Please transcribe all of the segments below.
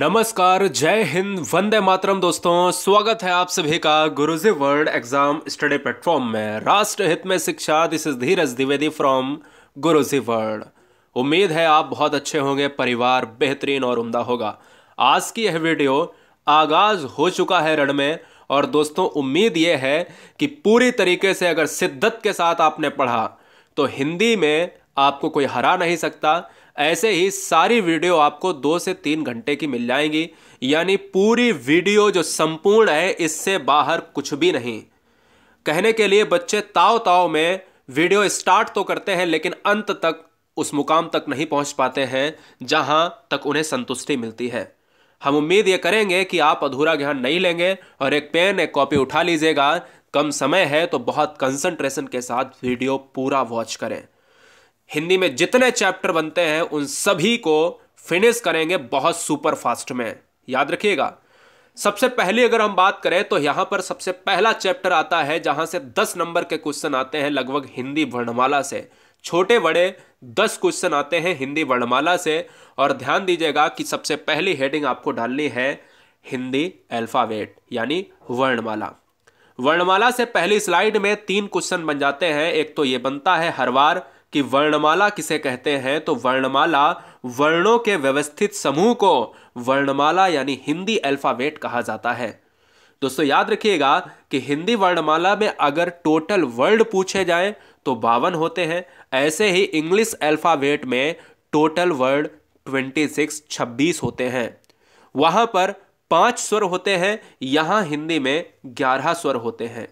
नमस्कार जय हिंद वंदे मातरम दोस्तों स्वागत है आप सभी का Guruji world exam study platform में राष्ट्र हित में शिक्षा this is Dheeraj Dwivedi from Guruji world उम्मीद है आप बहुत अच्छे होंगे परिवार बेहतरीन और उम्दा होगा आज की यह वीडियो आगाज हो चुका है रण में और दोस्तों उम्मीद यह है कि पूरी तरीके से अगर शिद्दत के साथ आपने पढ़ा तो हिंदी में आपको कोई हरा नहीं सकता ऐसे ही सारी वीडियो आपको दो से तीन घंटे की मिल जाएंगी यानी पूरी वीडियो जो संपूर्ण है इससे बाहर कुछ भी नहीं कहने के लिए बच्चे ताव ताव में वीडियो स्टार्ट तो करते हैं लेकिन अंत तक उस मुकाम तक नहीं पहुंच पाते हैं जहां तक उन्हें संतुष्टि मिलती है हम उम्मीद ये करेंगे कि आप अधूरा ज्ञान नहीं लेंगे और एक पेन एक कॉपी उठा लीजिएगा कम समय है तो बहुत कंसंट्रेशन के साथ वीडियो पूरा वॉच करें हिंदी में जितने चैप्टर बनते हैं उन सभी को फिनिश करेंगे बहुत सुपर फास्ट में याद रखिएगा सबसे पहले अगर हम बात करें तो यहां पर सबसे पहला चैप्टर आता है जहां से दस नंबर के क्वेश्चन आते हैं लगभग हिंदी वर्णमाला से छोटे बड़े दस क्वेश्चन आते हैं हिंदी वर्णमाला से और ध्यान दीजिएगा कि सबसे पहली हेडिंग आपको डालनी है हिंदी अल्फ़ावेट यानी वर्णमाला वर्णमाला से पहली स्लाइड में तीन क्वेश्चन बन जाते हैं एक तो ये बनता है हर बार कि वर्णमाला किसे कहते हैं तो वर्णमाला वर्णों के व्यवस्थित समूह को वर्णमाला यानी हिंदी अल्फ़ाबेट कहा जाता है दोस्तों याद रखिएगा कि हिंदी वर्णमाला में अगर टोटल वर्ड पूछे जाए तो बावन होते हैं ऐसे ही इंग्लिश अल्फ़ाबेट में टोटल वर्ड ट्वेंटी सिक्स छब्बीस होते हैं वहां पर पांच स्वर होते हैं यहां हिंदी में ग्यारह स्वर होते हैं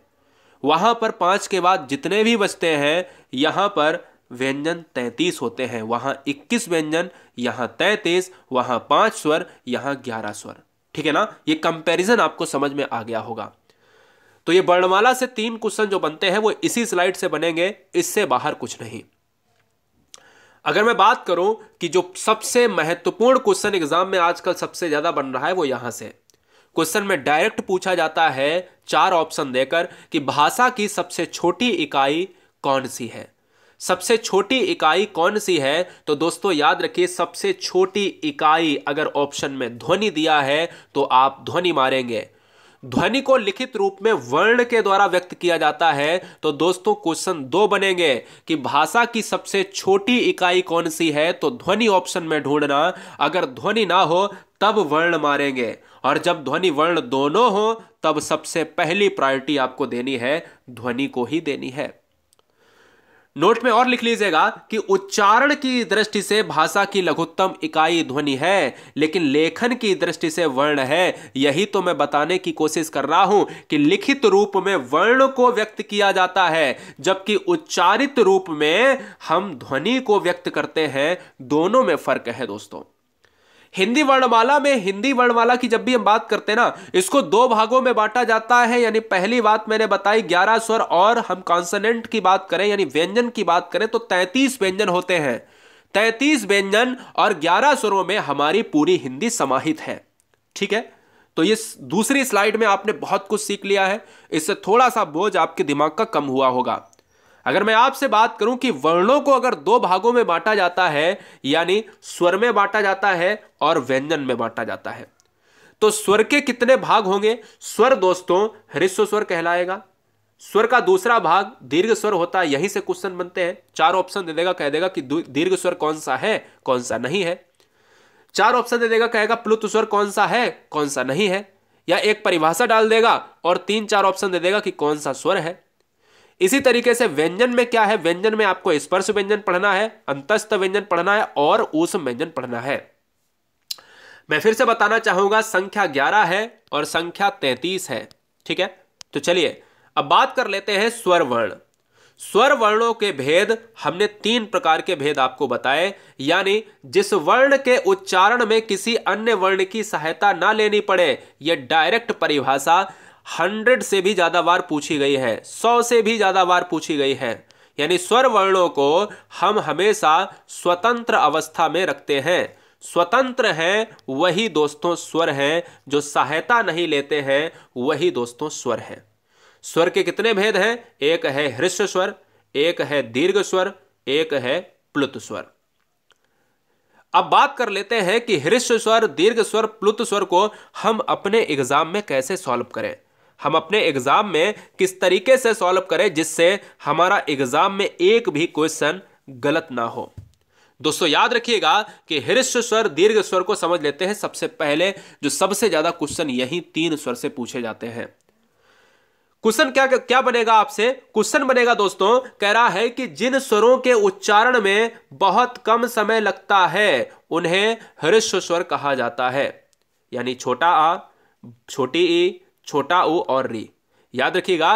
वहां पर पांच के बाद जितने भी बचते हैं यहां पर व्यंजन तैतीस होते हैं वहां इक्कीस व्यंजन यहां तैंतीस वहां पांच स्वर यहां ग्यारह स्वर ठीक है ना ये कंपैरिजन आपको समझ में आ गया होगा तो ये वर्णमाला से तीन क्वेश्चन जो बनते हैं वो इसी स्लाइड से बनेंगे इससे बाहर कुछ नहीं अगर मैं बात करूं कि जो सबसे महत्वपूर्ण क्वेश्चन एग्जाम में आजकल सबसे ज्यादा बन रहा है वो यहां से क्वेश्चन में डायरेक्ट पूछा जाता है चार ऑप्शन देकर कि भाषा की सबसे छोटी इकाई कौन सी है सबसे छोटी इकाई कौन सी है तो दोस्तों याद रखिए सबसे छोटी इकाई अगर ऑप्शन में ध्वनि दिया है तो आप ध्वनि मारेंगे ध्वनि को लिखित रूप में वर्ण के द्वारा व्यक्त किया जाता है तो दोस्तों क्वेश्चन दो बनेंगे कि भाषा की सबसे छोटी इकाई कौन सी है तो ध्वनि ऑप्शन में ढूंढना अगर ध्वनि ना हो तब वर्ण मारेंगे और जब ध्वनि वर्ण दोनों हो तब सबसे पहली प्रायोरिटी आपको देनी है ध्वनि को ही देनी है नोट में और लिख लीजिएगा कि उच्चारण की दृष्टि से भाषा की लघुत्तम इकाई ध्वनि है लेकिन लेखन की दृष्टि से वर्ण है यही तो मैं बताने की कोशिश कर रहा हूं कि लिखित रूप में वर्ण को व्यक्त किया जाता है जबकि उच्चारित रूप में हम ध्वनि को व्यक्त करते हैं दोनों में फर्क है दोस्तों हिंदी वर्णमाला में हिंदी वर्णमाला की जब भी हम बात करते हैं ना इसको दो भागों में बांटा जाता है यानी पहली बात मैंने बताई ग्यारह स्वर और हम कॉन्सनेंट की बात करें यानी व्यंजन की बात करें तो तैतीस व्यंजन होते हैं तैतीस व्यंजन और ग्यारह स्वरों में हमारी पूरी हिंदी समाहित है ठीक है तो ये दूसरी स्लाइड में आपने बहुत कुछ सीख लिया है इससे थोड़ा सा बोझ आपके दिमाग का कम हुआ होगा अगर मैं आपसे बात करूं कि वर्णों को अगर दो भागों में बांटा जाता है यानी स्वर में बांटा जाता है और व्यंजन में बांटा जाता है तो स्वर के कितने भाग होंगे स्वर दोस्तों हृस्व स्वर कहलाएगा स्वर का दूसरा भाग दीर्घ स्वर होता है यहीं से क्वेश्चन बनते हैं चार ऑप्शन दे देगा कह देगा कि दीर्घ स्वर कौन सा है कौन सा नहीं है चार ऑप्शन दे देगा कहेगा प्लुत स्वर कौन सा है कौन सा नहीं है या एक परिभाषा डाल देगा और तीन चार ऑप्शन दे देगा कि कौन सा स्वर है इसी तरीके से व्यंजन में क्या है व्यंजन में आपको स्पर्श व्यंजन पढ़ना है अंतस्थ व्यंजन पढ़ना है और ऊष्म व्यंजन पढ़ना है मैं फिर से बताना चाहूंगा संख्या ग्यारह है और संख्या तैतीस है ठीक है तो चलिए अब बात कर लेते हैं स्वर वर्ण स्वर वर्णों के भेद हमने तीन प्रकार के भेद आपको बताए यानी जिस वर्ण के उच्चारण में किसी अन्य वर्ण की सहायता ना लेनी पड़े यह डायरेक्ट परिभाषा हंड्रेड से भी ज़्यादा बार पूछी गई है सौ से भी ज़्यादा बार पूछी गई है यानी स्वर वर्णों को हम हमेशा स्वतंत्र अवस्था में रखते हैं स्वतंत्र हैं वही दोस्तों स्वर हैं जो सहायता नहीं लेते हैं वही दोस्तों स्वर हैं स्वर के कितने भेद हैं एक है हृष्य स्वर एक है दीर्घ स्वर एक है प्लुत स्वर अब बात कर लेते हैं कि हृष्य स्वर दीर्घ स्वर प्लुत स्वर को हम अपने एग्जाम में कैसे सॉल्व करें हम अपने एग्ज़ाम में किस तरीके से सॉल्व करें जिससे हमारा एग्ज़ाम में एक भी क्वेश्चन गलत ना हो दोस्तों याद रखिएगा कि हृष्य स्वर दीर्घ स्वर को समझ लेते हैं सबसे पहले जो सबसे ज़्यादा क्वेश्चन यही तीन स्वर से पूछे जाते हैं क्वेश्चन क्या क्या बनेगा आपसे क्वेश्चन बनेगा दोस्तों कह रहा है कि जिन स्वरों के उच्चारण में बहुत कम समय लगता है उन्हें हृष्य स्वर कहा जाता है यानी छोटा आ छोटी ई छोटा ऊ और री याद रखिएगा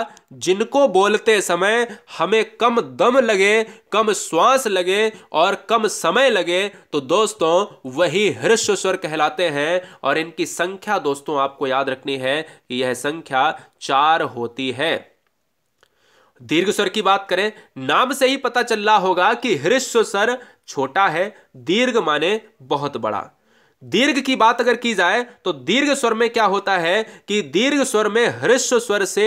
जिनको बोलते समय हमें कम दम लगे कम श्वास लगे और कम समय लगे तो दोस्तों वही हृष्य स्वर कहलाते हैं और इनकी संख्या दोस्तों आपको याद रखनी है कि यह संख्या चार होती है दीर्घ स्वर की बात करें नाम से ही पता चल रहा होगा कि हृष्य स्वर छोटा है दीर्घ माने बहुत बड़ा दीर्घ की बात अगर की जाए तो दीर्घ स्वर में क्या होता है कि दीर्घ स्वर में हृष्य स्वर से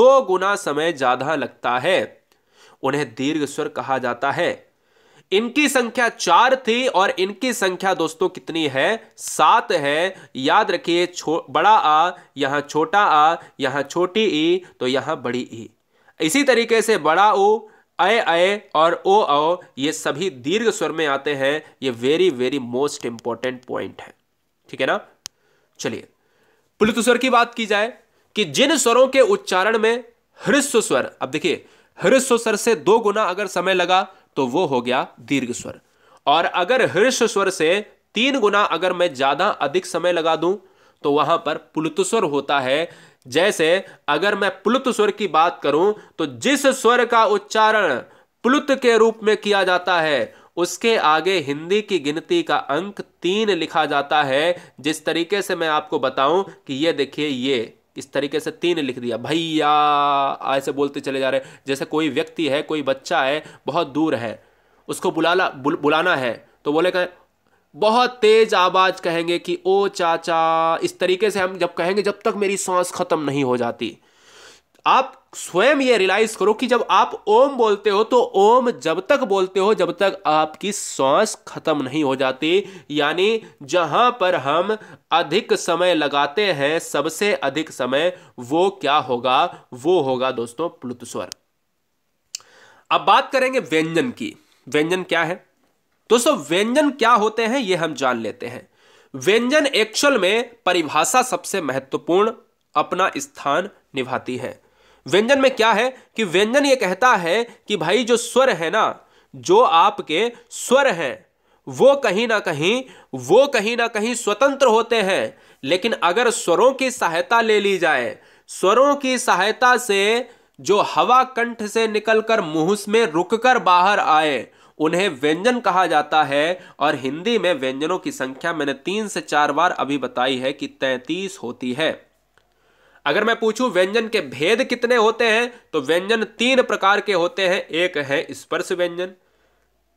दो गुना समय ज्यादा लगता है उन्हें दीर्घ स्वर कहा जाता है इनकी संख्या चार थी और इनकी संख्या दोस्तों कितनी है सात है याद रखिए बड़ा आ यहां छोटा आ यहां छोटी ई तो यहां बड़ी ई इसी तरीके से बड़ा ओ अय अय और ओ औ ये सभी दीर्घ स्वर में आते हैं ये very very most important point है ठीक है ना चलिए प्लुत स्वर की बात की जाए कि जिन स्वरों के उच्चारण में हृस्व स्वर अब देखिए हृस्व स्वर से दो गुना अगर समय लगा तो वो हो गया दीर्घ स्वर और अगर हृस्व स्वर से तीन गुना अगर मैं ज्यादा अधिक समय लगा दूं तो वहां पर स्वर होता है जैसे अगर मैं प्लुत स्वर की बात करूं तो जिस स्वर का उच्चारण प्लुत के रूप में किया जाता है उसके आगे हिंदी की गिनती का अंक तीन लिखा जाता है जिस तरीके से मैं आपको बताऊं कि ये देखिए ये इस तरीके से तीन लिख दिया भैया ऐसे बोलते चले जा रहे जैसे कोई व्यक्ति है कोई बच्चा है बहुत दूर है उसको बुलाला बुल, बुलाना है तो बोले कहें बहुत तेज आवाज कहेंगे कि ओ चाचा इस तरीके से हम जब कहेंगे जब तक मेरी सांस खत्म नहीं हो जाती आप स्वयं ये रियलाइज करो कि जब आप ओम बोलते हो तो ओम जब तक बोलते हो जब तक आपकी सांस खत्म नहीं हो जाती यानी जहां पर हम अधिक समय लगाते हैं सबसे अधिक समय वो क्या होगा वो होगा दोस्तों प्लुत स्वर अब बात करेंगे व्यंजन की व्यंजन क्या है दोस्तों व्यंजन क्या होते हैं ये हम जान लेते हैं व्यंजन एक्चुअल में परिभाषा सबसे महत्वपूर्ण अपना स्थान निभाती है व्यंजन में क्या है कि व्यंजन ये कहता है कि भाई जो स्वर है ना जो आपके स्वर हैं वो कहीं ना कहीं वो कहीं ना कहीं स्वतंत्र होते हैं लेकिन अगर स्वरों की सहायता ले ली जाए स्वरों की सहायता से जो हवा कंठ से निकलकर मुंह में रुककर बाहर आए उन्हें व्यंजन कहा जाता है और हिंदी में व्यंजनों की संख्या मैंने तीन से चार बार अभी बताई है कि तैंतीस होती है अगर मैं पूछूं व्यंजन के भेद कितने होते हैं तो व्यंजन तीन प्रकार के होते हैं एक है स्पर्श व्यंजन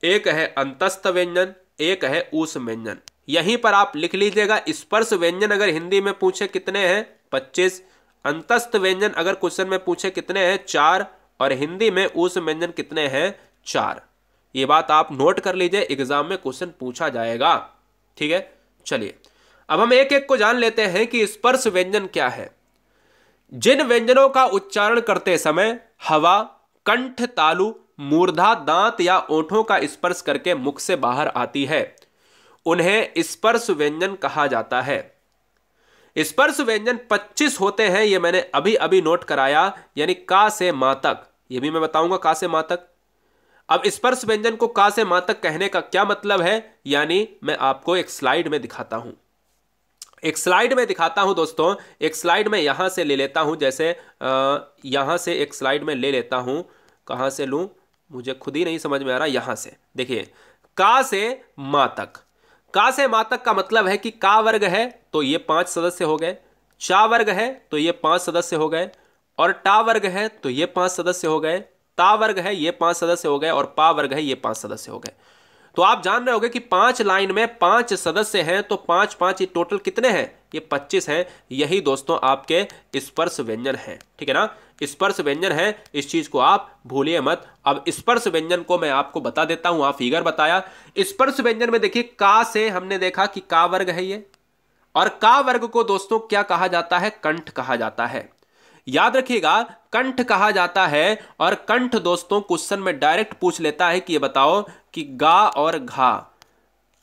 एक है अंतस्थ व्यंजन एक है ऊष व्यंजन यहीं पर आप लिख लीजिएगा स्पर्श व्यंजन अगर हिंदी में पूछे कितने हैं पच्चीस अंतस्थ व्यंजन अगर क्वेश्चन में पूछे कितने हैं चार और हिंदी में ऊष व्यंजन कितने हैं चार ये बात आप नोट कर लीजिए एग्जाम में क्वेश्चन पूछा जाएगा ठीक है चलिए अब हम एक एक को जान लेते हैं कि स्पर्श व्यंजन क्या है जिन व्यंजनों का उच्चारण करते समय हवा कंठ तालु मूर्धा दांत या ओठों का स्पर्श करके मुख से बाहर आती है उन्हें स्पर्श व्यंजन कहा जाता है स्पर्श व्यंजन 25 होते हैं ये मैंने अभी अभी नोट कराया यानी का से मातक ये भी मैं बताऊंगा का से मातक अब स्पर्श व्यंजन को का से मा तक कहने का क्या मतलब है यानी मैं आपको एक स्लाइड में दिखाता हूं एक स्लाइड में दिखाता हूं दोस्तों एक स्लाइड में यहां से ले लेता हूं जैसे आ, यहां से एक स्लाइड में ले लेता हूं कहां से लू मुझे खुद ही नहीं समझ में आ रहा यहां से देखिए का से मा तक का से मा तक का मतलब है कि का वर्ग है तो ये पांच सदस्य हो गए चा वर्ग है तो ये पांच सदस्य हो गए और टा वर्ग है तो ये पांच सदस्य हो गए ता वर्ग है ये पांच सदस्य हो गए और पा वर्ग है ये पांच सदस्य हो गए तो आप जान रहे होंगे कि पांच लाइन में पांच सदस्य हैं तो पांच पांच ये टोटल कितने हैं ये पच्चीस हैं यही दोस्तों आपके स्पर्श व्यंजन हैं ठीक है ना स्पर्श व्यंजन है इस चीज को आप भूलिए मत अब स्पर्श व्यंजन को मैं आपको बता देता हूं आप फिगर बताया स्पर्श व्यंजन में देखिए का से हमने देखा कि का वर्ग है ये और का वर्ग को दोस्तों क्या कहा जाता है कंठ कहा जाता है याद रखिएगा कंठ कहा जाता है और कंठ दोस्तों क्वेश्चन में डायरेक्ट पूछ लेता है कि ये बताओ कि गा और घा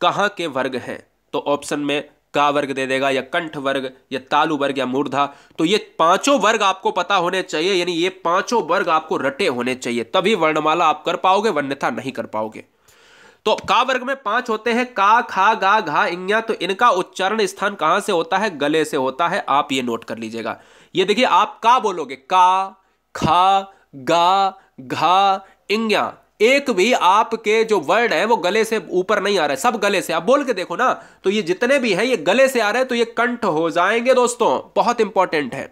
कहाँ के वर्ग हैं तो ऑप्शन में गा वर्ग दे देगा या कंठ वर्ग या तालु वर्ग या मूर्धा तो ये पांचों वर्ग आपको पता होने चाहिए यानी ये पांचों वर्ग आपको रटे होने चाहिए तभी वर्णमाला आप कर पाओगे वन्यथा नहीं कर पाओगे तो का वर्ग में पांच होते हैं का खा गा घा इंग्या तो इनका उच्चारण स्थान कहां से होता है गले से होता है आप ये नोट कर लीजिएगा ये देखिए आप का बोलोगे का खा गा घा इंग्या एक भी आपके जो वर्ड है वो गले से ऊपर नहीं आ रहा है सब गले से आप बोल के देखो ना तो ये जितने भी हैं ये गले से आ रहे हैं तो ये कंठ हो जाएंगे दोस्तों बहुत इंपॉर्टेंट है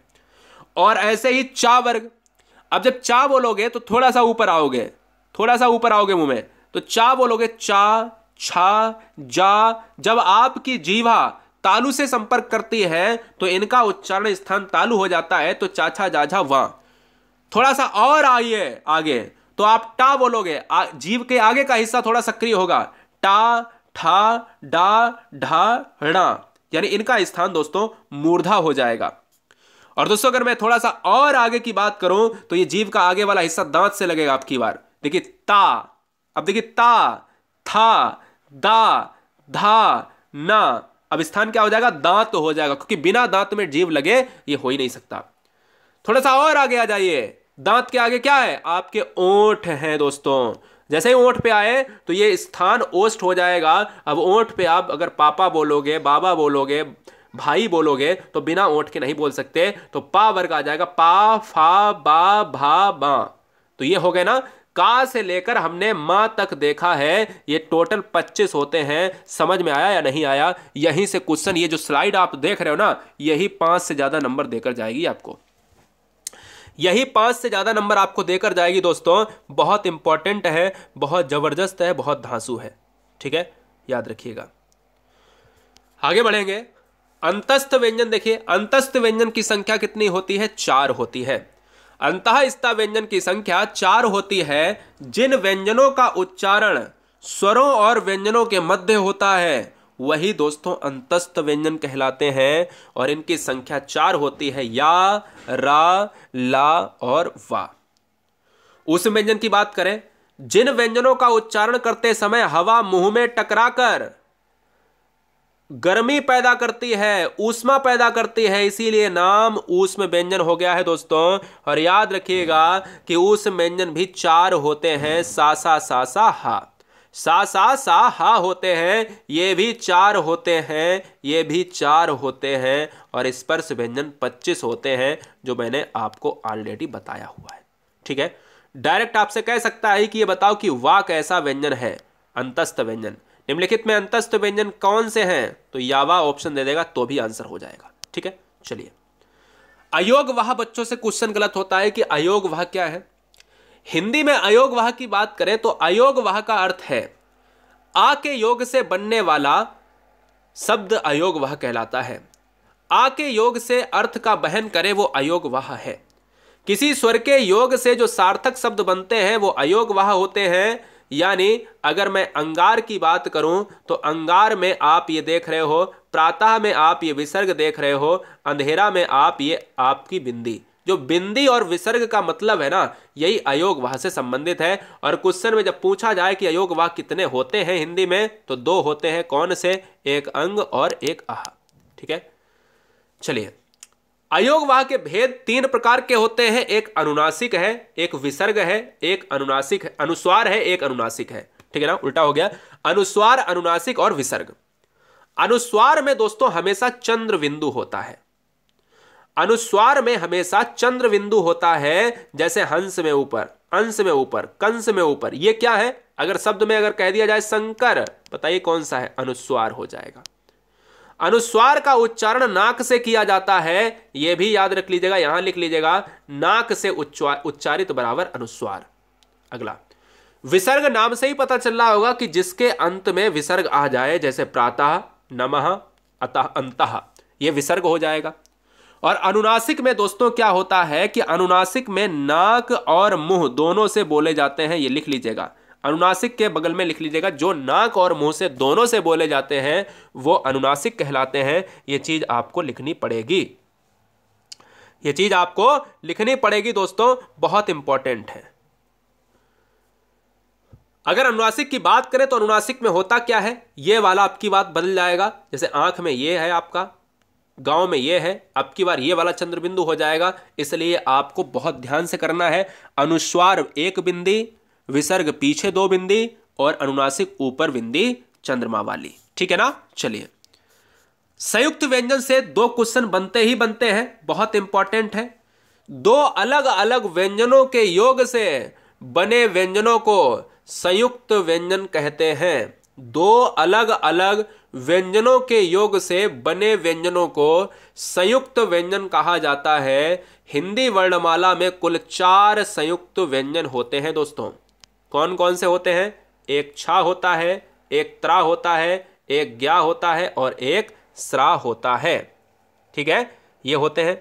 और ऐसे ही चा वर्ग अब जब चा बोलोगे तो थोड़ा सा ऊपर आओगे थोड़ा सा ऊपर आओगे मुंह में तो चा बोलोगे चा छा जा जब आपकी जीवा तालु से संपर्क करती है तो इनका उच्चारण स्थान तालु हो जाता है तो चाचा जाझा वा थोड़ा सा और आइए आगे तो आप टा बोलोगे जीव के आगे का हिस्सा थोड़ा सक्रिय होगा टा ठा डा ढा ढा यानी इनका स्थान दोस्तों मूर्धा हो जाएगा और दोस्तों अगर मैं थोड़ा सा और आगे की बात करूं तो ये जीव का आगे वाला हिस्सा दांत से लगेगा आपकी बार देखिए ता अब देखिए ता था दा धा ना अब स्थान क्या हो जाएगा दांत हो जाएगा क्योंकि बिना दांत में जीव लगे ये हो ही नहीं सकता थोड़ा सा और आगे आ जाइए दांत के आगे क्या है आपके ओठ हैं दोस्तों जैसे ही ओठ पे आए तो ये स्थान ओष्ट हो जाएगा अब ओठ पे आप अगर पापा बोलोगे बाबा बोलोगे भाई बोलोगे तो बिना ओठ के नहीं बोल सकते तो पा वर्ग आ जाएगा पा फा बा भा बा तो ये हो गए ना का से लेकर हमने माँ तक देखा है ये टोटल पच्चीस होते हैं समझ में आया या नहीं आया यहीं से क्वेश्चन ये जो स्लाइड आप देख रहे हो ना यही पांच से ज़्यादा नंबर देकर जाएगी आपको यही पांच से ज़्यादा नंबर आपको देकर जाएगी दोस्तों बहुत इंपॉर्टेंट है बहुत ज़बरदस्त है बहुत धांसू है ठीक है याद रखिएगा आगे बढ़ेंगे अंतस्थ व्यंजन देखिए अंतस्थ व्यंजन की संख्या कितनी होती है चार होती है अंतः स्था व्यंजन की संख्या चार होती है जिन व्यंजनों का उच्चारण स्वरों और व्यंजनों के मध्य होता है वही दोस्तों अंतस्थ व्यंजन कहलाते हैं और इनकी संख्या चार होती है या रा ला और वा उस व्यंजन की बात करें जिन व्यंजनों का उच्चारण करते समय हवा मुंह में टकराकर गर्मी पैदा करती है ऊष्मा पैदा करती है इसीलिए नाम ऊष्म व्यंजन हो गया है दोस्तों और याद रखिएगा कि ऊष्म व्यंजन भी चार होते हैं सा सा सा सा हा सा सा सा हा होते हैं ये भी चार होते हैं ये भी चार होते हैं और स्पर्श व्यंजन पच्चीस होते हैं जो मैंने आपको ऑलरेडी बताया हुआ है ठीक है डायरेक्ट आपसे कह सकता है कि ये बताओ कि वाक ऐसा व्यंजन है अंतस्थ व्यंजन निम्नलिखित में अंतस्थ व्यंजन कौन से हैं तो यावा ऑप्शन दे देगा तो भी आंसर हो जाएगा ठीक है चलिए अयोग वह बच्चों से क्वेश्चन गलत होता है कि अयोग वह क्या है हिंदी में अयोग वह की बात करें तो अयोग वह का अर्थ है आ के योग से बनने वाला शब्द अयोग वह कहलाता है आ के योग से अर्थ का बहन करें वो अयोग वह है किसी स्वर के योग से जो सार्थक शब्द बनते हैं वो अयोग वह होते हैं यानी अगर मैं अंगार की बात करूं तो अंगार में आप ये देख रहे हो प्रातः में आप ये विसर्ग देख रहे हो अंधेरा में आप ये आपकी बिंदी जो बिंदी और विसर्ग का मतलब है ना यही अयोग वाह से संबंधित है और क्वेश्चन में जब पूछा जाए कि अयोग वाह कितने होते हैं हिंदी में तो दो होते हैं कौन से एक अंग और एक आह ठीक है चलिए अयोगवाह के भेद तीन प्रकार के होते हैं एक अनुनासिक है एक विसर्ग है एक अनुनासिक अनुस्वार है एक अनुनासिक है ठीक है ना उल्टा हो गया अनुस्वार अनुनासिक और विसर्ग अनुस्वार में दोस्तों हमेशा चंद्र बिंदु होता है अनुस्वार में हमेशा चंद्र बिंदु होता है जैसे हंस में ऊपर अंश में ऊपर कंस में ऊपर यह क्या है अगर शब्द में अगर कह दिया जाए शंकर बताइए कौन सा है अनुस्वार हो जाएगा अनुस्वार का उच्चारण नाक से किया जाता है यह भी याद रख लीजिएगा यहां लिख लीजिएगा नाक से उच्चारित बराबर अनुस्वार अगला विसर्ग नाम से ही पता चल रहा होगा कि जिसके अंत में विसर्ग आ जाए जैसे प्रातः नमः अतः अंत यह विसर्ग हो जाएगा और अनुनासिक में दोस्तों क्या होता है कि अनुनासिक में नाक और मुंह दोनों से बोले जाते हैं ये लिख लीजिएगा अनुनासिक के बगल में लिख लीजिएगा जो नाक और मुंह से दोनों से बोले जाते हैं वो अनुनासिक कहलाते हैं ये चीज़ आपको लिखनी पड़ेगी ये चीज़ आपको लिखनी पड़ेगी दोस्तों बहुत इंपॉर्टेंट है अगर अनुनासिक की बात करें तो अनुनासिक में होता क्या है ये वाला आपकी बात बदल जाएगा जैसे आंख में ये है आपका गांव में ये है अब की बार ये वाला चंद्रबिंदु हो जाएगा इसलिए आपको बहुत ध्यान से करना है अनुस्वार एक बिंदी विसर्ग पीछे दो बिंदी और अनुनासिक ऊपर बिंदी चंद्रमा वाली ठीक है ना चलिए संयुक्त व्यंजन से दो क्वेश्चन बनते ही बनते हैं बहुत इंपॉर्टेंट है दो अलग अलग व्यंजनों के योग से बने व्यंजनों को संयुक्त व्यंजन कहते हैं दो अलग अलग व्यंजनों के योग से बने व्यंजनों को संयुक्त व्यंजन कहा जाता है हिंदी वर्णमाला में कुल चार संयुक्त व्यंजन होते हैं दोस्तों कौन कौन से होते हैं एक छा होता है एक त्रा होता है एक ज्ञा होता है और एक स्रा होता है ठीक है ये होते हैं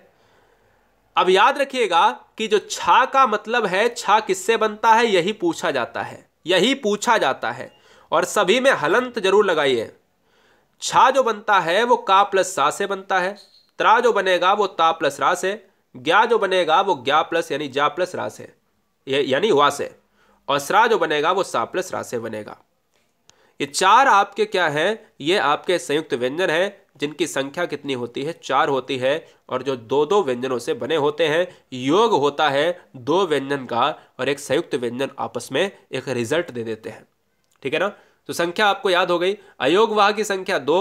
अब याद रखिएगा कि जो छा का मतलब है छा किससे बनता है यही पूछा जाता है यही पूछा जाता है और सभी में हलंत जरूर लगाइए छा जो बनता है वो का प्लस सा से बनता है त्रा जो बनेगा वो ता प्लस रा से ज्ञा जो बनेगा वो ज्ञा प्लस यानी जा प्लस रा से यानी वा से और सरा जो बनेगा वो सा प्लस रा से बनेगा ये चार आपके क्या हैं ये आपके संयुक्त व्यंजन हैं जिनकी संख्या कितनी होती है चार होती है और जो दो दो व्यंजनों से बने होते हैं योग होता है दो व्यंजन का और एक संयुक्त व्यंजन आपस में एक रिजल्ट दे देते हैं ठीक है ना तो संख्या आपको याद हो गई अयोगवाह की संख्या दो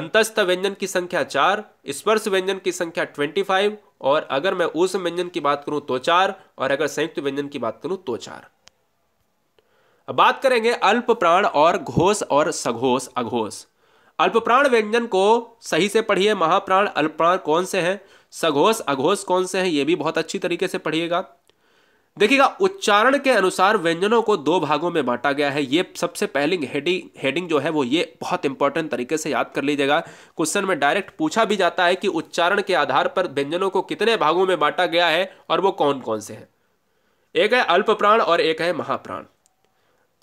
अंतस्थ व्यंजन की संख्या चार स्पर्श व्यंजन की संख्या ट्वेंटी फाइव और अगर मैं उस व्यंजन की बात करूँ तो चार और अगर संयुक्त व्यंजन की बात करूँ तो चार अब बात करेंगे अल्प प्राण और घोष और सघोष अघोष अल्प प्राण व्यंजन को सही से पढ़िए महाप्राण अल्प प्राण कौन से हैं सघोष अघोष कौन से हैं ये भी बहुत अच्छी तरीके से पढ़िएगा देखिएगा उच्चारण के अनुसार व्यंजनों को दो भागों में बांटा गया है ये सबसे पहली हेडिंग हेडिंग जो है वो ये बहुत इंपॉर्टेंट तरीके से याद कर लीजिएगा क्वेश्चन में डायरेक्ट पूछा भी जाता है कि उच्चारण के आधार पर व्यंजनों को कितने भागों में बांटा गया है और वो कौन कौन से हैं एक है अल्प प्राण और एक है महाप्राण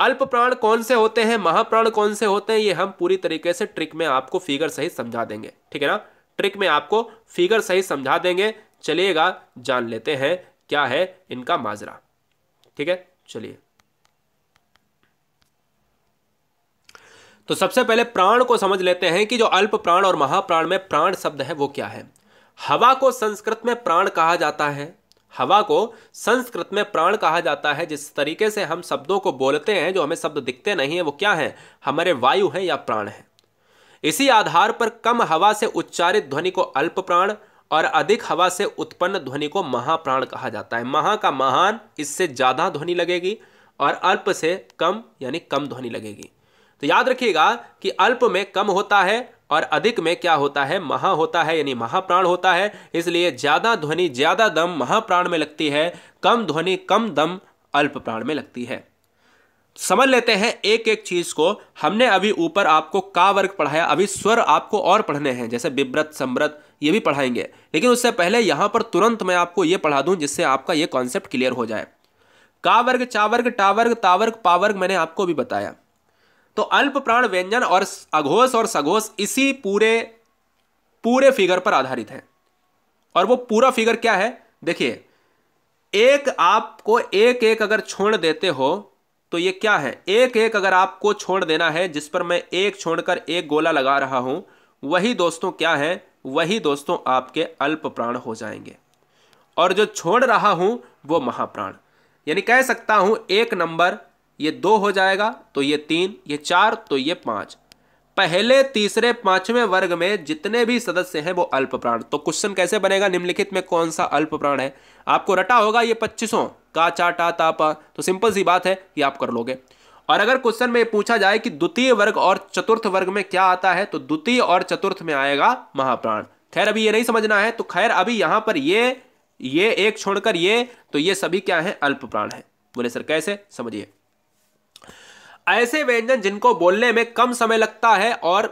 अल्प प्राण कौन से होते हैं महाप्राण कौन से होते हैं ये हम पूरी तरीके से ट्रिक में आपको फिगर सही समझा देंगे ठीक है ना ट्रिक में आपको फिगर सही समझा देंगे चलिएगा जान लेते हैं क्या है इनका माजरा ठीक है चलिए तो सबसे पहले प्राण को समझ लेते हैं कि जो अल्प प्राण और महाप्राण में प्राण शब्द है वो क्या है हवा को संस्कृत में प्राण कहा जाता है हवा को संस्कृत में प्राण कहा जाता है जिस तरीके से हम शब्दों को बोलते हैं जो हमें शब्द दिखते नहीं हैं वो क्या हैं हमारे वायु हैं या प्राण हैं इसी आधार पर कम हवा से उच्चारित ध्वनि को अल्प प्राण और अधिक हवा से उत्पन्न ध्वनि को महाप्राण कहा जाता है महा का महान इससे ज़्यादा ध्वनि लगेगी और अल्प से कम यानी कम ध्वनि लगेगी तो याद रखिएगा कि अल्प में कम होता है और अधिक में क्या होता है महा होता है यानी महाप्राण होता है इसलिए ज़्यादा ध्वनि ज़्यादा दम महाप्राण में लगती है कम ध्वनि कम दम अल्प प्राण में लगती है समझ लेते हैं एक एक चीज को हमने अभी ऊपर आपको का वर्ग पढ़ाया अभी स्वर आपको और पढ़ने हैं जैसे बिब्रत समृत ये भी पढ़ाएंगे लेकिन उससे पहले यहां पर तुरंत मैं आपको ये पढ़ा दूं जिससे आपका ये कॉन्सेप्ट क्लियर हो जाए का वर्ग चावर्ग टावर्ग तावर्ग पावर्ग मैंने आपको भी बताया तो अल्प प्राण व्यंजन और अघोष और सघोष इसी पूरे पूरे फिगर पर आधारित है और वो पूरा फिगर क्या है देखिए एक आपको एक एक अगर छोड़ देते हो तो ये क्या है एक एक अगर आपको छोड़ देना है जिस पर मैं एक छोड़कर एक गोला लगा रहा हूं वही दोस्तों क्या है वही दोस्तों आपके अल्प प्राण हो जाएंगे और जो छोड़ रहा हूं वो महाप्राण यानी कह सकता हूं एक नंबर ये दो हो जाएगा तो ये तीन ये चार तो ये पांच पहले तीसरे पांचवें वर्ग में जितने भी सदस्य हैं वो अल्प प्राण तो क्वेश्चन कैसे बनेगा निम्नलिखित में कौन सा अल्प प्राण है आपको रटा होगा ये पच्चीसों का चाटा तापा तो सिंपल सी बात है कि आप कर लोगे और अगर क्वेश्चन में पूछा जाए कि द्वितीय वर्ग और चतुर्थ वर्ग में क्या आता है तो द्वितीय और चतुर्थ में आएगा महाप्राण खैर अभी ये नहीं समझना है तो खैर अभी यहां पर ये ये एक छोड़कर ये तो ये सभी क्या है अल्प प्राण है बोले सर कैसे समझिए ऐसे व्यंजन जिनको बोलने में कम समय लगता है और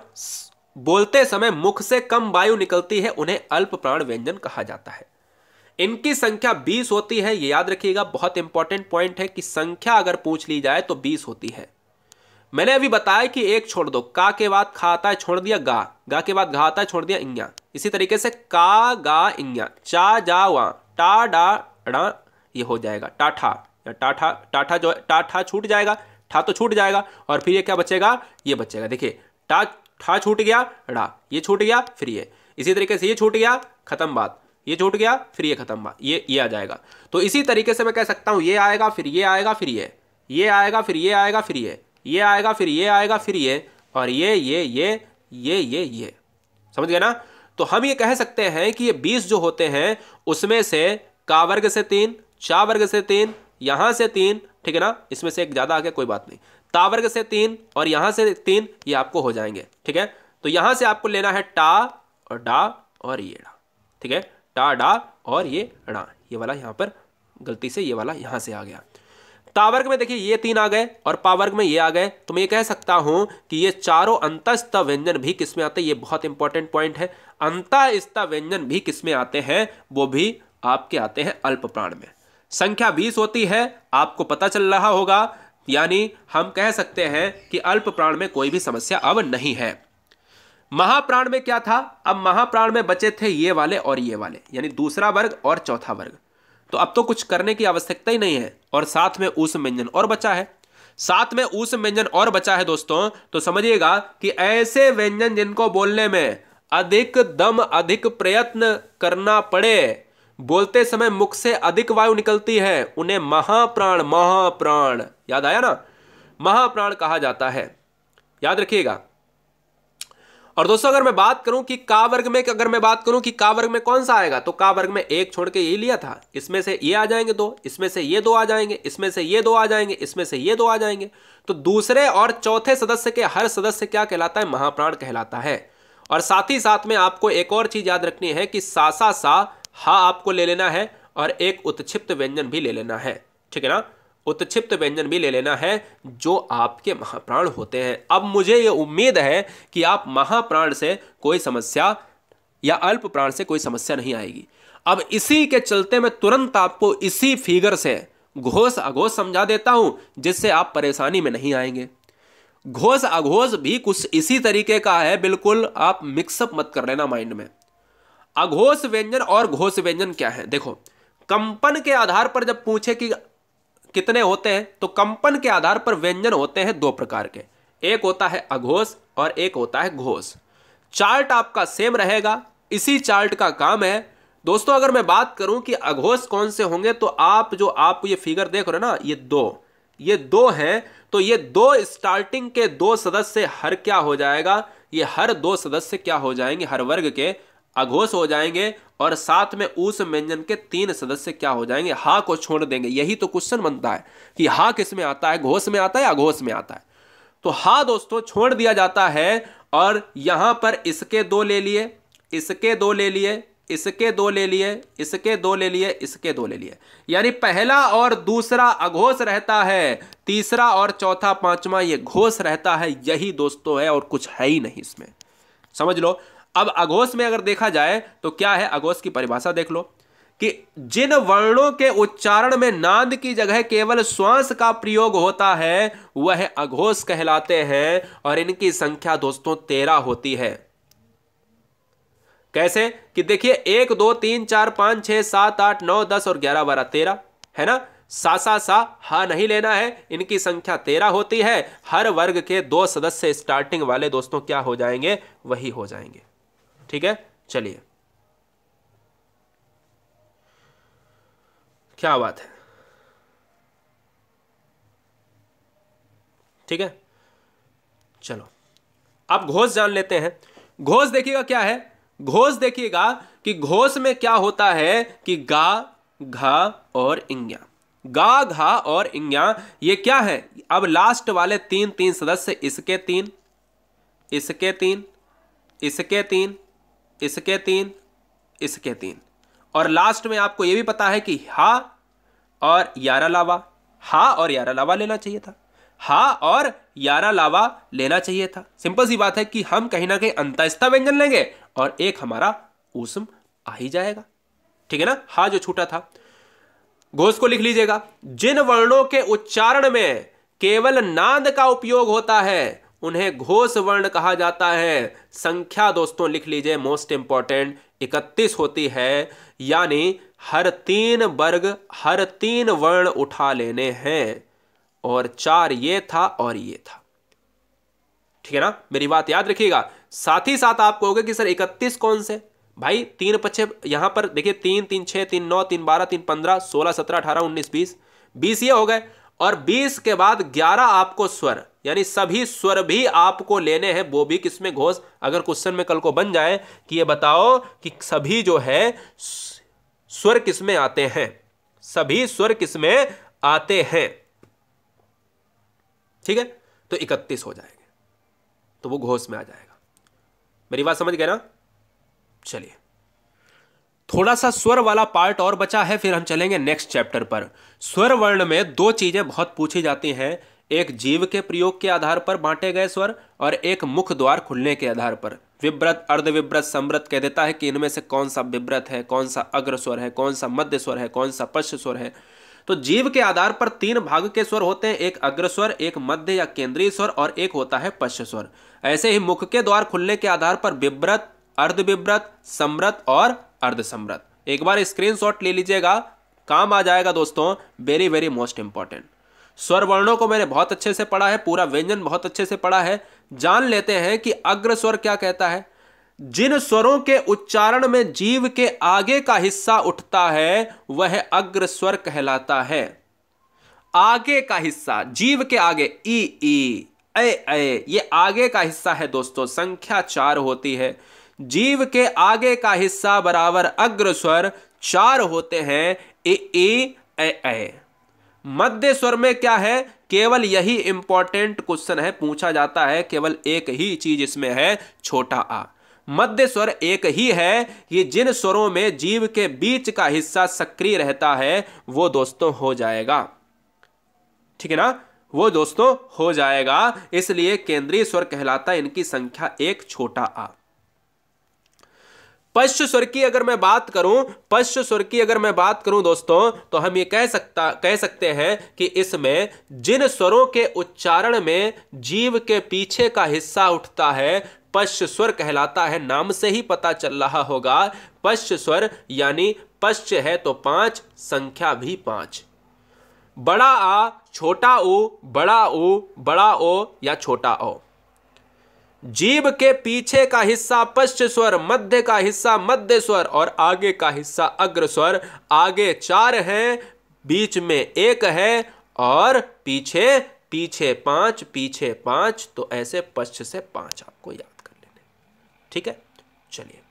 बोलते समय मुख से कम वायु निकलती है उन्हें अल्प प्राण व्यंजन कहा जाता है इनकी संख्या 20 होती है ये याद रखिएगा बहुत इंपॉर्टेंट पॉइंट है कि संख्या अगर पूछ ली जाए तो 20 होती है मैंने अभी बताया कि एक छोड़ दो का के बाद खाता है छोड़ दिया गा गा के बाद घाता है छोड़ दिया इंग्या इसी तरीके से का गा इंग्या चा जा वा टा डा डा ये हो जाएगा टाठा टाठा टाठा जो टाठा छूट जाएगा ठा तो छूट जाएगा और फिर ये क्या बचेगा ये बचेगा देखिए ठा ठा छूट गया ड़ा ये छूट गया फिर ये इसी तरीके से ये छूट गया खत्म बात ये छूट गया फिर ये खत्म बात ये ये आ जाएगा तो इसी तरीके से मैं कह सकता हूँ ये आएगा फिर ये आएगा फिर ये ये आएगा फिर ये आएगा फिर ये ये आएगा फिर ये आएगा फिर ये और ये ये ये ये ये ये समझ गए ना तो हम ये कह सकते हैं कि ये बीस जो होते हैं उसमें से का वर्ग से तीन चा वर्ग से तीन यहाँ से तीन ठीक है ना इसमें से एक ज़्यादा आ गया कोई बात नहीं तावर्ग से तीन और यहां से तीन ये आपको हो जाएंगे ठीक है तो यहां से आपको लेना है टा और डा और ये डा ठीक है टा डा और ये डा ये वाला यहां पर गलती से ये वाला यहां से आ गया तावर्ग में देखिए ये तीन आ गए और पावर्ग में ये आ गए तो मैं ये कह सकता हूं कि ये चारों अंतस्त व्यंजन भी किसमें आते हैं ये बहुत इंपॉर्टेंट पॉइंट है अंतस्त व्यंजन भी किसमें आते हैं वो भी आपके आते हैं अल्प प्राण में संख्या बीस होती है आपको पता चल रहा होगा यानी हम कह सकते हैं कि अल्प प्राण में कोई भी समस्या अब नहीं है महाप्राण में क्या था अब महाप्राण में बचे थे ये वाले और ये वाले यानी दूसरा वर्ग और चौथा वर्ग तो अब तो कुछ करने की आवश्यकता ही नहीं है और साथ में ऊस व्यंजन और बचा है साथ में ऊस व्यंजन और बचा है दोस्तों तो समझिएगा कि ऐसे व्यंजन जिनको बोलने में अधिक दम अधिक प्रयत्न करना पड़े बोलते समय मुख से अधिक वायु निकलती है उन्हें महाप्राण महाप्राण याद आया ना महाप्राण कहा जाता है याद रखिएगा और दोस्तों अगर मैं बात करूं कि का वर्ग में अगर मैं बात करूं कि का वर्ग में कौन सा आएगा तो का वर्ग में एक छोड़ के यही लिया था इसमें से ये आ जाएंगे दो इसमें से ये दो आ जाएंगे इसमें से ये दो आ जाएंगे इसमें से ये दो आ जाएंगे तो दूसरे और चौथे सदस्य के हर सदस्य क्या कहलाता है महाप्राण कहलाता है और साथ ही साथ में आपको एक और चीज याद रखनी है कि सासा सा हा आपको ले लेना है और एक उत्क्षिप्त व्यंजन भी ले लेना है ठीक है ना उत्क्षिप्त व्यंजन भी ले लेना है जो आपके महाप्राण होते हैं अब मुझे ये उम्मीद है कि आप महाप्राण से कोई समस्या या अल्प प्राण से कोई समस्या नहीं आएगी अब इसी के चलते मैं तुरंत आपको इसी फिगर से घोष अघोष समझा देता हूं जिससे आप परेशानी में नहीं आएंगे घोष अघोष भी कुछ इसी तरीके का है बिल्कुल आप मिक्सअप मत कर लेना माइंड में अघोष व्यंजन और घोष व्यंजन क्या है देखो कंपन के आधार पर जब पूछे कि कितने होते हैं तो कंपन के आधार पर व्यंजन होते हैं दो प्रकार के एक होता है अघोष और एक होता है घोष चार्ट आपका सेम रहेगा इसी चार्ट का काम है दोस्तों अगर मैं बात करूं कि अघोष कौन से होंगे तो आप जो आप ये फिगर देख रहे हो ना ये दो ये दो हैं तो ये दो स्टार्टिंग के दो सदस्य हर क्या हो जाएगा ये हर दो सदस्य क्या हो जाएंगे हर वर्ग के अघोष हो जाएंगे और साथ में उस व्यंजन के तीन सदस्य क्या हो जाएंगे हा को छोड़ देंगे यही तो क्वेश्चन बनता है कि हा किस में आता है घोष में आता है अघोष में आता है तो हा दोस्तों छोड़ दिया जाता है और यहां पर इसके दो ले लिए इसके दो ले लिए इसके दो ले लिए इसके दो ले लिए इसके दो ले लिए यानी पहला और दूसरा अघोष रहता है तीसरा और चौथा पांचवा ये घोष रहता है यही दोस्तों है और कुछ है ही नहीं इसमें समझ लो अब अघोष में अगर देखा जाए तो क्या है अघोष की परिभाषा देख लो कि जिन वर्णों के उच्चारण में नांद की जगह केवल श्वास का प्रयोग होता है वह अघोष कहलाते हैं और इनकी संख्या दोस्तों तेरह होती है कैसे कि देखिए एक दो तीन चार पांच छह सात आठ नौ दस और ग्यारह बारह तेरह है ना सा सा सा हा नहीं लेना है इनकी संख्या तेरह होती है हर वर्ग के दो सदस्य स्टार्टिंग वाले दोस्तों क्या हो जाएंगे वही हो जाएंगे ठीक है चलिए क्या बात है ठीक है चलो अब घोष जान लेते हैं घोष देखिएगा क्या है घोष देखिएगा कि घोष में क्या होता है कि गा घा और इंग्या गा घा और इंग्या ये क्या है अब लास्ट वाले तीन तीन सदस्य इसके तीन इसके तीन इसके तीन इसके तीन इसके तीन और लास्ट में आपको ये भी पता है कि हा और यारा लावा हा और यारा लावा लेना चाहिए था हा और यारा लावा लेना चाहिए था सिंपल सी बात है कि हम कहीं ना कहीं अंतस्था व्यंजन लेंगे और एक हमारा ऊसम आ ही जाएगा ठीक है ना हा जो छूटा था घोष को लिख लीजिएगा जिन वर्णों के उच्चारण में केवल नांद का उपयोग होता है उन्हें घोष वर्ण कहा जाता है संख्या दोस्तों लिख लीजिए मोस्ट इंपॉर्टेंट इकतीस होती है यानी हर तीन वर्ग हर तीन वर्ण उठा लेने हैं और चार ये था और ये था ठीक है ना मेरी बात याद रखिएगा साथ ही साथ आप कहोगे कि सर इकतीस कौन से भाई तीन पच्चे यहां पर देखिए तीन तीन छह तीन नौ तीन बारह तीन पंद्रह सोलह सत्रह अठारह उन्नीस बीस बीस ये हो गए और बीस के बाद ग्यारह आपको स्वर यानी सभी स्वर भी आपको लेने हैं वो भी किसमें घोष अगर क्वेश्चन में कल को बन जाए कि ये बताओ कि सभी जो है स्वर किसमें आते हैं सभी स्वर किसमें आते हैं ठीक है तो इकतीस हो जाएंगे तो वो घोष में आ जाएगा मेरी बात समझ गए ना चलिए थोड़ा सा स्वर वाला पार्ट और बचा है फिर हम चलेंगे नेक्स्ट चैप्टर पर स्वर वर्ण में दो चीजें बहुत पूछी जाती हैं एक जीव के प्रयोग के आधार पर बांटे गए स्वर और एक मुख द्वार खुलने के आधार पर विव्रत अर्धविव्रत समृत कह देता है कि इनमें से कौन सा विव्रत है कौन सा अग्र स्वर है कौन सा मध्य स्वर है कौन सा पश्च स्वर है तो जीव के आधार पर तीन भाग के स्वर होते हैं एक अग्रस्वर एक मध्य या केंद्रीय स्वर और एक होता है पश्च स्वर ऐसे ही मुख के द्वार खुलने के आधार पर विव्रत अर्धविव्रत समृत और अर्धसमृत एक बार स्क्रीन ले लीजिएगा काम आ जाएगा दोस्तों वेरी वेरी मोस्ट इंपॉर्टेंट स्वर वर्णों को मैंने बहुत अच्छे से पढ़ा है पूरा व्यंजन बहुत अच्छे से पढ़ा है जान लेते हैं कि अग्र स्वर क्या कहता है जिन स्वरों के उच्चारण में जीव के आगे का हिस्सा उठता है वह अग्र स्वर कहलाता है आगे का हिस्सा जीव के आगे ई ई ए ए ये आगे का हिस्सा है दोस्तों संख्या चार होती है जीव के आगे का हिस्सा बराबर अग्र स्वर चार होते हैं ए ए ए, ए, ए। मध्य स्वर में क्या है केवल यही इंपॉर्टेंट क्वेश्चन है पूछा जाता है केवल एक ही चीज इसमें है छोटा आ मध्य स्वर एक ही है ये जिन स्वरों में जीव के बीच का हिस्सा सक्रिय रहता है वो दोस्तों हो जाएगा ठीक है ना वो दोस्तों हो जाएगा इसलिए केंद्रीय स्वर कहलाता है इनकी संख्या एक छोटा आ पश्च स्वर की अगर मैं बात करूं पश्च स्वर की अगर मैं बात करूं दोस्तों तो हम ये कह सकता कह सकते हैं कि इसमें जिन स्वरों के उच्चारण में जीव के पीछे का हिस्सा उठता है पश्च स्वर कहलाता है नाम से ही पता चल रहा होगा पश्च स्वर यानी पश्च है तो पांच संख्या भी पांच बड़ा आ छोटा ओ बड़ा ओ बड़ा ओ या छोटा ओ जीव के पीछे का हिस्सा पश्च स्वर मध्य का हिस्सा मध्य स्वर और आगे का हिस्सा अग्र स्वर आगे चार हैं बीच में एक है और पीछे पीछे पांच पीछे पांच तो ऐसे पश्च से पांच आपको याद कर लेने ठीक है चलिए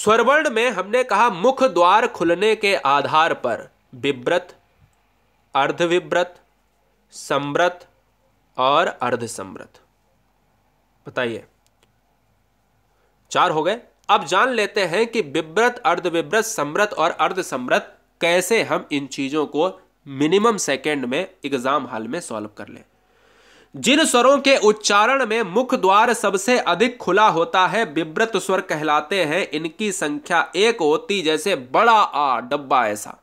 स्वरवर्ण में हमने कहा मुख द्वार खुलने के आधार पर विव्रत अर्धविव्रत समृत और अर्धसमृत बताइए चार हो गए अब जान लेते हैं कि विव्रत अर्धविव्रत समृत और अर्धसमृत कैसे हम इन चीजों को मिनिमम सेकेंड में एग्जाम हाल में सॉल्व कर लें जिन स्वरों के उच्चारण में मुख द्वार सबसे अधिक खुला होता है विव्रत स्वर कहलाते हैं इनकी संख्या एक होती जैसे बड़ा आ डब्बा ऐसा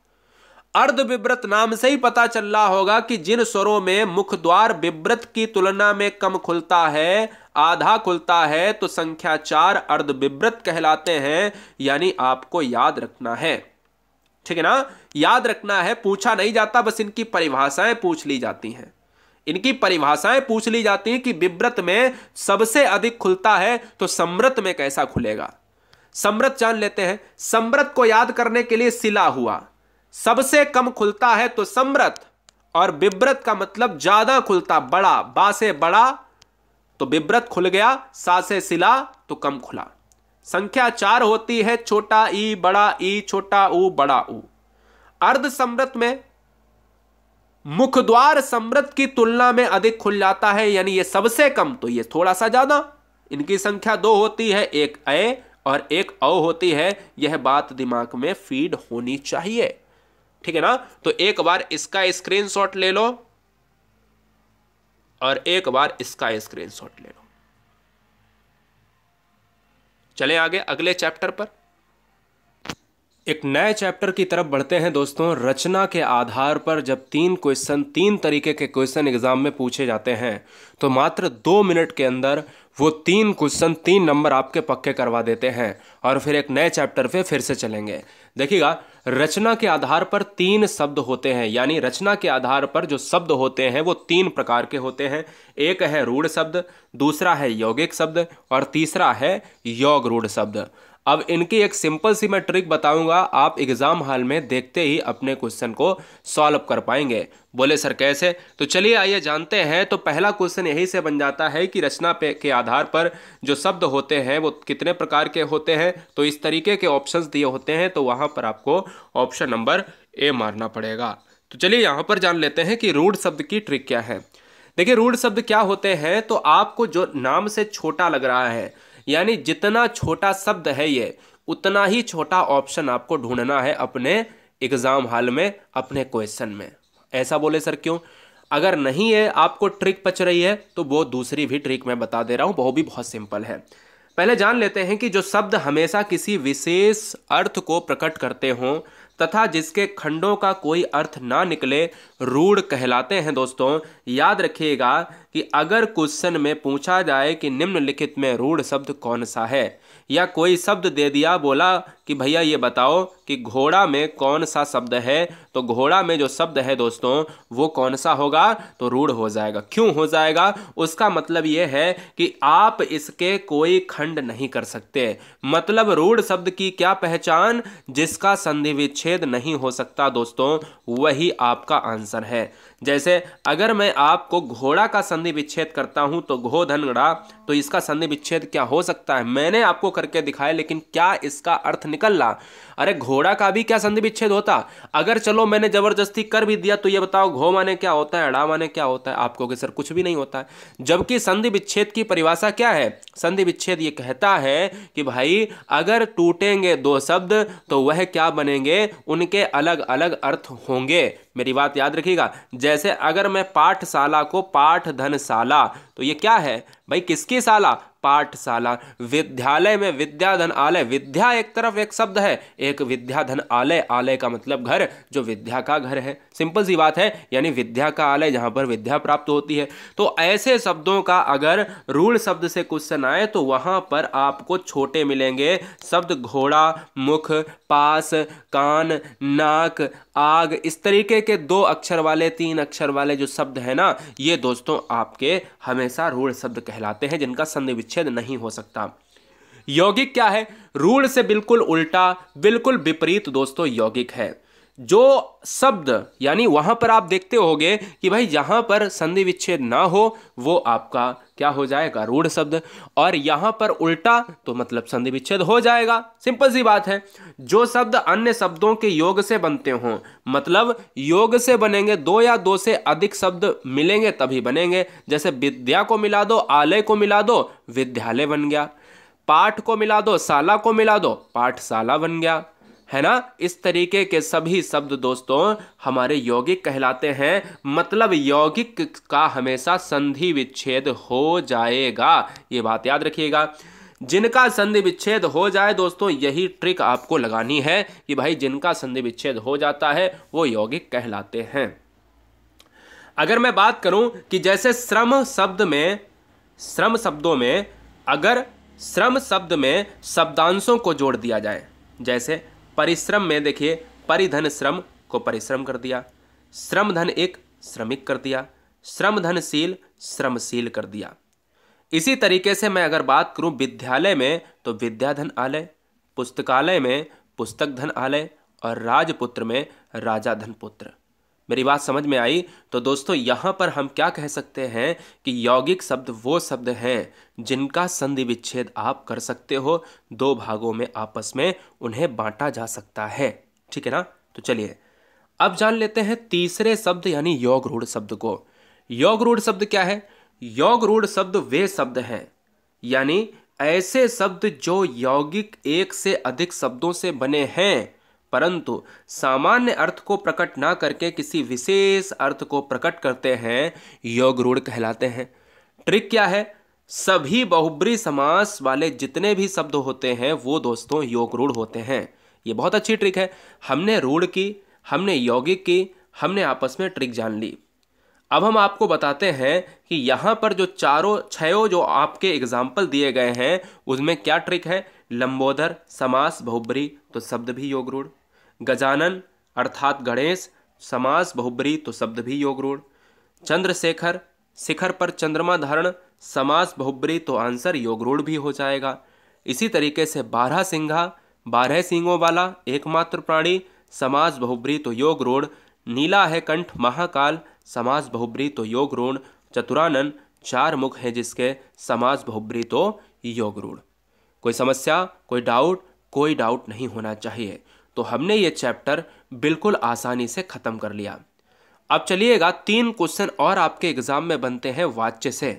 अर्ध विव्रत नाम से ही पता चल रहा होगा कि जिन स्वरों में मुख द्वार विव्रत की तुलना में कम खुलता है आधा खुलता है तो संख्या चार अर्ध विव्रत कहलाते हैं यानी आपको याद रखना है ठीक है ना याद रखना है पूछा नहीं जाता बस इनकी परिभाषाएं पूछ ली जाती हैं इनकी परिभाषाएं पूछ ली जाती हैं कि विव्रत में सबसे अधिक खुलता है तो समृत में कैसा खुलेगा समृत जान लेते हैं समृत को याद करने के लिए सिला हुआ सबसे कम खुलता है तो समृत और विव्रत का मतलब ज्यादा खुलता बड़ा बा से बड़ा तो विव्रत खुल गया सा से सिला तो कम खुला संख्या चार होती है छोटा ई बड़ा ई छोटा ऊ बड़ा ऊ अर्ध समृत में मुख द्वार समृत की तुलना में अधिक खुल जाता है यानी ये सबसे कम तो ये थोड़ा सा ज्यादा इनकी संख्या दो होती है एक ए और एक अ होती है यह बात दिमाग में फीड होनी चाहिए ठीक है ना तो एक बार इसका स्क्रीनशॉट ले लो और एक बार इसका स्क्रीनशॉट ले लो चले आगे अगले चैप्टर पर एक नए चैप्टर की तरफ बढ़ते हैं दोस्तों रचना के आधार पर जब तीन क्वेश्चन तीन तरीके के क्वेश्चन एग्जाम में पूछे जाते हैं तो मात्र दो मिनट के अंदर वो तीन क्वेश्चन तीन नंबर आपके पक्के करवा देते हैं और फिर एक नए चैप्टर पे फिर से चलेंगे देखिएगा रचना के आधार पर तीन शब्द होते हैं यानी रचना के आधार पर जो शब्द होते हैं वो तीन प्रकार के होते हैं एक है रूढ़ शब्द दूसरा है यौगिक शब्द और तीसरा है योग रूढ़ शब्द अब इनकी एक सिंपल सी मैं ट्रिक बताऊंगा आप एग्ज़ाम हाल में देखते ही अपने क्वेश्चन को सॉल्व कर पाएंगे बोले सर कैसे तो चलिए आइए जानते हैं तो पहला क्वेश्चन यही से बन जाता है कि रचना पे के आधार पर जो शब्द होते हैं वो कितने प्रकार के होते हैं तो इस तरीके के ऑप्शंस दिए होते हैं तो वहाँ पर आपको ऑप्शन नंबर ए मारना पड़ेगा तो चलिए यहाँ पर जान लेते हैं कि रूढ़ शब्द की ट्रिक क्या है देखिए रूढ़ शब्द क्या होते हैं तो आपको जो नाम से छोटा लग रहा है यानी जितना छोटा शब्द है ये उतना ही छोटा ऑप्शन आपको ढूंढना है अपने एग्ज़ाम हाल में अपने क्वेश्चन में ऐसा बोले सर क्यों अगर नहीं है आपको ट्रिक पच रही है तो वो दूसरी भी ट्रिक मैं बता दे रहा हूँ वो भी बहुत सिंपल है पहले जान लेते हैं कि जो शब्द हमेशा किसी विशेष अर्थ को प्रकट करते हों तथा जिसके खंडों का कोई अर्थ ना निकले रूढ़ कहलाते हैं दोस्तों याद रखिएगा कि अगर क्वेश्चन में पूछा जाए कि निम्नलिखित में रूढ़ शब्द कौन सा है या कोई शब्द दे दिया बोला कि भैया ये बताओ कि घोड़ा में कौन सा शब्द है तो घोड़ा में जो शब्द है दोस्तों वो कौन सा होगा तो रूढ़ हो जाएगा क्यों हो जाएगा उसका मतलब ये है कि आप इसके कोई खंड नहीं कर सकते मतलब रूढ़ शब्द की क्या पहचान जिसका संधि विच्छेद नहीं हो सकता दोस्तों वही आपका आंसर है जैसे अगर मैं आपको घोड़ा का संधि विच्छेद करता हूं तो घो धनगड़ा तो इसका संधि विच्छेद क्या हो सकता है मैंने आपको करके दिखाया लेकिन क्या इसका अर्थ निकल रहा अरे घोड़ा का भी क्या संधि विच्छेद होता अगर चलो मैंने जबरदस्ती कर भी दिया तो ये बताओ घो माने क्या होता है अड़ा माने क्या होता है आपको कि सर कुछ भी नहीं होता है जबकि संधि विच्छेद की परिभाषा क्या है संधि विच्छेद ये कहता है कि भाई अगर टूटेंगे दो शब्द तो वह क्या बनेंगे उनके अलग अलग अर्थ होंगे मेरी बात याद रखिएगा जैसे अगर मैं पाठशाला को पाठ धनशाला तो ये क्या है भाई किसकी शाला पाठशाला विद्यालय में विद्याधन आलय विद्या एक तरफ एक शब्द है एक विद्याधन आलय आलय का मतलब घर जो विद्या का घर है सिंपल सी बात है यानी विद्या का आलय जहाँ पर विद्या प्राप्त होती है तो ऐसे शब्दों का अगर रूढ़ शब्द से क्वेश्चन आए तो वहाँ पर आपको छोटे मिलेंगे शब्द घोड़ा मुख पास कान नाक आग इस तरीके के दो अक्षर वाले तीन अक्षर वाले जो शब्द है ना ये दोस्तों आपके हमेशा रूढ़ शब्द कह कहलाते हैं जिनका संधि विच्छेद नहीं हो सकता यौगिक क्या है रूढ़ से बिल्कुल उल्टा बिल्कुल विपरीत दोस्तों यौगिक है जो शब्द यानी वहाँ पर आप देखते होगे कि भाई जहाँ पर संधि विच्छेद ना हो वो आपका क्या हो जाएगा रूढ़ शब्द और यहाँ पर उल्टा तो मतलब संधि विच्छेद हो जाएगा सिंपल सी बात है जो शब्द अन्य शब्दों के योग से बनते हों मतलब योग से बनेंगे दो या दो से अधिक शब्द मिलेंगे तभी बनेंगे जैसे विद्या को मिला दो आलय को मिला दो विद्यालय बन गया पाठ को मिला दो शाला को मिला दो पाठशाला बन गया है ना इस तरीके के सभी शब्द दोस्तों हमारे यौगिक कहलाते हैं मतलब यौगिक का हमेशा संधि विच्छेद हो जाएगा ये बात याद रखिएगा जिनका संधि विच्छेद हो जाए दोस्तों यही ट्रिक आपको लगानी है कि भाई जिनका संधि विच्छेद हो जाता है वो यौगिक कहलाते हैं अगर मैं बात करूं कि जैसे श्रम शब्द में श्रम शब्दों में अगर श्रम शब्द में शब्दांशों को जोड़ दिया जाए जैसे परिश्रम में देखिए परिधन श्रम को परिश्रम कर दिया श्रम धन एक श्रमिक कर दिया श्रम धनशील श्रमशील कर दिया इसी तरीके से मैं अगर बात करूं विद्यालय में तो विद्याधन आलय पुस्तकालय में पुस्तक धन आलय और राजपुत्र में राजा धन पुत्र मेरी बात समझ में आई तो दोस्तों यहाँ पर हम क्या कह सकते हैं कि यौगिक शब्द वो शब्द हैं जिनका संधि विच्छेद आप कर सकते हो दो भागों में आपस में उन्हें बांटा जा सकता है ठीक है ना तो चलिए अब जान लेते हैं तीसरे शब्द यानी योग रूढ़ शब्द को योग रूढ़ शब्द क्या है योग रूढ़ शब्द वे शब्द हैं यानी ऐसे शब्द जो यौगिक एक से अधिक शब्दों से बने हैं परंतु सामान्य अर्थ को प्रकट ना करके किसी विशेष अर्थ को प्रकट करते हैं योग रूढ़ कहलाते हैं ट्रिक क्या है सभी बहुब्री समास वाले जितने भी शब्द होते हैं वो दोस्तों योग रूढ़ होते हैं ये बहुत अच्छी ट्रिक है हमने रूढ़ की हमने यौगिक की हमने आपस में ट्रिक जान ली अब हम आपको बताते हैं कि यहाँ पर जो चारों छयों जो आपके एग्जाम्पल दिए गए हैं उसमें क्या ट्रिक है लंबोदर समास बहुब्री तो शब्द भी योग रूढ़ गजानन अर्थात गणेश समास बहुबरी तो शब्द भी योग रूढ़ चंद्रशेखर शिखर पर चंद्रमा धारण समास बहुबरी तो आंसर योग रूढ़ भी हो जाएगा इसी तरीके से बारह सिंघा बारह सिंगों वाला एकमात्र प्राणी समास बहुबरी तो योग रूढ़ नीला है कंठ महाकाल समास बहुब्री तो योग रूढ़ चतुरानन चार मुख हैं जिसके समास बहुबरी तो योग रूढ़ कोई समस्या कोई डाउट कोई डाउट नहीं होना चाहिए तो हमने ये चैप्टर बिल्कुल आसानी से ख़त्म कर लिया अब चलिएगा तीन क्वेश्चन और आपके एग्ज़ाम में बनते हैं वाच्य से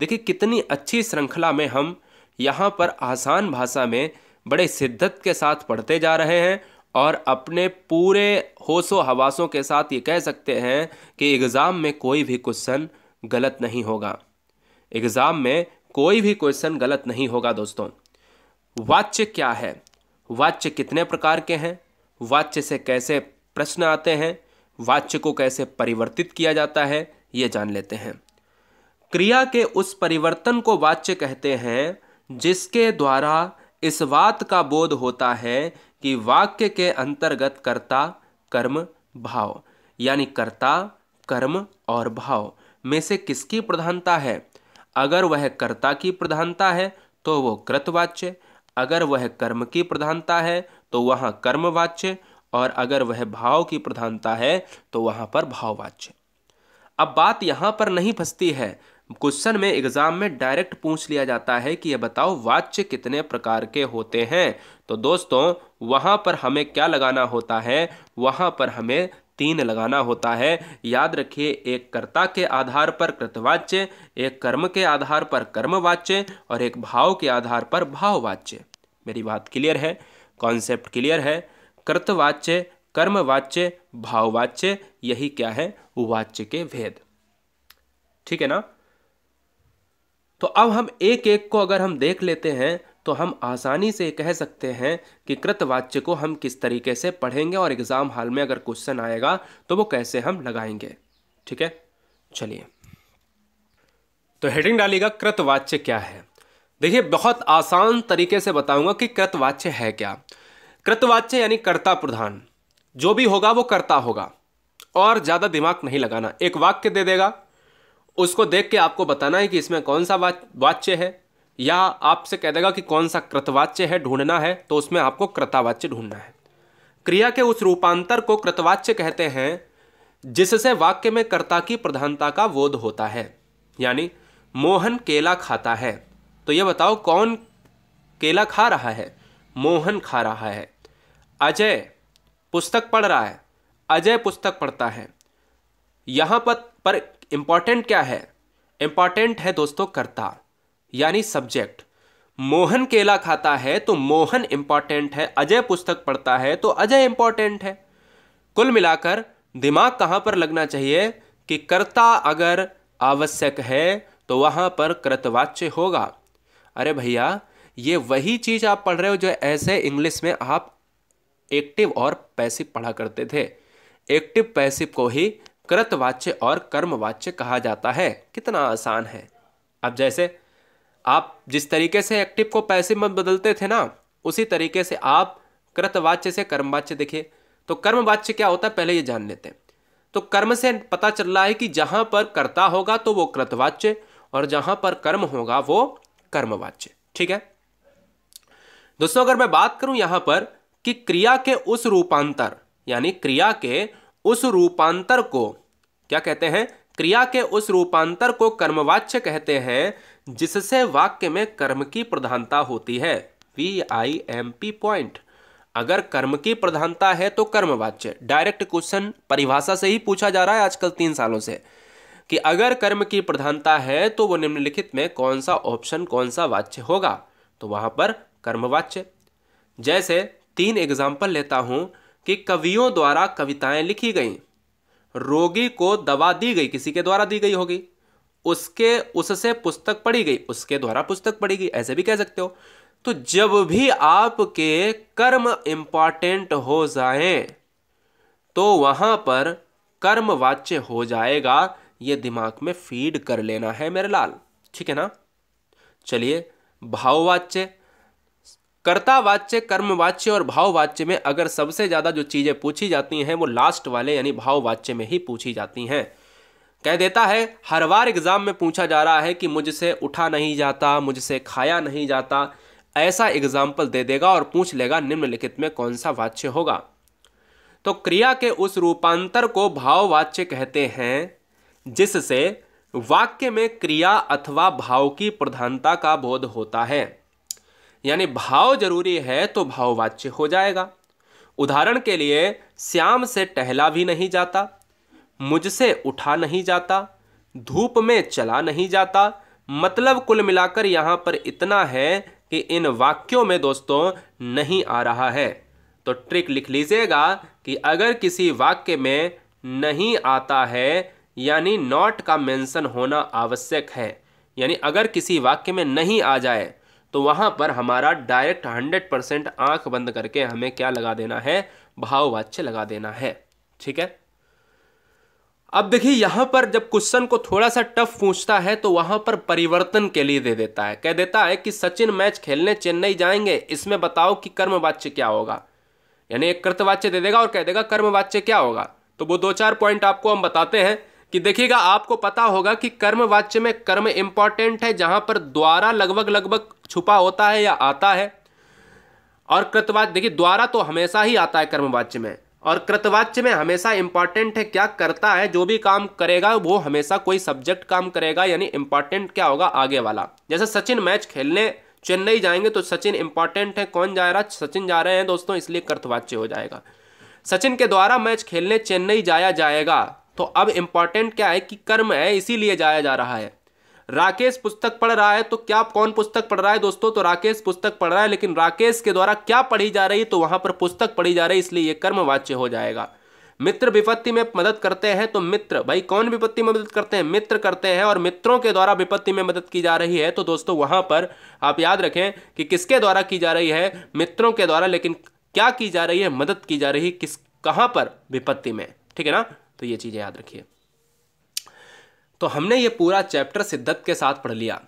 देखिए कितनी अच्छी श्रृंखला में हम यहाँ पर आसान भाषा में बड़े शिद्दत के साथ पढ़ते जा रहे हैं और अपने पूरे होशो हवासों के साथ ये कह सकते हैं कि एग्ज़ाम में कोई भी क्वेश्चन गलत नहीं होगा एग्ज़ाम में कोई भी क्वेश्चन गलत नहीं होगा दोस्तों वाच्य क्या है वाच्य कितने प्रकार के हैं वाच्य से कैसे प्रश्न आते हैं वाच्य को कैसे परिवर्तित किया जाता है ये जान लेते हैं क्रिया के उस परिवर्तन को वाच्य कहते हैं जिसके द्वारा इस बात का बोध होता है कि वाक्य के अंतर्गत कर्ता कर्म भाव यानी कर्ता कर्म और भाव में से किसकी प्रधानता है अगर वह कर्ता की प्रधानता है तो वो कृतवाच्य अगर वह कर्म की प्रधानता है तो वहाँ कर्मवाच्य और अगर वह भाव की प्रधानता है तो वहाँ पर भाववाच्य अब बात यहाँ पर नहीं फंसती है क्वेश्चन में एग्जाम में डायरेक्ट पूछ लिया जाता है कि यह बताओ वाच्य कितने प्रकार के होते हैं तो दोस्तों वहाँ पर हमें क्या लगाना होता है वहाँ पर हमें तीन लगाना होता है याद रखिए एक कर्ता के आधार पर कृतवाच्य एक कर्म के आधार पर कर्मवाच्य और एक भाव के आधार पर भाववाच्य मेरी बात क्लियर है कॉन्सेप्ट क्लियर है कर्तवाच्य कर्मवाच्य भाववाच्य यही क्या है वाच्य के भेद ठीक है ना तो अब हम एक एक को अगर हम देख लेते हैं तो हम आसानी से कह सकते हैं कि कृतवाच्य को हम किस तरीके से पढ़ेंगे और एग्ज़ाम हाल में अगर क्वेश्चन आएगा तो वो कैसे हम लगाएंगे ठीक है चलिए तो हेडिंग डालिएगा कृतवाच्य क्या है देखिए बहुत आसान तरीके से बताऊंगा कि कृतवाच्य है क्या कृतवाच्य यानी कर्ता प्रधान जो भी होगा वो कर्ता होगा और ज़्यादा दिमाग नहीं लगाना एक वाक्य दे देगा उसको देख के आपको बताना है कि इसमें कौन सा वाच्य है या आपसे कह देगा कि कौन सा कृतवाच्य है ढूंढना है तो उसमें आपको कृतावाच्य ढूंढना है क्रिया के उस रूपांतर को कृतवाच्य कहते हैं जिससे वाक्य में कर्ता की प्रधानता का बोध होता है यानी मोहन केला खाता है तो ये बताओ कौन केला खा रहा है मोहन खा रहा है अजय पुस्तक पढ़ रहा है अजय पुस्तक पढ़ता है यहाँ पर पर इम्पॉर्टेंट क्या है इम्पॉर्टेंट है दोस्तों कर्ता यानी सब्जेक्ट मोहन केला खाता है तो मोहन इंपॉर्टेंट है अजय पुस्तक पढ़ता है तो अजय इंपॉर्टेंट है कुल मिलाकर दिमाग कहाँ पर लगना चाहिए कि कर्ता अगर आवश्यक है तो वहाँ पर कृतवाच्य होगा अरे भैया ये वही चीज़ आप पढ़ रहे हो जो ऐसे इंग्लिश में आप एक्टिव और पैसिव पढ़ा करते थे एक्टिव पैसिव को ही कृतवाच्य और कर्मवाच्य कहा जाता है कितना आसान है अब जैसे आप जिस तरीके से एक्टिव को पैसे में बदलते थे ना उसी तरीके से आप कृतवाच्य से कर्मवाच्य देखिए तो कर्मवाच्य क्या होता है पहले ये जान लेते हैं तो कर्म से पता चल रहा है कि जहां पर कर्ता होगा तो वो कृतवाच्य और जहां पर कर्म होगा वो कर्मवाच्य ठीक है दोस्तों अगर मैं बात करूं यहां पर कि क्रिया के उस रूपांतर यानी क्रिया के उस रूपांतर को क्या कहते हैं क्रिया के उस रूपांतर को कर्मवाच्य कहते हैं जिससे वाक्य में कर्म की प्रधानता होती है V I M P point अगर कर्म की प्रधानता है तो कर्मवाच्य डायरेक्ट क्वेश्चन परिभाषा से ही पूछा जा रहा है आजकल तीन सालों से कि अगर कर्म की प्रधानता है तो वो निम्नलिखित में कौन सा ऑप्शन कौन सा वाच्य होगा तो वहां पर कर्मवाच्य जैसे तीन एग्जाम्पल लेता हूं कि कवियों द्वारा कविताएं लिखी गई रोगी को दवा दी गई किसी के द्वारा दी गई होगी उसके उससे पुस्तक पढ़ी गई उसके द्वारा पुस्तक पढ़ी गई ऐसे भी कह सकते हो तो जब भी आपके कर्म इंपॉर्टेंट हो जाए तो वहां पर कर्म वाच्य हो जाएगा ये दिमाग में फीड कर लेना है मेरे लाल ठीक है ना चलिए भाववाच्य कर्तावाच्य कर्मवाच्य और भाववाच्य में अगर सबसे ज़्यादा जो चीज़ें पूछी जाती हैं वो लास्ट वाले यानी भाववाच्य में ही पूछी जाती हैं कह देता है हर बार एग्ज़ाम में पूछा जा रहा है कि मुझसे उठा नहीं जाता मुझसे खाया नहीं जाता ऐसा एग्ज़ाम्पल दे देगा और पूछ लेगा निम्नलिखित में कौन सा वाच्य होगा तो क्रिया के उस रूपांतर को भाववाच्य कहते हैं जिससे वाक्य में क्रिया अथवा भाव की प्रधानता का बोध होता है यानी भाव जरूरी है तो भाववाच्य हो जाएगा उदाहरण के लिए श्याम से टहला भी नहीं जाता मुझसे उठा नहीं जाता धूप में चला नहीं जाता मतलब कुल मिलाकर यहाँ पर इतना है कि इन वाक्यों में दोस्तों नहीं आ रहा है तो ट्रिक लिख लीजिएगा कि अगर किसी वाक्य में नहीं आता है यानी नॉट का मेंशन होना आवश्यक है यानी अगर किसी वाक्य में नहीं आ जाए तो वहाँ पर हमारा डायरेक्ट हंड्रेड परसेंट आँख बंद करके हमें क्या लगा देना है भाववाच्य लगा देना है ठीक है अब देखिए यहाँ पर जब क्वेश्चन को थोड़ा सा टफ पूछता है तो वहाँ पर परिवर्तन के लिए दे देता है कह देता है कि सचिन मैच खेलने चेन्नई जाएंगे इसमें बताओ कि कर्मवाच्य क्या होगा यानी एक कृतवाच्य दे देगा और कह देगा कर्मवाच्य क्या होगा तो वो दो चार पॉइंट आपको हम बताते हैं कि देखिएगा आपको पता होगा कि कर्मवाच्य में कर्म इंपॉर्टेंट है जहाँ पर द्वारा लगभग लगभग छुपा होता है या आता है और कृतवाच्य देखिए द्वारा तो हमेशा ही आता है कर्मवाच्य में और कृतवाच्य में हमेशा इंपॉर्टेंट है क्या करता है जो भी काम करेगा वो हमेशा कोई सब्जेक्ट काम करेगा यानी इंपॉर्टेंट क्या होगा आगे वाला जैसे सचिन मैच खेलने चेन्नई जाएंगे तो सचिन इंपॉर्टेंट है कौन जा रहा सचिन जा रहे हैं दोस्तों इसलिए कर्तवाच्य हो जाएगा सचिन के द्वारा मैच खेलने चेन्नई जाया जाएगा तो अब इम्पॉर्टेंट क्या है कि कर्म है इसीलिए जाया जा रहा है राकेश पुस्तक पढ़ रहा है तो क्या कौन पुस्तक पढ़ रहा है दोस्तों तो राकेश पुस्तक पढ़ रहा है लेकिन राकेश के द्वारा क्या पढ़ी जा रही है तो वहां पर पुस्तक पढ़ी जा रही है इसलिए यह कर्मवाच्य हो जाएगा मित्र विपत्ति में मदद करते हैं तो मित्र भाई कौन विपत्ति में मदद करते हैं मित्र करते हैं और मित्रों के द्वारा विपत्ति में मदद की जा रही है तो दोस्तों वहां पर आप याद रखें कि किसके द्वारा की जा रही है मित्रों के द्वारा लेकिन क्या की जा रही है मदद की जा रही है किस कहां पर विपत्ति में ठीक है ना तो ये चीज़ें याद रखिए तो हमने ये पूरा चैप्टर सिद्धत के साथ पढ़ लिया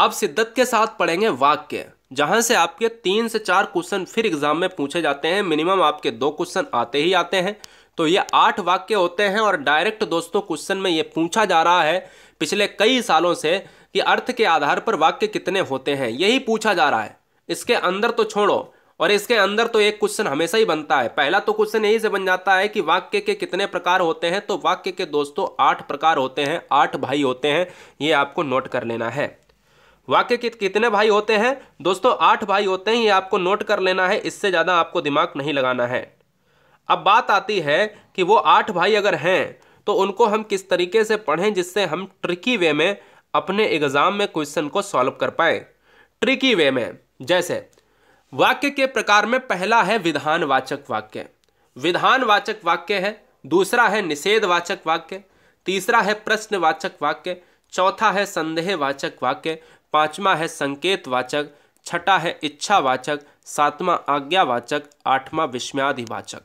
अब सिद्धत के साथ पढ़ेंगे वाक्य जहाँ से आपके तीन से चार क्वेश्चन फिर एग्जाम में पूछे जाते हैं मिनिमम आपके दो क्वेश्चन आते ही आते हैं तो ये आठ वाक्य होते हैं और डायरेक्ट दोस्तों क्वेश्चन में ये पूछा जा रहा है पिछले कई सालों से कि अर्थ के आधार पर वाक्य कितने होते हैं यही पूछा जा रहा है इसके अंदर तो छोड़ो और इसके अंदर तो एक क्वेश्चन हमेशा ही बनता है पहला तो क्वेश्चन यही से बन जाता है कि वाक्य के कितने प्रकार होते हैं तो वाक्य के दोस्तों आठ प्रकार होते हैं आठ भाई होते हैं ये आपको नोट कर लेना है वाक्य के कितने भाई होते हैं दोस्तों आठ भाई होते हैं ये आपको नोट कर लेना है इससे ज़्यादा आपको दिमाग नहीं लगाना है अब बात आती है कि वो आठ भाई अगर हैं तो उनको हम किस तरीके से पढ़ें जिससे हम ट्रिकी वे में अपने एग्ज़ाम में क्वेश्चन को सॉल्व कर पाए ट्रिकी वे में जैसे वाक्य के प्रकार में पहला है विधानवाचक वाक्य विधानवाचक वाक्य है दूसरा है निषेधवाचक वाक्य तीसरा है प्रश्नवाचक वाक्य चौथा है संदेहवाचक वाक्य पांचवा है संकेतवाचक छठा है इच्छावाचक सातवां आज्ञावाचक आठवां विस्म्यादिवाचक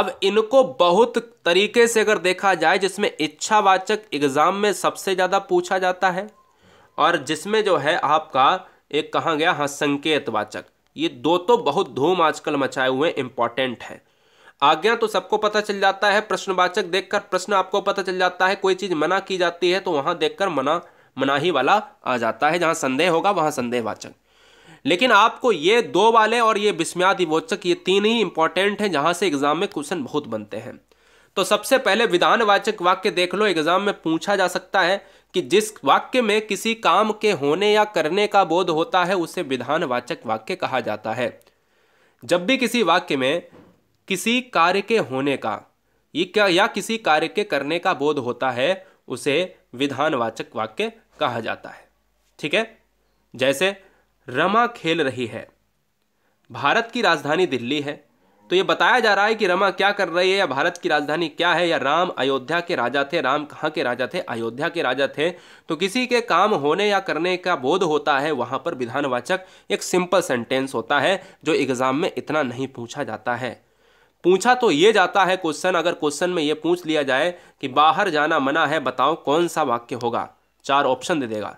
अब इनको बहुत तरीके से अगर देखा जाए जिसमें इच्छावाचक एग्जाम में सबसे ज़्यादा पूछा जाता है और जिसमें जो है आपका एक कहा गया हाँ संकेतवाचक ये दो तो बहुत धूम आजकल मचाए हुए इंपॉर्टेंट हैं आज्ञा तो सबको पता चल जाता है प्रश्नवाचक देखकर प्रश्न आपको पता चल जाता है कोई चीज़ मना की जाती है तो वहां देखकर मना मनाही वाला आ जाता है जहां संदेह होगा वहां संदेहवाचक लेकिन आपको ये दो वाले और ये विस्म्यादिवोचक ये तीन ही इंपॉर्टेंट हैं जहां से एग्जाम में क्वेश्चन बहुत बनते हैं तो सबसे पहले विधानवाचक वाक्य देख लो एग्जाम में पूछा जा सकता है कि जिस वाक्य में किसी काम के होने या करने का बोध होता है उसे विधानवाचक वाक्य कहा जाता है जब भी किसी वाक्य में किसी कार्य के होने का ये क्या या किसी कार्य के करने का बोध होता है उसे विधानवाचक वाक्य कहा जाता है ठीक है जैसे रमा खेल रही है भारत की राजधानी दिल्ली है तो ये बताया जा रहा है कि रमा क्या कर रही है या भारत की राजधानी क्या है या राम अयोध्या के राजा थे राम कहाँ के राजा थे अयोध्या के राजा थे तो किसी के काम होने या करने का बोध होता है वहाँ पर विधानवाचक एक सिंपल सेंटेंस होता है जो एग्ज़ाम में इतना नहीं पूछा जाता है पूछा तो ये जाता है क्वेश्चन अगर क्वेश्चन में ये पूछ लिया जाए कि बाहर जाना मना है बताओ कौन सा वाक्य होगा चार ऑप्शन दे देगा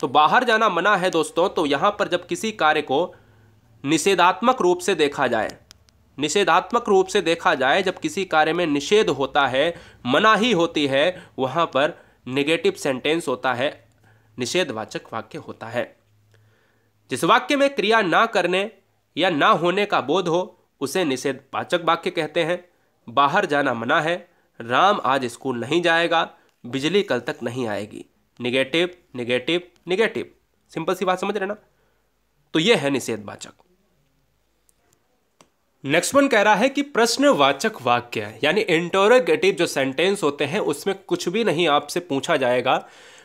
तो बाहर जाना मना है दोस्तों तो यहाँ पर जब किसी कार्य को निषेधात्मक रूप से देखा जाए निषेधात्मक रूप से देखा जाए जब किसी कार्य में निषेध होता है मनाही होती है वहाँ पर निगेटिव सेंटेंस होता है निषेधवाचक वाक्य होता है जिस वाक्य में क्रिया ना करने या ना होने का बोध हो उसे निषेधवाचक वाक्य कहते हैं बाहर जाना मना है राम आज स्कूल नहीं जाएगा बिजली कल तक नहीं आएगी निगेटिव निगेटिव निगेटिव सिंपल सी बात समझ रहे ना तो ये है निषेधवाचक नेक्स्ट वन कह रहा है कि प्रश्नवाचक वाक्य यानी इंटोरोगेटिव जो सेंटेंस होते हैं उसमें कुछ भी नहीं आपसे पूछा जाएगा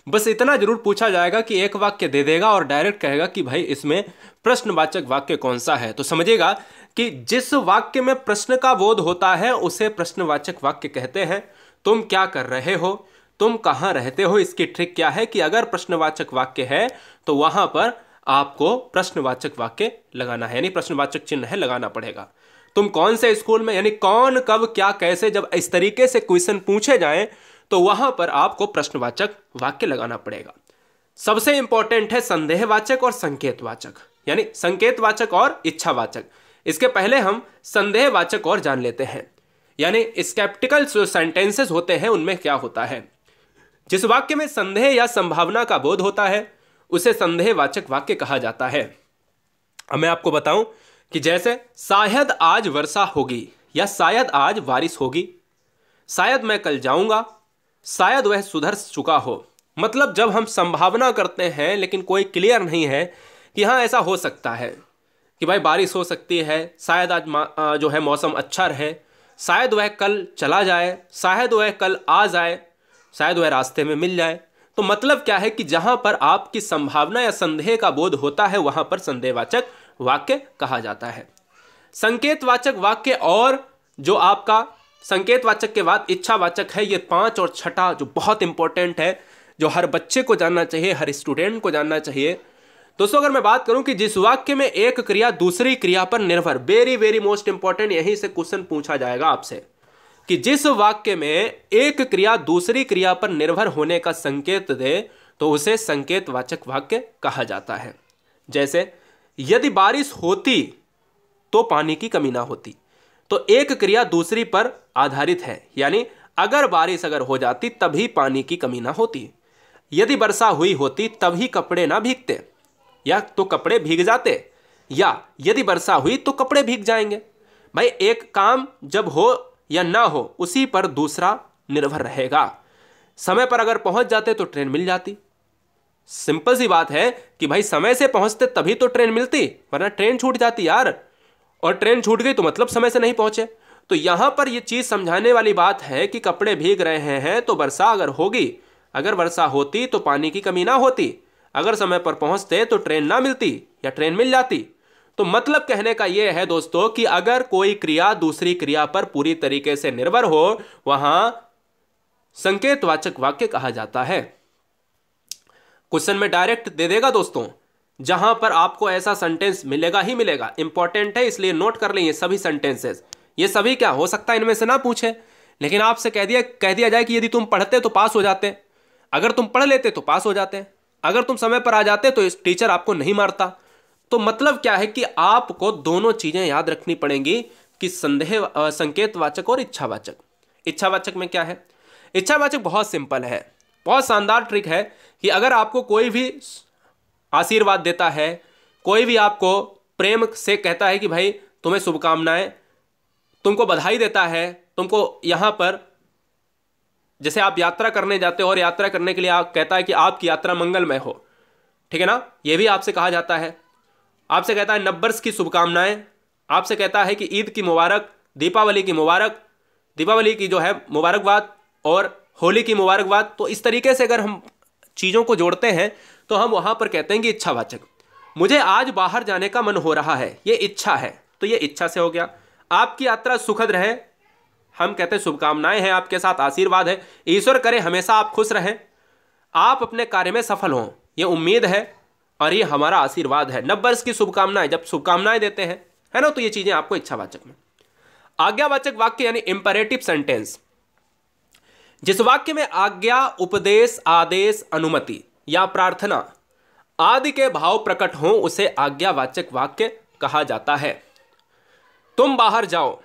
बस इतना जरूर पूछा जाएगा कि एक वाक्य दे देगा और डायरेक्ट कहेगा कि भाई इसमें प्रश्नवाचक वाक्य कौन सा है तो समझिएगा कि जिस वाक्य में प्रश्न का बोध होता है उसे प्रश्नवाचक वाक्य कहते हैं तुम क्या कर रहे हो तुम कहाँ रहते हो इसकी ट्रिक क्या है कि अगर प्रश्नवाचक वाक्य है तो वहां पर आपको प्रश्नवाचक वाक्य लगाना है यानी प्रश्नवाचक चिन्ह है लगाना पड़ेगा तुम कौन से स्कूल में यानी कौन कब क्या कैसे जब इस तरीके से क्वेश्चन पूछे जाए तो वहां पर आपको प्रश्नवाचक वाक्य लगाना पड़ेगा सबसे इंपॉर्टेंट है संदेहवाचक और संकेतवाचक यानी संकेतवाचक और इच्छावाचक इसके पहले हम संदेहवाचक और जान लेते हैं यानी स्केप्टिकल जो सेंटेंसेस होते हैं उनमें क्या होता है जिस वाक्य में संदेह या संभावना का बोध होता है उसे संदेहवाचक वाक्य कहा जाता है अब मैं आपको बताऊं कि जैसे शायद आज वर्षा होगी या शायद आज बारिश होगी शायद मैं कल जाऊंगा शायद वह सुधर चुका हो मतलब जब हम संभावना करते हैं लेकिन कोई क्लियर नहीं है कि हाँ ऐसा हो सकता है कि भाई बारिश हो सकती है शायद आज जो है मौसम अच्छा रहे शायद वह कल चला जाए शायद वह कल आ जाए शायद वह रास्ते में मिल जाए तो मतलब क्या है कि जहाँ पर आपकी संभावना या संदेह का बोध होता है वहाँ पर संदेहवाचक वाक्य कहा जाता है संकेतवाचक वाक्य और जो आपका संकेतवाचक के बाद इच्छावाचक है ये पांच और छठा जो बहुत इंपॉर्टेंट है जो हर बच्चे को जानना चाहिए हर स्टूडेंट को जानना चाहिए दोस्तों अगर मैं बात करूं कि जिस वाक्य में एक क्रिया दूसरी क्रिया पर निर्भर वेरी वेरी मोस्ट इंपॉर्टेंट यहीं से क्वेश्चन पूछा जाएगा आपसे कि जिस वाक्य में एक क्रिया दूसरी क्रिया पर निर्भर होने का संकेत दे तो उसे संकेतवाचक वाक्य कहा जाता है जैसे यदि बारिश होती तो पानी की कमी ना होती तो एक क्रिया दूसरी पर आधारित है यानी अगर बारिश अगर हो जाती तभी पानी की कमी ना होती यदि वर्षा हुई होती तभी कपड़े ना भीगते या तो कपड़े भीग जाते या यदि वर्षा हुई तो कपड़े भीग जाएंगे भाई एक काम जब हो या ना हो उसी पर दूसरा निर्भर रहेगा समय पर अगर पहुंच जाते तो ट्रेन मिल जाती सिंपल सी बात है कि भाई समय से पहुंचते तभी तो ट्रेन मिलती वरना ट्रेन छूट जाती यार और ट्रेन छूट गई तो मतलब समय से नहीं पहुंचे तो यहां पर यह चीज़ समझाने वाली बात है कि कपड़े भीग रहे हैं तो वर्षा अगर होगी अगर वर्षा होती तो पानी की कमी ना होती अगर समय पर पहुंचते तो ट्रेन ना मिलती या ट्रेन मिल जाती तो मतलब कहने का यह है दोस्तों कि अगर कोई क्रिया दूसरी क्रिया पर पूरी तरीके से निर्भर हो वहां संकेतवाचक वाक्य कहा जाता है क्वेश्चन में डायरेक्ट दे देगा दोस्तों जहां पर आपको ऐसा सेंटेंस मिलेगा ही मिलेगा इंपॉर्टेंट है इसलिए नोट कर लें ये सभी सेंटेंसेस ये सभी क्या हो सकता है इनमें से ना पूछे लेकिन आपसे कह दिया कह दिया जाए कि यदि तुम पढ़ते तो पास हो जाते अगर तुम पढ़ लेते तो पास हो जाते अगर तुम समय पर आ जाते तो इस टीचर आपको नहीं मारता तो मतलब क्या है कि आपको दोनों चीज़ें याद रखनी पड़ेंगी कि संदेह संकेतवाचक और इच्छावाचक इच्छावाचक में क्या है इच्छावाचक बहुत सिंपल है बहुत शानदार ट्रिक है कि अगर आपको कोई भी आशीर्वाद देता है कोई भी आपको प्रेम से कहता है कि भाई तुम्हें शुभकामनाएं तुमको बधाई देता है तुमको यहाँ पर जैसे आप यात्रा करने जाते हो और यात्रा करने के लिए आप कहता है कि आपकी यात्रा मंगलमय हो ठीक है ना ये भी आपसे कहा जाता है आपसे कहता है नब्बर्स की शुभकामनाएं आपसे कहता है कि ईद की मुबारक दीपावली की मुबारक दीपावली की जो है मुबारकबाद और होली की मुबारकबाद तो इस तरीके से अगर हम चीज़ों को जोड़ते हैं तो हम वहाँ पर कहते हैं कि इच्छावाचक मुझे आज बाहर जाने का मन हो रहा है ये इच्छा है तो ये इच्छा से हो गया आपकी यात्रा सुखद रहे हम कहते हैं शुभकामनाएं हैं आपके साथ आशीर्वाद है ईश्वर करे हमेशा आप खुश रहें आप अपने कार्य में सफल हों ये उम्मीद है और ये हमारा आशीर्वाद है नव वर्ष की शुभकामनाएं जब शुभकामनाएं देते हैं है ना तो ये चीज़ें आपको इच्छावाचक में आज्ञावाचक वाक्य यानी इम्परेटिव सेंटेंस जिस वाक्य में आज्ञा उपदेश आदेश अनुमति या प्रार्थना आदि के भाव प्रकट हों उसे आज्ञावाचक वाक्य कहा जाता है तुम बाहर जाओ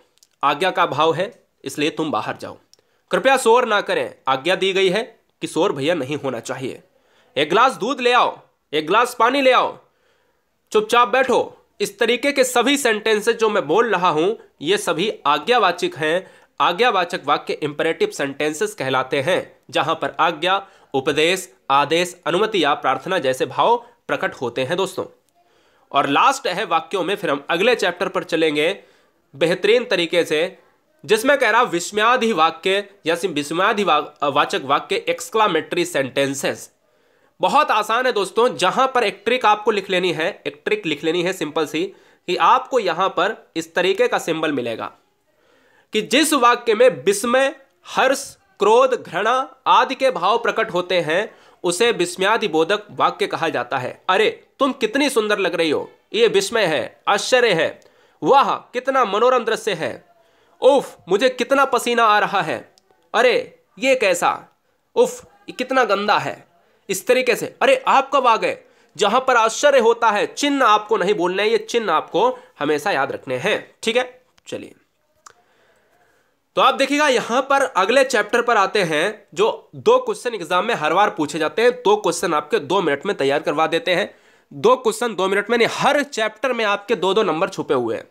आज्ञा का भाव है इसलिए तुम बाहर जाओ कृपया शोर ना करें आज्ञा दी गई है कि शोर भैया नहीं होना चाहिए एक गिलास दूध ले आओ एक गिलास पानी ले आओ चुपचाप बैठो इस तरीके के सभी सेंटेंसेस जो मैं बोल रहा हूं ये सभी आज्ञावाचक हैं आज्ञावाचक वाक्य इंपरेटिव सेंटेंसेस कहलाते हैं जहां पर आज्ञा उपदेश आदेश अनुमति या प्रार्थना जैसे भाव प्रकट होते हैं दोस्तों और लास्ट है वाक्यों में फिर हम अगले चैप्टर पर चलेंगे बेहतरीन तरीके से जिसमें कह रहा विस्म्याधि वाक्य या विस्म्याधि वाचक वाक्य एक्सक्लामेटरी सेंटेंसेस बहुत आसान है दोस्तों जहां पर एक ट्रिक आपको लिख लेनी है एक ट्रिक लिख लेनी है सिंपल सी कि आपको यहां पर इस तरीके का सिंबल मिलेगा कि जिस वाक्य में विस्मय हर्ष क्रोध घृणा आदि के भाव प्रकट होते हैं उसे विस्मयादि बोधक वाक्य कहा जाता है अरे तुम कितनी सुंदर लग रही हो ये विस्मय है आश्चर्य है वाह कितना मनोरम दृश्य है उफ मुझे कितना पसीना आ रहा है अरे ये कैसा उफ ये कितना गंदा है इस तरीके से अरे आप कब आ गए जहां पर आश्चर्य होता है चिन्ह आपको नहीं बोलने ये चिन्ह आपको हमेशा याद रखने हैं ठीक है चलिए तो आप देखिएगा यहां पर अगले चैप्टर पर आते हैं जो दो क्वेश्चन एग्जाम में हर बार पूछे जाते हैं दो क्वेश्चन आपके दो मिनट में तैयार करवा देते हैं दो क्वेश्चन दो मिनट में नहीं हर चैप्टर में आपके दो दो नंबर छुपे हुए हैं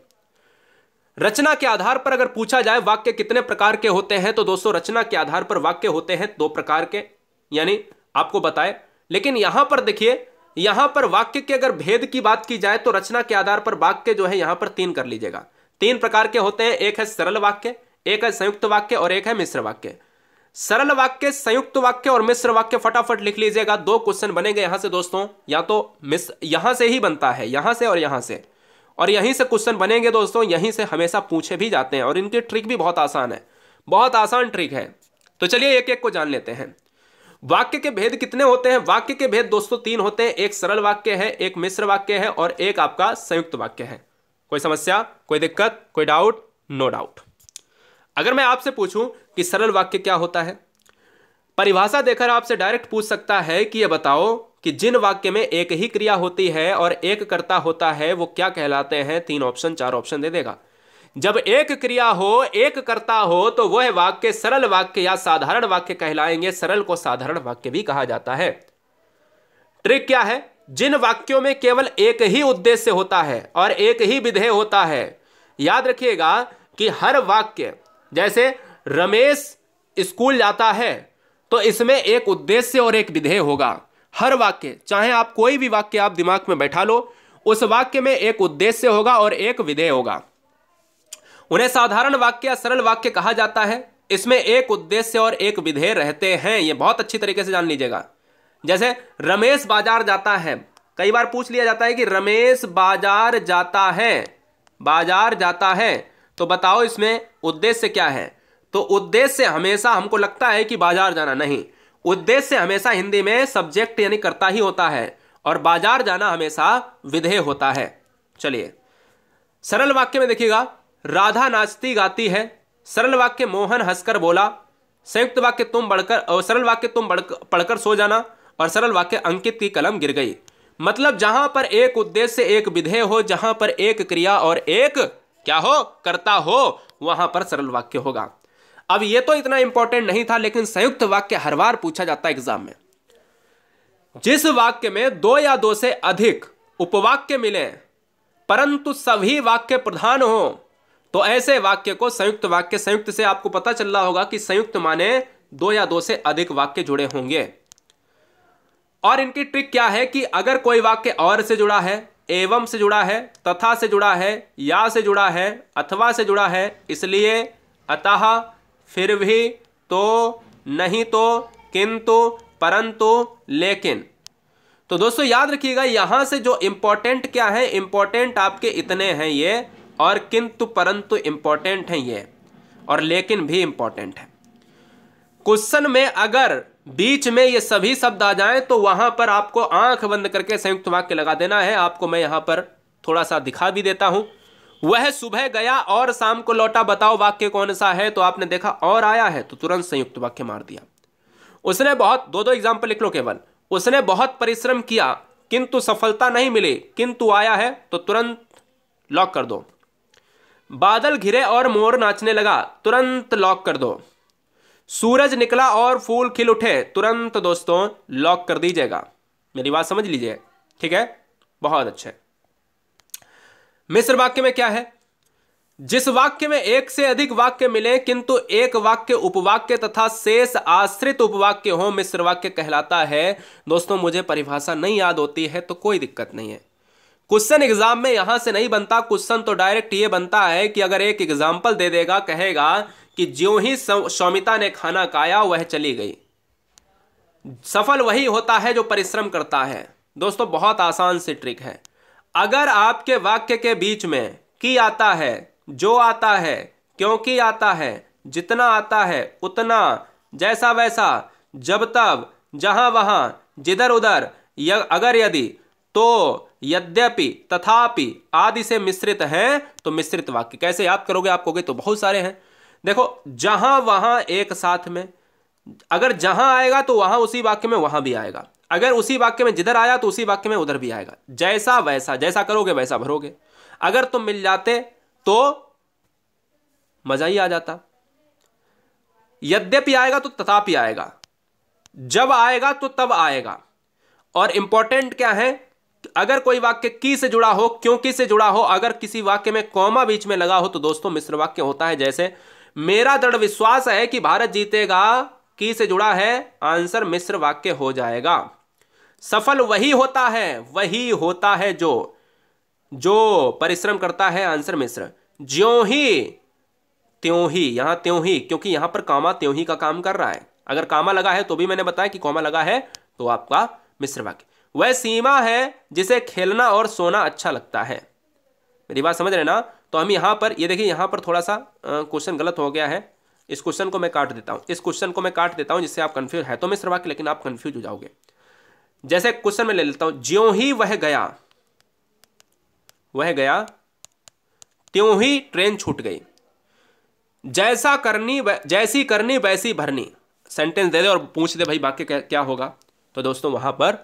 रचना के आधार पर अगर पूछा जाए वाक्य कितने प्रकार के होते हैं तो दोस्तों रचना के आधार पर वाक्य होते हैं दो प्रकार के यानी आपको बताए लेकिन यहां पर देखिए यहां पर वाक्य के अगर भेद की बात की जाए तो रचना के आधार पर वाक्य जो है यहां पर तीन कर लीजिएगा तीन प्रकार के होते हैं एक है सरल वाक्य एक है संयुक्त वाक्य और एक है मिश्र वाक्य सरल वाक्य संयुक्त वाक्य और मिश्र वाक्य फटाफट लिख लीजिएगा दो क्वेश्चन बनेंगे यहां से दोस्तों या तो मिस यहां से ही बनता है यहां से और यहां से और यहीं से क्वेश्चन बनेंगे दोस्तों यहीं से हमेशा पूछे भी जाते हैं और इनकी ट्रिक भी बहुत आसान है बहुत आसान ट्रिक है तो चलिए एक एक को जान लेते हैं वाक्य के भेद कितने होते हैं वाक्य के भेद दोस्तों तीन होते हैं एक सरल वाक्य है एक मिश्र वाक्य है और एक आपका संयुक्त वाक्य है कोई समस्या कोई दिक्कत कोई डाउट नो डाउट अगर मैं आपसे पूछूं कि सरल वाक्य क्या होता है परिभाषा देकर आपसे डायरेक्ट पूछ सकता है कि यह बताओ कि जिन वाक्य में एक ही क्रिया होती है और एक कर्ता होता है वो क्या कहलाते हैं तीन ऑप्शन चार ऑप्शन दे देगा जब एक क्रिया हो एक कर्ता हो तो वह वाक्य सरल वाक्य या साधारण वाक्य कहलाएंगे सरल को साधारण वाक्य भी कहा जाता है ट्रिक क्या है जिन वाक्यों में केवल एक ही उद्देश्य होता है और एक ही विधेय होता है याद रखिएगा कि हर वाक्य जैसे रमेश स्कूल जाता है तो इसमें एक उद्देश्य और एक विधेय होगा हर वाक्य चाहे आप कोई भी वाक्य आप दिमाग में बैठा लो उस वाक्य में एक उद्देश्य होगा और एक विधेय होगा उन्हें साधारण वाक्य या सरल वाक्य कहा जाता है इसमें एक उद्देश्य और एक विधेय रहते हैं ये बहुत अच्छी तरीके से जान लीजिएगा जैसे रमेश बाजार जाता है कई बार पूछ लिया जाता है कि रमेश बाजार जाता है बाजार जाता है तो बताओ इसमें उद्देश्य क्या है तो उद्देश्य हमेशा हमको लगता है कि बाजार जाना नहीं उद्देश्य हमेशा हिंदी में सब्जेक्ट यानी करता ही होता है और बाजार जाना हमेशा विधेय होता है चलिए सरल वाक्य में देखिएगा राधा नाचती गाती है सरल वाक्य मोहन हंसकर बोला संयुक्त वाक्य तुम बढ़कर और सरल वाक्य तुम बढ़कर पढ़कर सो जाना और सरल वाक्य अंकित की कलम गिर गई मतलब जहां पर एक उद्देश्य एक विधेय हो जहां पर एक क्रिया और एक क्या हो करता हो वहां पर सरल वाक्य होगा अब ये तो इतना इंपॉर्टेंट नहीं था लेकिन संयुक्त वाक्य हर बार पूछा जाता है एग्जाम में जिस वाक्य में दो या दो से अधिक उपवाक्य मिले परंतु सभी वाक्य प्रधान हो तो ऐसे वाक्य को संयुक्त वाक्य संयुक्त से आपको पता चल रहा होगा कि संयुक्त माने दो या दो से अधिक वाक्य जुड़े होंगे और इनकी ट्रिक क्या है कि अगर कोई वाक्य और से जुड़ा है एवं से जुड़ा है तथा से जुड़ा है या से जुड़ा है अथवा से जुड़ा है इसलिए अतः फिर भी तो नहीं तो किंतु परंतु लेकिन तो दोस्तों याद रखिएगा यहाँ से जो इम्पोर्टेंट क्या है इम्पोर्टेंट आपके इतने हैं ये और किंतु परंतु इम्पोर्टेंट हैं ये और लेकिन भी इम्पोर्टेंट है क्वेश्चन में अगर बीच में ये सभी शब्द आ जाएं तो वहां पर आपको आंख बंद करके संयुक्त वाक्य लगा देना है आपको मैं यहां पर थोड़ा सा दिखा भी देता हूं वह सुबह गया और शाम को लौटा बताओ वाक्य कौन सा है तो आपने देखा और आया है तो तुरंत संयुक्त वाक्य मार दिया उसने बहुत दो दो एग्जाम्पल लिख लो केवल उसने बहुत परिश्रम किया किंतु सफलता नहीं मिली किंतु आया है तो तुरंत लॉक कर दो बादल घिरे और मोर नाचने लगा तुरंत लॉक कर दो सूरज निकला और फूल खिल उठे तुरंत दोस्तों लॉक कर दीजिएगा मेरी बात समझ लीजिए ठीक है बहुत अच्छे मिस्र वाक्य में क्या है जिस वाक्य में एक से अधिक वाक्य मिले किंतु एक वाक्य उपवाक्य तथा शेष आश्रित उपवाक्य हो मिस्र वाक्य कहलाता है दोस्तों मुझे परिभाषा नहीं याद होती है तो कोई दिक्कत नहीं है क्वेश्चन एग्जाम में यहां से नहीं बनता क्वेश्चन तो डायरेक्ट ये बनता है कि अगर एक एग्जाम्पल दे देगा कहेगा कि ज्यों ही सौमिता ने खाना खाया वह चली गई सफल वही होता है जो परिश्रम करता है दोस्तों बहुत आसान सी ट्रिक है अगर आपके वाक्य के बीच में की आता है जो आता है क्योंकि आता है जितना आता है उतना जैसा वैसा जब तब जहां वहां जिधर उधर या अगर यदि तो यद्यपि तथापि आदि से मिश्रित हैं तो मिश्रित वाक्य कैसे याद करोगे आप कहोगे तो बहुत सारे हैं देखो जहां वहां एक साथ में अगर जहां आएगा तो वहां उसी वाक्य में वहां भी आएगा अगर उसी वाक्य में जिधर आया तो उसी वाक्य में उधर भी आएगा जैसा वैसा जैसा करोगे वैसा भरोगे अगर तुम मिल जाते तो मजा ही आ जाता यद्यपि आएगा तो तथापि आएगा जब आएगा तो तब आएगा और इंपॉर्टेंट क्या है अगर कोई वाक्य की से जुड़ा हो क्योंकि से जुड़ा हो अगर किसी वाक्य में कौमा बीच में लगा हो तो दोस्तों मिश्र वाक्य होता है जैसे मेरा दृढ़ विश्वास है कि भारत जीतेगा की से जुड़ा है आंसर मिश्र वाक्य हो जाएगा सफल वही होता है वही होता है जो जो परिश्रम करता है आंसर मिश्र ज्यो ही त्यों ही यहां त्यों ही क्योंकि यहां पर कामा त्यों ही का काम कर रहा है अगर कामा लगा है तो भी मैंने बताया कि कॉमा लगा है तो आपका मिश्र वाक्य वह सीमा है जिसे खेलना और सोना अच्छा लगता है मेरी बात समझ रहे ना तो हम यहाँ पर ये यह देखिए यहाँ पर थोड़ा सा क्वेश्चन गलत हो गया है इस क्वेश्चन को मैं काट देता हूँ इस क्वेश्चन को मैं काट देता हूँ जिससे आप कन्फ्यूज है तो मिस्र वाक्य लेकिन आप कन्फ्यूज हो जाओगे जैसे क्वेश्चन में ले लेता हूँ ज्यो ही वह गया वह गया त्यों ही ट्रेन छूट गई जैसा करनी जैसी करनी वैसी भरनी सेंटेंस दे दे और पूछ दे भाई वाक्य क्या होगा तो दोस्तों वहां पर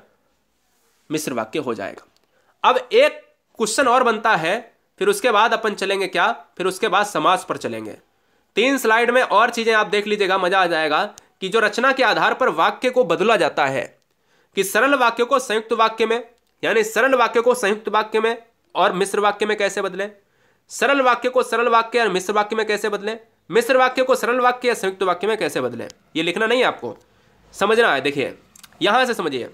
मिश्र वाक्य हो जाएगा अब एक क्वेश्चन और बनता है फिर उसके बाद अपन चलेंगे क्या फिर उसके बाद समाज पर चलेंगे तीन स्लाइड में और चीज़ें आप देख लीजिएगा मज़ा आ जाएगा कि जो रचना के आधार पर वाक्य को बदला जाता है कि सरल वाक्य को संयुक्त वाक्य में यानी सरल वाक्य को संयुक्त वाक्य में और मिश्र वाक्य में कैसे बदले सरल वाक्य को सरल वाक्य और मिश्र वाक्य में कैसे बदले मिश्र वाक्य को सरल वाक्य या संयुक्त वाक्य में कैसे बदले ये लिखना नहीं आपको समझना है देखिए यहां से समझिए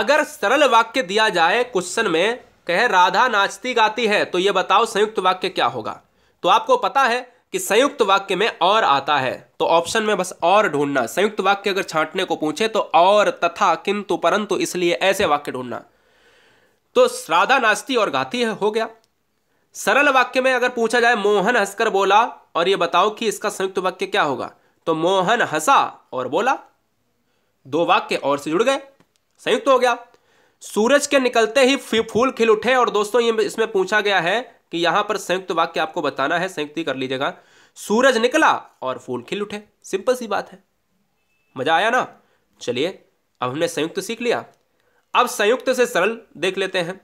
अगर सरल वाक्य दिया जाए क्वेश्चन में कहे राधा नाचती गाती है तो ये बताओ संयुक्त वाक्य क्या होगा तो आपको पता है कि संयुक्त वाक्य में और आता है तो ऑप्शन में बस और ढूंढना संयुक्त वाक्य अगर छांटने को पूछे तो और तथा किंतु परंतु इसलिए ऐसे वाक्य ढूंढना तो राधा नाचती और गाती है हो गया सरल वाक्य में अगर पूछा जाए मोहन हंसकर बोला और ये बताओ कि इसका संयुक्त वाक्य क्या होगा तो मोहन हंसा और बोला दो वाक्य और से जुड़ गए संयुक्त हो गया सूरज के निकलते ही फूल खिल उठे और दोस्तों ये इसमें पूछा गया है कि यहां पर संयुक्त वाक्य आपको बताना है संयुक्त कर लीजिएगा सूरज निकला और फूल खिल उठे सिंपल सी बात है मजा आया ना चलिए अब हमने संयुक्त सीख लिया अब संयुक्त से सरल देख लेते हैं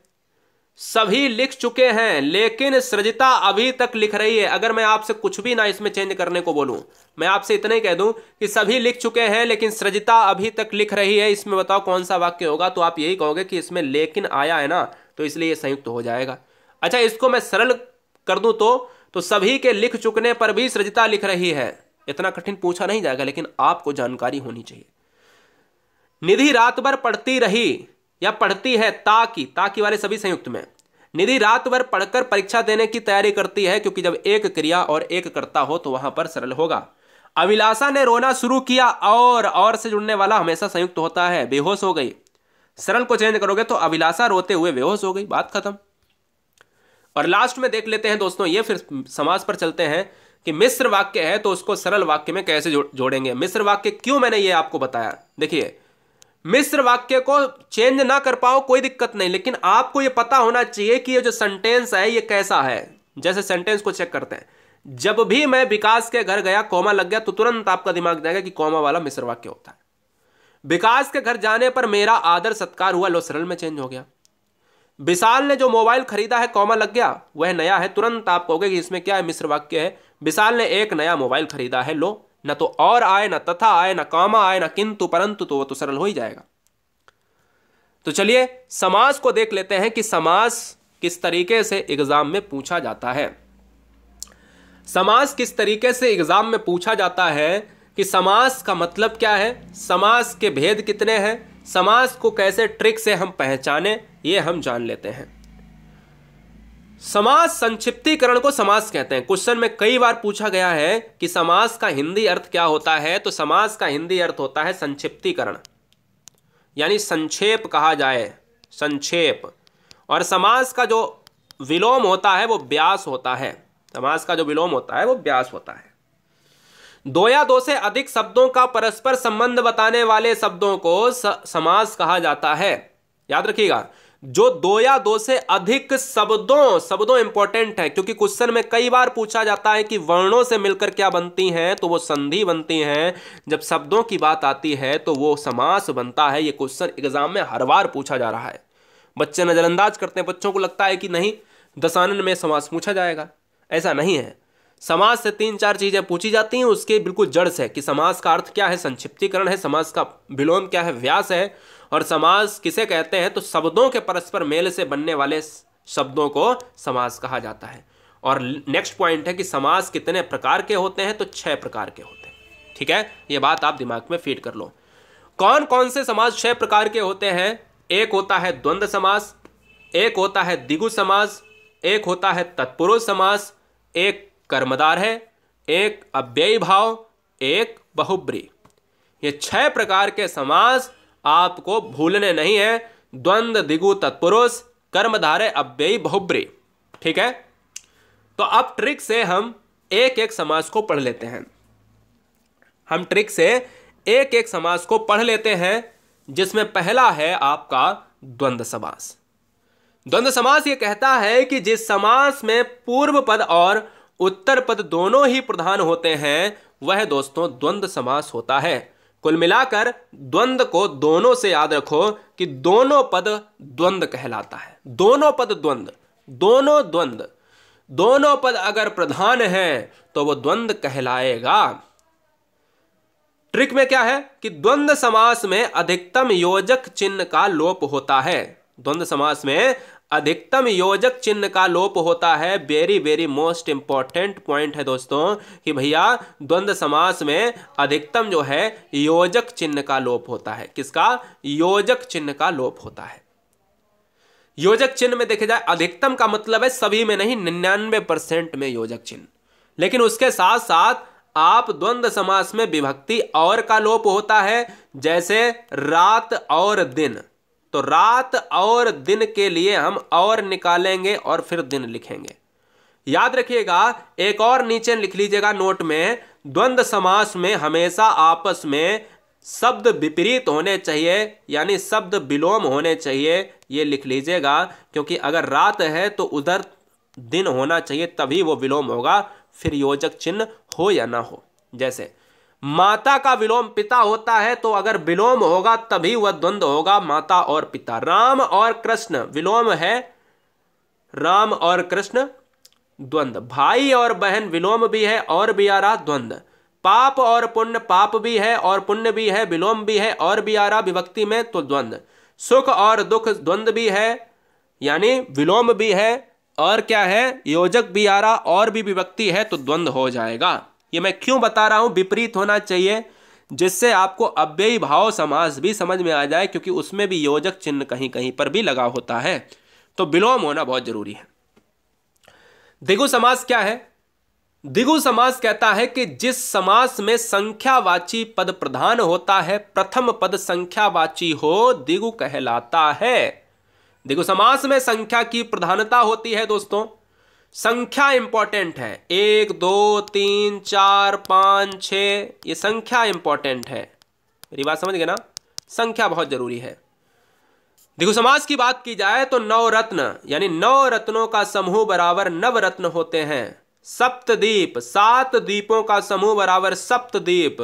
सभी लिख चुके हैं लेकिन सृजिता अभी तक लिख रही है अगर मैं आपसे कुछ भी ना इसमें चेंज करने को बोलूं मैं आपसे इतना ही कह दूं कि सभी लिख चुके हैं लेकिन सृजिता अभी तक लिख रही है इसमें बताओ कौन सा वाक्य होगा तो आप यही कहोगे कि इसमें लेकिन आया है ना तो इसलिए ये संयुक्त हो जाएगा अच्छा इसको मैं सरल कर दूं तो तो सभी के लिख चुकने पर भी सृजता लिख रही है इतना कठिन पूछा नहीं जाएगा लेकिन आपको जानकारी होनी चाहिए निधि रात भर पढ़ती रही या पढ़ती है ताकि ताकि वाले सभी संयुक्त में निधि रात भर पढ़कर परीक्षा देने की तैयारी करती है क्योंकि जब एक क्रिया और एक करता हो तो वहां पर सरल होगा अभिलाषा ने रोना शुरू किया और और से जुड़ने वाला हमेशा संयुक्त होता है बेहोश हो गई सरल को चेंज करोगे तो अभिलाषा रोते हुए बेहोश हो गई बात खत्म और लास्ट में देख लेते हैं दोस्तों ये फिर समाज पर चलते हैं कि मिश्र वाक्य है तो उसको सरल वाक्य में कैसे जोड़ेंगे मिश्र वाक्य क्यों मैंने ये आपको बताया देखिए मिस्र वाक्य को चेंज ना कर पाओ कोई दिक्कत नहीं लेकिन आपको ये पता होना चाहिए कि ये जो सेंटेंस है ये कैसा है जैसे सेंटेंस को चेक करते हैं जब भी मैं विकास के घर गया कोमा लग गया तो तुरंत आपका दिमाग जाएगा कि कॉमा वाला मिस्र वाक्य होता है विकास के घर जाने पर मेरा आदर सत्कार हुआ लो सरल में चेंज हो गया विशाल ने जो मोबाइल खरीदा है कोमा लग गया वह नया है तुरंत आप कहोगे कि इसमें क्या है मिस्र वाक्य है विशाल ने एक नया मोबाइल खरीदा है लो न तो और आए ना तथा आए ना कामा आए ना किंतु परंतु तो वह तो सरल हो ही जाएगा तो चलिए समाज को देख लेते हैं कि समाज किस तरीके से एग्जाम में पूछा जाता है समाज किस तरीके से एग्जाम में पूछा जाता है कि समास का मतलब क्या है समास के भेद कितने हैं समास को कैसे ट्रिक से हम पहचाने ये हम जान लेते हैं समाज संक्षिप्तीकरण को समास कहते हैं क्वेश्चन में कई बार पूछा गया है कि समास का हिंदी अर्थ क्या होता है तो समास का हिंदी अर्थ होता है संक्षिप्तीकरण यानी संक्षेप कहा जाए संक्षेप और समास का जो विलोम होता है वो व्यास होता है समास का जो विलोम होता है वो व्यास होता है दो या दो से अधिक शब्दों का परस्पर संबंध बताने वाले शब्दों को समास कहा जाता है याद रखिएगा जो दो या दो से अधिक शब्दों शब्दों इंपॉर्टेंट है क्योंकि क्वेश्चन में कई बार पूछा जाता है कि वर्णों से मिलकर क्या बनती हैं तो वो संधि बनती हैं जब शब्दों की बात आती है तो वो समास बनता है ये क्वेश्चन एग्जाम में हर बार पूछा जा रहा है बच्चे नज़रअंदाज करते हैं बच्चों को लगता है कि नहीं दशानन में समास पूछा जाएगा ऐसा नहीं है समाज से तीन चार चीज़ें पूछी जाती हैं उसके बिल्कुल जड़ से कि समाज का अर्थ क्या है संक्षिप्तीकरण है समाज का विलोम क्या है व्यास है और समास किसे कहते हैं तो शब्दों के परस्पर मेल से बनने वाले शब्दों को समास कहा जाता है और नेक्स्ट पॉइंट है कि समास कितने प्रकार के होते हैं तो छह प्रकार के होते हैं ठीक है ये बात आप दिमाग में फीड कर लो कौन कौन से समाज छह प्रकार के होते हैं एक होता है द्वंद्व समास एक होता है दिगु समास एक होता है तत्पुरुष समास एक कर्मदार है एक अव्ययी भाव एक बहुब्री ये छह प्रकार के समास आपको भूलने नहीं है द्वंद्व दिगु तत्पुरुष कर्मधारे अव्ययी बहुब्री ठीक है तो अब ट्रिक से हम एक एक समास को पढ़ लेते हैं हम ट्रिक से एक एक समास को पढ़ लेते हैं जिसमें पहला है आपका द्वंद्व समास द्वंद समास ये कहता है कि जिस समास में पूर्व पद और उत्तर पद दोनों ही प्रधान होते हैं वह दोस्तों द्वंद्व समास होता है कुल मिलाकर द्वंद को दोनों से याद रखो कि दोनों पद द्वंद कहलाता है दोनों पद द्वंद दोनों द्वंद्व दोनों पद अगर प्रधान है तो वो द्वंद कहलाएगा ट्रिक में क्या है कि द्वंद्व समास में अधिकतम योजक चिन्ह का लोप होता है द्वंद समास में अधिकतम योजक चिन्ह का लोप होता है very very most important point है दोस्तों कि भैया द्वंद्व समास में अधिकतम जो है योजक चिन्ह का लोप होता है किसका योजक चिन्ह का लोप होता है योजक चिन्ह में देखे जाए अधिकतम का मतलब है सभी में नहीं निन्यानवे परसेंट में योजक चिन्ह लेकिन उसके साथ साथ आप द्वंद्व समास में विभक्ति और का लोप होता है जैसे रात और दिन तो रात और दिन के लिए हम और निकालेंगे और फिर दिन लिखेंगे याद रखिएगा एक और नीचे लिख लीजिएगा नोट में द्वंद्व समास में हमेशा आपस में शब्द विपरीत होने चाहिए यानी शब्द विलोम होने चाहिए ये लिख लीजिएगा क्योंकि अगर रात है तो उधर दिन होना चाहिए तभी वो विलोम होगा फिर योजक चिन्ह हो या ना हो जैसे माता का विलोम पिता होता है तो अगर विलोम होगा तभी वह द्वंद्व होगा माता और पिता राम और कृष्ण विलोम है राम और कृष्ण द्वंद्व भाई और बहन विलोम भी है और भी आ रहा द्वंद्व पाप और पुण्य पाप भी है और पुण्य भी है विलोम भी है और भी आ रहा विभक्ति में तो द्वंद्व सुख और दुख द्वंद्व भी है यानी विलोम भी है और क्या है योजक भी आ रहा और भी विभक्ति है तो द्वंद्व हो जाएगा ये मैं क्यों बता रहा हूँ विपरीत होना चाहिए जिससे आपको अव्ययी भाव समास भी समझ में आ जाए क्योंकि उसमें भी योजक चिन्ह कहीं कहीं पर भी लगा होता है तो विलोम होना बहुत जरूरी है दिगु समास क्या है दिगु समास कहता है कि जिस समास में संख्यावाची पद प्रधान होता है प्रथम पद संख्यावाची हो दिगु कहलाता है दिगु समास में संख्या की प्रधानता होती है दोस्तों संख्या इंपॉर्टेंट है एक दो तीन चार पाँच छ ये संख्या इंपॉर्टेंट है मेरी बात समझ गए ना संख्या बहुत जरूरी है देखो समाज की बात की जाए तो नौ रत्न यानी नौ रत्नों का समूह बराबर नव रत्न होते हैं सप्तद्वीप सात द्वीपों का समूह बराबर सप्तद्वीप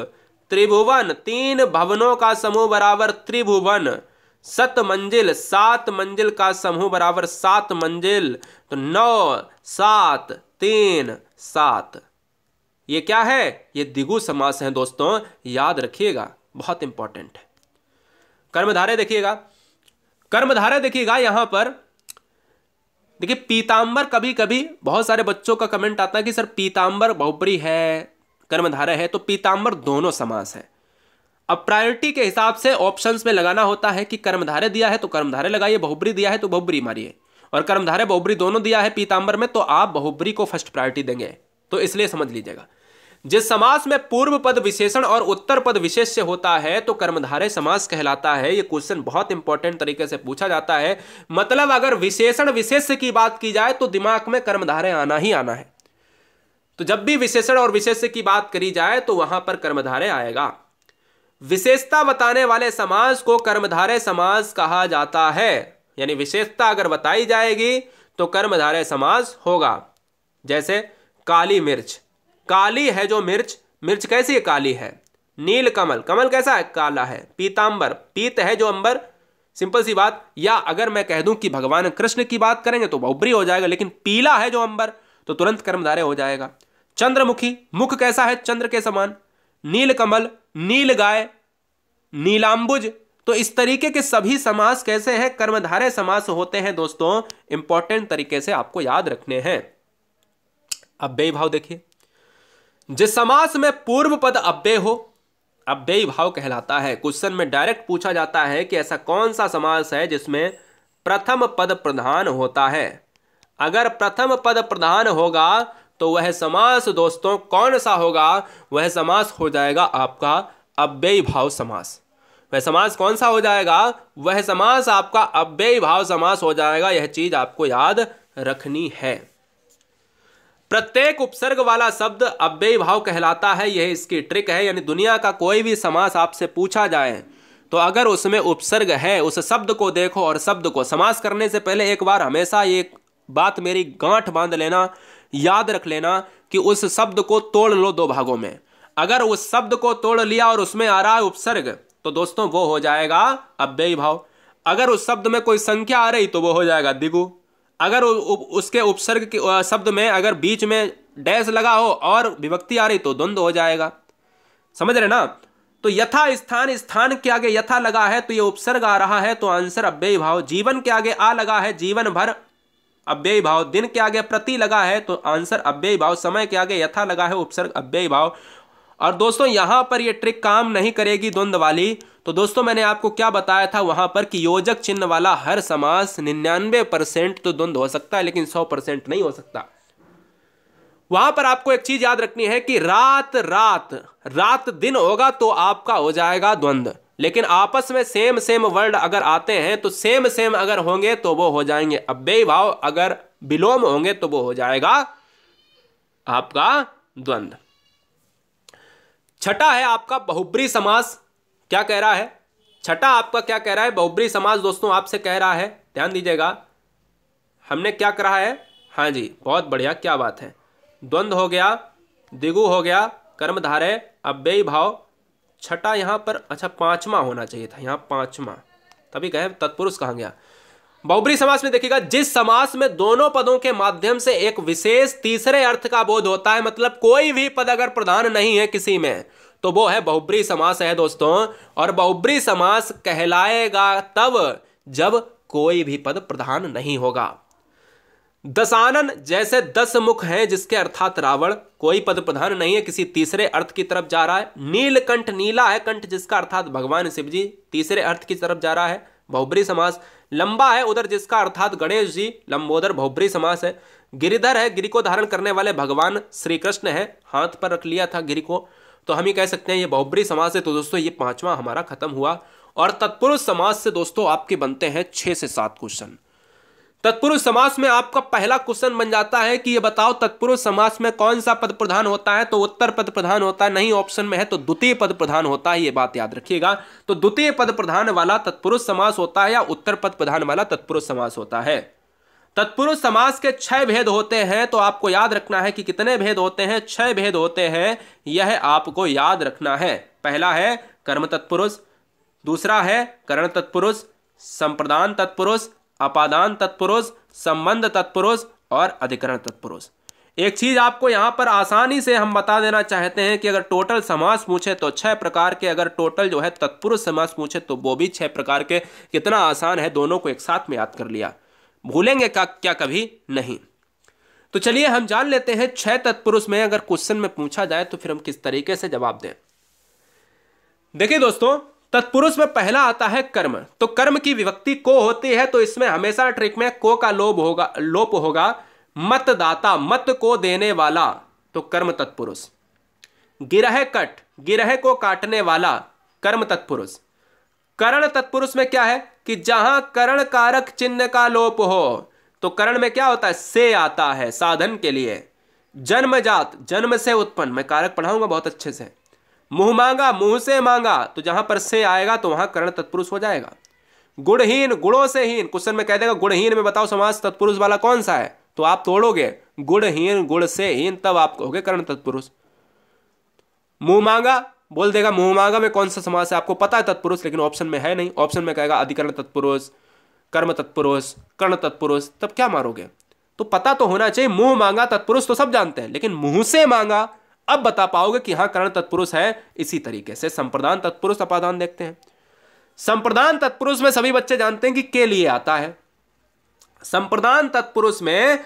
त्रिभुवन तीन भवनों का समूह बराबर त्रिभुवन सत मंजिल सात मंजिल का समूह बराबर सात मंजिल तो नौ सात तीन सात ये क्या है ये दिगु समास है दोस्तों याद रखिएगा बहुत इंपॉर्टेंट है कर्मधारे देखिएगा कर्मधारे देखिएगा यहां पर देखिए पीताम्बर कभी कभी बहुत सारे बच्चों का कमेंट आता है कि सर पीताम्बर बहुपरी है कर्मधारा है तो पीतांबर दोनों समास है अब प्रायोरिटी के हिसाब से ऑप्शन में लगाना होता है कि कर्मधारय दिया है तो कर्मधारय लगाइए बहुबरी दिया है तो बहुबरी मारिए और कर्मधारय बहुबरी दोनों दिया है पीताम्बर में तो आप बहुबरी को फर्स्ट प्रायोरिटी देंगे तो इसलिए समझ लीजिएगा जिस समास में पूर्व पद विशेषण और उत्तर पद विशेष से होता है तो कर्मधारय समास कहलाता है ये क्वेश्चन बहुत इंपॉर्टेंट तरीके से पूछा जाता है मतलब अगर विशेषण विशेष की बात की जाए तो दिमाग में कर्मधारय आना ही आना है तो जब भी विशेषण और विशेष की बात करी जाए तो वहां पर कर्मधारय आएगा विशेषता बताने वाले समाज को कर्मधारय समाज कहा जाता है यानी विशेषता अगर बताई जाएगी तो कर्मधारय समाज होगा जैसे काली मिर्च काली है जो मिर्च मिर्च कैसी है काली है नील कमल कमल कैसा है काला है पीतांबर पीत है जो अंबर सिंपल सी बात या अगर मैं कह दूं कि भगवान कृष्ण की बात करेंगे तो बहुबरी हो जाएगा लेकिन पीला है जो अंबर तो तुरंत कर्मधारय हो जाएगा चंद्रमुखी मुख कैसा है चंद्र के समान नील कमल नील गाय नीलाम्बुज तो इस तरीके के सभी समास कैसे हैं कर्मधारय समास होते हैं दोस्तों इंपॉर्टेंट तरीके से आपको याद रखने हैं अव्यय भाव देखिए जिस समास में पूर्व पद अव्यय हो अव्ययी भाव कहलाता है क्वेश्चन में डायरेक्ट पूछा जाता है कि ऐसा कौन सा समास है जिसमें प्रथम पद प्रधान होता है अगर प्रथम पद प्रधान होगा तो वह समास दोस्तों कौन सा होगा वह समास हो जाएगा आपका अव्यय भाव समास वह समास कौन सा हो जाएगा वह समास आपका अव्यय भाव समास हो जाएगा यह चीज आपको याद रखनी है प्रत्येक उपसर्ग वाला शब्द अव्यय भाव कहलाता है यह इसकी ट्रिक है यानी दुनिया का कोई भी समास आपसे पूछा जाए तो अगर उसमें उपसर्ग है उस शब्द को देखो और शब्द को समास करने से पहले एक बार हमेशा ये बात मेरी गांठ बांध लेना याद रख लेना कि उस शब्द को तोड़ लो दो भागों में अगर उस शब्द को तोड़ लिया और उसमें आ रहा है उपसर्ग तो दोस्तों वो हो जाएगा अव्यय भाव अगर उस शब्द में कोई संख्या आ रही तो वो हो जाएगा दिगु अगर उ, उ, उसके उपसर्ग के शब्द में अगर बीच में डैश लगा हो और विभक्ति आ रही तो द्वंद हो जाएगा समझ रहे ना तो यथा स्थान स्थान के आगे यथा लगा है तो ये उपसर्ग आ रहा है तो आंसर अव्यय भाव जीवन के आगे आ लगा है जीवन भर अव्यय भाव दिन के आगे प्रति लगा है तो आंसर अव्यय भाव समय के आगे यथा लगा है उपसर्ग अव्यय भाव और दोस्तों यहां पर ये ट्रिक काम नहीं करेगी द्वंद्व वाली तो दोस्तों मैंने आपको क्या बताया था वहां पर कि योजक चिन्ह वाला हर समास निन्यानवे परसेंट तो द्वंद्व हो सकता है लेकिन सौ परसेंट नहीं हो सकता वहां पर आपको एक चीज याद रखनी है कि रात रात रात दिन होगा तो आपका हो जाएगा द्वंद्व लेकिन आपस में सेम सेम वर्ड अगर आते हैं तो सेम सेम अगर होंगे तो वो हो जाएंगे अव्यय भाव अगर विलोम होंगे तो वो हो जाएगा आपका द्वंद छठा है आपका बहुब्री समास क्या कह रहा है छठा आपका क्या कह रहा है बहुब्री समास दोस्तों आपसे कह रहा है ध्यान दीजिएगा हमने क्या करा है हाँ जी बहुत बढ़िया क्या बात है द्वंद्व हो गया दिगु हो गया कर्मधारय अव्ययी भाव छठा यहाँ पर अच्छा पांचवा होना चाहिए था यहाँ पांचवा तभी कहे तत्पुरुष कहा गया बहुबरी समास में देखिएगा जिस समास में दोनों पदों के माध्यम से एक विशेष तीसरे अर्थ का बोध होता है मतलब कोई भी पद अगर प्रधान नहीं है किसी में तो वो है बहुबरी समास है दोस्तों और बहुबरी समास कहलाएगा तब जब कोई भी पद प्रधान नहीं होगा दसानन जैसे दस मुख हैं जिसके अर्थात रावण कोई पद प्रधान नहीं है किसी तीसरे अर्थ की तरफ जा रहा है नीलकंठ नीला है कंठ जिसका अर्थात भगवान शिव जी तीसरे अर्थ की तरफ जा रहा है भौबरी समास लंबा है उधर जिसका अर्थात गणेश जी लंबोदर बहुबरी समास है गिरिधर है गिरी को धारण करने वाले भगवान श्री कृष्ण है हाथ पर रख लिया था गिरी को तो हम ही कह सकते हैं ये बहुबरी समास है तो दोस्तों ये पांचवा हमारा खत्म हुआ और तत्पुरुष समास से दोस्तों आपके बनते हैं छह से सात क्वेश्चन तत्पुरुष समास में आपका पहला क्वेश्चन बन जाता है कि ये बताओ तत्पुरुष समास में कौन सा पद प्रधान होता है तो उत्तर पद प्रधान होता है नहीं ऑप्शन में है तो द्वितीय पद प्रधान होता है ये बात याद रखिएगा तो द्वितीय पद प्रधान वाला तत्पुरुष समास होता है या उत्तर पद प्रधान वाला तत्पुरुष समास होता है तत्पुरुष समास के छह भेद होते हैं तो आपको याद रखना है कि कितने भेद होते हैं छह भेद होते हैं यह आपको याद रखना है पहला है कर्म तत्पुरुष दूसरा है कर्ण तत्पुरुष संप्रदान तत्पुरुष अपादान तत्पुरुष संबंध तत्पुरुष और अधिकरण तत्पुरुष एक चीज आपको यहाँ पर आसानी से हम बता देना चाहते हैं कि अगर टोटल समास पूछे तो छह प्रकार के अगर टोटल जो है तत्पुरुष समास पूछे तो वो भी छह प्रकार के कितना आसान है दोनों को एक साथ में याद कर लिया भूलेंगे का क्या कभी नहीं तो चलिए हम जान लेते हैं छह तत्पुरुष में अगर क्वेश्चन में पूछा जाए तो फिर हम किस तरीके से जवाब दें देखिए दोस्तों तत्पुरुष में पहला आता है कर्म तो कर्म की विभक्ति को होती है तो इसमें हमेशा ट्रिक में को का लोप होगा लोप होगा मतदाता मत को देने वाला तो कर्म तत्पुरुष गिरह कट गिरह को काटने वाला कर्म तत्पुरुष करण तत्पुरुष में क्या है कि जहां करण कारक चिन्ह का लोप हो तो करण में क्या होता है से आता है साधन के लिए जन्मजात जन्म से उत्पन्न मैं कारक पढ़ाऊंगा बहुत अच्छे से मुंह मांगा मुंह से मांगा तो जहां पर से आएगा तो वहां करण तत्पुरुष हो जाएगा गुणहीन गुणों से हीन क्वेश्चन में कह देगा गुणहीन में बताओ समाज तत्पुरुष वाला कौन सा है तो आप तोड़ोगे गुणहीन गुण से हीन तब आप कहोगे करण तत्पुरुष मुंह मांगा बोल देगा मुंह मांगा में कौन सा समाज है आपको पता है तत्पुरुष लेकिन ऑप्शन में है नहीं ऑप्शन में कहेगा अधिकरण तत्पुरुष कर्म तत्पुरुष कर्ण तत्पुरुष तब क्या मारोगे तो पता तो होना चाहिए मुंह मांगा तत्पुरुष तो सब जानते हैं लेकिन मुंह से मांगा अब बता पाओगे कि हाँ करण तत्पुरुष है इसी तरीके से संप्रदान तत्पुरुष अपादान देखते हैं संप्रदान तत्पुरुष में सभी बच्चे जानते हैं कि के लिए आता है संप्रदान तत्पुरुष में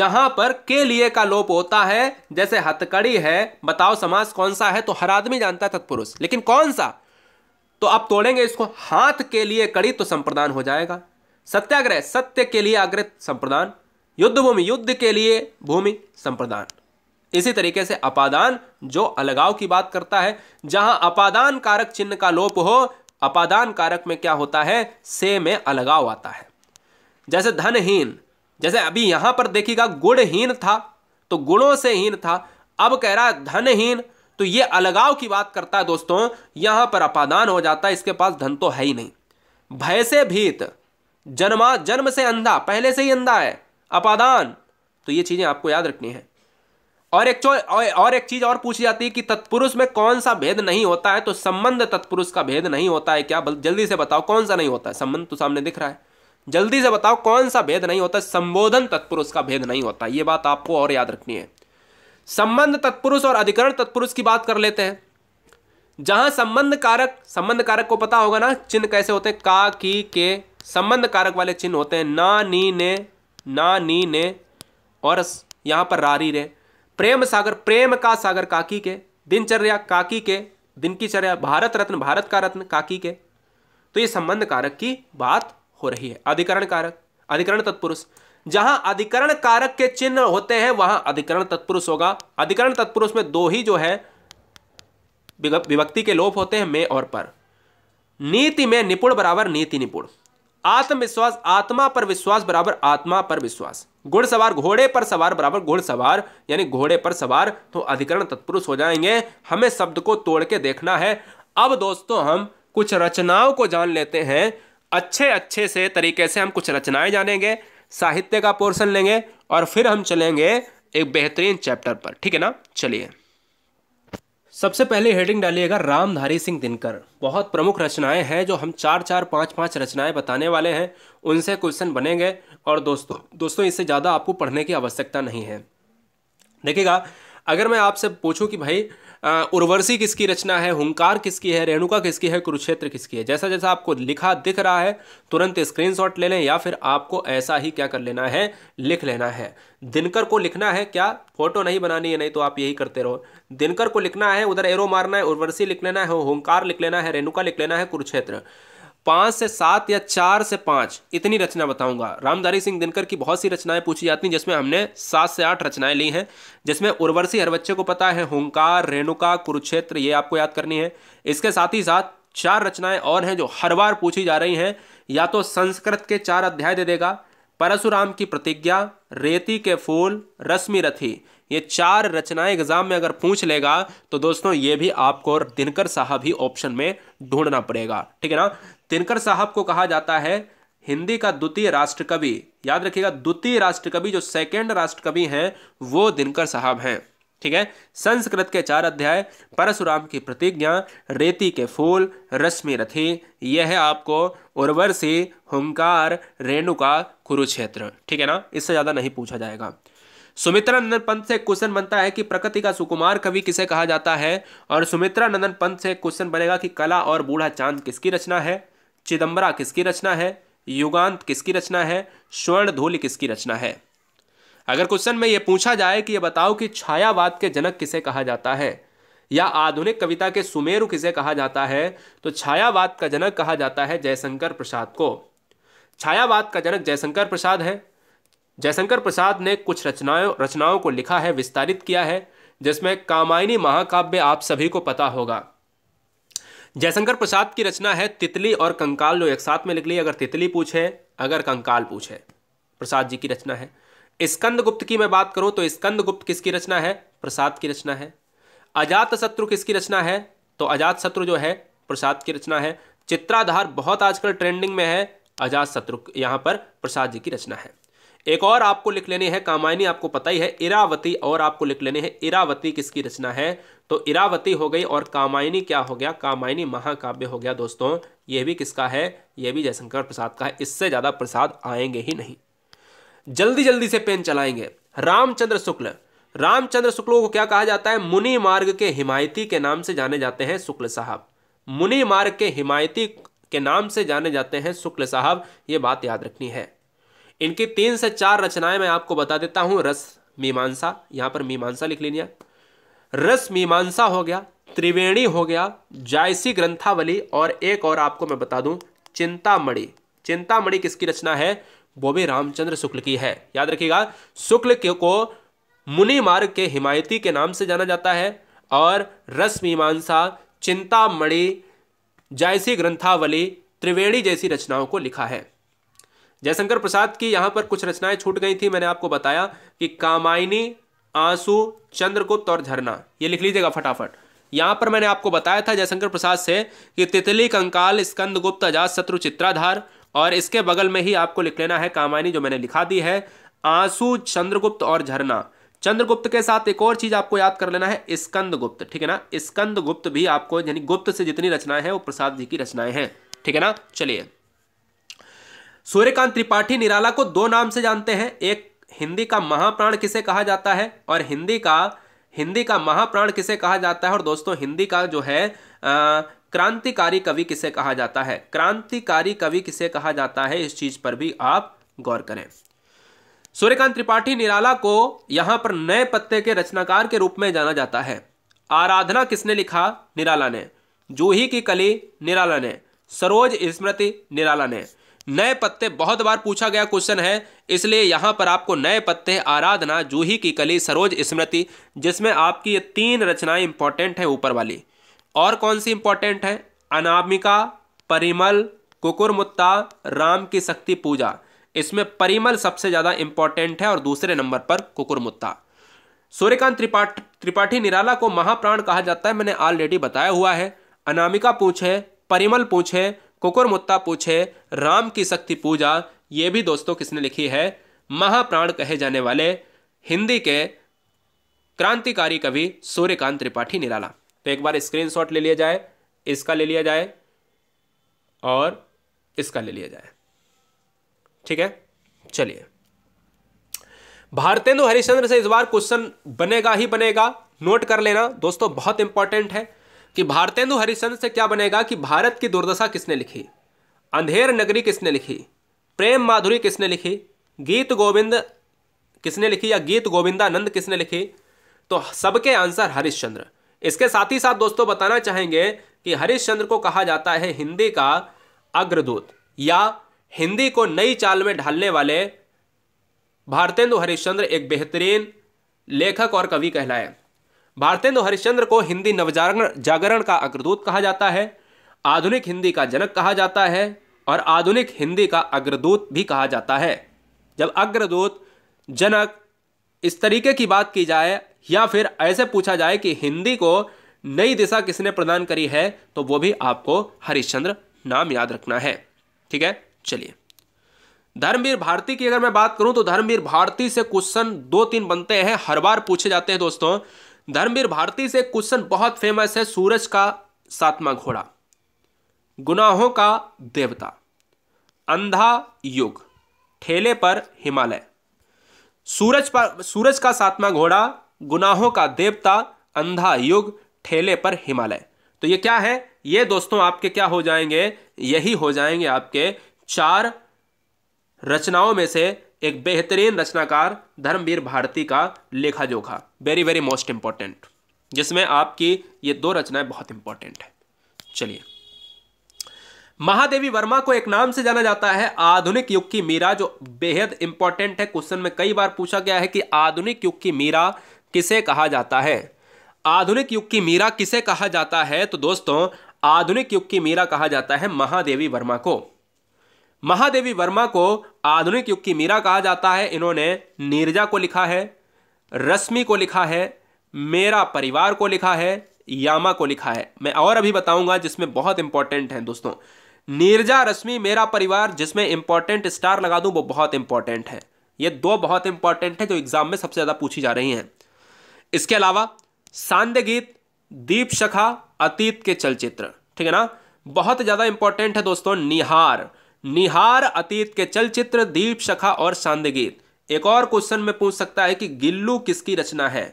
जहां पर के लिए का लोप होता है जैसे हथकड़ी है बताओ समाज कौन सा है तो हर आदमी जानता है तत्पुरुष लेकिन कौन सा तो आप तोड़ेंगे इसको हाथ के लिए कड़ी तो संप्रदान हो जाएगा सत्याग्रह सत्य के लिए आग्रह संप्रदान युद्ध भूमि युद्ध के लिए भूमि संप्रदान इसी तरीके से अपादान जो अलगाव की बात करता है जहां अपादान कारक चिन्ह का लोप हो अपादान कारक में क्या होता है से में अलगाव आता है जैसे धनहीन जैसे अभी यहां पर देखिएगा गुणहीन था तो गुणों से हीन था अब कह रहा है धनहीन तो ये अलगाव की बात करता है दोस्तों यहां पर अपादान हो जाता है इसके पास धन तो है ही नहीं भय से भीत जन्मा जन्म से अंधा पहले से ही अंधा है अपादान तो ये चीजें आपको याद रखनी है और एक और एक चीज और पूछी जाती है कि तत्पुरुष में कौन सा भेद नहीं होता है तो संबंध तत्पुरुष का भेद नहीं होता है क्या जल्दी से बताओ कौन सा नहीं होता है संबंध तो सामने दिख रहा है जल्दी से बताओ कौन सा भेद नहीं होता संबोधन तत्पुरुष का भेद नहीं होता ये बात आपको और याद रखनी है संबंध तत्पुरुष और अधिकरण तत्पुरुष की बात कर लेते हैं जहां संबंध कारक संबंध कारक को पता होगा ना चिन्ह कैसे होते हैं का की के संबंध कारक वाले चिन्ह होते हैं ना नी ने ना नी ने और यहां पर रारी रे प्रेम सागर प्रेम का सागर काकी के दिनचर्या काकी के दिन की चर्या भारत रत्न भारत का रत्न काकी के तो ये संबंध कारक की बात हो रही है अधिकरण कारक अधिकरण तत्पुरुष जहां अधिकरण कारक के चिन्ह होते हैं वहां अधिकरण तत्पुरुष होगा अधिकरण तत्पुरुष में दो ही जो है विभक्ति के लोप होते हैं मे और पर नीति में निपुण बराबर नीति निपुण आत्मविश्वास आत्मा पर विश्वास बराबर आत्मा पर विश्वास घुड़सवार घोड़े पर सवार बराबर घुड़सवार यानी घोड़े पर सवार तो अधिकरण तत्पुरुष हो जाएंगे हमें शब्द को तोड़ के देखना है अब दोस्तों हम कुछ रचनाओं को जान लेते हैं अच्छे अच्छे से तरीके से हम कुछ रचनाएं जानेंगे साहित्य का पोर्शन लेंगे और फिर हम चलेंगे एक बेहतरीन चैप्टर पर ठीक है ना चलिए सबसे पहले हेडिंग डालिएगा रामधारी सिंह दिनकर बहुत प्रमुख रचनाएं हैं जो हम चार चार पाँच पाँच रचनाएं बताने वाले हैं उनसे क्वेश्चन बनेंगे और दोस्तों दोस्तों इससे ज़्यादा आपको पढ़ने की आवश्यकता नहीं है देखिएगा अगर मैं आपसे पूछूं कि भाई उर्वशी किसकी रचना है हुंकार किसकी है रेणुका किसकी है कुरुक्षेत्र किसकी है जैसा जैसा आपको लिखा दिख रहा है तुरंत स्क्रीनशॉट ले लें या फिर आपको ऐसा ही क्या कर लेना है लिख लेना है दिनकर को लिखना है क्या फोटो नहीं बनानी है नहीं तो आप यही करते रहो दिनकर को लिखना है उधर एरो मारना है उर्वशी लिख लेना है हुंकार लिख लेना है रेणुका लिख लेना है कुरुक्षेत्र पांच से सात या चार से पांच इतनी रचना बताऊंगा रामधारी सिंह दिनकर की बहुत सी रचनाएं पूछी जाती हैं जिसमें हमने सात से आठ रचनाएं ली हैं जिसमें उर्वरसी हर बच्चे को पता है हुंकार रेणुका कुरुक्षेत्र ये आपको याद करनी है इसके साथ ही साथ चार रचनाएं और हैं जो हर बार पूछी जा रही हैं या तो संस्कृत के चार अध्याय दे देगा परशुराम की प्रतिज्ञा रेती के फूल रश्मि रथी ये चार रचनाएं एग्जाम में अगर पूछ लेगा तो दोस्तों ये भी आपको दिनकर साहब ही ऑप्शन में ढूंढना पड़ेगा ठीक है ना तिनकर साहब को कहा जाता है हिंदी का द्वितीय राष्ट्र कवि याद रखिएगा द्वितीय राष्ट्र कवि जो सेकेंड राष्ट्र कवि हैं वो दिनकर साहब हैं ठीक है संस्कृत के चार अध्याय परशुराम की प्रतिज्ञा रेती के फूल रश्मि रथी यह है आपको उर्वर से रेणुका कुरुक्षेत्र ठीक है ना इससे ज़्यादा नहीं पूछा जाएगा सुमित्रा नंदन पंत से क्वेश्चन बनता है कि प्रकृति का सुकुमार कवि किसे कहा जाता है और सुमित्रा नंदन पंत से क्वेश्चन बनेगा कि कला और बूढ़ा चांद किसकी रचना है चिदम्बरा किसकी रचना है युगांत किसकी रचना है स्वर्ण धोली किसकी रचना है अगर क्वेश्चन में यह पूछा जाए कि यह बताओ कि छायावाद के जनक किसे कहा जाता है या आधुनिक कविता के सुमेरु किसे कहा जाता है तो छायावाद का जनक कहा जाता है जयशंकर प्रसाद को छायावाद का जनक जयशंकर प्रसाद है जयशंकर प्रसाद ने कुछ रचनाओं रचनाओं को लिखा है विस्तारित किया है जिसमें कामायनी महाकाव्य आप सभी को पता होगा जयशंकर प्रसाद की रचना है तितली और कंकाल जो एक साथ में लिख ली अगर तितली पूछे अगर कंकाल पूछे प्रसाद जी की रचना है स्कंद गुप्त की मैं बात करूं तो स्कंद गुप्त किसकी रचना है प्रसाद की रचना है अजात शत्रु किसकी रचना है तो अजात शत्रु जो है प्रसाद की रचना है चित्राधार बहुत आजकल ट्रेंडिंग में है अजात शत्रु यहाँ पर प्रसाद जी की रचना है एक और आपको लिख लेनी है कामायनी आपको पता ही है इरावती और आपको लिख लेनी है इरावती किसकी रचना है तो इरावती हो गई और कामायनी क्या हो गया कामायनी महाकाव्य हो गया दोस्तों ये भी किसका है ये भी जयशंकर प्रसाद का है इससे ज़्यादा प्रसाद आएंगे ही नहीं जल्दी जल्दी से पेन चलाएंगे रामचंद्र शुक्ल रामचंद्र शुक्लों को क्या कहा जाता है मुनि मार्ग के हिमायती के नाम से जाने जाते हैं शुक्ल साहब मुनि मार्ग के हिमायती के नाम से जाने जाते हैं शुक्ल साहब ये बात याद रखनी है इनके तीन से चार रचनाएं मैं आपको बता देता हूं रस मीमांसा यहां पर मीमांसा लिख लेनी रस मीमांसा हो गया त्रिवेणी हो गया जायसी ग्रंथावली और एक और आपको मैं बता दूं चिंतामणि चिंतामणि किसकी रचना है वो भी रामचंद्र शुक्ल की है याद रखिएगा शुक्ल को मुनि मार्ग के हिमायती के नाम से जाना जाता है और रस मीमांसा चिंतामणि जायसी ग्रंथावली त्रिवेणी जैसी रचनाओं को लिखा है जयशंकर प्रसाद की यहाँ पर कुछ रचनाएं छूट गई थी मैंने आपको बताया कि कामायनी आंसू चंद्रगुप्त और झरना ये लिख लीजिएगा फटाफट यहाँ पर मैंने आपको बताया था जयशंकर प्रसाद से कि तितली कंकाल स्कंदगुप्त अजात शत्रु चित्राधार और इसके बगल में ही आपको लिख लेना है कामायनी जो मैंने लिखा दी है आंसू चंद्रगुप्त और झरना चंद्रगुप्त के साथ एक और चीज आपको याद कर लेना है स्कंदगुप्त ठीक है ना स्कंदगुप्त भी आपको यानी गुप्त से जितनी रचनाएं हैं वो प्रसाद जी की रचनाएं हैं ठीक है ना चलिए सूर्यकांत त्रिपाठी निराला को दो नाम से जानते हैं एक हिंदी का महाप्राण किसे कहा जाता है और हिंदी का हिंदी का महाप्राण किसे कहा जाता है और दोस्तों हिंदी का जो है आ, क्रांतिकारी कवि किसे कहा जाता है क्रांतिकारी कवि किसे कहा जाता है इस चीज पर भी आप गौर करें सूर्यकांत त्रिपाठी निराला को यहां पर नए पत्ते के रचनाकार के रूप में जाना जाता है आराधना किसने लिखा निराला ने जूही की कली निराला ने सरोज स्मृति निराला ने नए पत्ते बहुत बार पूछा गया क्वेश्चन है इसलिए यहाँ पर आपको नए पत्ते आराधना जूही की कली सरोज स्मृति जिसमें आपकी ये तीन रचनाएं इंपॉर्टेंट हैं ऊपर वाली और कौन सी इंपॉर्टेंट है अनामिका परिमल कुकुरमुत्ता राम की शक्ति पूजा इसमें परिमल सबसे ज़्यादा इंपॉर्टेंट है और दूसरे नंबर पर कुकुरमुत्ता सूर्यकांत त्रिपाठी त्रिपाठी निराला को महाप्राण कहा जाता है मैंने ऑलरेडी बताया हुआ है अनामिका पूछे परिमल पूछे मुत्ता पूछे राम की शक्ति पूजा ये भी दोस्तों किसने लिखी है महाप्राण कहे जाने वाले हिंदी के क्रांतिकारी कवि सूर्यकांत त्रिपाठी निराला तो एक बार स्क्रीनशॉट ले लिया जाए इसका ले लिया जाए और इसका ले लिया जाए ठीक है चलिए भारतेंदु हरिश्चंद्र से इस बार क्वेश्चन बनेगा ही बनेगा नोट कर लेना दोस्तों बहुत इंपॉर्टेंट है कि भारतेंदु हरिश्चंद्र से क्या बनेगा कि भारत की दुर्दशा किसने लिखी अंधेर नगरी किसने लिखी प्रेम माधुरी किसने लिखी गीत गोविंद किसने लिखी या गीत गोविंदानंद किसने लिखी तो सबके आंसर हरिश्चंद्र इसके साथ ही साथ दोस्तों बताना चाहेंगे कि हरिश्चंद्र को कहा जाता है हिंदी का अग्रदूत या हिंदी को नई चाल में ढालने वाले भारतेंदु हरिश्चंद्र एक बेहतरीन लेखक और कवि कहलाए भारतेंदु हरिश्चंद्र को हिंदी नवजागरण जागरण का अग्रदूत कहा जाता है आधुनिक हिंदी का जनक कहा जाता है और आधुनिक हिंदी का अग्रदूत भी कहा जाता है जब अग्रदूत जनक इस तरीके की बात की जाए या फिर ऐसे पूछा जाए कि हिंदी को नई दिशा किसने प्रदान करी है तो वो भी आपको हरिश्चंद्र नाम याद रखना है ठीक है चलिए धर्मवीर भारती की अगर मैं बात करूं तो धर्मवीर भारती से क्वेश्चन दो तीन बनते हैं हर बार पूछे जाते हैं दोस्तों धर्मवीर भारती से क्वेश्चन बहुत फेमस है सूरज का सातवा घोड़ा गुनाहों का देवता अंधा युग ठेले पर हिमालय सूरज पर सूरज का सातवा घोड़ा गुनाहों का देवता अंधा युग ठेले पर हिमालय तो ये क्या है ये दोस्तों आपके क्या हो जाएंगे यही हो जाएंगे आपके चार रचनाओं में से एक बेहतरीन रचनाकार धर्मवीर भारती का लेखा जोखा वेरी वेरी मोस्ट इम्पॉर्टेंट जिसमें आपकी ये दो रचनाएं बहुत इंपॉर्टेंट है चलिए महादेवी वर्मा को एक नाम से जाना जाता है आधुनिक युग की मीरा जो बेहद इंपॉर्टेंट है क्वेश्चन में कई बार पूछा गया है कि आधुनिक युग की मीरा किसे कहा जाता है आधुनिक युग की मीरा किसे कहा जाता है तो दोस्तों आधुनिक युग की मीरा कहा जाता है महादेवी वर्मा को महादेवी वर्मा को आधुनिक युग की मीरा कहा जाता है इन्होंने नीरजा को लिखा है रश्मि को लिखा है मेरा परिवार को लिखा है यामा को लिखा है मैं और अभी बताऊंगा जिसमें बहुत इंपॉर्टेंट है दोस्तों नीरजा रश्मि मेरा परिवार जिसमें इंपॉर्टेंट स्टार लगा दूं वो बहुत इंपॉर्टेंट है ये दो बहुत इंपॉर्टेंट है जो एग्जाम में सबसे ज़्यादा पूछी जा रही हैं इसके अलावा सांद्य गीत दीप शखा अतीत के चलचित्र ठीक है ना बहुत ज़्यादा इंपॉर्टेंट है दोस्तों निहार निहार अतीत के चलचित्र दीप शखा और सांदगीत एक और क्वेश्चन में पूछ सकता है कि गिल्लू किसकी रचना है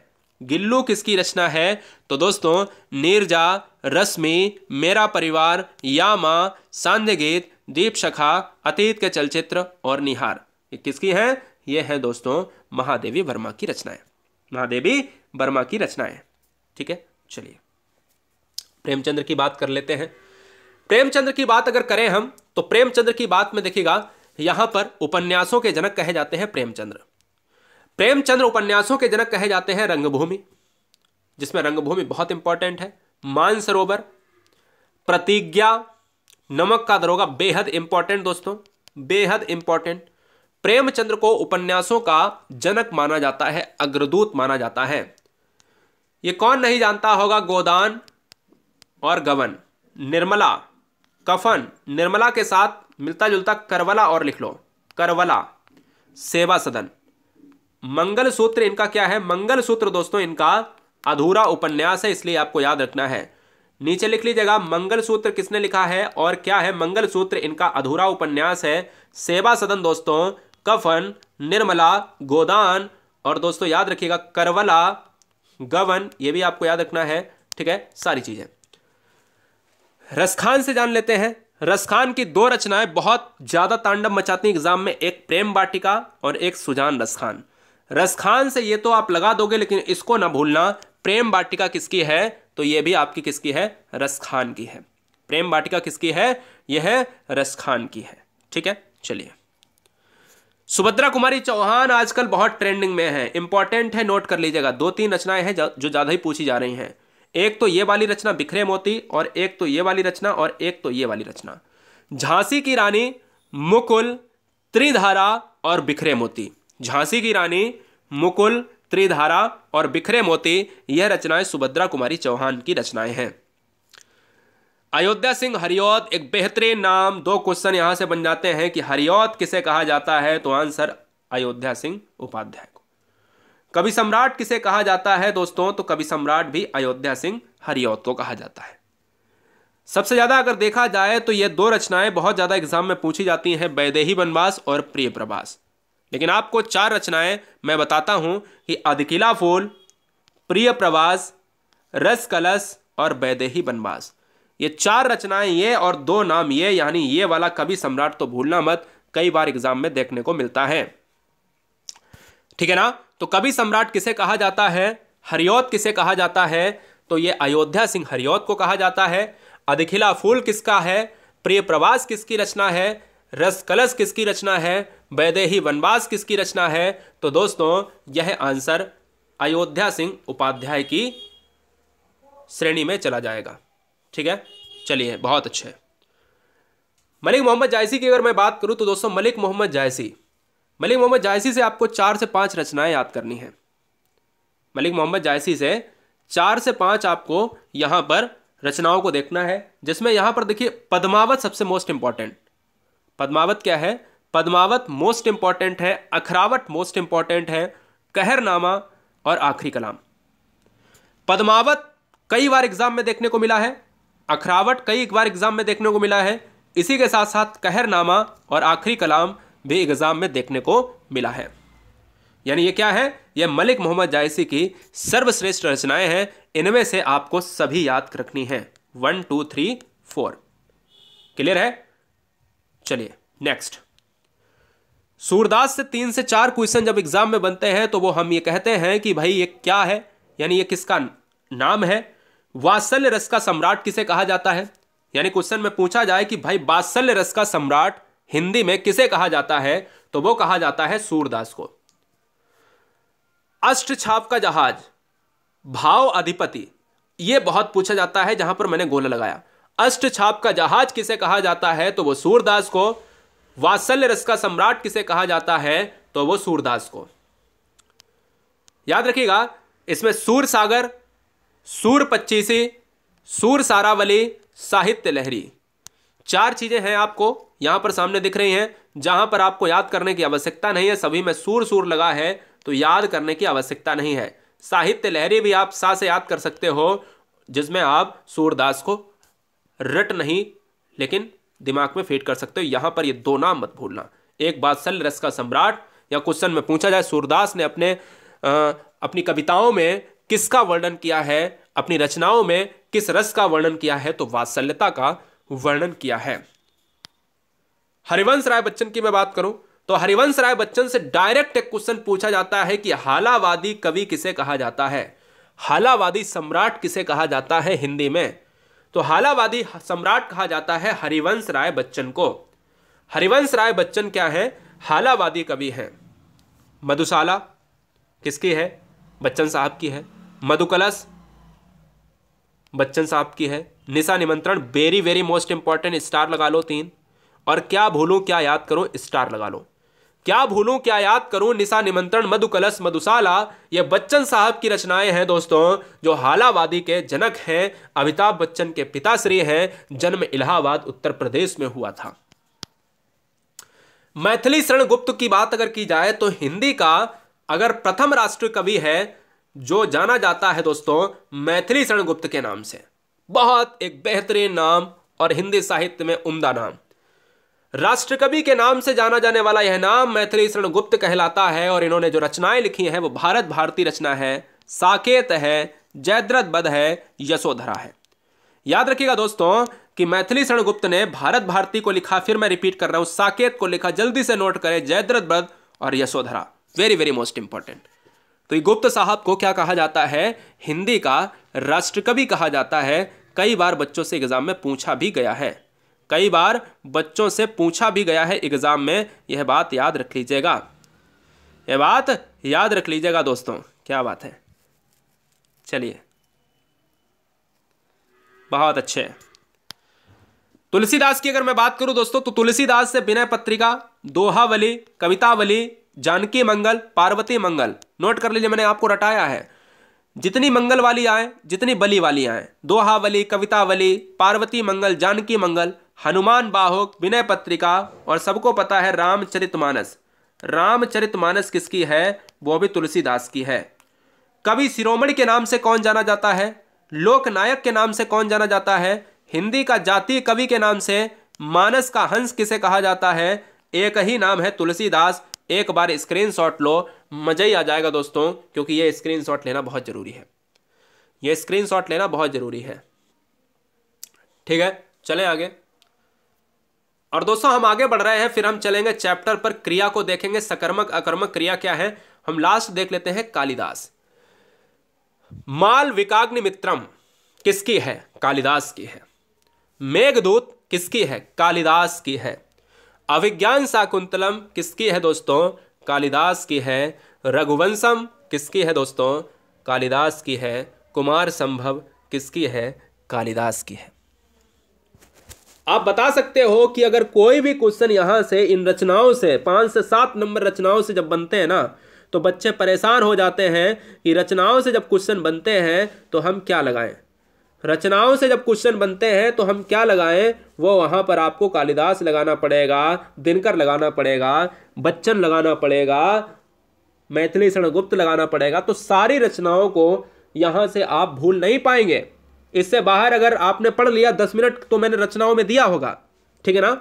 गिल्लू किसकी रचना है तो दोस्तों नीरजा रश्मि मेरा परिवार यामा सांझगीत दीप शखा अतीत के चलचित्र और निहार ये किसकी है ये है दोस्तों महादेवी वर्मा की रचनाएं महादेवी वर्मा की रचनाएं ठीक है चलिए प्रेमचंद्र की बात कर लेते हैं प्रेमचंद्र की बात अगर करें हम तो प्रेमचंद्र की बात में देखिएगा यहां पर उपन्यासों के जनक कहे जाते हैं प्रेमचंद्र प्रेमचंद्र उपन्यासों के जनक कहे जाते हैं रंगभूमि जिसमें रंगभूमि बहुत इंपॉर्टेंट है मानसरोवर प्रतिज्ञा नमक का दरोगा बेहद इंपॉर्टेंट दोस्तों बेहद इंपॉर्टेंट प्रेमचंद्र को उपन्यासों का जनक माना जाता है अग्रदूत माना जाता है यह कौन नहीं जानता होगा गोदान और गवन निर्मला कफन निर्मला के साथ मिलता जुलता करवला और लिख लो करवला सेवा सदन मंगल सूत्र इनका क्या है मंगल सूत्र दोस्तों इनका अधूरा उपन्यास है इसलिए आपको याद रखना है नीचे लिख लीजिएगा मंगल सूत्र किसने लिखा है और क्या है मंगल सूत्र इनका अधूरा उपन्यास है सेवा सदन दोस्तों कफन निर्मला गोदान और दोस्तों याद रखिएगा करवला गवन ये भी आपको याद रखना है ठीक है सारी चीज़ें रसखान से जान लेते हैं रसखान की दो रचनाएं बहुत ज़्यादा तांडव मचाती हैं एग्जाम में एक प्रेम वाटिका और एक सुजान रसखान रसखान से ये तो आप लगा दोगे लेकिन इसको ना भूलना प्रेम वाटिका किसकी है तो ये भी आपकी किसकी है रसखान की है प्रेम वाटिका किसकी है यह है रसखान की है ठीक है चलिए सुभद्रा कुमारी चौहान आजकल बहुत ट्रेंडिंग में है इंपॉर्टेंट है नोट कर लीजिएगा दो तीन रचनाएं हैं जो ज़्यादा ही पूछी जा रही हैं एक तो ये वाली रचना बिखरे मोती और एक तो ये वाली रचना और एक तो ये वाली रचना झांसी की रानी मुकुल त्रिधारा और बिखरे मोती झांसी की रानी मुकुल त्रिधारा और बिखरे मोती यह रचनाएं सुभद्रा कुमारी चौहान की रचनाएं हैं अयोध्या सिंह हरियोद एक बेहतरीन नाम दो क्वेश्चन यहां से बन जाते हैं कि हरियोद किसे कहा जाता है तो आंसर अयोध्या सिंह उपाध्याय कवि सम्राट किसे कहा जाता है दोस्तों तो कवि सम्राट भी अयोध्या सिंह हरिऔत को कहा जाता है सबसे ज़्यादा अगर देखा जाए तो ये दो रचनाएं बहुत ज़्यादा एग्जाम में पूछी जाती हैं वैदेही वनवास और प्रिय प्रभास लेकिन आपको चार रचनाएं मैं बताता हूं कि अधिकिला फूल प्रिय प्रवास रस कलश और वैदेही वनवास ये चार रचनाएं ये और दो नाम ये यानी ये वाला कवि सम्राट तो भूलना मत कई बार एग्जाम में देखने को मिलता है ठीक है ना तो कवि सम्राट किसे कहा जाता है हरियोत किसे कहा जाता है तो ये अयोध्या सिंह हरियोत को कहा जाता है अधिखिला फूल किसका है प्रिय प्रवास किसकी रचना है रस कलश किसकी रचना है वैदेही वनवास किसकी रचना है तो दोस्तों यह आंसर अयोध्या सिंह उपाध्याय की श्रेणी में चला जाएगा ठीक है चलिए बहुत अच्छे मलिक मोहम्मद जायसी की अगर मैं बात करूं तो दोस्तों मलिक मोहम्मद जायसी मलिक मोहम्मद जायसी से आपको चार से पांच रचनाएं याद करनी है मलिक मोहम्मद जायसी से चार से पांच आपको यहां पर रचनाओं को देखना है जिसमें यहां पर देखिए पद्मावत सबसे मोस्ट इंपॉर्टेंट पद्मावत क्या है पद्मावत मोस्ट इंपॉर्टेंट है अखरावट मोस्ट इंपॉर्टेंट है कहरनामा और आखिरी कलाम पद्मावत कई बार एग्जाम में देखने को मिला है अखरावट कई बार एग्जाम में देखने को मिला है इसी के साथ साथ कहरनामा और आखिरी कलाम भी एग्ज़ाम में देखने को मिला है यानी ये क्या है यह मलिक मोहम्मद जायसी की सर्वश्रेष्ठ रचनाएं हैं इनमें से आपको सभी याद रखनी है one two three four clear है चलिए नेक्स्ट सूरदास से तीन से चार क्वेश्चन जब एग्जाम में बनते हैं तो वो हम ये कहते हैं कि भाई ये क्या है यानी ये किसका नाम है वात्सल्य रस का सम्राट किसे कहा जाता है यानी क्वेश्चन में पूछा जाए कि भाई वात्सल्य रस का सम्राट हिंदी में किसे कहा जाता है तो वो कहा जाता है सूरदास को अष्ट छाप का जहाज भाव अधिपति ये बहुत पूछा जाता है जहां पर मैंने गोला लगाया अष्ट छाप का जहाज किसे कहा जाता है तो वो सूरदास को वात्सल्य रस का सम्राट किसे कहा जाता है तो वो सूरदास को याद रखिएगा इसमें सूर सागर सूर पच्चीसी सूर सारावली साहित्य लहरी चार चीज़ें हैं आपको यहां पर सामने दिख रही हैं जहां पर आपको याद करने की आवश्यकता नहीं है सभी में सूर सूर लगा है तो याद करने की आवश्यकता नहीं है साहित्य लहरी भी आप सा से याद कर सकते हो जिसमें आप सूरदास को रट नहीं लेकिन दिमाग में फेट कर सकते हो यहां पर ये दो नाम मत भूलना एक सल रस का सम्राट या क्वेश्चन में पूछा जाए सूरदास ने अपने आ, अपनी कविताओं में किसका वर्णन किया है अपनी रचनाओं में किस रस का वर्णन किया है तो वात्सल्यता का वर्णन किया है हरिवंश राय बच्चन की मैं बात करूं तो हरिवंश राय बच्चन से डायरेक्ट एक क्वेश्चन पूछा जाता है कि हालावादी कवि किसे कहा जाता है हालावादी सम्राट किसे कहा जाता है हिंदी में तो हालावादी सम्राट कहा जाता है हरिवंश राय बच्चन को हरिवंश राय बच्चन क्या है हालावादी कवि हैं मधुशाला किसकी है बच्चन साहब की है मधुकलश बच्चन साहब की है निशा निमंत्रण very very most important star लगा लो तीन और क्या भूलूं क्या याद करूं स्टार लगा लो क्या भूलूं क्या याद करूं निशा निमंत्रण मधु कलश मधुशाला ये बच्चन साहब की रचनाएं हैं दोस्तों जो हालावादी के जनक हैं अमिताभ बच्चन के पिताश्री हैं जन्म इलाहाबाद उत्तर प्रदेश में हुआ था मैथिली शरण गुप्त की बात अगर की जाए तो हिंदी का अगर प्रथम राष्ट्र कवि है जो जाना जाता है दोस्तों मैथिली शरण गुप्त के नाम से बहुत एक बेहतरीन नाम और हिंदी साहित्य में उम्दा नाम राष्ट्रकवि के नाम से जाना जाने वाला यह नाम मैथिली शरण गुप्त कहलाता है और इन्होंने जो रचनाएं लिखी हैं वो भारत भारती रचना है साकेत है जयद्रथ बद है यशोधरा है याद रखिएगा दोस्तों कि मैथिली शरण गुप्त ने भारत भारती को लिखा फिर मैं रिपीट कर रहा हूं साकेत को लिखा जल्दी से नोट करें जयद्रथ बद और Yashodhara very very most important तो ये गुप्त साहब को क्या कहा जाता है हिंदी का राष्ट्रकवि कहा जाता है कई बार बच्चों से एग्ज़ाम में पूछा भी गया है कई बार बच्चों से पूछा भी गया है एग्ज़ाम में यह बात याद रख लीजिएगा यह बात याद रख लीजिएगा दोस्तों क्या बात है चलिए बहुत अच्छे तुलसीदास की अगर मैं बात करूं दोस्तों तो तुलसीदास से विनय पत्रिका दोहावली कवितावली जानकी मंगल पार्वती मंगल नोट कर लीजिए मैंने आपको रटाया है जितनी मंगल वाली आए जितनी बलि वाली आए दोहावली कवितावली पार्वती मंगल जानकी मंगल हनुमान बाहुक विनय पत्रिका और सबको पता है रामचरितमानस रामचरितमानस किसकी है वो भी तुलसीदास की है कवि शिरोमणि के नाम से कौन जाना जाता है लोकनायक के नाम से कौन जाना जाता है हिंदी का जातीय कवि के नाम से मानस का हंस किसे कहा जाता है एक ही नाम है तुलसीदास एक बार स्क्रीनशॉट लो मज़ा ही आ जाएगा दोस्तों क्योंकि ये स्क्रीनशॉट लेना बहुत ज़रूरी है ये स्क्रीनशॉट लेना बहुत ज़रूरी है ठीक है चलें आगे और दोस्तों हम आगे बढ़ रहे हैं फिर हम चलेंगे चैप्टर पर क्रिया को देखेंगे सकर्मक अकर्मक क्रिया क्या है हम लास्ट देख लेते हैं कालिदास माल विकाग्नि मित्रम किसकी है कालिदास की है मेघदूत किसकी है कालिदास की है अभिज्ञान शाकुंतलम किसकी है दोस्तों कालिदास की है रघुवंशम किसकी है दोस्तों कालिदास की है कुमार संभव किसकी है कालिदास की है आप बता सकते हो कि अगर कोई भी क्वेश्चन यहाँ से इन रचनाओं से पाँच से सात नंबर रचनाओं से जब बनते हैं ना तो बच्चे परेशान हो जाते हैं कि रचनाओं से जब क्वेश्चन बनते हैं तो हम क्या लगाएं रचनाओं से जब क्वेश्चन बनते हैं तो हम क्या लगाएं वो वहाँ पर आपको कालिदास लगाना पड़ेगा दिनकर लगाना पड़ेगा बच्चन लगाना पड़ेगा मैथिली गुप्त लगाना पड़ेगा तो सारी रचनाओं को यहाँ से आप भूल नहीं पाएंगे इससे बाहर अगर आपने पढ़ लिया दस मिनट तो मैंने रचनाओं में दिया होगा ठीक है ना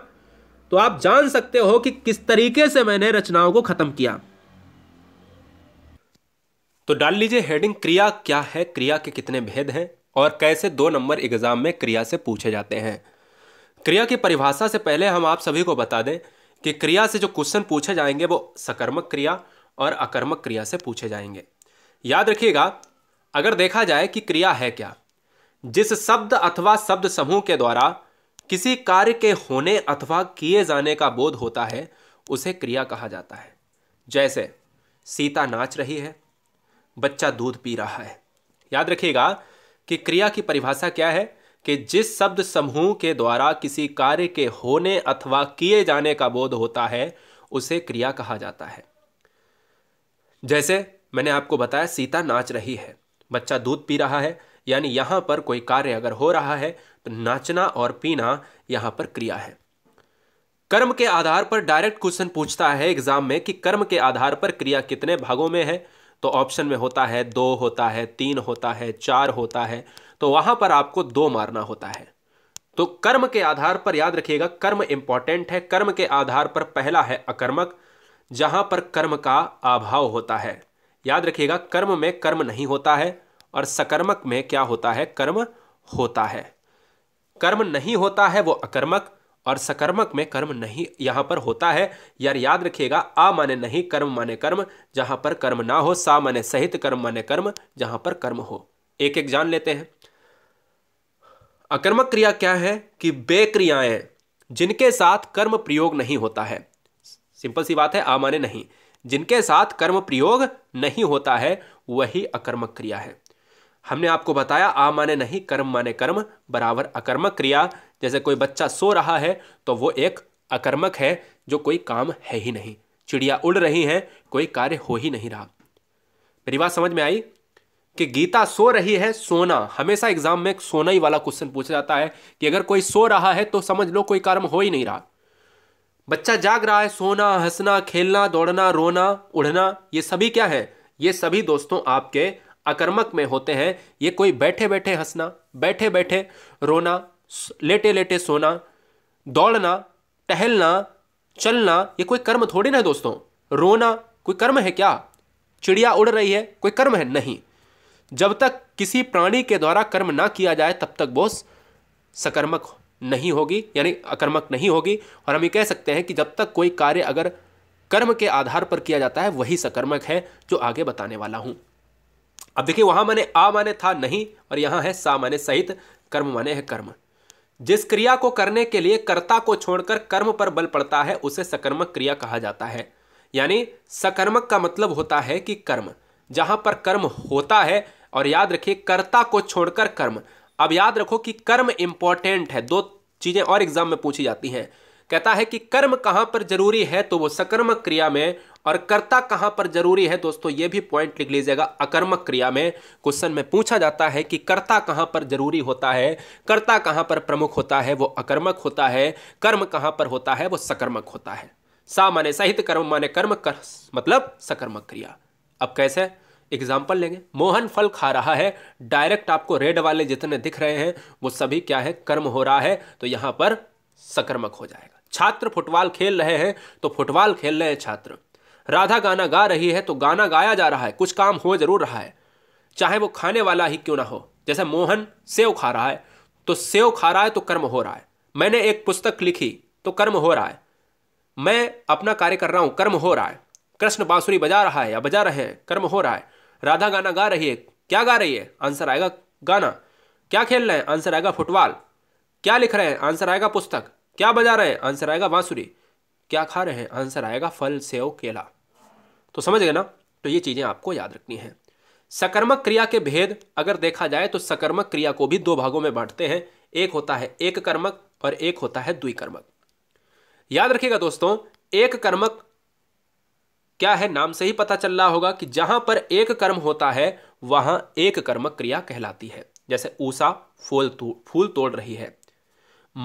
तो आप जान सकते हो कि किस तरीके से मैंने रचनाओं को खत्म किया तो डाल लीजिए हेडिंग क्रिया क्या है क्रिया के कितने भेद हैं और कैसे दो नंबर एग्जाम में क्रिया से पूछे जाते हैं क्रिया की परिभाषा से पहले हम आप सभी को बता दें कि क्रिया से जो क्वेश्चन पूछे जाएंगे वो सकर्मक क्रिया और अकर्मक क्रिया से पूछे जाएंगे याद रखिएगा अगर देखा जाए कि क्रिया है क्या जिस शब्द अथवा शब्द समूह के द्वारा किसी कार्य के होने अथवा किए जाने का बोध होता है उसे क्रिया कहा जाता है जैसे सीता नाच रही है बच्चा दूध पी रहा है याद रखिएगा कि क्रिया की परिभाषा क्या है कि जिस शब्द समूह के द्वारा किसी कार्य के होने अथवा किए जाने का बोध होता है उसे क्रिया कहा जाता है जैसे मैंने आपको बताया सीता नाच रही है बच्चा दूध पी रहा है यानी यहां पर कोई कार्य अगर हो रहा है तो नाचना और पीना यहां पर क्रिया है कर्म के आधार पर डायरेक्ट क्वेश्चन पूछता है एग्जाम में कि कर्म के आधार पर क्रिया कितने भागों में है तो ऑप्शन में होता है दो होता है तीन होता है चार होता है तो वहां पर आपको दो मारना होता है तो कर्म के आधार पर याद रखिएगा कर्म इंपॉर्टेंट है कर्म के आधार पर पहला है अकर्मक जहां पर कर्म का अभाव होता है याद रखिएगा कर्म में कर्म नहीं होता है और सकर्मक में क्या होता है कर्म होता है कर्म नहीं होता है वो अकर्मक और सकर्मक में कर्म नहीं यहाँ पर होता है यार याद रखिएगा आ माने नहीं कर्म माने कर्म जहाँ पर कर्म ना हो सा माने सहित कर्म माने कर्म जहाँ पर कर्म हो एक एक जान लेते हैं अकर्मक क्रिया क्या है कि क्रियाएं जिनके साथ कर्म प्रयोग नहीं होता है सिंपल सी बात है आ माने नहीं जिनके साथ कर्म प्रयोग नहीं होता है वही अकर्मक क्रिया है हमने आपको बताया आ माने नहीं कर्म माने कर्म बराबर अकर्मक क्रिया जैसे कोई बच्चा सो रहा है तो वो एक अकर्मक है जो कोई काम है ही नहीं चिड़िया उड़ रही हैं कोई कार्य हो ही नहीं रहा मेरी बात समझ में आई कि गीता सो रही है सोना हमेशा एग्जाम में सोना ही वाला क्वेश्चन पूछा जाता है कि अगर कोई सो रहा है तो समझ लो कोई कर्म हो ही नहीं रहा बच्चा जाग रहा है सोना हंसना खेलना दौड़ना रोना उड़ना ये सभी क्या है ये सभी दोस्तों आपके अकर्मक में होते हैं ये कोई बैठे बैठे हंसना बैठे बैठे रोना लेटे लेटे सोना दौड़ना टहलना चलना ये कोई कर्म थोड़ी ना है दोस्तों रोना कोई कर्म है क्या चिड़िया उड़ रही है कोई कर्म है नहीं जब तक किसी प्राणी के द्वारा कर्म ना किया जाए तब तक बोस सकर्मक नहीं होगी यानी अकर्मक नहीं होगी और हम ये कह सकते हैं कि जब तक कोई कार्य अगर कर्म के आधार पर किया जाता है वही सकर्मक है जो आगे बताने वाला हूँ अब देखिए वहाँ माने आ माने था नहीं और यहाँ है सा माने सहित कर्म माने है कर्म जिस क्रिया को करने के लिए कर्ता को छोड़कर कर्म पर बल पड़ता है उसे सकर्मक क्रिया कहा जाता है यानी सकर्मक का मतलब होता है कि कर्म जहां पर कर्म होता है और याद रखिए कर्ता को छोड़कर कर्म अब याद रखो कि कर्म इंपॉर्टेंट है दो चीज़ें और एग्जाम में पूछी जाती हैं कहता है कि कर्म कहां पर जरूरी है तो वो सकर्मक क्रिया में और कर्ता कहां पर जरूरी है दोस्तों ये भी पॉइंट लिख लीजिएगा अकर्मक क्रिया में क्वेश्चन में पूछा जाता है कि कर्ता कहां पर जरूरी होता है कर्ता कहां पर प्रमुख होता है वो अकर्मक होता है कर्म कहां पर होता है वो सकर्मक होता है सा माने सहित कर्म माने कर्म कर, मतलब सकर्मक क्रिया अब कैसे एग्जाम्पल लेंगे मोहन फल खा रहा है डायरेक्ट आपको रेड वाले जितने दिख रहे हैं वो सभी क्या है कर्म हो रहा है तो यहां पर सकर्मक हो जाएगा छात्र फुटबॉल खेल रहे हैं तो फुटबॉल खेल रहे हैं छात्र राधा गाना गा रही है तो गाना गाया जा रहा है कुछ काम हो जरूर रहा है चाहे वो खाने वाला ही क्यों ना हो जैसे मोहन सेव खा रहा है तो सेव खा रहा है तो कर्म हो रहा है मैंने एक पुस्तक लिखी तो कर्म हो रहा है मैं अपना कार्य कर रहा हूँ कर्म हो रहा है कृष्ण बांसुरी बजा रहा है या बजा रहे हैं कर्म हो रहा है राधा गाना गा रही है क्या गा रही है आंसर आएगा गाना क्या खेल रहे हैं आंसर आएगा फुटबॉल क्या लिख रहे हैं आंसर आएगा पुस्तक क्या बजा रहे हैं आंसर आएगा बांसुरी क्या खा रहे हैं आंसर आएगा फल सेव केला तो समझ गए ना तो ये चीज़ें आपको याद रखनी है सकर्मक क्रिया के भेद अगर देखा जाए तो सकर्मक क्रिया को भी दो भागों में बांटते हैं एक होता है एक कर्मक और एक होता है द्विकर्मक याद रखिएगा दोस्तों एक कर्मक क्या है नाम से ही पता चल रहा होगा कि जहां पर एक कर्म होता है वहां एक कर्मक क्रिया कहलाती है जैसे ऊषा फूल फूल तोड़ रही है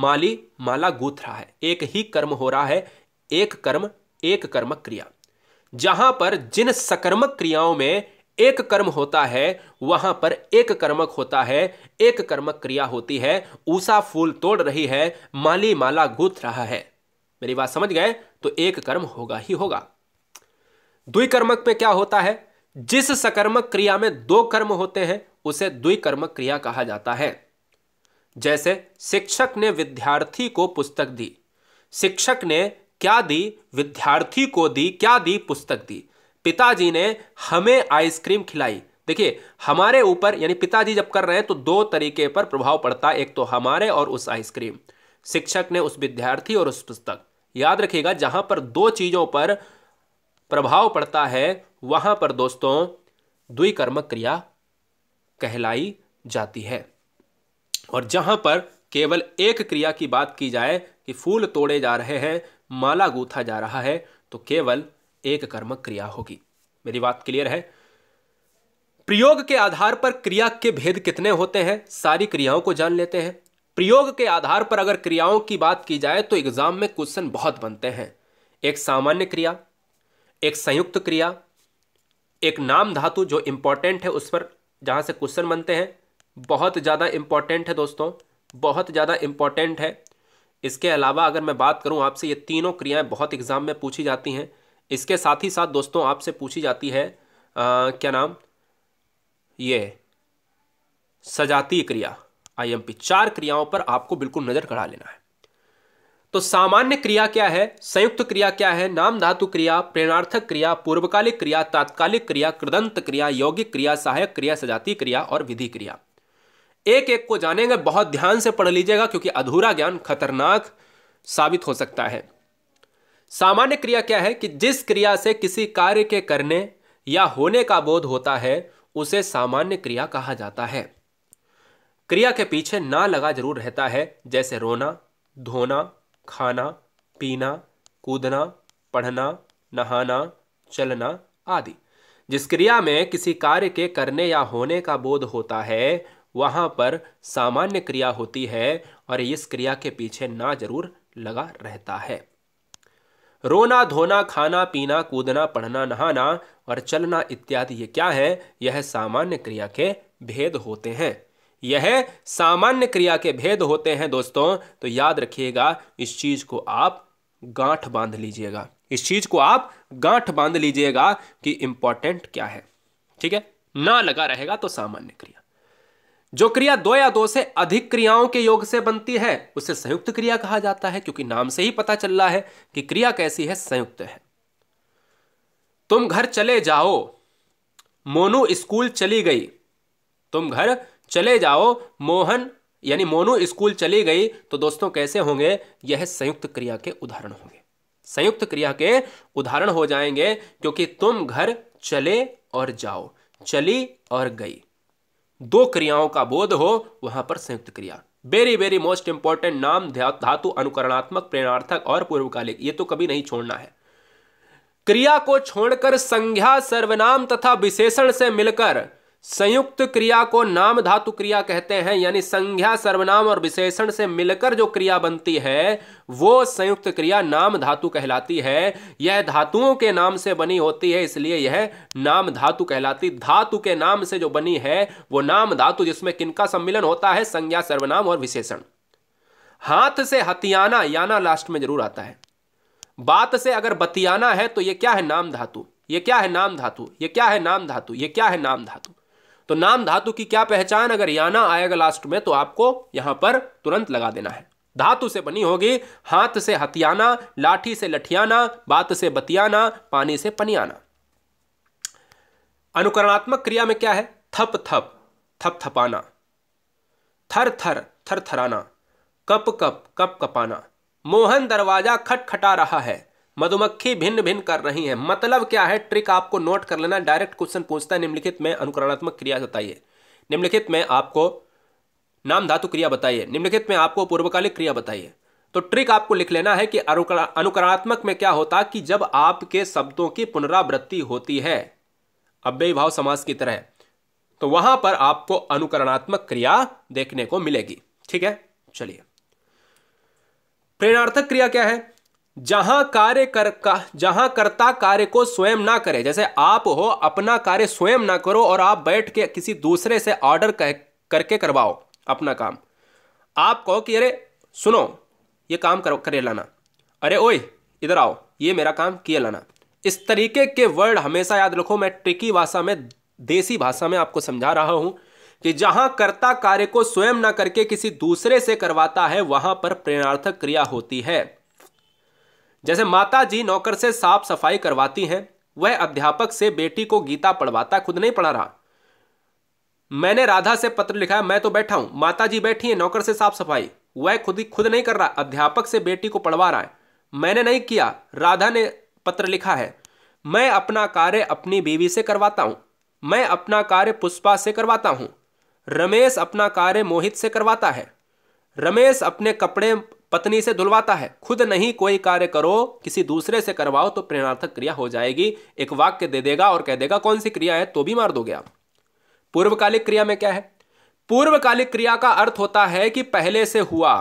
माली माला गूथ रहा है एक ही कर्म हो रहा है एक कर्म एक कर्मक क्रिया जहां पर जिन सकर्मक क्रियाओं में एक कर्म होता है वहां पर एक कर्मक होता है एक कर्मक क्रिया होती है ऊषा फूल तोड़ रही है माली माला गूथ रहा है मेरी बात समझ गए तो एक कर्म होगा ही होगा द्विकर्मक में क्या होता है जिस सकर्मक क्रिया में दो कर्म होते हैं उसे द्विकर्मक क्रिया कहा जाता है जैसे शिक्षक ने विद्यार्थी को पुस्तक दी शिक्षक ने क्या दी विद्यार्थी को दी क्या दी पुस्तक दी पिताजी ने हमें आइसक्रीम खिलाई देखिए हमारे ऊपर यानी पिताजी जब कर रहे हैं तो दो तरीके पर प्रभाव पड़ता है एक तो हमारे और उस आइसक्रीम शिक्षक ने उस विद्यार्थी और उस पुस्तक याद रखिएगा जहां पर दो चीजों पर प्रभाव पड़ता है वहां पर दोस्तों द्विकर्मक क्रिया कहलाई जाती है और जहां पर केवल एक क्रिया की बात की जाए कि फूल तोड़े जा रहे हैं माला गूथा जा रहा है तो केवल एक कर्म क्रिया होगी मेरी बात क्लियर है प्रयोग के आधार पर क्रिया के भेद कितने होते हैं सारी क्रियाओं को जान लेते हैं प्रयोग के आधार पर अगर क्रियाओं की बात की जाए तो एग्जाम में क्वेश्चन बहुत बनते हैं एक सामान्य क्रिया एक संयुक्त क्रिया एक नाम धातु जो इंपॉर्टेंट है उस पर जहां से क्वेश्चन बनते हैं बहुत ज़्यादा इंपॉर्टेंट है दोस्तों बहुत ज़्यादा इंपॉर्टेंट है इसके अलावा अगर मैं बात करूं आपसे ये तीनों क्रियाएं बहुत एग्ज़ाम में पूछी जाती हैं इसके साथ ही साथ दोस्तों आपसे पूछी जाती है आ, क्या नाम ये सजातीय क्रिया आईएमपी चार क्रियाओं पर आपको बिल्कुल नज़र कड़ा लेना है तो सामान्य क्रिया क्या है संयुक्त क्रिया क्या है नाम धातु क्रिया प्रेरणार्थक क्रिया पूर्वकालिक क्रिया तात्कालिक क्रिया कृदंत क्रिया यौगिक क्रिया सहायक क्रिया सजातीय क्रिया और विधि क्रिया एक एक को जानेंगे बहुत ध्यान से पढ़ लीजिएगा क्योंकि अधूरा ज्ञान खतरनाक साबित हो सकता है सामान्य क्रिया क्या है कि जिस क्रिया से किसी कार्य के करने या होने का बोध होता है उसे सामान्य क्रिया कहा जाता है क्रिया के पीछे ना लगा जरूर रहता है जैसे रोना धोना खाना पीना कूदना पढ़ना नहाना चलना आदि जिस क्रिया में किसी कार्य के करने या होने का बोध होता है वहाँ पर सामान्य क्रिया होती है और इस क्रिया के पीछे ना जरूर लगा रहता है रोना धोना खाना पीना कूदना पढ़ना नहाना और चलना इत्यादि ये क्या है यह सामान्य क्रिया के भेद होते हैं यह सामान्य क्रिया के भेद होते हैं दोस्तों तो याद रखिएगा इस चीज को आप गांठ बांध लीजिएगा इस चीज को आप गांठ बांध लीजिएगा कि इंपॉर्टेंट क्या है ठीक है ना लगा रहेगा तो सामान्य क्रिया जो क्रिया दो या दो से अधिक क्रियाओं के योग से बनती है उसे संयुक्त क्रिया कहा जाता है क्योंकि नाम से ही पता चल रहा है कि क्रिया कैसी है संयुक्त है तुम घर चले जाओ मोनू स्कूल चली गई तुम घर चले जाओ मोहन यानी मोनू स्कूल चली गई तो दोस्तों कैसे होंगे यह संयुक्त क्रिया के उदाहरण होंगे संयुक्त क्रिया के उदाहरण हो जाएंगे क्योंकि तुम घर चले और जाओ चली और गई दो क्रियाओं का बोध हो वहां पर संयुक्त क्रिया वेरी वेरी मोस्ट इंपॉर्टेंट नाम धातु अनुकरणात्मक प्रेरणार्थक और पूर्वकालिक ये तो कभी नहीं छोड़ना है क्रिया को छोड़कर संज्ञा सर्वनाम तथा विशेषण से मिलकर संयुक्त क्रिया को नाम धातु क्रिया कहते हैं यानी संज्ञा सर्वनाम और विशेषण से मिलकर जो क्रिया बनती है वो संयुक्त क्रिया नाम धातु कहलाती है यह धातुओं के नाम से बनी होती है इसलिए यह नाम धातु कहलाती धातु के नाम से जो बनी है वो नाम धातु जिसमें किनका सम्मिलन होता है संज्ञा सर्वनाम और विशेषण हाथ से हथियाना याना लास्ट में जरूर आता है बात से अगर बतियाना है तो यह क्या है नाम धातु ये क्या है नाम धातु ये क्या है नाम धातु ये क्या है नाम धातु तो नाम धातु की क्या पहचान अगर याना आएगा लास्ट में तो आपको यहां पर तुरंत लगा देना है धातु से बनी होगी हाथ से हथियाना लाठी से लठियाना बात से बतियाना पानी से पनियाना अनुकरणात्मक क्रिया में क्या है थप थप थप थपाना थर थर थर थराना कप कप कप कपाना मोहन दरवाजा खटखटा रहा है मधुमक्खी भिन्न भिन्न कर रही हैं मतलब क्या है ट्रिक आपको नोट कर लेना डायरेक्ट क्वेश्चन पूछता है निम्नलिखित में अनुकरणात्मक क्रिया बताइए निम्नलिखित में आपको नाम धातु क्रिया बताइए निम्नलिखित में आपको पूर्वकालिक क्रिया बताइए तो ट्रिक आपको लिख लेना है कि अनुकरणात्मक में क्या होता कि जब आपके शब्दों की पुनरावृत्ति होती है अव्यय भाव समाज की तरह तो वहां पर आपको अनुकरणात्मक क्रिया देखने को मिलेगी ठीक है चलिए प्रेरणार्थक क्रिया क्या है जहां कार्य कर का जहां कर्ता कार्य को स्वयं ना करे जैसे आप हो अपना कार्य स्वयं ना करो और आप बैठ के किसी दूसरे से ऑर्डर कह करके करवाओ अपना काम आप कहो कि अरे सुनो ये काम करो करे लाना अरे ओए इधर आओ ये मेरा काम किए लाना इस तरीके के वर्ड हमेशा याद रखो मैं ट्रिकी भाषा में देसी भाषा में आपको समझा रहा हूं कि जहां कर्ता कार्य को स्वयं ना करके किसी दूसरे से करवाता है वहां पर प्रेरणार्थक क्रिया होती है जैसे माता जी नौकर से साफ सफाई करवाती हैं वह अध्यापक से बेटी को गीता पढ़वाता खुद नहीं पढ़ा रहा मैंने राधा से पत्र लिखा मैं तो बैठा हूं माता जी बैठी है नौकर से साफ सफाई वह खुद खुद नहीं कर रहा अध्यापक से बेटी को पढ़वा रहा है मैंने नहीं किया राधा ने पत्र लिखा है मैं अपना कार्य अपनी बीवी से करवाता हूं मैं अपना कार्य पुष्पा से करवाता हूं रमेश अपना कार्य मोहित से करवाता है रमेश अपने कपड़े पत्नी से धुलवाता है खुद नहीं कोई कार्य करो किसी दूसरे से करवाओ तो प्रेरणार्थक क्रिया हो जाएगी एक वाक्य दे देगा और कह देगा कौन सी क्रिया है तो भी मार दोगे आप पूर्वकालिक क्रिया में क्या है पूर्वकालिक क्रिया का अर्थ होता है कि पहले से हुआ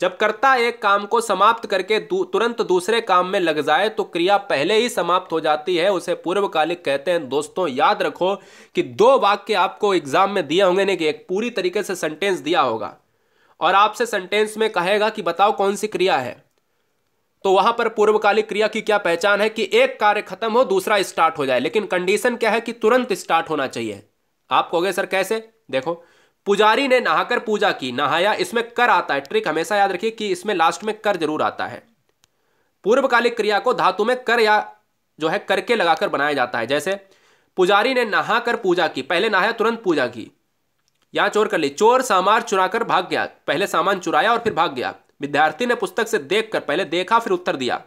जब कर्ता एक काम को समाप्त करके दू, तुरंत दूसरे काम में लग जाए तो क्रिया पहले ही समाप्त हो जाती है उसे पूर्वकालिक कहते हैं दोस्तों याद रखो कि दो वाक्य आपको एग्जाम में दिए होंगे नहीं कि एक पूरी तरीके से सेंटेंस दिया होगा और आपसे सेंटेंस में कहेगा कि बताओ कौन सी क्रिया है तो वहां पर पूर्वकालिक क्रिया की क्या पहचान है कि एक कार्य खत्म हो दूसरा स्टार्ट हो जाए लेकिन कंडीशन क्या है कि तुरंत स्टार्ट होना चाहिए आप कहोगे सर कैसे देखो पुजारी ने नहाकर पूजा की नहाया इसमें कर आता है ट्रिक हमेशा याद रखिए कि इसमें लास्ट में कर जरूर आता है पूर्वकालिक क्रिया को धातु में कर या जो है करके लगाकर बनाया जाता है जैसे पुजारी ने नहाकर पूजा की पहले नहाया तुरंत पूजा की या चोर कर ली चोर सामान चुरा कर भाग गया पहले सामान चुराया और फिर भाग गया विद्यार्थी ने पुस्तक से देख कर पहले देखा फिर उत्तर दिया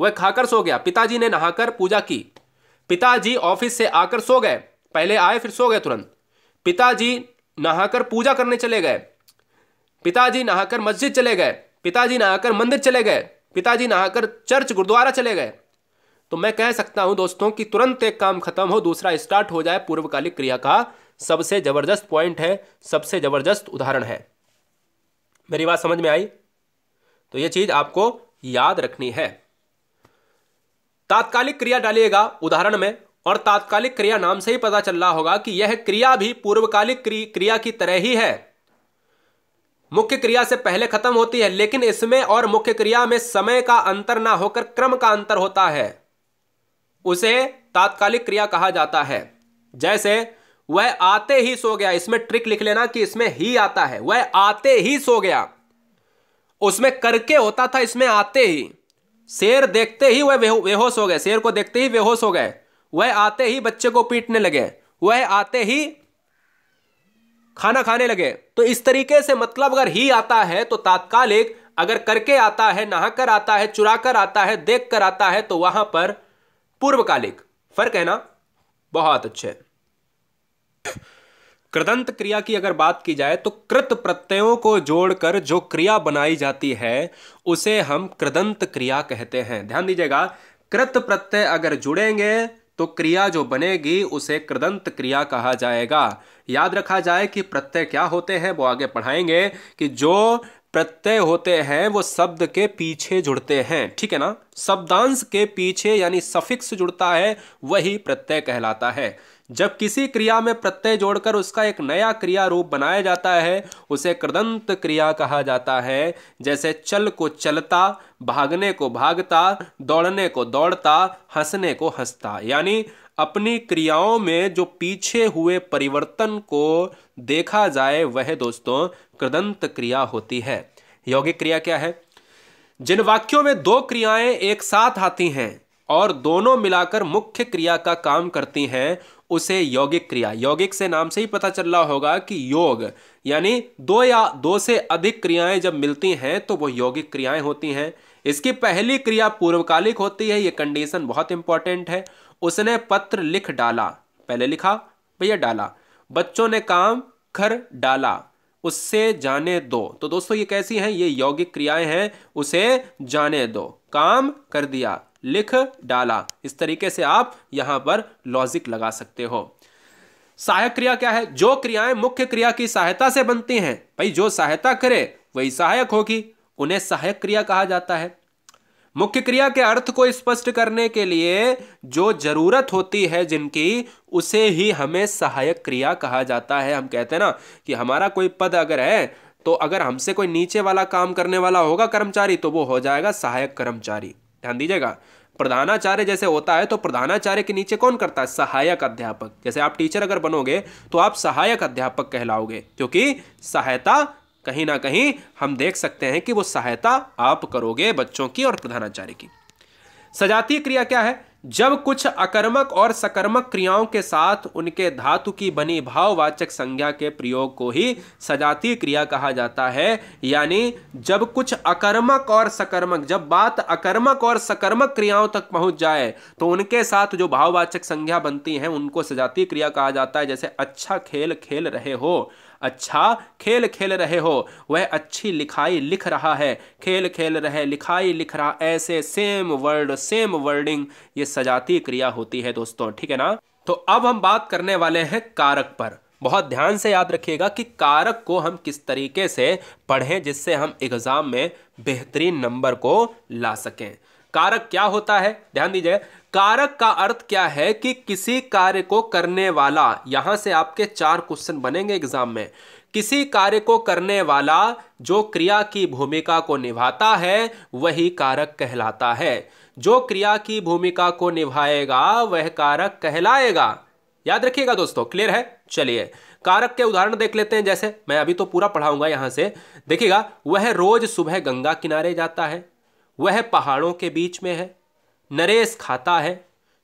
वह खाकर सो गया पिताजी ने नहाकर पूजा की पिताजी ऑफिस से आकर सो गए पहले आए फिर सो गए तुरंत पिताजी नहाकर पूजा करने चले गए पिताजी नहाकर मस्जिद चले गए पिताजी नहाकर मंदिर चले गए पिताजी नहाकर चर्च गुरुद्वारा चले गए तो मैं कह सकता हूं दोस्तों कि तुरंत एक काम खत्म हो दूसरा स्टार्ट हो जाए पूर्वकालिक क्रिया का सबसे ज़बरदस्त पॉइंट है सबसे ज़बरदस्त उदाहरण है मेरी बात समझ में आई तो यह चीज़ आपको याद रखनी है तात्कालिक क्रिया डालिएगा उदाहरण में और तात्कालिक क्रिया नाम से ही पता चल रहा होगा कि यह क्रिया भी पूर्वकालिक क्रिया की तरह ही है मुख्य क्रिया से पहले खत्म होती है लेकिन इसमें और मुख्य क्रिया में समय का अंतर ना होकर क्रम का अंतर होता है उसे तात्कालिक क्रिया कहा जाता है जैसे वह आते ही सो गया इसमें ट्रिक लिख लेना कि इसमें ही आता है वह आते ही सो गया उसमें करके होता था इसमें आते ही शेर देखते ही वह बेहोश हो गए शेर को देखते ही बेहोश हो गए वह आते ही बच्चे को पीटने लगे वह आते ही खाना खाने लगे तो इस तरीके से मतलब अगर ही आता है तो तात्कालिक अगर करके आता है नहाकर आता है चुरा कर आता है देख कर आता है तो वहां पर पूर्वकालिक फर्क है ना बहुत अच्छे कृदंत क्रिया की अगर बात की जाए तो कृत प्रत्ययों को जोड़कर जो क्रिया बनाई जाती है उसे हम कृदंत क्रिया कहते हैं ध्यान दीजिएगा कृत प्रत्यय अगर जुड़ेंगे तो क्रिया जो बनेगी उसे कृदंत क्रिया कहा जाएगा याद रखा जाए कि प्रत्यय क्या होते हैं वो आगे पढ़ाएंगे कि जो प्रत्यय होते हैं वो शब्द के पीछे जुड़ते हैं ठीक है ना शब्दांश के पीछे यानी सफिक्स जुड़ता है वही प्रत्यय कहलाता है जब किसी क्रिया में प्रत्यय जोड़कर उसका एक नया क्रिया रूप बनाया जाता है उसे कृदंत क्रिया कहा जाता है जैसे चल को चलता भागने को भागता दौड़ने को दौड़ता हंसने को हंसता यानी अपनी क्रियाओं में जो पीछे हुए परिवर्तन को देखा जाए वह दोस्तों कृदंत क्रिया होती है यौगिक क्रिया क्या है जिन वाक्यों में दो क्रियाएं एक साथ आती हैं और दोनों मिलाकर मुख्य क्रिया का काम करती हैं उसे यौगिक क्रिया यौगिक से नाम से ही पता चल रहा होगा कि योग यानी दो या दो से अधिक क्रियाएं जब मिलती हैं तो वो यौगिक क्रियाएं होती हैं इसकी पहली क्रिया पूर्वकालिक होती है ये कंडीशन बहुत इंपॉर्टेंट है उसने पत्र लिख डाला पहले लिखा भैया डाला बच्चों ने काम कर डाला उससे जाने दो तो दोस्तों ये कैसी हैं ये यौगिक क्रियाएं हैं उसे जाने दो काम कर दिया लिख डाला इस तरीके से आप यहां पर लॉजिक लगा सकते हो सहायक क्रिया क्या है जो क्रियाएं मुख्य क्रिया की सहायता से बनती हैं भाई जो सहायता करे वही सहायक होगी उन्हें सहायक क्रिया कहा जाता है मुख्य क्रिया के अर्थ को स्पष्ट करने के लिए जो जरूरत होती है जिनकी उसे ही हमें सहायक क्रिया कहा जाता है हम कहते हैं ना कि हमारा कोई पद अगर है तो अगर हमसे कोई नीचे वाला काम करने वाला होगा कर्मचारी तो वो हो जाएगा सहायक कर्मचारी ध्यान दीजिएगा प्रधानाचार्य जैसे होता है तो प्रधानाचार्य के नीचे कौन करता है सहायक अध्यापक जैसे आप टीचर अगर बनोगे तो आप सहायक अध्यापक कहलाओगे क्योंकि सहायता कहीं ना कहीं हम देख सकते हैं कि वो सहायता आप करोगे बच्चों की और प्रधानाचार्य की सजातीय क्रिया क्या है जब कुछ अकर्मक और सकर्मक क्रियाओं के साथ उनके धातु की बनी भाववाचक संज्ञा के प्रयोग को ही सजातीय क्रिया कहा जाता है यानी जब कुछ अकर्मक और सकर्मक जब बात अकर्मक और सकर्मक क्रियाओं तक पहुंच जाए तो उनके साथ जो भाववाचक संज्ञा बनती हैं उनको सजातीय क्रिया कहा जाता है जैसे अच्छा खेल खेल रहे हो अच्छा खेल खेल रहे हो वह अच्छी लिखाई लिख रहा है खेल खेल रहे लिखाई लिख रहा ऐसे सेम वर्ड सेम वर्डिंग ये सजाती क्रिया होती है दोस्तों ठीक है ना तो अब हम बात करने वाले हैं कारक पर बहुत ध्यान से याद रखिएगा कि कारक को हम किस तरीके से पढ़ें जिससे हम एग्ज़ाम में बेहतरीन नंबर को ला सकें कारक क्या होता है ध्यान दीजिए कारक का अर्थ क्या है कि किसी कार्य को करने वाला यहां से आपके चार क्वेश्चन बनेंगे एग्जाम में किसी कार्य को करने वाला जो क्रिया की भूमिका को निभाता है वही कारक कहलाता है जो क्रिया की भूमिका को निभाएगा वह कारक कहलाएगा याद रखिएगा दोस्तों क्लियर है चलिए कारक के उदाहरण देख लेते हैं जैसे मैं अभी तो पूरा पढ़ाऊंगा यहां से देखिएगा वह रोज सुबह गंगा किनारे जाता है वह पहाड़ों के बीच में है नरेश खाता है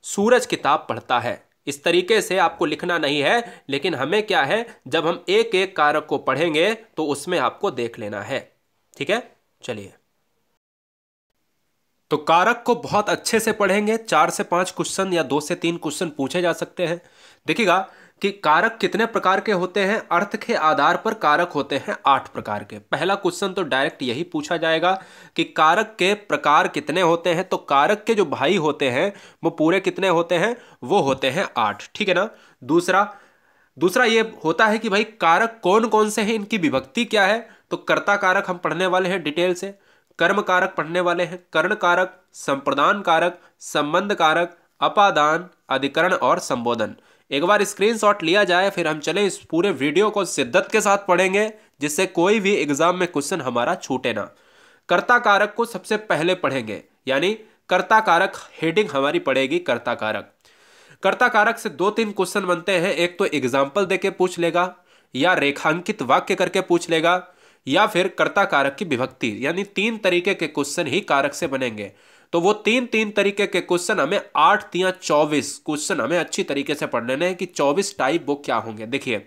सूरज किताब पढ़ता है इस तरीके से आपको लिखना नहीं है लेकिन हमें क्या है जब हम एक एक कारक को पढ़ेंगे तो उसमें आपको देख लेना है ठीक है चलिए तो कारक को बहुत अच्छे से पढ़ेंगे चार से पांच क्वेश्चन या दो से तीन क्वेश्चन पूछे जा सकते हैं देखिएगा कि कारक कितने प्रकार के होते हैं अर्थ के आधार पर कारक होते हैं आठ प्रकार के पहला क्वेश्चन तो डायरेक्ट यही पूछा जाएगा कि कारक के प्रकार कितने होते हैं तो कारक के जो भाई होते हैं वो पूरे कितने होते हैं वो होते हैं आठ ठीक है ना दूसरा दूसरा ये होता है कि भाई कारक कौन कौन से हैं इनकी विभक्ति क्या है तो कर्ता कारक हम पढ़ने वाले हैं डिटेल से कर्म कारक पढ़ने वाले हैं कर्ण कारक संप्रदान कारक संबंध कारक अपादान अधिकरण और संबोधन एक बार स्क्रीन लिया जाए फिर हम चले इस पूरे वीडियो को शिद्दत के साथ पढ़ेंगे जिससे कोई भी एग्जाम में क्वेश्चन हमारा छूटे ना कर्ता कारक को सबसे पहले पढ़ेंगे यानी कर्ता कारक हेडिंग हमारी पड़ेगी कर्ता कारक कर्ता कारक से दो तीन क्वेश्चन बनते हैं एक तो एग्जाम्पल दे के पूछ लेगा या रेखांकित वाक्य करके पूछ लेगा या फिर कर्ता कारक की विभक्ति यानी तीन तरीके के क्वेश्चन ही कारक से बनेंगे तो वो तीन तीन तरीके के क्वेश्चन हमें आठ तिया चौबीस क्वेश्चन हमें अच्छी तरीके से पढ़ लेने हैं कि चौबीस टाइप वो क्या होंगे देखिए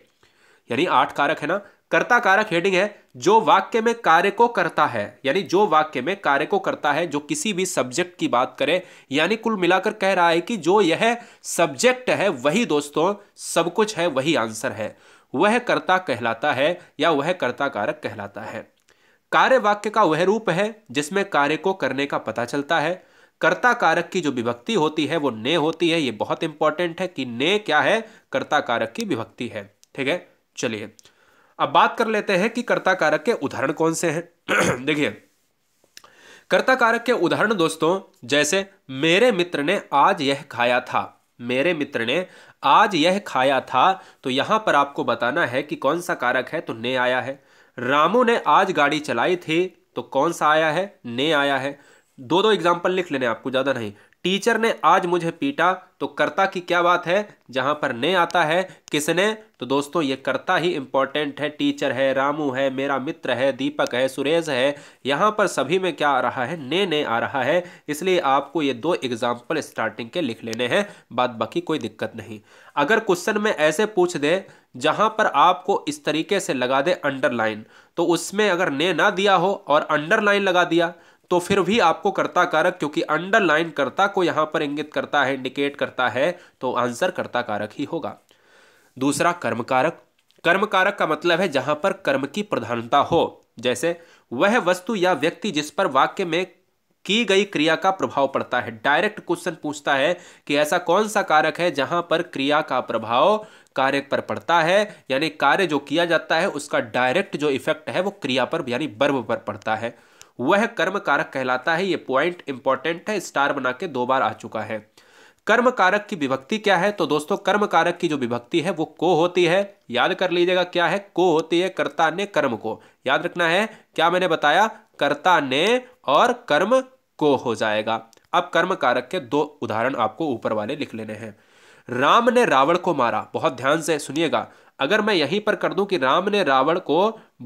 यानी आठ कारक है ना कर्ता कारक हेडिंग है जो वाक्य में कार्य को करता है यानी जो वाक्य में कार्य को करता है जो किसी भी सब्जेक्ट की बात करे यानी कुल मिलाकर कह रहा है कि जो यह सब्जेक्ट है वही दोस्तों सब कुछ है वही आंसर है वह कर्ता कहलाता है या वह कर्ता कारक कहलाता है कार्य वाक्य का वह रूप है जिसमें कार्य को करने का पता चलता है कर्ता कारक की जो विभक्ति होती है वो ने होती है ये बहुत इंपॉर्टेंट है कि ने क्या है कर्ता कारक की विभक्ति है ठीक है चलिए अब बात कर लेते हैं कि कर्ता कारक के उदाहरण कौन से हैं देखिए कर्ता कारक के उदाहरण दोस्तों जैसे मेरे मित्र ने आज यह खाया था मेरे मित्र ने आज यह खाया था तो यहां पर आपको बताना है कि कौन सा कारक है तो ने आया है रामू ने आज गाड़ी चलाई थी तो कौन सा आया है ने आया है दो दो एग्जाम्पल लिख लेने आपको ज़्यादा नहीं टीचर ने आज मुझे पीटा तो कर्ता की क्या बात है जहां पर ने आता है किसने तो दोस्तों ये कर्ता ही इंपॉर्टेंट है टीचर है रामू है मेरा मित्र है दीपक है सुरेश है यहाँ पर सभी में क्या आ रहा है ने ने आ रहा है इसलिए आपको ये दो एग्जाम्पल स्टार्टिंग के लिख लेने हैं बाद बाकी कोई दिक्कत नहीं अगर क्वेश्चन में ऐसे पूछ दे जहाँ पर आपको इस तरीके से लगा दे अंडरलाइन तो उसमें अगर ने ना दिया हो और अंडरलाइन लगा दिया तो फिर भी आपको कर्ता कारक क्योंकि अंडरलाइन कर्ता को यहां पर इंगित करता है इंडिकेट करता है तो आंसर कर्ता कारक ही होगा दूसरा कर्म कारक कर्म कारक का मतलब है जहां पर कर्म की प्रधानता हो जैसे वह वस्तु या व्यक्ति जिस पर वाक्य में की गई क्रिया का प्रभाव पड़ता है डायरेक्ट क्वेश्चन पूछता है कि ऐसा कौन सा कारक है जहां पर क्रिया का प्रभाव कार्य पर पड़ता है यानी कार्य जो किया जाता है उसका डायरेक्ट जो इफेक्ट है वो क्रिया पर यानी बर्ब पर पड़ता है वह कर्म कारक कहलाता है ये पॉइंट इंपॉर्टेंट है स्टार बना के दो बार आ चुका है कर्म कारक की विभक्ति क्या है तो दोस्तों कर्म कारक की जो विभक्ति है वो को होती है याद कर लीजिएगा क्या है को होती है कर्ता ने कर्म को याद रखना है क्या मैंने बताया कर्ता ने और कर्म को हो जाएगा अब कर्म कारक के दो उदाहरण आपको ऊपर वाले लिख लेने हैं राम ने रावण को मारा बहुत ध्यान से सुनिएगा अगर मैं यहीं पर कर दूं कि राम ने रावण को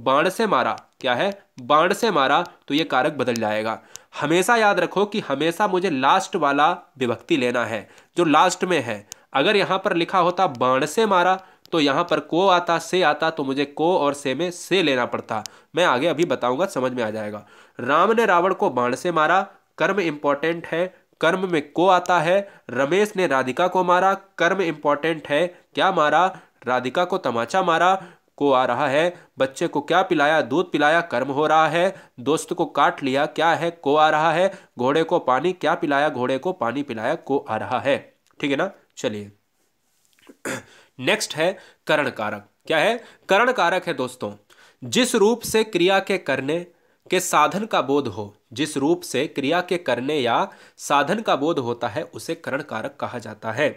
बाण से मारा क्या है बाण से मारा तो ये कारक बदल जाएगा हमेशा याद रखो कि हमेशा मुझे लास्ट वाला विभक्ति लेना है जो लास्ट में है अगर यहाँ पर लिखा होता बाण से मारा तो यहाँ पर को आता से आता तो मुझे को और से में से लेना पड़ता मैं आगे अभी बताऊंगा समझ में आ जाएगा राम ने रावण को बाण से मारा कर्म इंपॉर्टेंट है कर्म में को आता है रमेश ने राधिका को मारा कर्म इंपॉर्टेंट है क्या मारा राधिका को तमाचा मारा को आ रहा है बच्चे को क्या पिलाया दूध पिलाया कर्म हो रहा है दोस्त को काट लिया क्या है को आ रहा है घोड़े को पानी क्या पिलाया घोड़े को पानी पिलाया को आ रहा है ठीक है ना चलिए नेक्स्ट है करण कारक क्या है करण कारक है दोस्तों जिस रूप से क्रिया के करने के साधन का बोध हो जिस रूप से क्रिया के करने या साधन का बोध होता है उसे करण कारक कहा जाता है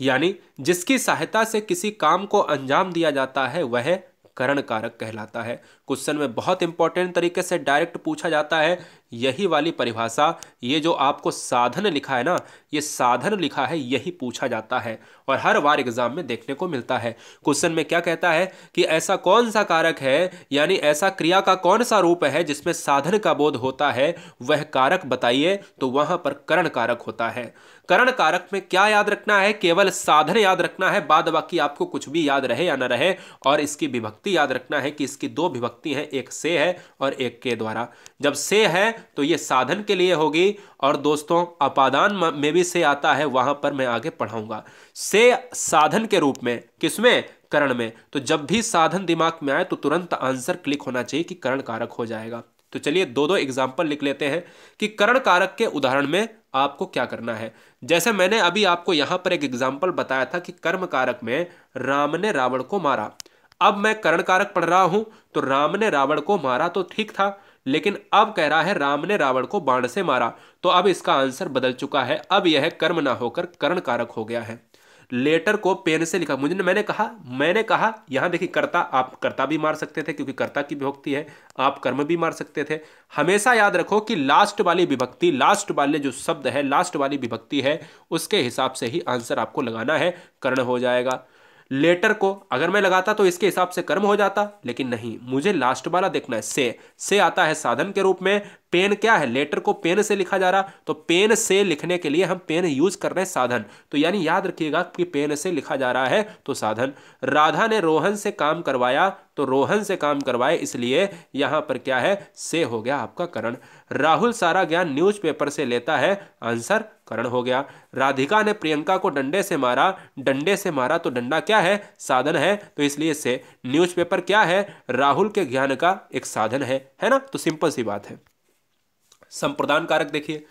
यानी जिसकी सहायता से किसी काम को अंजाम दिया जाता है वह करण कारक कहलाता है क्वेश्चन में बहुत इंपॉर्टेंट तरीके से डायरेक्ट पूछा जाता है यही वाली परिभाषा ये जो आपको साधन लिखा है ना ये साधन लिखा है यही पूछा जाता है और हर बार एग्जाम में देखने को मिलता है क्वेश्चन में क्या कहता है कि ऐसा कौन सा कारक है यानी ऐसा क्रिया का कौन सा रूप है जिसमें साधन का बोध होता है वह कारक बताइए तो वहां पर करण कारक होता है करण कारक में क्या याद रखना है केवल साधन याद रखना है बाद बाकी आपको कुछ भी याद रहे या ना रहे और इसकी विभक्ति याद रखना है कि इसकी दो विभक्ति हैं एक से है और एक के द्वारा जब से है तो ये साधन के लिए होगी और दोस्तों अपादान में भी से आता है वहां पर मैं आगे पढ़ाऊंगा से साधन के रूप में किसमें करण में तो जब भी साधन दिमाग में आए तो तुरंत आंसर क्लिक होना चाहिए कि करण कारक हो जाएगा तो चलिए दो दो एग्जाम्पल लिख लेते हैं कि करण कारक के उदाहरण में आपको क्या करना है जैसे मैंने अभी आपको यहां पर एक एग्जाम्पल बताया था कि कर्म कारक में राम ने रावण को मारा अब मैं करण कारक पढ़ रहा हूं तो राम ने रावण को मारा तो ठीक था लेकिन अब कह रहा है राम ने रावण को बाण से मारा तो अब इसका आंसर बदल चुका है अब यह कर्म ना होकर कर्ण कारक हो गया है लेटर को पेन से लिखा मुझे मैंने कहा मैंने कहा यहां देखिए कर्ता आप कर्ता भी मार सकते थे क्योंकि कर्ता की विभक्ति है आप कर्म भी मार सकते थे हमेशा याद रखो कि लास्ट वाली विभक्ति लास्ट वाले जो शब्द है लास्ट वाली विभक्ति है उसके हिसाब से ही आंसर आपको लगाना है कर्ण हो जाएगा लेटर को अगर मैं लगाता तो इसके हिसाब से कर्म हो जाता लेकिन नहीं मुझे लास्ट वाला देखना है से से आता है साधन के रूप में पेन क्या है लेटर को पेन से लिखा जा रहा तो पेन से लिखने के लिए हम पेन यूज कर रहे हैं साधन तो यानी याद रखिएगा कि पेन से लिखा जा रहा है तो साधन राधा ने रोहन से काम करवाया तो रोहन से काम करवाए इसलिए यहां पर क्या है से हो गया आपका करण राहुल सारा ज्ञान पेपर से लेता है आंसर करण हो गया राधिका ने प्रियंका को डंडे से मारा डंडे से मारा तो डंडा क्या है साधन है तो इसलिए से न्यूज़पेपर क्या है राहुल के ज्ञान का एक साधन है है ना तो सिंपल सी बात है संप्रदान कारक देखिए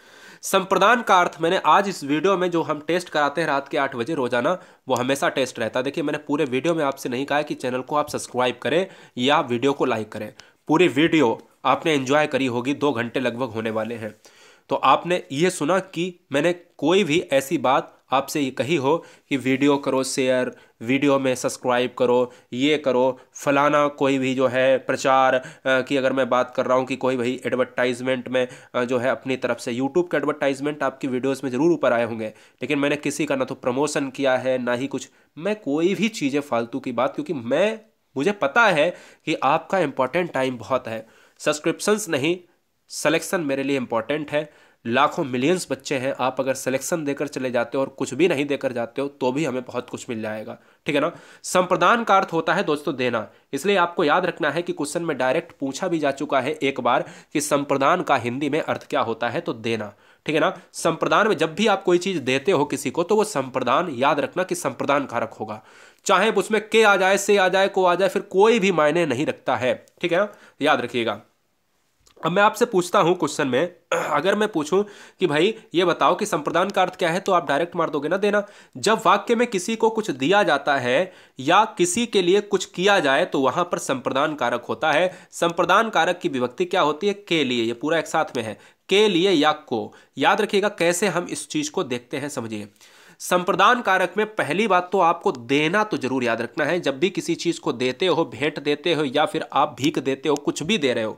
संप्रदान का अर्थ मैंने आज इस वीडियो में जो हम टेस्ट कराते हैं रात के आठ बजे रोजाना वो हमेशा टेस्ट रहता है देखिए मैंने पूरे वीडियो में आपसे नहीं कहा कि चैनल को आप सब्सक्राइब करें या वीडियो को लाइक करें पूरी वीडियो आपने एंजॉय करी होगी दो घंटे लगभग होने वाले हैं तो आपने ये सुना कि मैंने कोई भी ऐसी बात आपसे ये कही हो कि वीडियो करो शेयर वीडियो में सब्सक्राइब करो ये करो फलाना कोई भी जो है प्रचार की अगर मैं बात कर रहा हूँ कि कोई भाई एडवर्टाइजमेंट में जो है अपनी तरफ से यूट्यूब का एडवर्टाइजमेंट आपकी वीडियोज़ में ज़रूर ऊपर आए होंगे लेकिन मैंने किसी का ना तो प्रमोशन किया है ना ही कुछ मैं कोई भी चीज़ें फालतू की बात क्योंकि मैं मुझे पता है कि आपका इंपॉर्टेंट टाइम बहुत है सब्सक्रिप्शंस नहीं सलेक्शन मेरे लिए इंपॉर्टेंट है लाखों मिलियंस बच्चे हैं आप अगर सिलेक्शन देकर चले जाते हो और कुछ भी नहीं देकर जाते हो तो भी हमें बहुत कुछ मिल जाएगा ठीक है ना संप्रदान का अर्थ होता है दोस्तों देना इसलिए आपको याद रखना है कि क्वेश्चन में डायरेक्ट पूछा भी जा चुका है एक बार कि संप्रदान का हिंदी में अर्थ क्या होता है तो देना ठीक है ना संप्रदान में जब भी आप कोई चीज देते हो किसी को तो वो संप्रदान याद रखना कि संप्रदान कारक होगा चाहे उसमें के आ जाए से आ जाए को आ जाए फिर कोई भी मायने नहीं रखता है ठीक है ना याद रखिएगा अब मैं आपसे पूछता हूँ क्वेश्चन में अगर मैं पूछूं कि भाई ये बताओ कि संप्रदान का अर्थ क्या है तो आप डायरेक्ट मार दोगे ना देना जब वाक्य में किसी को कुछ दिया जाता है या किसी के लिए कुछ किया जाए तो वहां पर संप्रदान कारक होता है संप्रदान कारक की विभक्ति क्या होती है के लिए ये पूरा एक साथ में है के लिए या को याद रखिएगा कैसे हम इस चीज को देखते हैं समझिए संप्रदान कारक में पहली बात तो आपको देना तो जरूर याद रखना है जब भी किसी चीज को देते हो भेंट देते हो या फिर आप भीख देते हो कुछ भी दे रहे हो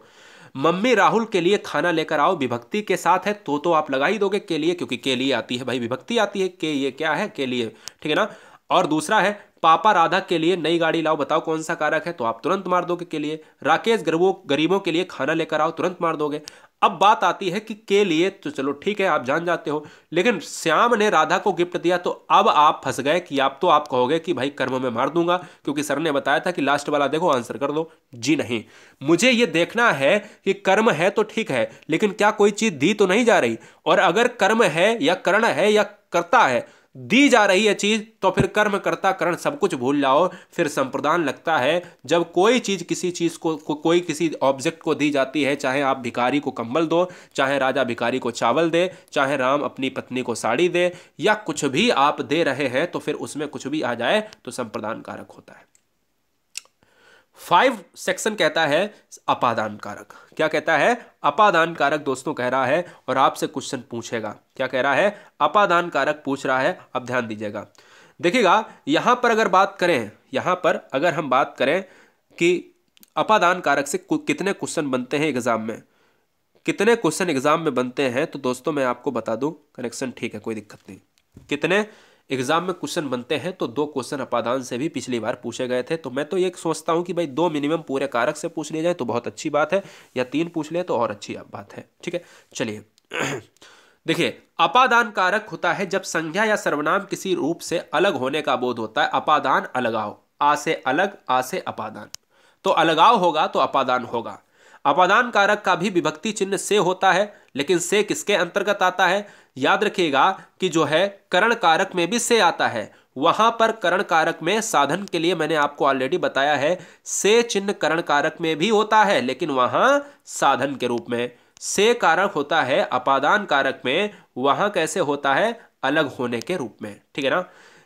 मम्मी राहुल के लिए खाना लेकर आओ विभक्ति के साथ है तो तो आप लगा ही दोगे के लिए क्योंकि के लिए आती है भाई विभक्ति आती है के ये क्या है के लिए ठीक है ना और दूसरा है पापा राधा के लिए नई गाड़ी लाओ बताओ कौन सा कारक है तो आप तुरंत मार दोगे के लिए राकेश गरीबों गरीबों के लिए खाना लेकर आओ तुरंत मार दोगे अब बात आती है कि के लिए तो चलो ठीक है आप जान जाते हो लेकिन श्याम ने राधा को गिफ्ट दिया तो अब आप फंस गए कि आप तो आप कहोगे कि भाई कर्म में मार दूंगा क्योंकि सर ने बताया था कि लास्ट वाला देखो आंसर कर दो जी नहीं मुझे ये देखना है कि कर्म है तो ठीक है लेकिन क्या कोई चीज दी तो नहीं जा रही और अगर कर्म है या कर्ण है या करता है दी जा रही है चीज तो फिर कर्म करता करण सब कुछ भूल जाओ फिर संप्रदान लगता है जब कोई चीज किसी चीज को, को कोई किसी ऑब्जेक्ट को दी जाती है चाहे आप भिखारी को कंबल दो चाहे राजा भिखारी को चावल दे चाहे राम अपनी पत्नी को साड़ी दे या कुछ भी आप दे रहे हैं तो फिर उसमें कुछ भी आ जाए तो संप्रदान कारक होता है फाइव सेक्शन कहता है अपादान कारक क्या कहता है अपादान कारक दोस्तों कह रहा है और आपसे क्वेश्चन पूछेगा क्या कह रहा है अपादान कारक पूछ रहा है अब ध्यान दीजिएगा देखिएगा यहां पर अगर बात करें यहां पर अगर हम बात करें कि अपादान कारक से कितने क्वेश्चन बनते हैं एग्जाम में कितने क्वेश्चन एग्जाम में बनते हैं तो दोस्तों मैं आपको बता दूं कनेक्शन ठीक है कोई दिक्कत नहीं कितने एग्जाम में क्वेश्चन बनते हैं तो दो क्वेश्चन अपादान से भी पिछली बार पूछे गए थे तो मैं तो ये सोचता हूँ कि भाई दो मिनिमम पूरे कारक से पूछ लिया जाए तो बहुत अच्छी बात है या तीन पूछ ले तो और अच्छी बात है ठीक है चलिए देखिए अपादान कारक होता है जब संज्ञा या सर्वनाम किसी रूप से अलग होने का बोध होता है अपादान अलगाव आ से अलग आ से अपादान तो अलगाव होगा तो अपादान होगा अपादान कारक का भी विभक्ति चिन्ह से होता है लेकिन से किसके अंतर्गत आता है याद रखिएगा कि जो है करण कारक में भी से आता है वहां पर करण कारक में साधन के लिए मैंने आपको ऑलरेडी बताया है से चिन्ह करण कारक में भी होता है लेकिन वहां साधन के रूप में से कारक होता है अपादान कारक में वहां कैसे होता है अलग होने के रूप में ठीक है ना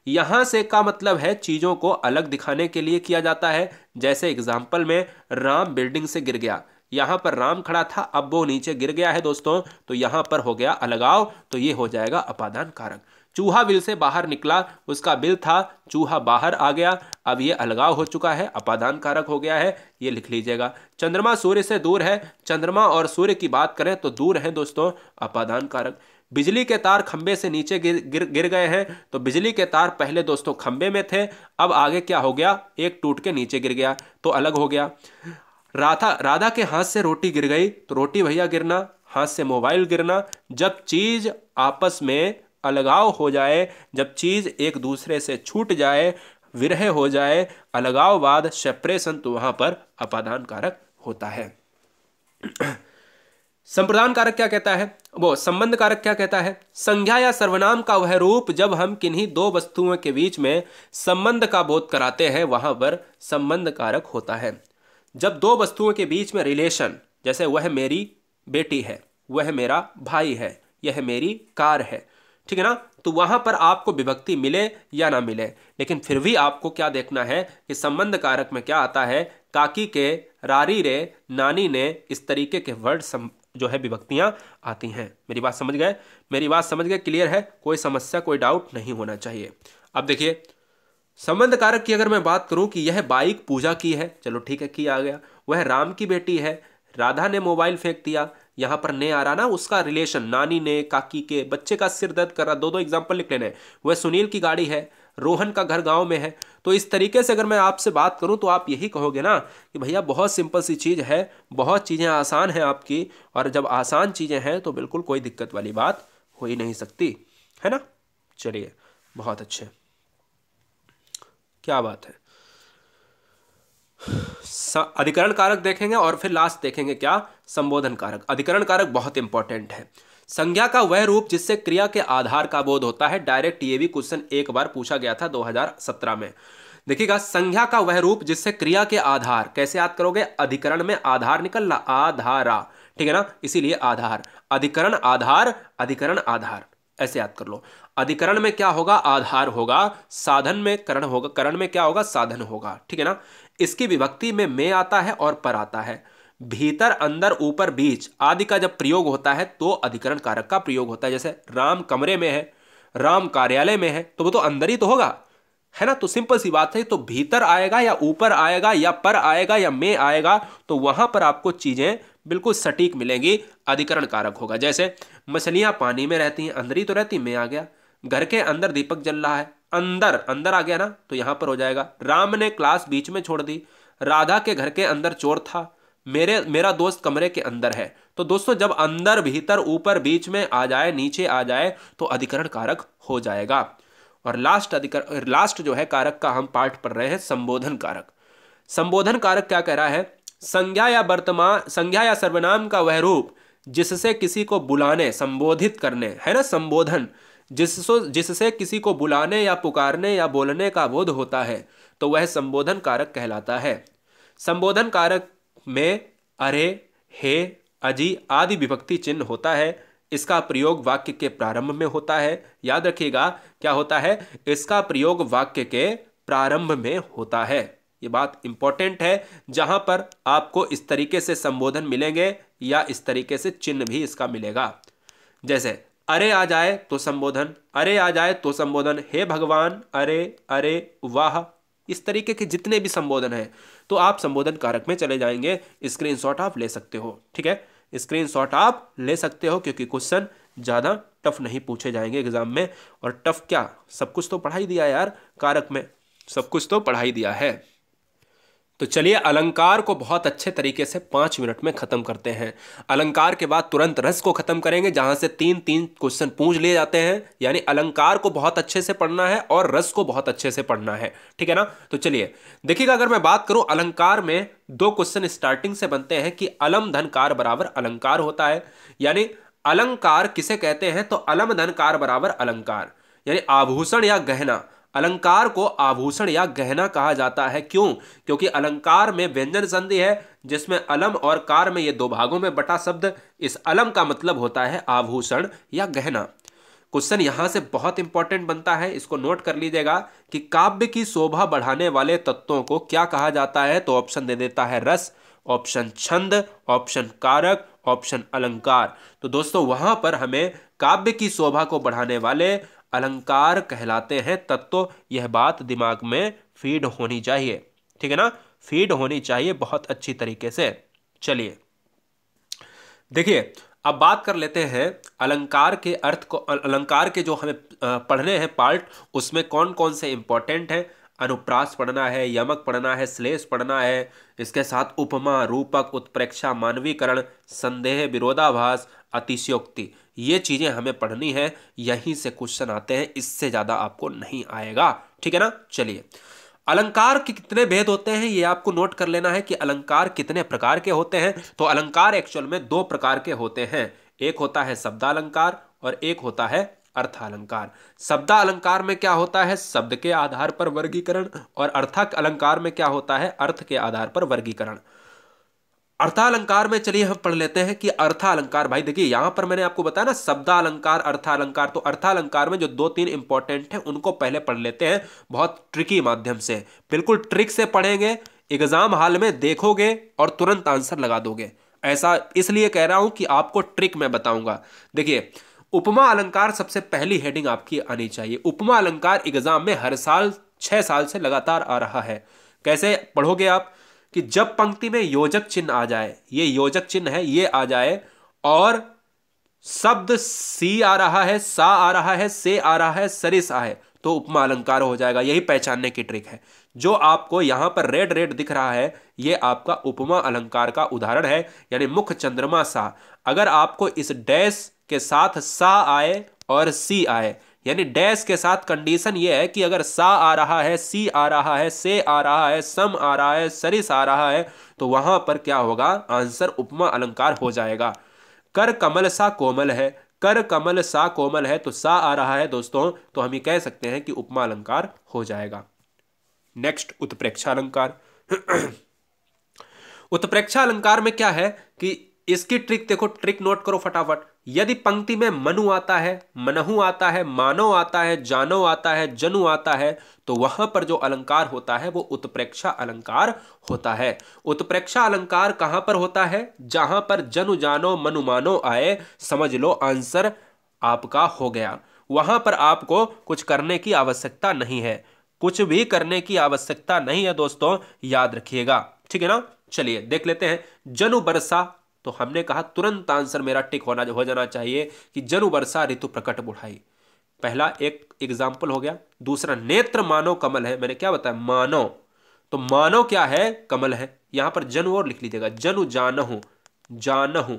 यहां से का मतलब है चीज़ों को अलग दिखाने के लिए किया जाता है जैसे एग्जाम्पल में राम बिल्डिंग से गिर गया यहां पर राम खड़ा था अब वो नीचे गिर गया है दोस्तों तो यहां पर हो गया अलगाव तो ये हो जाएगा अपादान कारक चूहा बिल से बाहर निकला उसका बिल था चूहा बाहर आ गया अब ये अलगाव हो चुका है अपादान कारक हो गया है ये लिख लीजिएगा चंद्रमा सूर्य से दूर है चंद्रमा और सूर्य की बात करें तो दूर है दोस्तों अपादान कारक बिजली के तार खंबे से नीचे गिर गिर गिर गए हैं तो बिजली के तार पहले दोस्तों खंबे में थे अब आगे क्या हो गया एक टूट के नीचे गिर गया तो अलग हो गया राधा राधा के हाथ से रोटी गिर गई तो रोटी भैया गिरना हाथ से मोबाइल गिरना जब चीज़ आपस में अलगाव हो जाए जब चीज़ एक दूसरे से छूट जाए विरह हो जाए अलगाववाद सेपरेशन तो वहां पर अपादान कारक होता है संप्रदान कारक क्या कहता है वो संबंध कारक क्या कहता है संज्ञा या सर्वनाम का वह रूप जब हम किन्हीं दो वस्तुओं के बीच में संबंध का बोध कराते हैं वहां पर संबंध कारक होता है जब दो वस्तुओं के बीच में रिलेशन जैसे वह मेरी बेटी है वह मेरा भाई है यह मेरी कार है ठीक है ना तो वहां पर आपको विभक्ति मिले या ना मिले लेकिन फिर भी आपको क्या देखना है कि संबंध कारक में क्या आता है काकी के रारी रे नानी ने इस तरीके के वर्ड सम, जो है विभक्तियाँ आती हैं मेरी बात समझ गए मेरी बात समझ गए क्लियर है कोई समस्या कोई डाउट नहीं होना चाहिए अब देखिए संबंध कारक की अगर मैं बात करूं कि यह बाइक पूजा की है चलो ठीक है की आ गया वह राम की बेटी है राधा ने मोबाइल फेंक दिया यहाँ पर ने आ रहा ना उसका रिलेशन नानी ने काकी के बच्चे का सिर दर्द कर रहा दो दो एग्जाम्पल लिख लेने वह सुनील की गाड़ी है रोहन का घर गांव में है तो इस तरीके से अगर मैं आपसे बात करूं तो आप यही कहोगे ना कि भैया बहुत सिंपल सी चीज़ है बहुत चीज़ें आसान हैं आपकी और जब आसान चीज़ें हैं तो बिल्कुल कोई दिक्कत वाली बात हो ही नहीं सकती है ना चलिए बहुत अच्छे क्या बात है अधिकरण कारक देखेंगे और फिर लास्ट देखेंगे क्या संबोधन कारक अधिकरण कारक बहुत इंपॉर्टेंट है संज्ञा का वह रूप जिससे क्रिया के आधार का बोध होता है डायरेक्ट ये भी क्वेश्चन एक बार पूछा गया था 2017 में देखिएगा संज्ञा का वह रूप जिससे क्रिया के आधार कैसे याद करोगे अधिकरण में आधार निकल रहा आधारा ठीक है ना इसीलिए आधार अधिकरण आधार अधिकरण आधार ऐसे याद कर लो अधिकरण में क्या होगा आधार होगा साधन में करण होगा करण में क्या होगा साधन होगा ठीक है ना इसकी विभक्ति में में आता है और पर आता है भीतर अंदर ऊपर बीच आदि का जब प्रयोग होता है तो अधिकरण कारक का प्रयोग होता है जैसे राम कमरे में है राम कार्यालय में है तो वो तो अंदर ही तो होगा है ना तो सिंपल सी बात है तो भीतर आएगा या ऊपर आएगा या पर आएगा या में आएगा तो वहां पर आपको चीजें बिल्कुल सटीक मिलेंगी अधिकरण कारक होगा जैसे मछलियां पानी में रहती हैं अंदर ही तो रहती में आ गया घर के अंदर दीपक जल रहा है अंदर अंदर आ गया ना तो यहां पर हो जाएगा राम ने क्लास बीच में छोड़ दी राधा के घर के अंदर चोर था मेरे मेरा दोस्त कमरे के अंदर है तो दोस्तों जब अंदर भीतर ऊपर बीच में आ जाए नीचे आ जाए तो अधिकरण कारक हो जाएगा और लास्ट अधिकर लास्ट जो है कारक का हम पाठ पढ़ रहे हैं संबोधन कारक संबोधन कारक क्या कह रहा है संज्ञा या वर्तमान संज्ञा या सर्वनाम का वह रूप जिससे किसी को बुलाने संबोधित करने है ना संबोधन जिससे जिससे किसी को बुलाने या पुकारने या बोलने का बोध होता है तो वह संबोधन कारक कहलाता है संबोधन कारक में अरे हे अजी आदि विभक्ति चिन्ह होता है इसका प्रयोग वाक्य के प्रारंभ में होता है याद रखिएगा क्या होता है इसका प्रयोग वाक्य के प्रारंभ में होता है ये बात इंपॉर्टेंट है जहां पर आपको इस तरीके से संबोधन मिलेंगे या इस तरीके से चिन्ह भी इसका मिलेगा जैसे अरे आ जाए तो संबोधन अरे आ जाए तो संबोधन हे भगवान अरे अरे वाह इस तरीके के जितने भी संबोधन हैं तो आप संबोधन कारक में चले जाएंगे स्क्रीनशॉट आप ले सकते हो ठीक है स्क्रीनशॉट आप ले सकते हो क्योंकि क्वेश्चन ज़्यादा टफ नहीं पूछे जाएंगे एग्जाम में और टफ क्या सब कुछ तो पढ़ाई दिया यार कारक में सब कुछ तो पढ़ाई दिया है तो चलिए अलंकार को बहुत अच्छे तरीके से पाँच मिनट में ख़त्म करते हैं अलंकार के बाद तुरंत रस को ख़त्म करेंगे जहाँ से तीन तीन क्वेश्चन पूछ लिए जाते हैं यानी अलंकार को बहुत अच्छे से पढ़ना है और रस को बहुत अच्छे से पढ़ना है ठीक है ना तो चलिए देखिएगा अगर मैं बात करूँ अलंकार में दो क्वेश्चन स्टार्टिंग से बनते हैं कि अलम धनकार बराबर अलंकार होता है यानी अलंकार किसे कहते हैं तो अलम धनकार बराबर अलंकार यानी आभूषण या गहना अलंकार को आभूषण या गहना कहा जाता है क्यों क्योंकि अलंकार में व्यंजन संधि है जिसमें अलम और कार में ये दो भागों में बटा शब्द इस अलम का मतलब होता है आभूषण या गहना क्वेश्चन यहाँ से बहुत इंपॉर्टेंट बनता है इसको नोट कर लीजिएगा कि काव्य की शोभा बढ़ाने वाले तत्वों को क्या कहा जाता है तो ऑप्शन दे देता है रस ऑप्शन छंद ऑप्शन कारक ऑप्शन अलंकार तो दोस्तों वहां पर हमें काव्य की शोभा को बढ़ाने वाले अलंकार कहलाते हैं तब तो यह बात दिमाग में फीड होनी चाहिए ठीक है ना फीड होनी चाहिए बहुत अच्छी तरीके से चलिए देखिए अब बात कर लेते हैं अलंकार के अर्थ को अलंकार के जो हमें पढ़ने हैं पार्ट उसमें कौन कौन से इंपॉर्टेंट हैं अनुप्रास पढ़ना है यमक पढ़ना है श्लेष पढ़ना है इसके साथ उपमा रूपक उत्प्रेक्षा मानवीकरण संदेह विरोधाभास अतिशयोक्ति ये चीज़ें हमें पढ़नी है यहीं से क्वेश्चन आते हैं इससे ज़्यादा आपको नहीं आएगा ठीक है ना चलिए अलंकार के कितने भेद होते हैं ये आपको नोट कर लेना है कि अलंकार कितने प्रकार के होते हैं तो अलंकार एक्चुअल में दो प्रकार के होते हैं एक होता है शब्दालंकार और एक होता है अर्थालंकार शब्दालंकार अलंकार में क्या होता है शब्द के आधार पर वर्गीकरण और अर्थक अलंकार में क्या होता है अर्थ के आधार पर वर्गीकरण अर्थालंकार में चलिए हम पढ़ लेते हैं कि अर्थालंकार भाई देखिए यहां पर मैंने आपको बताया ना शब्दालंकार अर्थालंकार तो अर्थालंकार में जो दो तीन इंपॉर्टेंट है उनको पहले पढ़ लेते हैं बहुत ट्रिकी माध्यम से बिल्कुल ट्रिक से पढ़ेंगे एग्जाम हाल में देखोगे और तुरंत आंसर लगा दोगे ऐसा इसलिए कह रहा हूं कि आपको ट्रिक मैं बताऊंगा देखिए उपमा अलंकार सबसे पहली हेडिंग आपकी आनी चाहिए उपमा अलंकार एग्जाम में हर साल छह साल से लगातार आ रहा है कैसे पढ़ोगे आप कि जब पंक्ति में योजक चिन्ह आ जाए ये योजक चिन्ह है ये आ जाए और शब्द सी आ रहा है सा आ रहा है से आ रहा है सरिस आ है तो उपमा अलंकार हो जाएगा यही पहचानने की ट्रिक है जो आपको यहां पर रेड रेड दिख रहा है यह आपका उपमा अलंकार का उदाहरण है यानी मुख चंद्रमा सा अगर आपको इस डैश के साथ सा आए और सी आए यानी डैश के साथ कंडीशन ये है कि अगर सा आ रहा है सी आ रहा है से आ रहा है सम आ रहा है सरिस आ रहा है तो वहां पर क्या होगा आंसर उपमा अलंकार हो जाएगा कर कमल सा कोमल है कर कमल सा कोमल है तो सा आ रहा है दोस्तों तो हम ये कह सकते हैं कि उपमा अलंकार हो जाएगा नेक्स्ट उत्प्रेक्षा अलंकार उत्प्रेक्षा अलंकार में क्या है कि इसकी ट्रिक देखो ट्रिक नोट करो फटाफट यदि पंक्ति में मनु आता है मनहु आता है मानो आता है जानो आता है जनु आता है तो वहां पर जो अलंकार होता है वो उत्प्रेक्षा अलंकार होता है उत्प्रेक्षा अलंकार कहां पर होता है जहां पर जनु जानो मनु मानो आए समझ लो आंसर आपका हो गया वहां पर आपको कुछ करने की आवश्यकता नहीं है कुछ भी करने की आवश्यकता नहीं है दोस्तों याद रखिएगा ठीक है ना चलिए देख लेते हैं जनु बरसा तो हमने कहा तुरंत आंसर मेरा टिक होना हो जाना चाहिए कि जनु वर्षा ऋतु प्रकट बुढ़ाई पहला एक एग्जाम्पल हो गया दूसरा नेत्र मानव कमल है मैंने क्या बताया मानव तो मानव क्या है कमल है यहां पर जनु और लिख लीजिएगा जनु जानहु जानहु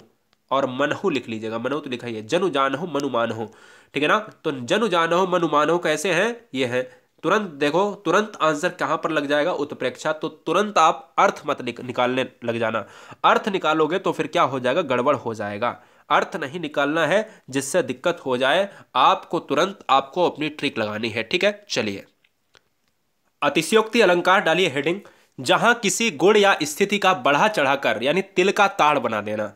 और मनहु लिख लीजिएगा मनहु तो लिखा ही है जनु जानहु मनु मानहु ठीक है ना तो जनु जानहु मनु मानहु कैसे हैं ये हैं तुरंत देखो तुरंत आंसर कहां पर लग जाएगा उत्प्रेक्षा तो तुरंत आप अर्थ मत निकालने लग जाना अर्थ निकालोगे तो फिर क्या हो जाएगा गड़बड़ हो जाएगा अर्थ नहीं निकालना है जिससे दिक्कत हो जाए आपको तुरंत आपको अपनी ट्रिक लगानी है ठीक है चलिए अतिशयोक्ति अलंकार डालिए हेडिंग जहां किसी गुण या स्थिति का बढ़ा चढ़ाकर यानी तिल का ताड़ बना देना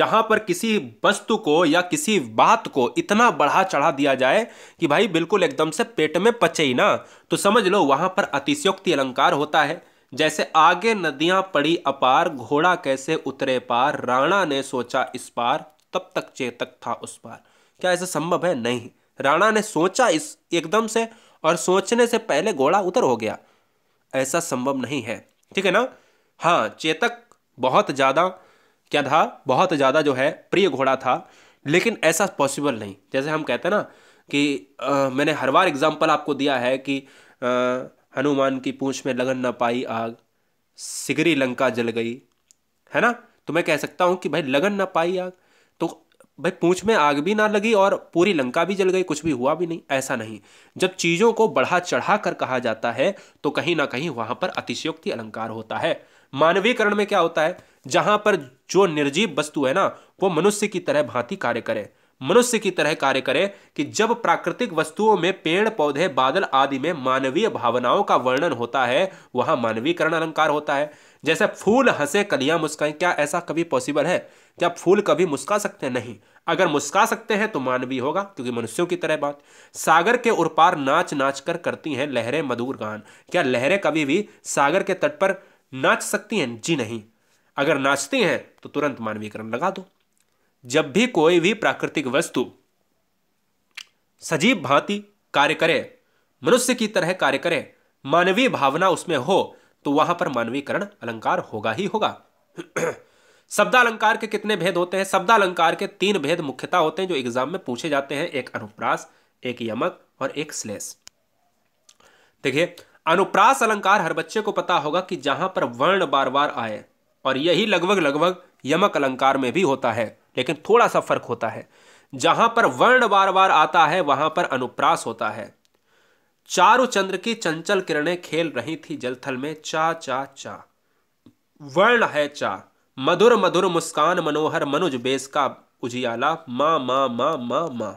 जहां पर किसी वस्तु को या किसी बात को इतना बढ़ा चढ़ा दिया जाए कि भाई बिल्कुल एकदम से पेट में पचे ही ना तो समझ लो वहां पर अतिशयोक्ति अलंकार होता है जैसे आगे नदियां पड़ी अपार घोड़ा कैसे उतरे पार राणा ने सोचा इस पार तब तक चेतक था उस पार क्या ऐसा संभव है नहीं राणा ने सोचा इस एकदम से और सोचने से पहले घोड़ा उतर हो गया ऐसा संभव नहीं है ठीक है ना हाँ चेतक बहुत ज़्यादा क्या था बहुत ज़्यादा जो है प्रिय घोड़ा था लेकिन ऐसा पॉसिबल नहीं जैसे हम कहते हैं ना कि आ, मैंने हर बार एग्जाम्पल आपको दिया है कि हनुमान की पूँछ में लगन न पाई आग सिगरी लंका जल गई है ना तो मैं कह सकता हूँ कि भाई लगन न पाई आग तो भाई पूछ में आग भी ना लगी और पूरी लंका भी जल गई कुछ भी हुआ भी नहीं ऐसा नहीं जब चीज़ों को बढ़ा चढ़ा कर कहा जाता है तो कहीं ना कहीं वहां पर अतिशयोक्ति अलंकार होता है मानवीकरण में क्या होता है जहां पर जो निर्जीव वस्तु है ना वो मनुष्य की तरह भांति कार्य करे मनुष्य की तरह कार्य करे कि जब प्राकृतिक वस्तुओं में पेड़ पौधे बादल आदि में मानवीय भावनाओं का वर्णन होता है वहां मानवीकरण अलंकार होता है जैसे फूल हंसे कलियां मुस्काएं क्या ऐसा कभी पॉसिबल है क्या फूल कभी मुस्का सकते हैं नहीं अगर मुस्का सकते हैं तो मानवीय होगा क्योंकि मनुष्यों की तरह बात सागर के उरपार नाच नाच कर करती हैं लहरें मधुर गान क्या लहरें कभी भी सागर के तट पर नाच सकती हैं जी नहीं अगर नाचती हैं तो तुरंत मानवीकरण लगा दो जब भी कोई भी प्राकृतिक वस्तु सजीव भांति कार्य करे मनुष्य की तरह कार्य करे मानवीय भावना उसमें हो तो वहां पर मानवीकरण अलंकार होगा ही होगा शब्दालंकार के कितने भेद होते हैं शब्दालंकार के तीन भेद मुख्यता होते हैं जो एग्जाम में पूछे जाते हैं एक अनुप्रास एक यमक और एक श्लेष देखिए अनुप्रास अलंकार हर बच्चे को पता होगा कि जहां पर वर्ण बार बार आए और यही लगभग लगभग यमक अलंकार में भी होता है लेकिन थोड़ा सा फर्क होता है जहां पर वर्ण बार बार आता है वहां पर अनुप्रास होता है चारों चंद्र की चंचल किरणें खेल रही थी जलथल में चा चा चा वर्ण है चा मधुर मधुर मुस्कान मनोहर मनुज बेस का उजियाला मा मा मा मा मा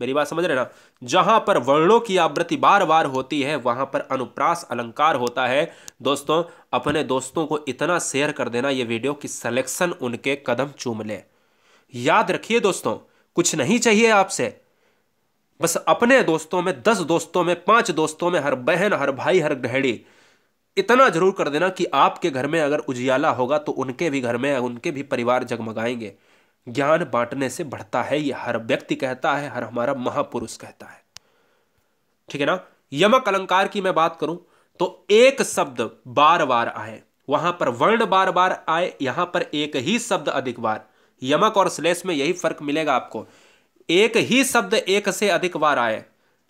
मेरी बात समझ रहे ना जहां पर वर्णों की आवृत्ति बार बार होती है वहां पर अनुप्रास अलंकार होता है दोस्तों अपने दोस्तों को इतना शेयर कर देना यह वीडियो कि सिलेक्शन उनके कदम चूम ले याद रखिए दोस्तों कुछ नहीं चाहिए आपसे बस अपने दोस्तों में दस दोस्तों में पांच दोस्तों में हर बहन हर भाई हर गहड़ी इतना जरूर कर देना कि आपके घर में अगर उजियाला होगा तो उनके भी घर में उनके भी परिवार जगमगाएंगे ज्ञान बांटने से बढ़ता है ये हर व्यक्ति कहता है हर हमारा महापुरुष कहता है ठीक है ना यमक अलंकार की मैं बात करूं तो एक शब्द बार बार आए वहां पर वर्ण बार बार आए यहां पर एक ही शब्द अधिक बार यमक और श्लेष में यही फर्क मिलेगा आपको एक ही शब्द एक से अधिक बार आए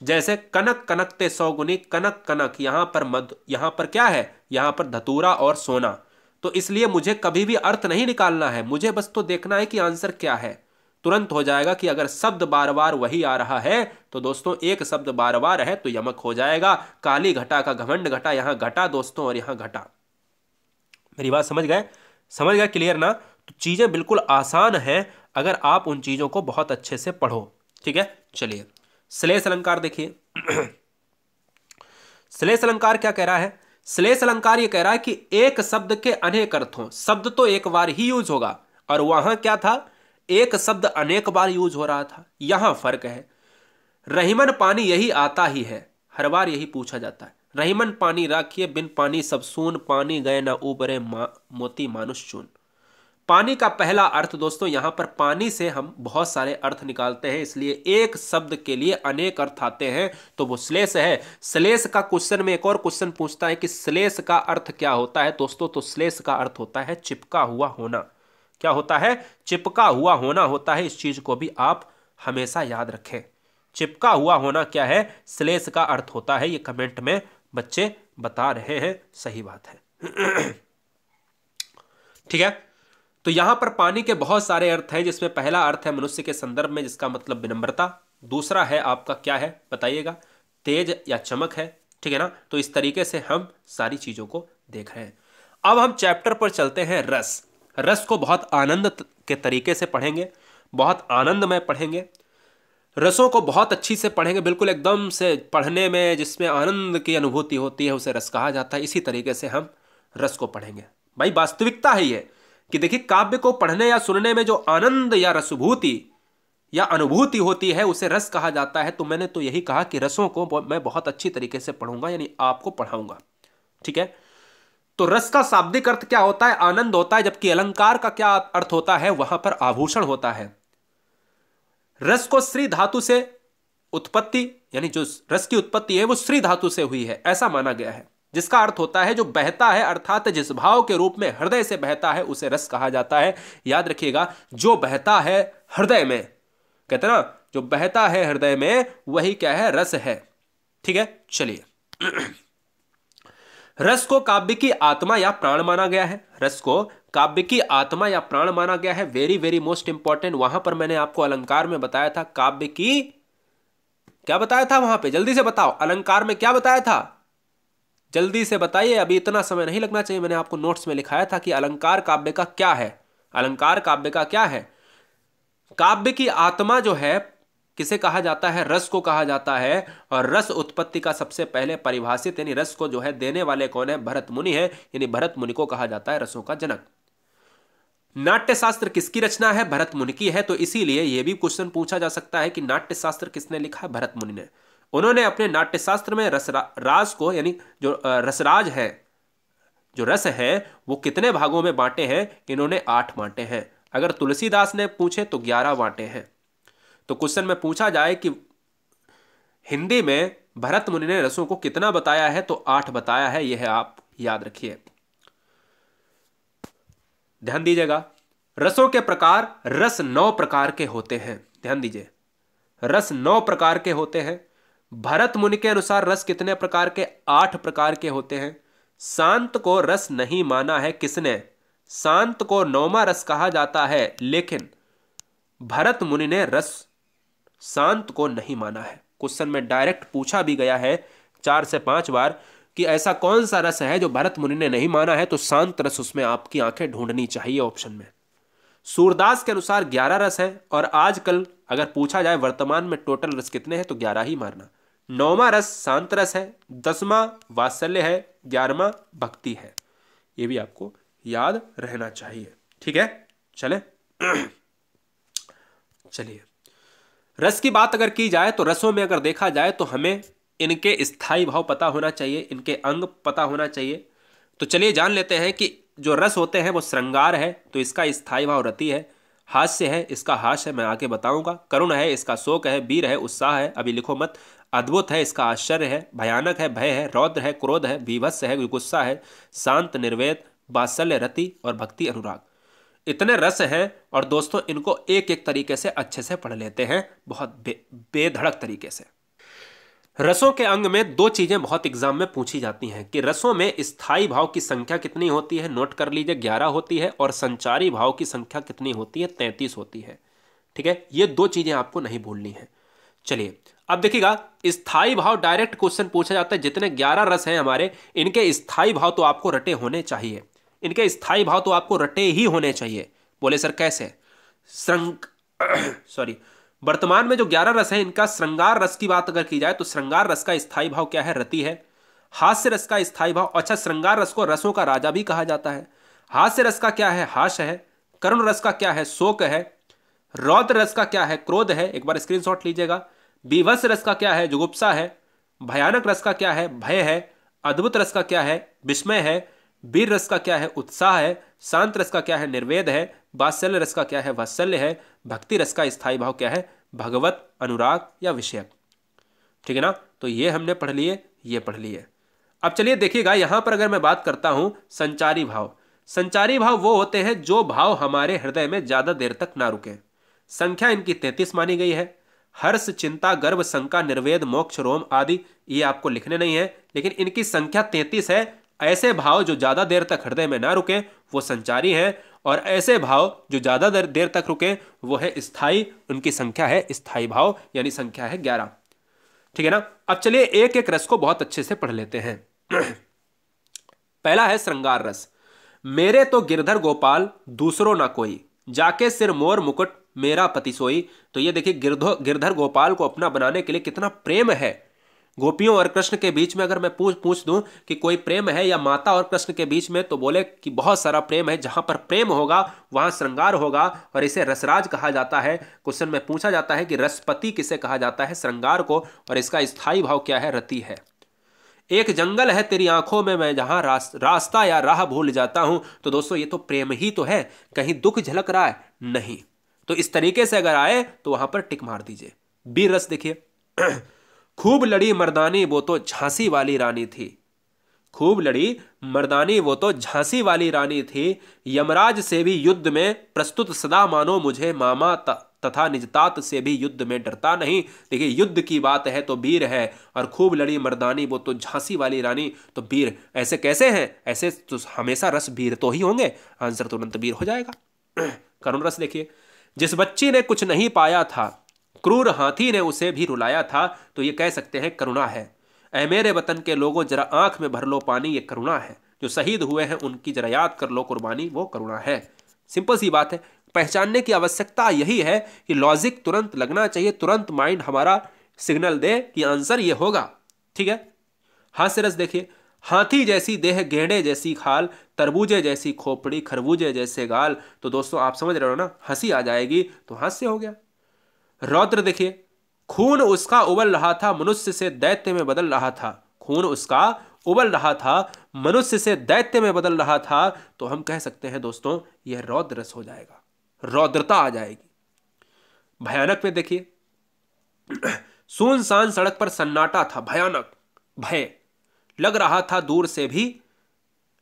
जैसे कनक कनकते गुनी कनक कनक यहां पर मध यहां पर क्या है यहां पर धतूरा और सोना तो इसलिए मुझे कभी भी अर्थ नहीं निकालना है मुझे बस तो देखना है कि आंसर क्या है तुरंत हो जाएगा कि अगर शब्द बार बार वही आ रहा है तो दोस्तों एक शब्द बार बार है तो यमक हो जाएगा काली घटा का घमंड घटा यहां घटा दोस्तों और यहां घटा मेरी बात समझ गए समझ गए क्लियर ना तो चीज़ें बिल्कुल आसान है अगर आप उन चीज़ों को बहुत अच्छे से पढ़ो ठीक है चलिए श्लेष अलंकार देखिए श्लेष अलंकार क्या कह रहा है श्लेष अलंकार ये कह रहा है कि एक शब्द के अनेक अर्थ हों शब्द तो एक बार ही यूज होगा और वहां क्या था एक शब्द अनेक बार यूज हो रहा था यहां फर्क है रहीमन पानी यही आता ही है हर बार यही पूछा जाता है रहीमन पानी राखिए बिन पानी सब सून पानी गए ना उबरे मा, मोती मानुष चून पानी का पहला अर्थ दोस्तों यहां पर पानी से हम बहुत सारे अर्थ निकालते हैं इसलिए एक शब्द के लिए अनेक अर्थ आते हैं तो वो श्लेष है श्लेष का क्वेश्चन में एक और क्वेश्चन पूछता है कि श्लेष का अर्थ क्या होता है दोस्तों तो श्लेष का अर्थ होता है चिपका हुआ होना क्या होता है चिपका हुआ होना होता है इस चीज को भी आप हमेशा याद रखें चिपका हुआ होना क्या है श्लेष का अर्थ होता है ये कमेंट में बच्चे बता रहे हैं सही बात है ठीक है तो यहां पर पानी के बहुत सारे अर्थ हैं जिसमें पहला अर्थ है मनुष्य के संदर्भ में जिसका मतलब विनम्रता दूसरा है आपका क्या है बताइएगा तेज या चमक है ठीक है ना तो इस तरीके से हम सारी चीज़ों को देख रहे हैं अब हम चैप्टर पर चलते हैं रस रस को बहुत आनंद के तरीके से पढ़ेंगे बहुत आनंदमय पढ़ेंगे रसों को बहुत अच्छी से पढ़ेंगे बिल्कुल एकदम से पढ़ने में जिसमें आनंद की अनुभूति होती है उसे रस कहा जाता है इसी तरीके से हम रस को पढ़ेंगे भाई वास्तविकता है ये कि देखिए काव्य को पढ़ने या सुनने में जो आनंद या रसभूति या अनुभूति होती है उसे रस कहा जाता है तो मैंने तो यही कहा कि रसों को मैं बहुत अच्छी तरीके से पढ़ूंगा यानी आपको पढ़ाऊंगा ठीक है तो रस का शाब्दिक अर्थ क्या होता है आनंद होता है जबकि अलंकार का क्या अर्थ होता है वहां पर आभूषण होता है रस को श्री धातु से उत्पत्ति यानी जो रस की उत्पत्ति है वो श्री धातु से हुई है ऐसा माना गया है जिसका अर्थ होता है जो बहता है अर्थात जिस भाव के रूप में हृदय से बहता है उसे रस कहा जाता है याद रखिएगा जो बहता है हृदय में कहते ना जो बहता है हृदय में वही क्या है रस है ठीक है चलिए रस को काव्य की आत्मा या प्राण माना गया है रस को काव्य की आत्मा या प्राण माना गया है वेरी वेरी मोस्ट इंपॉर्टेंट वहां पर मैंने आपको अलंकार में बताया था काव्य की क्या बताया था वहां पे जल्दी से बताओ अलंकार में क्या बताया था जल्दी से बताइए अभी इतना समय नहीं लगना चाहिए मैंने आपको नोट्स में लिखाया था कि अलंकार काव्य का क्या है अलंकार काव्य का क्या है काव्य की आत्मा जो है किसे कहा जाता है रस को कहा जाता है और रस उत्पत्ति का सबसे पहले परिभाषित यानी रस को जो है देने वाले कौन है भरत मुनि है यानी भरत मुनि को कहा जाता है रसों का जनक नाट्यशास्त्र किसकी रचना है भरत मुनि की है तो इसीलिए यह भी क्वेश्चन पूछा जा सकता है कि नाट्यशास्त्र किसने लिखा है भरत मुनि ने उन्होंने अपने नाट्यशास्त्र में रसरा राज को यानी जो रसराज है जो रस है वो कितने भागों में बांटे हैं इन्होंने आठ बांटे हैं अगर तुलसीदास ने पूछे तो ग्यारह बांटे हैं तो क्वेश्चन में पूछा जाए कि हिंदी में भरत मुनि ने रसों को कितना बताया है तो आठ बताया है यह आप याद रखिए ध्यान दीजिएगा रसों के प्रकार रस नौ प्रकार के होते हैं ध्यान दीजिए रस नौ प्रकार के होते हैं भरत मुनि के अनुसार रस कितने प्रकार के आठ प्रकार के होते हैं शांत को रस नहीं माना है किसने शांत को नौमा रस कहा जाता है लेकिन भरत मुनि ने रस शांत को नहीं माना है क्वेश्चन में डायरेक्ट पूछा भी गया है चार से पांच बार कि ऐसा कौन सा रस है जो भरत मुनि ने नहीं माना है तो शांत रस उसमें आपकी आंखें ढूंढनी चाहिए ऑप्शन में सूरदास के अनुसार ग्यारह रस हैं और आजकल अगर पूछा जाए वर्तमान में टोटल रस कितने हैं तो ग्यारह ही मारना नौवा रस शांत रस है दसवां वात्सल्य है ग्यारहवा भक्ति है ये भी आपको याद रहना चाहिए ठीक है चले चलिए रस की बात अगर की जाए तो रसों में अगर देखा जाए तो हमें इनके स्थायी भाव पता होना चाहिए इनके अंग पता होना चाहिए तो चलिए जान लेते हैं कि जो रस होते हैं वो श्रृंगार है तो इसका स्थायी भाव रति है हास्य है इसका हास है मैं आके बताऊंगा करुण है इसका शोक है वीर है उत्साह है अभी लिखो मत अद्भुत है इसका आश्चर्य है भयानक है भय है रौद्र है क्रोध है विभत्स है गुस्सा है शांत निर्वेद बात्सल्य रति और भक्ति अनुराग इतने रस हैं और दोस्तों इनको एक एक तरीके से अच्छे से पढ़ लेते हैं बहुत बे, बेधड़क तरीके से रसों के अंग में दो चीज़ें बहुत एग्जाम में पूछी जाती हैं कि रसों में स्थायी भाव की संख्या कितनी होती है नोट कर लीजिए ग्यारह होती है और संचारी भाव की संख्या कितनी होती है तैंतीस होती है ठीक है ये दो चीज़ें आपको नहीं भूलनी है चलिए अब देखिएगा स्थायी भाव डायरेक्ट क्वेश्चन पूछा जाता है जितने ग्यारह रस हैं हमारे इनके स्थाई भाव तो आपको रटे होने चाहिए इनके स्थाई भाव तो आपको रटे ही होने चाहिए बोले सर कैसे श्रृंग सॉरी वर्तमान में जो ग्यारह रस हैं इनका श्रृंगार रस की बात अगर की जाए तो श्रृंगार रस का स्थाई भाव क्या है रति है हास्य रस का स्थाई भाव अच्छा श्रृंगार रस को रसों का राजा भी कहा जाता है हास्य रस का क्या है हाश है करुण रस का क्या है शोक है रौद्र रस का क्या है क्रोध है एक बार स्क्रीनशॉट लीजिएगा बीभत्स रस का क्या है जुगुप्सा है भयानक रस का क्या है भय है अद्भुत रस का क्या है विस्मय है वीर रस का क्या है उत्साह है शांत रस का क्या है निर्वेद है बात्सल्य रस का क्या है वात्सल्य है भक्ति रस का स्थायी भाव क्या है भगवत अनुराग या विषयक ठीक है ना तो ये हमने पढ़ लिए ये पढ़ लिए अब चलिए देखिएगा यहां पर अगर मैं बात करता हूं संचारी भाव संचारी भाव वो होते हैं जो भाव हमारे हृदय में ज़्यादा देर तक ना रुके संख्या इनकी तैतीस मानी गई है हर्ष चिंता गर्भ शंका निर्वेद मोक्ष रोम आदि ये आपको लिखने नहीं है लेकिन इनकी संख्या तैंतीस है ऐसे भाव जो ज़्यादा देर तक हृदय में ना रुके वो संचारी हैं और ऐसे भाव जो ज़्यादा देर तक रुके वो है स्थाई उनकी संख्या है स्थाई भाव यानी संख्या है ग्यारह ठीक है ना अब चलिए एक एक रस को बहुत अच्छे से पढ़ लेते हैं पहला है श्रृंगार रस मेरे तो गिरधर गोपाल दूसरों ना कोई जाके सिर मोर मुकुट मेरा पति सोई तो ये देखिए गिरधो गिरधर गोपाल को अपना बनाने के लिए कितना प्रेम है गोपियों और कृष्ण के बीच में अगर मैं पूछ पूछ दूं कि कोई प्रेम है या माता और कृष्ण के बीच में तो बोले कि बहुत सारा प्रेम है जहां पर प्रेम होगा वहां श्रृंगार होगा और इसे रसराज कहा जाता है क्वेश्चन में पूछा जाता है कि रसपति किसे कहा जाता है श्रृंगार को और इसका स्थायी भाव क्या है रति है एक जंगल है तेरी आंखों में मैं जहां रास, रास्ता या राह भूल जाता हूं तो दोस्तों ये तो प्रेम ही तो है कहीं दुख झलक रहा है नहीं तो इस तरीके से अगर आए तो वहां पर टिक मार दीजिए बीर रस देखिए खूब लड़ी मर्दानी वो तो झांसी वाली रानी थी खूब लड़ी मर्दानी वो तो झांसी वाली रानी थी यमराज से भी युद्ध में प्रस्तुत सदा मानो मुझे मामा तथा निजतात से भी युद्ध में डरता नहीं देखिए युद्ध की बात है तो वीर है और खूब लड़ी मर्दानी वो तो झांसी वाली रानी तो वीर ऐसे कैसे हैं ऐसे तो हमेशा रस वीर तो ही होंगे आंसर तुरंत वीर हो जाएगा करुण रस देखिए जिस बच्ची ने कुछ नहीं पाया था क्रूर हाथी ने उसे भी रुलाया था तो ये कह सकते हैं करुणा है ऐ मेरे वतन के लोगों जरा आंख में भर लो पानी ये करुणा है जो शहीद हुए हैं उनकी जरा याद कर लो कुर्बानी वो करुणा है सिंपल सी बात है पहचानने की आवश्यकता यही है कि लॉजिक तुरंत लगना चाहिए तुरंत माइंड हमारा सिग्नल दे कि आंसर ये होगा ठीक है हाँ सिरस देखिए हाथी जैसी देह गेंडे जैसी खाल तरबूजे जैसी खोपड़ी खरबूजे जैसे गाल तो दोस्तों आप समझ रहे हो ना हंसी आ जाएगी तो हास्य हो गया रौद्र देखिए खून उसका उबल रहा था मनुष्य से दैत्य में बदल रहा था खून उसका उबल रहा था मनुष्य से दैत्य में बदल रहा था तो हम कह सकते हैं दोस्तों यह रौद्रस हो जाएगा रौद्रता आ जाएगी भयानक में देखिए सुनसान सड़क पर सन्नाटा था भयानक भय लग रहा था दूर से भी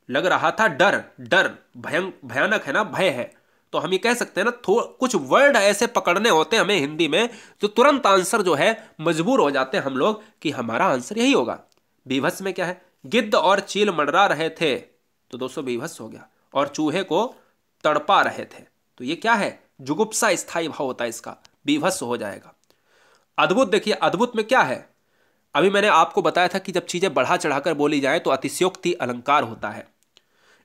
लग रहा था डर डर भयं भयानक है ना भय है तो हम ये कह सकते हैं ना थो कुछ वर्ड ऐसे पकड़ने होते हैं हमें हिंदी में जो तुरंत आंसर जो है मजबूर हो जाते हैं हम लोग कि हमारा आंसर यही होगा बीभस में क्या है गिद्ध और चील मंडरा रहे थे तो दोस्तों बीभस हो गया और चूहे को तड़पा रहे थे तो ये क्या है जुगुप्सा स्थायी भाव होता है इसका बीभस हो जाएगा अद्भुत देखिए अद्भुत में क्या है अभी मैंने आपको बताया था कि जब चीज़ें बढ़ा चढ़ाकर बोली जाएं तो अतिशयोक्ति अलंकार होता है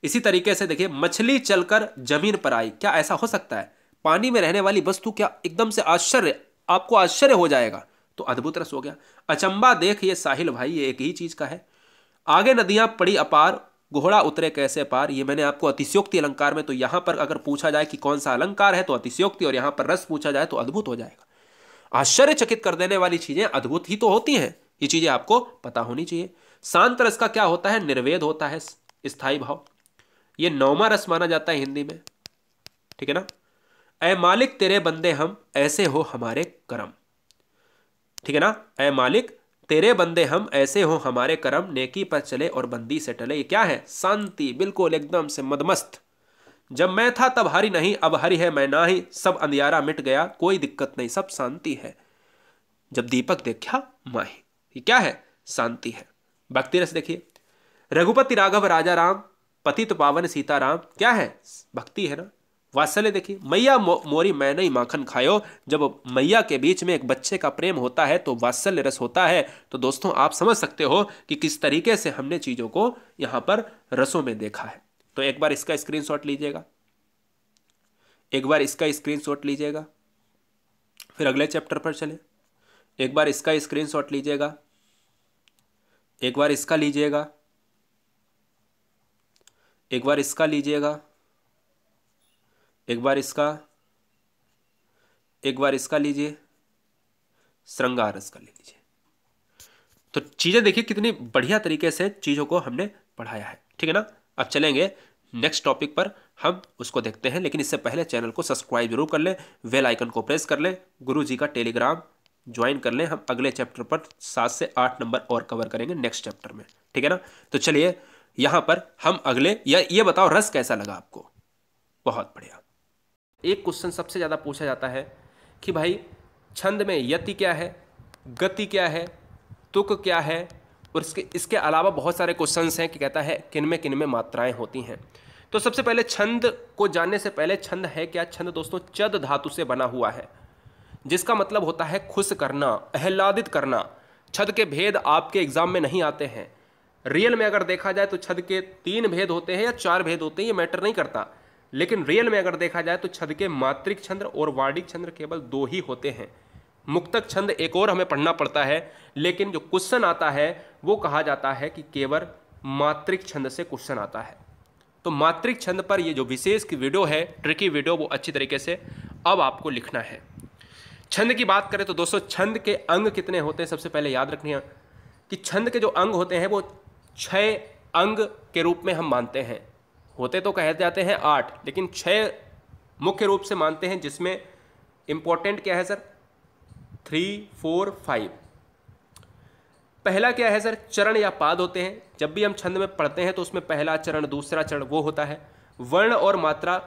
इसी तरीके से देखिए मछली चलकर जमीन पर आई क्या ऐसा हो सकता है पानी में रहने वाली वस्तु क्या एकदम से आश्चर्य आपको आश्चर्य हो जाएगा तो अद्भुत रस हो गया अचंबा देख ये साहिल भाई ये एक ही चीज़ का है आगे नदियां पड़ी अपार घोड़ा उतरे कैसे पार ये मैंने आपको अतिशयोक्ति अलंकार में तो यहां पर अगर पूछा जाए कि कौन सा अलंकार है तो अतिशयोक्ति और यहां पर रस पूछा जाए तो अद्भुत हो जाएगा आश्चर्यचकित कर देने वाली चीज़ें अद्भुत ही तो होती हैं ये चीज़ें आपको पता होनी चाहिए शांत रस का क्या होता है निर्वेद होता है स्थायी भाव ये नौमा रस माना जाता है हिंदी में ठीक है ना ऐ मालिक तेरे बंदे हम ऐसे हो हमारे करम ठीक है ना ऐ मालिक तेरे बंदे हम ऐसे हो हमारे करम नेकी पर चले और बंदी से टले ये क्या है शांति बिल्कुल एकदम से मदमस्त जब मैं था तब हरी नहीं अब हरी है मैं ना ही सब अंधियारा मिट गया कोई दिक्कत नहीं सब शांति है जब दीपक देखा माही ये क्या है शांति है भक्ति रस देखिए रघुपति राघव राजा राम पतित तो पावन सीताराम क्या है भक्ति है ना वात्सल्य देखिए मैया मो, मोरी मैंने ही माखन खायो जब मैया के बीच में एक बच्चे का प्रेम होता है तो वात्सल्य रस होता है तो दोस्तों आप समझ सकते हो कि किस तरीके से हमने चीज़ों को यहां पर रसों में देखा है तो एक बार इसका स्क्रीनशॉट लीजिएगा एक बार इसका स्क्रीनशॉट लीजिएगा फिर अगले चैप्टर पर चले एक बार इसका स्क्रीनशॉट लीजिएगा एक बार इसका लीजिएगा एक बार इसका लीजिएगा एक बार इसका एक बार इसका लीजिए श्रृंगार का ले लीजिए तो चीज़ें देखिए कितनी बढ़िया तरीके से चीज़ों को हमने पढ़ाया है ठीक है ना अब चलेंगे नेक्स्ट टॉपिक पर हम उसको देखते हैं लेकिन इससे पहले चैनल को सब्सक्राइब जरूर कर लें वेल आइकन को प्रेस कर लें गुरु जी का टेलीग्राम ज्वाइन कर लें हम अगले चैप्टर पर सात से आठ नंबर और कवर करेंगे नेक्स्ट चैप्टर में ठीक है ना तो चलिए यहाँ पर हम अगले या ये बताओ रस कैसा लगा आपको बहुत बढ़िया एक क्वेश्चन सबसे ज़्यादा पूछा जाता है कि भाई छंद में यति क्या है गति क्या है तुक क्या है और इसके इसके अलावा बहुत सारे क्वेश्चंस हैं कि कहता है किन में मात्राएं होती हैं तो सबसे पहले छंद को जानने से पहले छंद है क्या छंद दोस्तों चद धातु से बना हुआ है जिसका मतलब होता है खुश करना आह्लादित करना छद के भेद आपके एग्जाम में नहीं आते हैं रियल में अगर देखा जाए तो छद के तीन भेद होते हैं या चार भेद होते हैं ये मैटर नहीं करता लेकिन रियल में अगर देखा जाए तो छद के मात्रिक छंद और वार्डिक छंद केवल दो ही होते हैं मुक्तक छंद एक और हमें पढ़ना पड़ता है लेकिन जो क्वेश्चन आता है वो कहा जाता है कि केवल मात्रिक छंद से क्वेश्चन आता है तो मात्रिक छंद पर ये जो विशेष की वीडियो है ट्रिकी वीडियो वो अच्छी तरीके से अब आपको लिखना है छंद की बात करें तो दोस्तों छंद के अंग कितने होते हैं सबसे पहले याद रखनी है कि छंद के जो अंग होते हैं वो छः अंग के रूप में हम मानते हैं होते तो कहे जाते हैं आठ लेकिन छः मुख्य रूप से मानते हैं जिसमें इम्पोर्टेंट क्या है सर थ्री फोर फाइव पहला क्या है सर चरण या पाद होते हैं जब भी हम छंद में पढ़ते हैं तो उसमें पहला चरण दूसरा चरण वो होता है वर्ण और मात्रा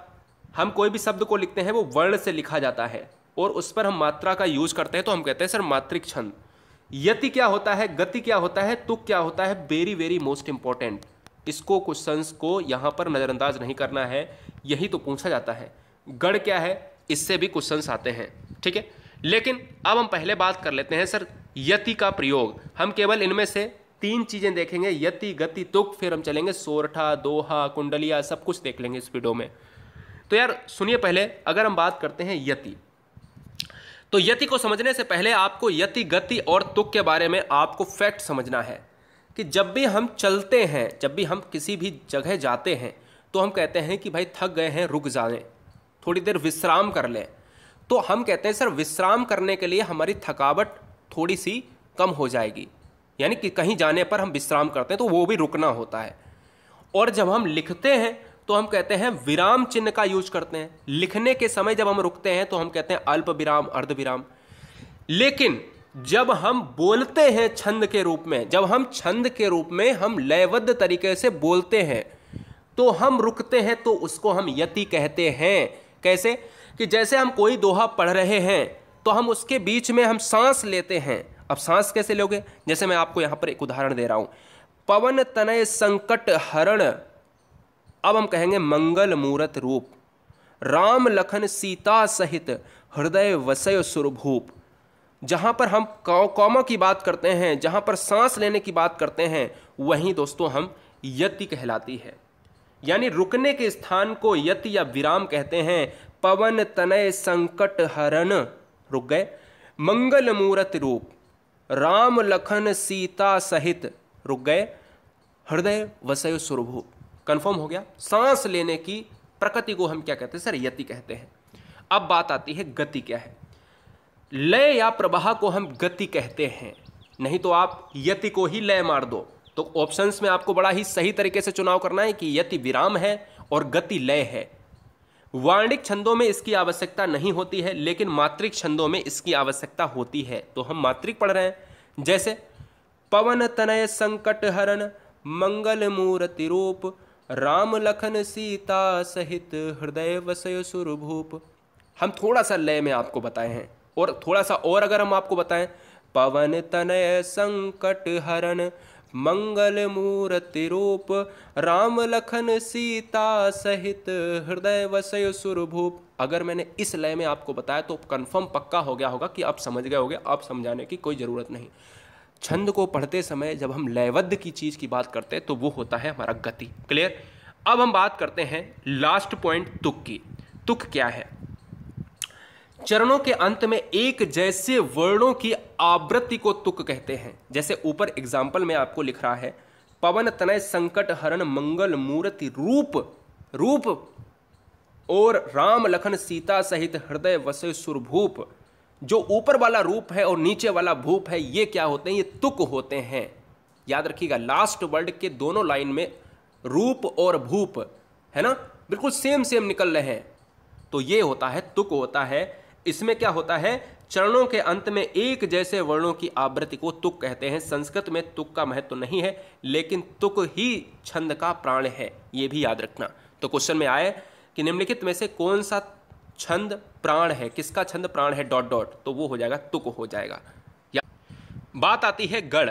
हम कोई भी शब्द को लिखते हैं वो वर्ण से लिखा जाता है और उस पर हम मात्रा का यूज करते हैं तो हम कहते हैं सर मात्रिक छंद यति क्या होता है गति क्या होता है तुक क्या होता है वेरी वेरी मोस्ट इंपॉर्टेंट इसको क्वेश्चंस को यहां पर नज़रअंदाज नहीं करना है यही तो पूछा जाता है गढ़ क्या है इससे भी क्वेश्चंस आते हैं ठीक है लेकिन अब हम पहले बात कर लेते हैं सर यति का प्रयोग हम केवल इनमें से तीन चीज़ें देखेंगे यति गति तुक फिर हम चलेंगे सोरठा दोहा कुंडलिया सब कुछ देख लेंगे इस वीडियो में तो यार सुनिए पहले अगर हम बात करते हैं यति तो यति को समझने से पहले आपको यति गति और तुक के बारे में आपको फैक्ट समझना है कि जब भी हम चलते हैं जब भी हम किसी भी जगह जाते हैं तो हम कहते हैं कि भाई थक गए हैं रुक जाएं थोड़ी देर विश्राम कर लें तो हम कहते हैं सर विश्राम करने के लिए हमारी थकावट थोड़ी सी कम हो जाएगी यानी कि कहीं जाने पर हम विश्राम करते हैं तो वो भी रुकना होता है और जब हम लिखते हैं तो हम कहते हैं विराम चिन्ह का यूज करते हैं लिखने के समय जब हम रुकते हैं तो हम कहते हैं अल्प विराम अर्ध विराम लेकिन जब हम बोलते हैं छंद के रूप में जब हम छंद के रूप में हम लयबद्ध तरीके से बोलते हैं तो हम रुकते हैं तो उसको हम यति कहते हैं कैसे कि जैसे हम कोई दोहा पढ़ रहे हैं तो हम उसके बीच में हम सांस लेते हैं अब सांस कैसे लोगे जैसे मैं आपको यहां पर एक उदाहरण दे रहा हूं पवन तनय संकट हरण अब हम कहेंगे मंगल मूरत रूप राम लखन सीता सहित हृदय वसय सुरभूप जहाँ पर हम कौमों की बात करते हैं जहाँ पर सांस लेने की बात करते हैं वहीं दोस्तों हम यति कहलाती है यानी रुकने के स्थान को यति या विराम कहते हैं पवन तनय संकट हरण रुक गए मंगल मूरत रूप राम लखन सीता सहित रुक गए हृदय वसय सुरभूप कन्फर्म हो गया सांस लेने की प्रकृति को हम क्या कहते हैं सर यति कहते हैं अब बात आती है गति क्या है लय या प्रवाह को हम गति कहते हैं नहीं तो आप यति को ही लय मार दो तो ऑप्शंस में आपको बड़ा ही सही तरीके से चुनाव करना है कि यति विराम है और गति लय है वाणिक छंदों में इसकी आवश्यकता नहीं होती है लेकिन मात्रिक छंदों में इसकी आवश्यकता होती है तो हम मात्रिक पढ़ रहे हैं जैसे पवन तनय संकट हरण मंगल मूर्ति रूप राम लखन सीता सहित हृदय वसय सुरभूप हम थोड़ा सा लय में आपको बताए हैं और थोड़ा सा और अगर हम आपको बताएं पवन तनय संकट हरण मंगल मूर्ति रूप राम लखन सीता सहित हृदय वसय सुरभूप अगर मैंने इस लय में आपको बताया तो कंफर्म पक्का हो गया होगा कि आप समझ गए होगे आप समझाने की कोई ज़रूरत नहीं छंद को पढ़ते समय जब हम लयबद्ध की चीज़ की बात करते हैं तो वो होता है हमारा गति क्लियर अब हम बात करते हैं लास्ट पॉइंट तुक की तुक क्या है चरणों के अंत में एक जैसे वर्णों की आवृत्ति को तुक कहते हैं जैसे ऊपर एग्जाम्पल में आपको लिख रहा है पवन तनय संकट हरण मंगल मूर्ति रूप रूप और राम लखन सीता सहित हृदय वसे सुरभूप जो ऊपर वाला रूप है और नीचे वाला भूप है ये क्या होते हैं ये तुक होते हैं याद रखिएगा लास्ट वर्ड के दोनों लाइन में रूप और भूप है ना बिल्कुल सेम सेम निकल रहे हैं तो ये होता है तुक होता है इसमें क्या होता है चरणों के अंत में एक जैसे वर्णों की आवृत्ति को तुक कहते हैं संस्कृत में तुक का महत्व तो नहीं है लेकिन तुक ही छंद का प्राण है ये भी याद रखना तो क्वेश्चन में आए कि निम्नलिखित में से कौन सा छंद प्राण है किसका छंद प्राण है डॉट डॉट तो वो हो जाएगा तुक हो जाएगा या बात आती है गढ़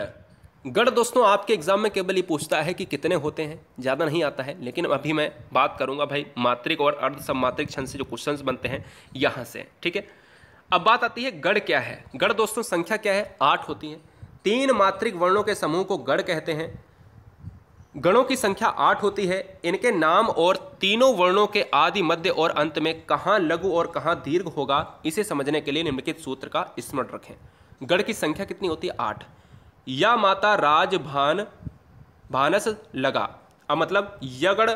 गढ़ दोस्तों आपके एग्जाम में केवल ये पूछता है कि कितने होते हैं ज़्यादा नहीं आता है लेकिन अभी मैं बात करूंगा भाई मात्रिक और अर्ध सम्मात्रिक छंद से जो क्वेश्चन बनते हैं यहाँ से ठीक है अब बात आती है गढ़ क्या है गढ़ दोस्तों संख्या क्या है आठ होती है तीन मात्रिक वर्णों के समूह को गढ़ कहते हैं गणों की संख्या आठ होती है इनके नाम और तीनों वर्णों के आदि मध्य और अंत में कहाँ लघु और कहाँ दीर्घ होगा इसे समझने के लिए निम्नलिखित सूत्र का स्मरण रखें गण की संख्या कितनी होती है आठ या माता राज भान भानस लगा अब मतलब यगड़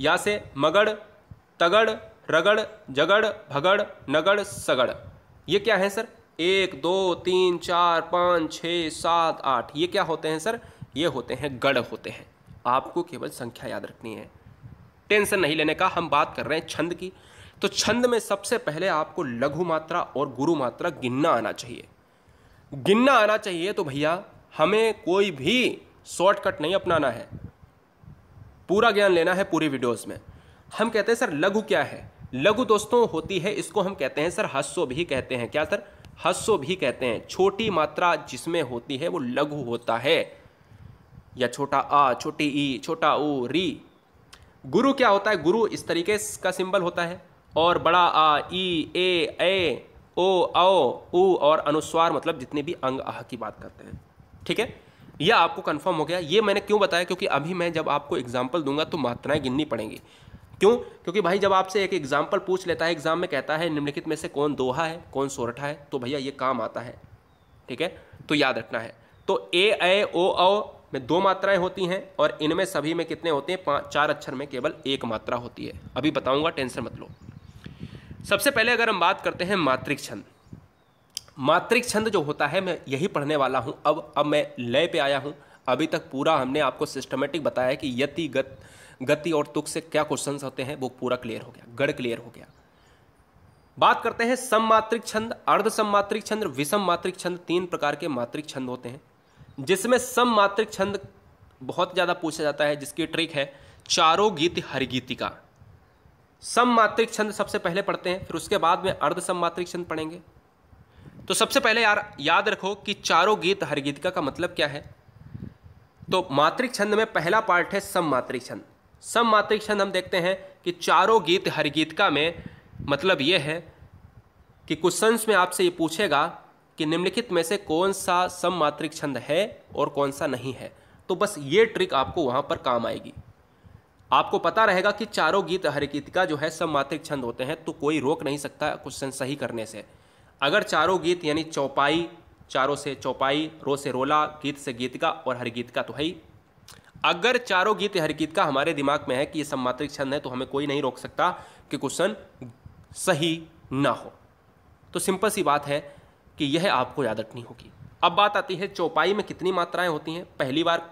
या से मगड़ तगड़ रगड़ जगड़ भगड़ नगड़ सगड़ ये क्या है सर एक दो तीन चार पाँच छः सात आठ ये क्या होते हैं सर ये होते हैं गढ़ होते हैं आपको केवल संख्या याद रखनी है टेंशन नहीं लेने का हम बात कर रहे हैं छंद की तो छंद में सबसे पहले आपको लघु मात्रा और गुरु मात्रा गिनना आना चाहिए गिनना आना चाहिए तो भैया हमें कोई भी शॉर्टकट नहीं अपनाना है पूरा ज्ञान लेना है पूरी वीडियोस में हम कहते हैं सर लघु क्या है लघु दोस्तों होती है इसको हम कहते हैं सर हस्सो भी कहते हैं क्या सर हस्सो भी कहते हैं छोटी मात्रा जिसमें होती है वो लघु होता है या छोटा आ छोटी ई छोटा ऊ री गुरु क्या होता है गुरु इस तरीके का सिंबल होता है और बड़ा आ ई ए ए ओ औ उ और अनुस्वार मतलब जितने भी अंग आह की बात करते हैं ठीक है यह आपको कंफर्म हो गया ये मैंने क्यों बताया क्योंकि अभी मैं जब आपको एग्जाम्पल दूंगा तो मात्राएं गिननी पड़ेंगी क्यों क्योंकि भाई जब आपसे एक एग्जाम्पल पूछ लेता है एग्जाम में कहता है निम्नलिखित में से कौन दोहा है कौन सोरठा है तो भैया ये काम आता है ठीक है तो याद रखना है तो ए ऐ ओ औ में दो मात्राएं होती हैं और इनमें सभी में कितने होते हैं पाँच चार अक्षर में केवल एक मात्रा होती है अभी बताऊंगा टेंशन मत लो सबसे पहले अगर हम बात करते हैं मात्रिक छंद मात्रिक छंद जो होता है मैं यही पढ़ने वाला हूं अब अब मैं लय पे आया हूं अभी तक पूरा हमने आपको सिस्टमेटिक बताया कि यति गत गति और तुक से क्या क्वेश्चन होते हैं वो पूरा क्लियर हो गया गढ़ क्लियर हो गया बात करते हैं सम मात्रिक छंद अर्ध मात्रिक छंद विषम मात्रिक छंद तीन प्रकार के मात्रिक छंद होते हैं जिसमें सम मात्रिक छंद बहुत ज़्यादा पूछा जाता है जिसकी ट्रिक है चारों गीत हर गीति का सम मात्रिक छंद सबसे पहले पढ़ते हैं फिर उसके बाद में अर्ध सम मात्रिक छंद पढ़ेंगे तो सबसे पहले यार याद रखो कि चारों गीत हर गीतिका का मतलब क्या है तो मात्रिक छंद में पहला पार्ट है सम मात्रिक छंद सम मात्रिक छंद हम देखते हैं कि चारों गीत हर गीतिका में मतलब ये है कि क्वेश्चंस में आपसे ये पूछेगा कि निम्नलिखित में से कौन सा सममात्रिक छंद है और कौन सा नहीं है तो बस ये ट्रिक आपको वहाँ पर काम आएगी आपको पता रहेगा कि चारों गीत हर गीत का जो है सममात्रिक छंद होते हैं तो कोई रोक नहीं सकता क्वेश्चन सही करने से अगर चारों गीत यानी चौपाई चारों से चौपाई रो से रोला गीत से गीत का और हर गीत का तो है ही अगर चारों गीत हर गीत का हमारे दिमाग में है कि ये मात्रिक छंद है तो हमें कोई नहीं रोक सकता कि क्वेश्चन सही ना हो तो सिंपल सी बात है कि यह आपको याद रखनी होगी अब बात आती है चौपाई में कितनी मात्राएं होती हैं पहली बार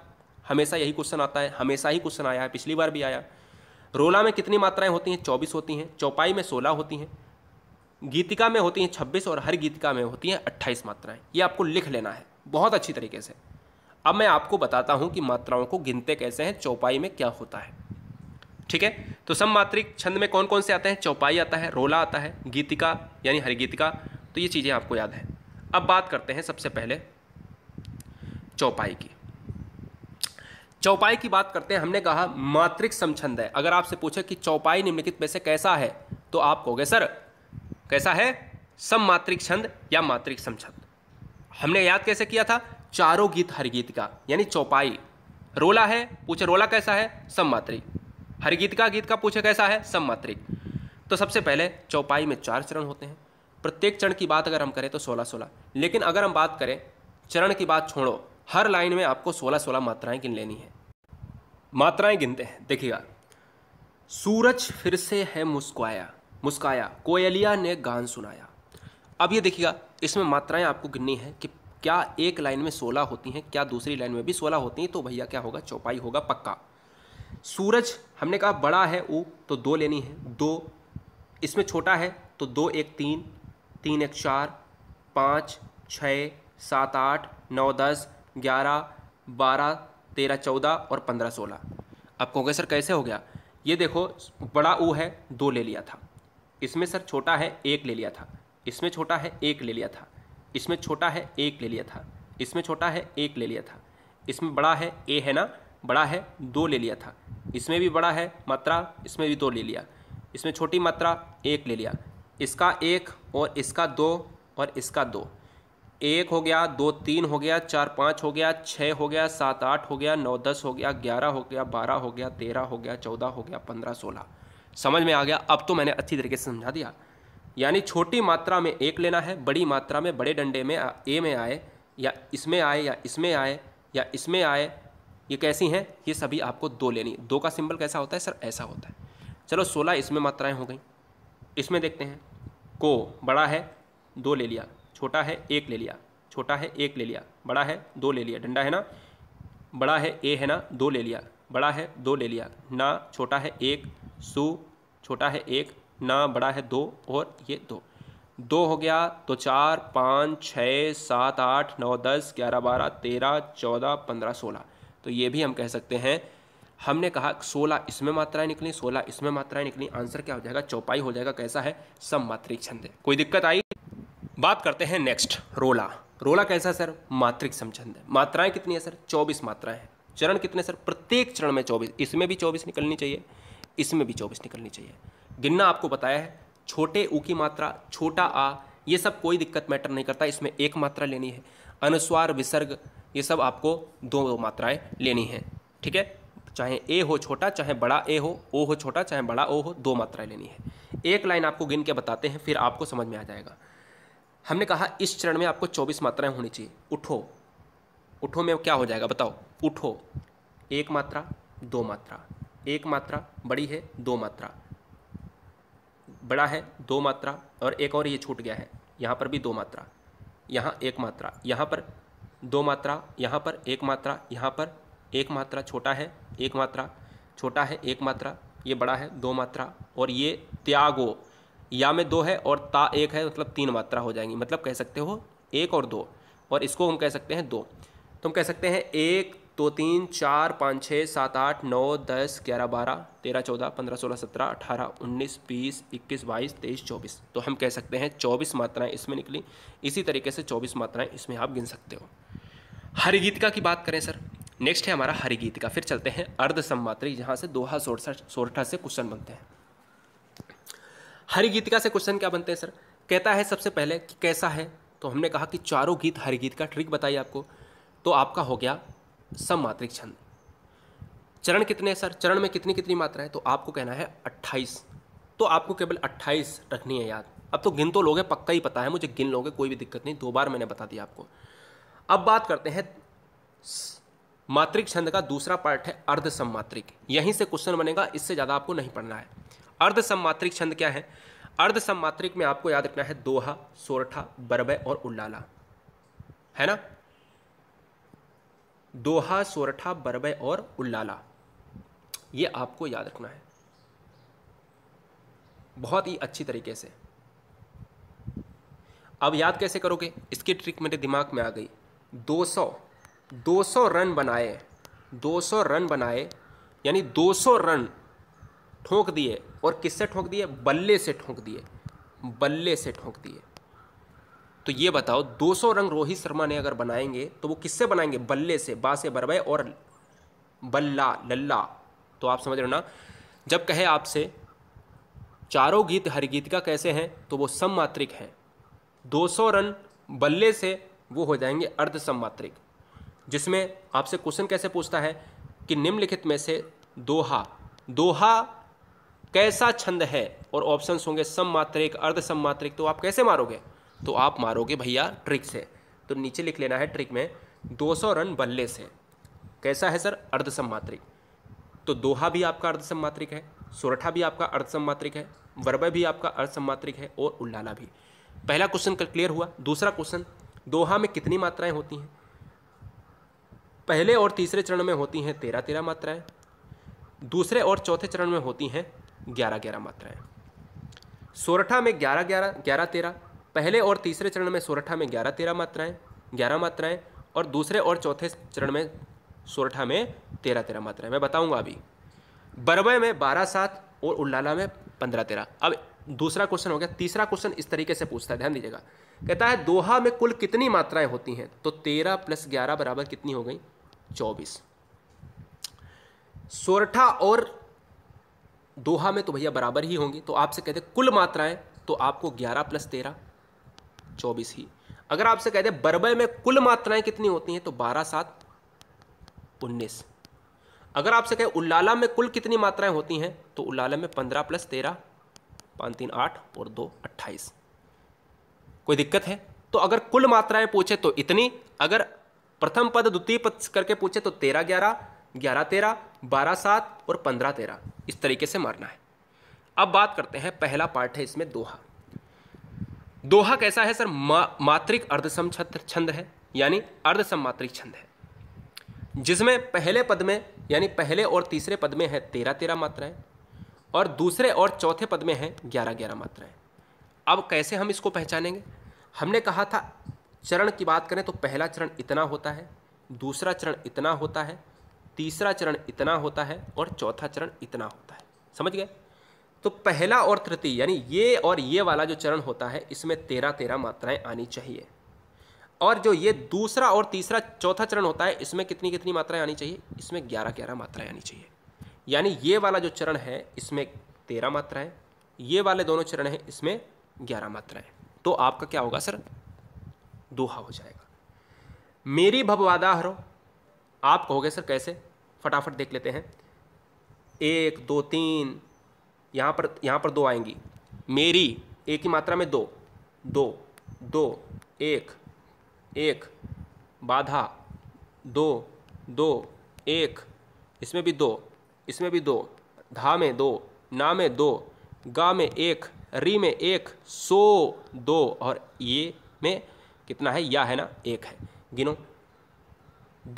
हमेशा यही क्वेश्चन आता है हमेशा ही क्वेश्चन आया है पिछली बार भी आया रोला में कितनी मात्राएं होती हैं चौबीस होती हैं चौपाई में सोलह होती हैं गीतिका में होती हैं छब्बीस और हर गीतिका में होती हैं अट्ठाईस मात्राएं ये आपको लिख लेना है बहुत अच्छी तरीके से अब मैं आपको बताता हूँ कि मात्राओं को गिनते कैसे हैं चौपाई में क्या होता है ठीक है तो मात्रिक छंद में कौन कौन से आते हैं चौपाई आता है रोला आता है गीतिका यानी हरिगीतिका तो ये चीज़ें आपको याद हैं अब बात करते हैं सबसे पहले चौपाई की चौपाई की बात करते हैं हमने कहा मात्रिक समछंद है अगर आपसे पूछे कि चौपाई निम्नलिखित में से कैसा है तो आप कहोगे सर कैसा है सममात्रिक छंद या मात्रिक समछंद हमने याद कैसे किया था चारों गीत हर गीत का यानी चौपाई रोला है पूछे रोला कैसा है सममात्रिक हर गीत का गीत का पूछे कैसा है सममात्रिक तो सबसे पहले चौपाई में चार चरण होते हैं प्रत्येक चरण की बात अगर हम करें तो सोलह सोलह लेकिन अगर हम बात करें चरण की बात छोड़ो हर लाइन में आपको सोलह सोलह मात्राएं गिन लेनी है मात्राएं गिनते हैं देखिएगा सूरज फिर से है मुस्कुराया मुस्काया कोयलिया ने गान सुनाया अब ये देखिएगा इसमें मात्राएं आपको गिननी है कि क्या एक लाइन में सोलह होती हैं क्या दूसरी लाइन में भी सोलह होती हैं तो भैया क्या होगा चौपाई होगा पक्का सूरज हमने कहा बड़ा है ऊ तो दो लेनी है दो इसमें छोटा है तो दो एक तीन तीन एक चार पाँच छः सात आठ नौ दस ग्यारह बारह तेरह चौदह और पंद्रह सोलह अब कहोगे सर कैसे हो गया ये देखो बड़ा ऊ है दो ले लिया था इसमें सर छोटा है एक ले लिया था इसमें छोटा है एक ले लिया था इसमें छोटा है एक ले लिया था इसमें छोटा है एक ले लिया था इसमें बड़ा है ए है ना बड़ा है दो ले लिया था इसमें भी बड़ा है मात्रा इसमें भी दो ले लिया इसमें छोटी मात्रा एक ले लिया इसका एक और इसका दो और इसका दो एक हो गया दो तीन हो गया चार पाँच हो गया छः हो गया सात आठ हो गया नौ दस हो गया ग्यारह हो गया बारह हो गया तेरह हो गया चौदह हो गया पंद्रह सोलह समझ में आ गया अब तो मैंने अच्छी तरीके से समझा दिया यानी छोटी मात्रा में एक लेना है बड़ी मात्रा में बड़े डंडे में ए में आए या इसमें आए या इसमें आए या इसमें आए ये कैसी हैं ये सभी आपको दो लेनी दो का सिंबल कैसा होता है सर ऐसा होता है चलो सोलह इसमें मात्राएँ हो गई इसमें देखते हैं को बड़ा है दो ले लिया छोटा है एक ले लिया छोटा है एक ले लिया बड़ा है दो ले लिया डंडा है ना बड़ा है ए है ना दो ले लिया बड़ा है दो ले लिया ना छोटा है एक सु छोटा है एक ना बड़ा है दो और ये दो दो हो गया तो चार पाँच छः सात आठ नौ दस ग्यारह बारह तेरह चौदह पंद्रह सोलह तो ये भी हम कह सकते हैं हमने कहा 16 इसमें मात्राएं निकली 16 इसमें मात्राएं निकली आंसर क्या हो जाएगा चौपाई हो जाएगा कैसा है सब मात्रिक छंद कोई दिक्कत आई बात करते हैं नेक्स्ट रोला रोला कैसा सर मात्रिक समछंद मात्राएं कितनी है सर चौबीस मात्राएं हैं चरण कितने सर प्रत्येक चरण में चौबीस इसमें भी चौबीस निकलनी चाहिए इसमें भी चौबीस निकलनी चाहिए गिनना आपको बताया है छोटे ऊ की मात्रा छोटा आ ये सब कोई दिक्कत मैटर नहीं करता इसमें एक मात्रा लेनी है अनुस्वार विसर्ग ये सब आपको दो मात्राएं लेनी है ठीक है चाहे ए हो छोटा चाहे बड़ा ए हो ओ हो छोटा चाहे बड़ा ओ हो दो मात्राएं लेनी है एक लाइन आपको गिन के बताते हैं फिर आपको समझ में आ जाएगा हमने कहा इस चरण में आपको चौबीस मात्राएं होनी चाहिए उठो उठो में क्या हो जाएगा बताओ उठो एक मात्रा दो मात्रा एक मात्रा बड़ी है दो मात्रा बड़ा है दो मात्रा और एक और ये छूट गया है यहाँ पर भी दो मात्रा यहाँ एक मात्रा यहाँ पर दो मात्रा यहाँ पर एक मात्रा यहाँ पर एक मात्रा छोटा है एक मात्रा छोटा है एक मात्रा ये बड़ा है दो मात्रा और ये त्यागो या में दो है और ता एक है मतलब तीन मात्रा हो जाएंगी मतलब कह सकते हो एक और दो और इसको हम कह सकते हैं दो तो हम कह सकते हैं एक दो तीन चार पाँच छः सात आठ नौ दस ग्यारह बारह तेरह चौदह पंद्रह सोलह सत्रह अठारह उन्नीस बीस इक्कीस बाईस तेईस चौबीस तो हम कह सकते हैं चौबीस मात्राएं इसमें निकली इसी तरीके से चौबीस मात्राएं इसमें आप गिन सकते हो हरिगीतिका की बात करें सर नेक्स्ट है हमारा हरिगीत का फिर चलते हैं अर्ध सम्मात्री जहाँ से दोहा सोरठा सोरठा से क्वेश्चन बनते हैं हरिगीतिका से क्वेश्चन क्या बनते हैं सर कहता है सबसे पहले कि कैसा है तो हमने कहा कि चारों गीत हरिगीत का ट्रिक बताइए आपको तो आपका हो गया सम्मात्रिक छंद चरण कितने सर चरण में कितनी कितनी मात्रा है तो आपको कहना है अट्ठाईस तो आपको केवल अट्ठाईस रखनी है याद अब तो गिन तो लोगे पक्का ही पता है मुझे गिन लोगे कोई भी दिक्कत नहीं दो बार मैंने बता दिया आपको अब बात करते हैं मात्रिक छंद का दूसरा पार्ट है अर्ध सम्मात्रिक यहीं से क्वेश्चन बनेगा इससे ज़्यादा आपको नहीं पढ़ना है अर्ध सम्मात्रिक छंद क्या है अर्ध सम्मात्रिक में आपको याद रखना है दोहा सोरठा बरबय और उल्लाला है ना दोहा सोरठा बरबय और उल्लाला ये आपको याद रखना है बहुत ही अच्छी तरीके से अब याद कैसे करोगे इसकी ट्रिक मेरे दिमाग में आ गई 200 200 रन बनाए 200 रन बनाए यानी 200 रन ठोक दिए और किससे ठोक दिए बल्ले से ठोक दिए बल्ले से ठोक दिए तो ये बताओ 200 रन रोहित शर्मा ने अगर बनाएंगे तो वो किससे बनाएंगे बल्ले से बा से बरबे और बल्ला लल्ला तो आप समझ रहे हो ना जब कहे आपसे चारों गीत हर गीत का कैसे हैं तो वो सम मात्रिक हैं 200 रन बल्ले से वो हो जाएंगे अर्ध सम मात्रिक जिसमें आपसे क्वेश्चन कैसे पूछता है कि निम्नलिखित में से दोहा दोहा कैसा छंद है और ऑप्शंस होंगे सम मात्रिक अर्ध मात्रिक तो आप कैसे मारोगे तो आप मारोगे भैया ट्रिक से तो नीचे लिख लेना है ट्रिक में 200 रन बल्ले से कैसा है सर अर्ध मात्रिक तो दोहा भी आपका अर्ध मात्रिक है सोरठा भी आपका अर्ध मात्रिक है वर्बय भी आपका अर्ध मात्रिक है और उल्लाला भी पहला क्वेश्चन क्लियर हुआ दूसरा क्वेश्चन दोहा में कितनी मात्राएं होती हैं पहले और तीसरे चरण में होती हैं तेरह तेरह मात्राएं दूसरे और चौथे चरण में होती हैं ग्यारह ग्यारह मात्राएं सोरठा में ग्यारह ग्यारह ग्यारह तेरह पहले और तीसरे चरण में सोरठा में ग्यारह तेरह मात्राएं ग्यारह मात्राएं और दूसरे और चौथे चरण में सोरठा में तेरह तेरह मात्राएं मैं बताऊंगा अभी बरवे में बारह सात और उल्लाला में पंद्रह तेरह अब दूसरा क्वेश्चन हो गया तीसरा क्वेश्चन इस तरीके से पूछता है ध्यान दीजिएगा कहता है दोहा में कुल कितनी मात्राएं होती हैं तो तेरह प्लस ग्यारह बराबर कितनी हो गई चौबीस सोरठा और दोहा में तो भैया बराबर ही होंगी तो आपसे कहते कुल मात्राएं तो आपको ग्यारह प्लस तेरह चौबीस ही अगर आपसे कहते बरबे में कुल मात्राएं कितनी होती हैं तो बारह सात उन्नीस अगर आपसे कहे उल्लाला में कुल कितनी मात्राएं होती हैं तो उल्लाला में पंद्रह प्लस तेरह पाँच तीन आठ और दो अट्ठाईस कोई दिक्कत है तो अगर कुल मात्राएं पूछे तो इतनी अगर प्रथम पद द्वितीय पद करके पूछे तो तेरह ग्यारह ग्यारह तेरह बारह सात और पंद्रह तेरह इस तरीके से मारना है अब बात करते हैं पहला पार्ट है इसमें दोहा दोहा कैसा है सर मा, मात्रिक अर्धसम छंद है यानी अर्धसम मात्रिक छंद है जिसमें पहले पद में यानी पहले और तीसरे पद में है तेरह तेरह मात्राएं और दूसरे और चौथे पद में है ग्यारह ग्यारह मात्राएं अब कैसे हम इसको पहचानेंगे हमने कहा था चरण की बात करें तो पहला चरण इतना होता है दूसरा चरण इतना होता है तीसरा चरण इतना होता है और चौथा चरण इतना होता है समझ गए तो पहला और तृतीय यानी ये और ये वाला जो चरण होता है इसमें तेरह तेरह मात्राएं आनी चाहिए और जो ये दूसरा और तीसरा चौथा चरण होता है इसमें कितनी कितनी मात्राएं आनी चाहिए इसमें ग्यारह ग्यारह मात्राएं आनी चाहिए यानी ये वाला जो चरण है इसमें तेरह मात्राएं ये वाले दोनों चरण हैं इसमें ग्यारह मात्राएं तो आपका क्या होगा सर दोहा हो जाएगा मेरी भबवादा हरो आप कहोगे सर कैसे फटाफट देख लेते हैं एक दो तीन यहाँ पर यहाँ पर दो आएंगी मेरी एक ही मात्रा में दो दो दो एक एक बाधा दो दो एक इसमें भी दो इसमें भी दो धा में दो ना में दो गा में एक री में एक सो दो और ये में कितना है या है ना एक है गिनो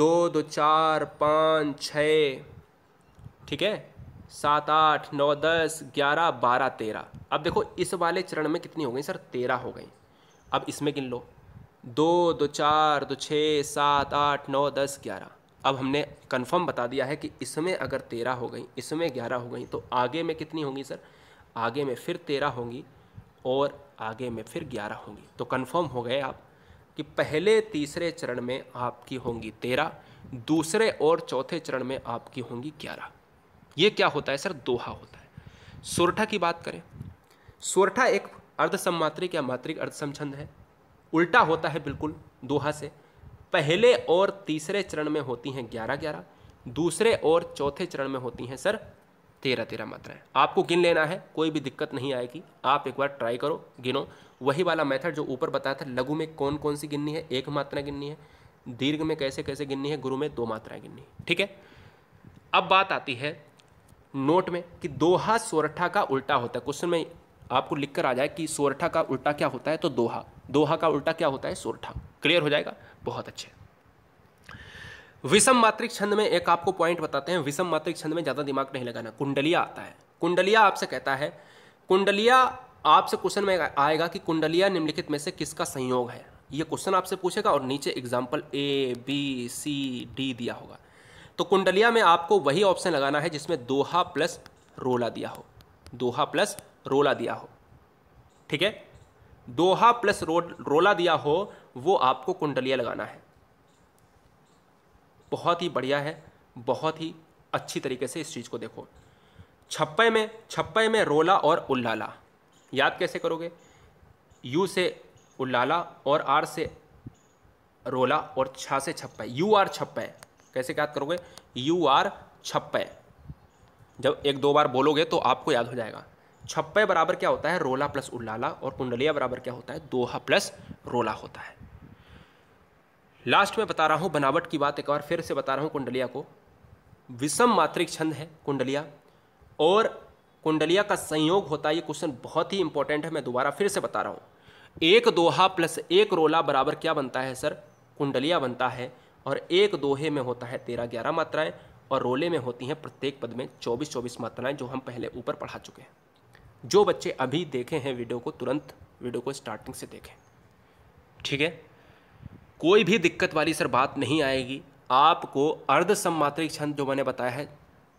दो दो चार पाँच छ ठीक है सात आठ नौ दस ग्यारह बारह तेरह अब देखो इस वाले चरण में कितनी हो गई सर तेरह हो गई अब इसमें गिन लो दो दो चार दो छः सात आठ नौ दस ग्यारह अब हमने कंफर्म बता दिया है कि इसमें अगर तेरह हो गई इसमें ग्यारह हो गई तो आगे में कितनी होंगी सर आगे में फिर तेरह होंगी और आगे में फिर ग्यारह होंगी तो कंफर्म हो गए आप कि पहले तीसरे चरण में आपकी होंगी तेरह दूसरे और चौथे चरण में आपकी होंगी ग्यारह ये क्या होता है सर दोहा होता है सोरठा की बात करें सोरठा एक अर्धसमात्रिक या मात्रिक अर्धसमछंद है उल्टा होता है बिल्कुल दोहा से पहले और तीसरे चरण में होती हैं ग्यारह ग्यारह दूसरे और चौथे चरण में होती हैं सर तेरह तेरह मात्राएं आपको गिन लेना है कोई भी दिक्कत नहीं आएगी आप एक बार ट्राई करो गिनो वही वाला मेथड जो ऊपर बताया था लघु में कौन कौन सी गिननी है एक मात्रा गिननी है दीर्घ में कैसे कैसे गिननी है गुरु में दो मात्राएं गिननी है ठीक है अब बात आती है नोट में कि दोहा सोरठा का उल्टा होता है क्वेश्चन में आपको लिख कर आ जाए कि सोरठा का उल्टा क्या होता है तो दोहा दोहा का उल्टा क्या होता है सोरठा क्लियर हो जाएगा बहुत अच्छे विषम मात्रिक छंद में एक आपको पॉइंट बताते हैं विषम मात्रिक छंद में ज़्यादा दिमाग नहीं लगाना कुंडलिया आता है कुंडलिया आपसे कहता है कुंडलिया आपसे क्वेश्चन में आएगा कि कुंडलिया निम्नलिखित में से किसका संयोग है ये क्वेश्चन आपसे पूछेगा और नीचे example A B C D दिया होगा तो कुंडलिया में आपको वही ऑप्शन लगाना है जिसमें दोहा प्लस रोला दिया हो दोहा प्लस रोला दिया हो ठीक है दोहा प्लस रो, रोला दिया हो वो आपको कुंडलिया लगाना है बहुत ही बढ़िया है बहुत ही अच्छी तरीके से इस चीज़ को देखो छप्पे में छप्पे में रोला और उल्लाला याद कैसे करोगे यू से उल्लाला और आर से रोला और छा से छप्पे यू आर छप्पे कैसे याद करोगे यू आर छप्पे जब एक दो बार बोलोगे तो आपको याद हो जाएगा छप्पे बराबर क्या होता है रोला प्लस उल्लाला और कुंडलिया बराबर क्या होता है दोहा प्लस रोला होता है लास्ट में बता रहा हूं बनावट की बात एक बार फिर से बता रहा हूँ कुंडलिया को विषम मात्रिक छंद है कुंडलिया और कुंडलिया का संयोग होता है ये क्वेश्चन बहुत ही इंपॉर्टेंट है मैं दोबारा फिर से बता रहा हूँ एक दोहा प्लस एक रोला बराबर क्या बनता है सर कुंडलिया बनता है और एक दोहे में होता है तेरह ग्यारह मात्राएं और रोले में होती हैं प्रत्येक पद में चौबीस चौबीस मात्राएं जो हम पहले ऊपर पढ़ा चुके हैं जो बच्चे अभी देखे हैं वीडियो को तुरंत वीडियो को स्टार्टिंग से देखें ठीक है कोई भी दिक्कत वाली सर बात नहीं आएगी आपको अर्ध सम्मात्रिक छंद जो मैंने बताया है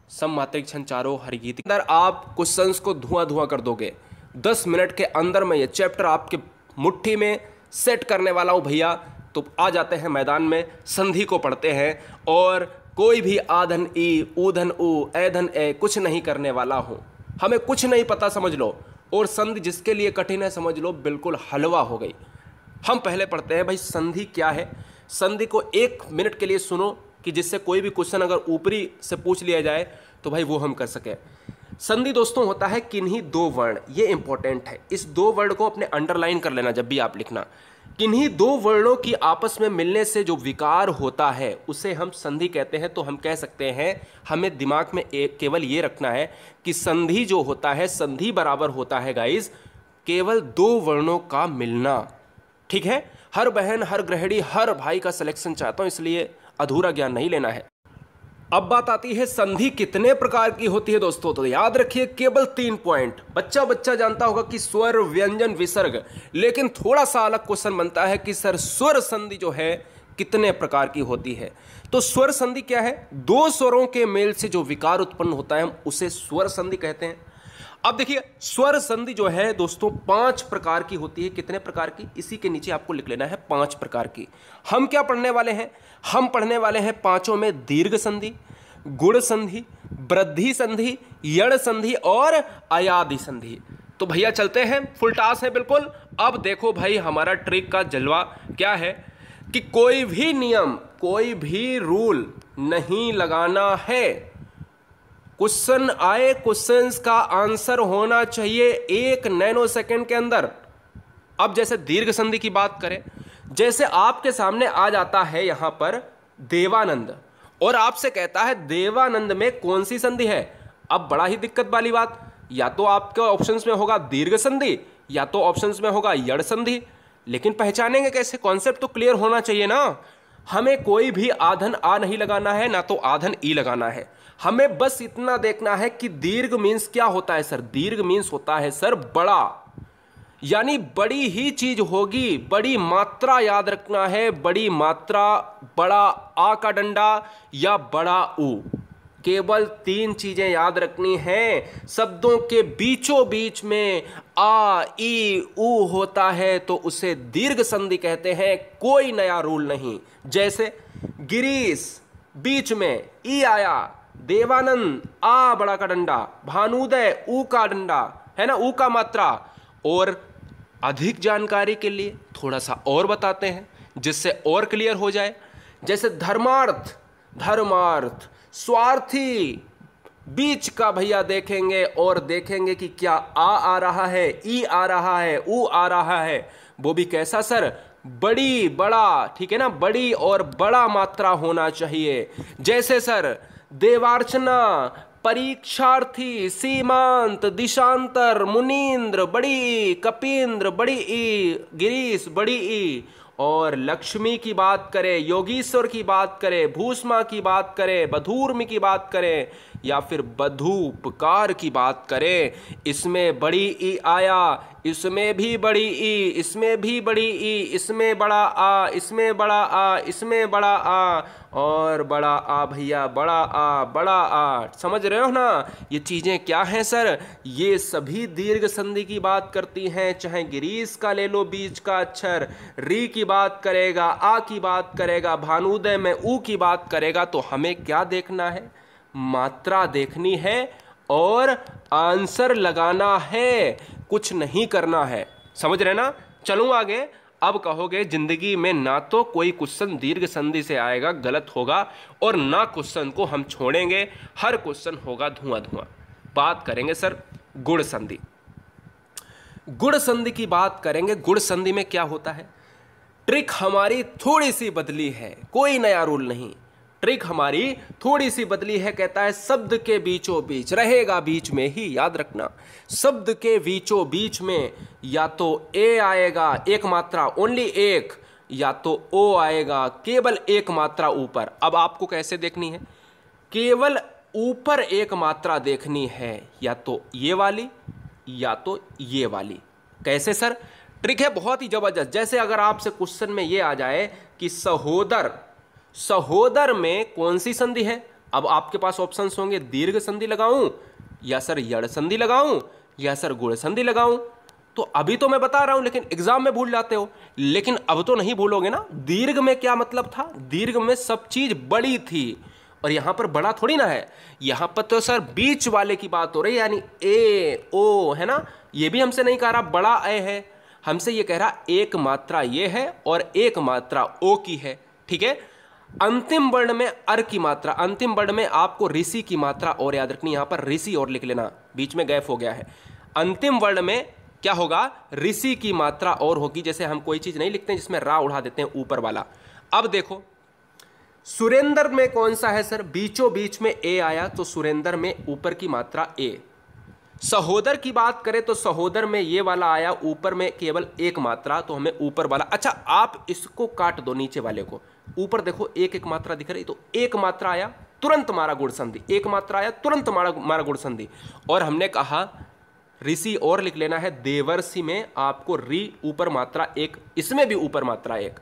सम मात्रिक क्षण चारो गीत अंदर आप क्वेश्चंस को धुआं धुआं कर दोगे दस मिनट के अंदर में ये चैप्टर आपके मुट्ठी में सेट करने वाला हूँ भैया तो आ जाते हैं मैदान में संधि को पढ़ते हैं और कोई भी आधन ई ऊधन ऊ धन ए कुछ नहीं करने वाला हूँ हमें कुछ नहीं पता समझ लो और संधि जिसके लिए कठिन है समझ लो बिल्कुल हलवा हो गई हम पहले पढ़ते हैं भाई संधि क्या है संधि को एक मिनट के लिए सुनो कि जिससे कोई भी क्वेश्चन अगर ऊपरी से पूछ लिया जाए तो भाई वो हम कर सकें संधि दोस्तों होता है किन्हीं दो वर्ण ये इंपॉर्टेंट है इस दो वर्ड को अपने अंडरलाइन कर लेना जब भी आप लिखना किन्हीं दो वर्णों की आपस में मिलने से जो विकार होता है उसे हम संधि कहते हैं तो हम कह सकते हैं हमें दिमाग में एक केवल ये रखना है कि संधि जो होता है संधि बराबर होता है गाइज केवल दो वर्णों का मिलना ठीक है हर बहन हर गृहिणी हर भाई का सिलेक्शन चाहता हूँ इसलिए अधूरा ज्ञान नहीं लेना है अब बात आती है संधि कितने प्रकार की होती है दोस्तों तो याद रखिए केवल तीन पॉइंट बच्चा बच्चा जानता होगा कि स्वर व्यंजन विसर्ग लेकिन थोड़ा सा अलग क्वेश्चन बनता है कि सर स्वर संधि जो है कितने प्रकार की होती है तो स्वर संधि क्या है दो स्वरों के मेल से जो विकार उत्पन्न होता है उसे स्वर संधि कहते हैं अब देखिए स्वर संधि जो है दोस्तों पांच प्रकार की होती है कितने प्रकार की इसी के नीचे आपको लिख लेना है पांच प्रकार की हम क्या पढ़ने वाले हैं हम पढ़ने वाले हैं पांचों में दीर्घ संधि गुण संधि वृद्धि संधि यण संधि और अयादि संधि तो भैया चलते हैं फुल टास है बिल्कुल अब देखो भाई हमारा ट्रिक का जलवा क्या है कि कोई भी नियम कोई भी रूल नहीं लगाना है क्वेश्चन आए क्वेश्चंस का आंसर होना चाहिए एक नैनो सेकेंड के अंदर अब जैसे दीर्घ संधि की बात करें जैसे आपके सामने आ जाता है यहां पर देवानंद और आपसे कहता है देवानंद में कौन सी संधि है अब बड़ा ही दिक्कत वाली बात या तो आपके ऑप्शंस में होगा दीर्घ संधि या तो ऑप्शंस में होगा यड़ संधि लेकिन पहचानेंगे कैसे कॉन्सेप्ट तो क्लियर होना चाहिए ना हमें कोई भी आधन आ नहीं लगाना है ना तो आधन ई लगाना है हमें बस इतना देखना है कि दीर्घ मीन्स क्या होता है सर दीर्घ मीन्स होता है सर बड़ा यानी बड़ी ही चीज होगी बड़ी मात्रा याद रखना है बड़ी मात्रा बड़ा आ का डंडा या बड़ा ऊ केवल तीन चीजें याद रखनी है शब्दों के बीचों बीच में आ ई ऊ होता है तो उसे दीर्घ संधि कहते हैं कोई नया रूल नहीं जैसे गिरीश बीच में ई आया देवानंद आ बड़ा का डंडा भानुदय ऊ का डंडा है ना ऊ का मात्रा और अधिक जानकारी के लिए थोड़ा सा और बताते हैं जिससे और क्लियर हो जाए जैसे धर्मार्थ धर्मार्थ स्वार्थी बीच का भैया देखेंगे और देखेंगे कि क्या आ आ रहा है ई आ रहा है ऊ आ रहा है वो भी कैसा सर बड़ी बड़ा ठीक है ना बड़ी और बड़ा मात्रा होना चाहिए जैसे सर देवार्चना परीक्षार्थी सीमांत दिशांतर मुनीन्द्र बड़ी ई कपीन्द्र बड़ी ई गिरीश बड़ी ई और लक्ष्मी की बात करें योगीश्वर की बात करें भूषमा की बात करें बधूर्मी की बात करें या फिर बधु उपकार की बात करें इसमें बड़ी ई आया इसमें भी बड़ी ई इसमें भी बड़ी ई इसमें बड़ा आ इसमें बड़ा आ इसमें बड़ा आ और बड़ा आ भैया बड़ा आ बड़ा आ समझ रहे हो ना ये चीज़ें क्या हैं सर ये सभी दीर्घ संधि की बात करती हैं चाहे ग्रीस का ले लो बीज का अक्षर री की बात करेगा आ की बात करेगा भानुदय में ऊ की बात करेगा तो हमें क्या देखना है मात्रा देखनी है और आंसर लगाना है कुछ नहीं करना है समझ रहे ना चलूँ आगे अब कहोगे जिंदगी में ना तो कोई क्वेश्चन दीर्घ संधि से आएगा गलत होगा और ना क्वेश्चन को हम छोड़ेंगे हर क्वेश्चन होगा धुआं धुआं बात करेंगे सर गुड़ संधि गुड़ संधि की बात करेंगे गुड़ संधि में क्या होता है ट्रिक हमारी थोड़ी सी बदली है कोई नया रूल नहीं ट्रिक हमारी थोड़ी सी बदली है कहता है शब्द के बीचों बीच रहेगा बीच में ही याद रखना शब्द के बीचों बीच में या तो ए आएगा एक मात्रा ओनली एक या तो ओ आएगा केवल एक मात्रा ऊपर अब आपको कैसे देखनी है केवल ऊपर एक मात्रा देखनी है या तो ये वाली या तो ये वाली कैसे सर ट्रिक है बहुत ही ज़बरदस्त जैसे अगर आपसे क्वेश्चन में ये आ जाए कि सहोदर सहोदर में कौन सी संधि है अब आपके पास ऑप्शंस होंगे दीर्घ संधि लगाऊं या सर यड़ संधि लगाऊं या सर गुड़ संधि लगाऊं तो अभी तो मैं बता रहा हूं लेकिन एग्जाम में भूल जाते हो लेकिन अब तो नहीं भूलोगे ना दीर्घ में क्या मतलब था दीर्घ में सब चीज बड़ी थी और यहां पर बड़ा थोड़ी ना है यहां पर तो सर बीच वाले की बात हो रही है यानी ए ओ है ना ये भी हमसे नहीं कह रहा बड़ा ए है हमसे ये कह रहा एक मात्रा ये है और एक मात्रा ओ की है ठीक है अंतिम वर्ण में अर की मात्रा अंतिम वर्ण में आपको ऋषि की मात्रा और याद रखनी यहां पर ऋषि और लिख लेना बीच में गैप हो गया है अंतिम वर्ण में क्या होगा ऋषि की मात्रा और होगी जैसे हम कोई चीज नहीं लिखते जिसमें रा उड़ा देते हैं ऊपर वाला अब देखो सुरेंद्र में कौन सा है सर बीचों बीच में ए आया तो सुरेंद्र में ऊपर की मात्रा ए सहोदर की बात करें तो सहोदर में ये वाला आया ऊपर में केवल एक मात्रा तो हमें ऊपर वाला अच्छा आप इसको काट दो नीचे वाले को ऊपर देखो एक एक मात्रा दिख रही तो एक मात्रा आया तुरंत मारा गुड़ संधि एक मात्रा आया तुरंत मारा मारा गुड़ संधि और हमने कहा ऋषि और लिख लेना है देवर्षि में आपको री ऊपर मात्रा एक इसमें भी ऊपर मात्रा एक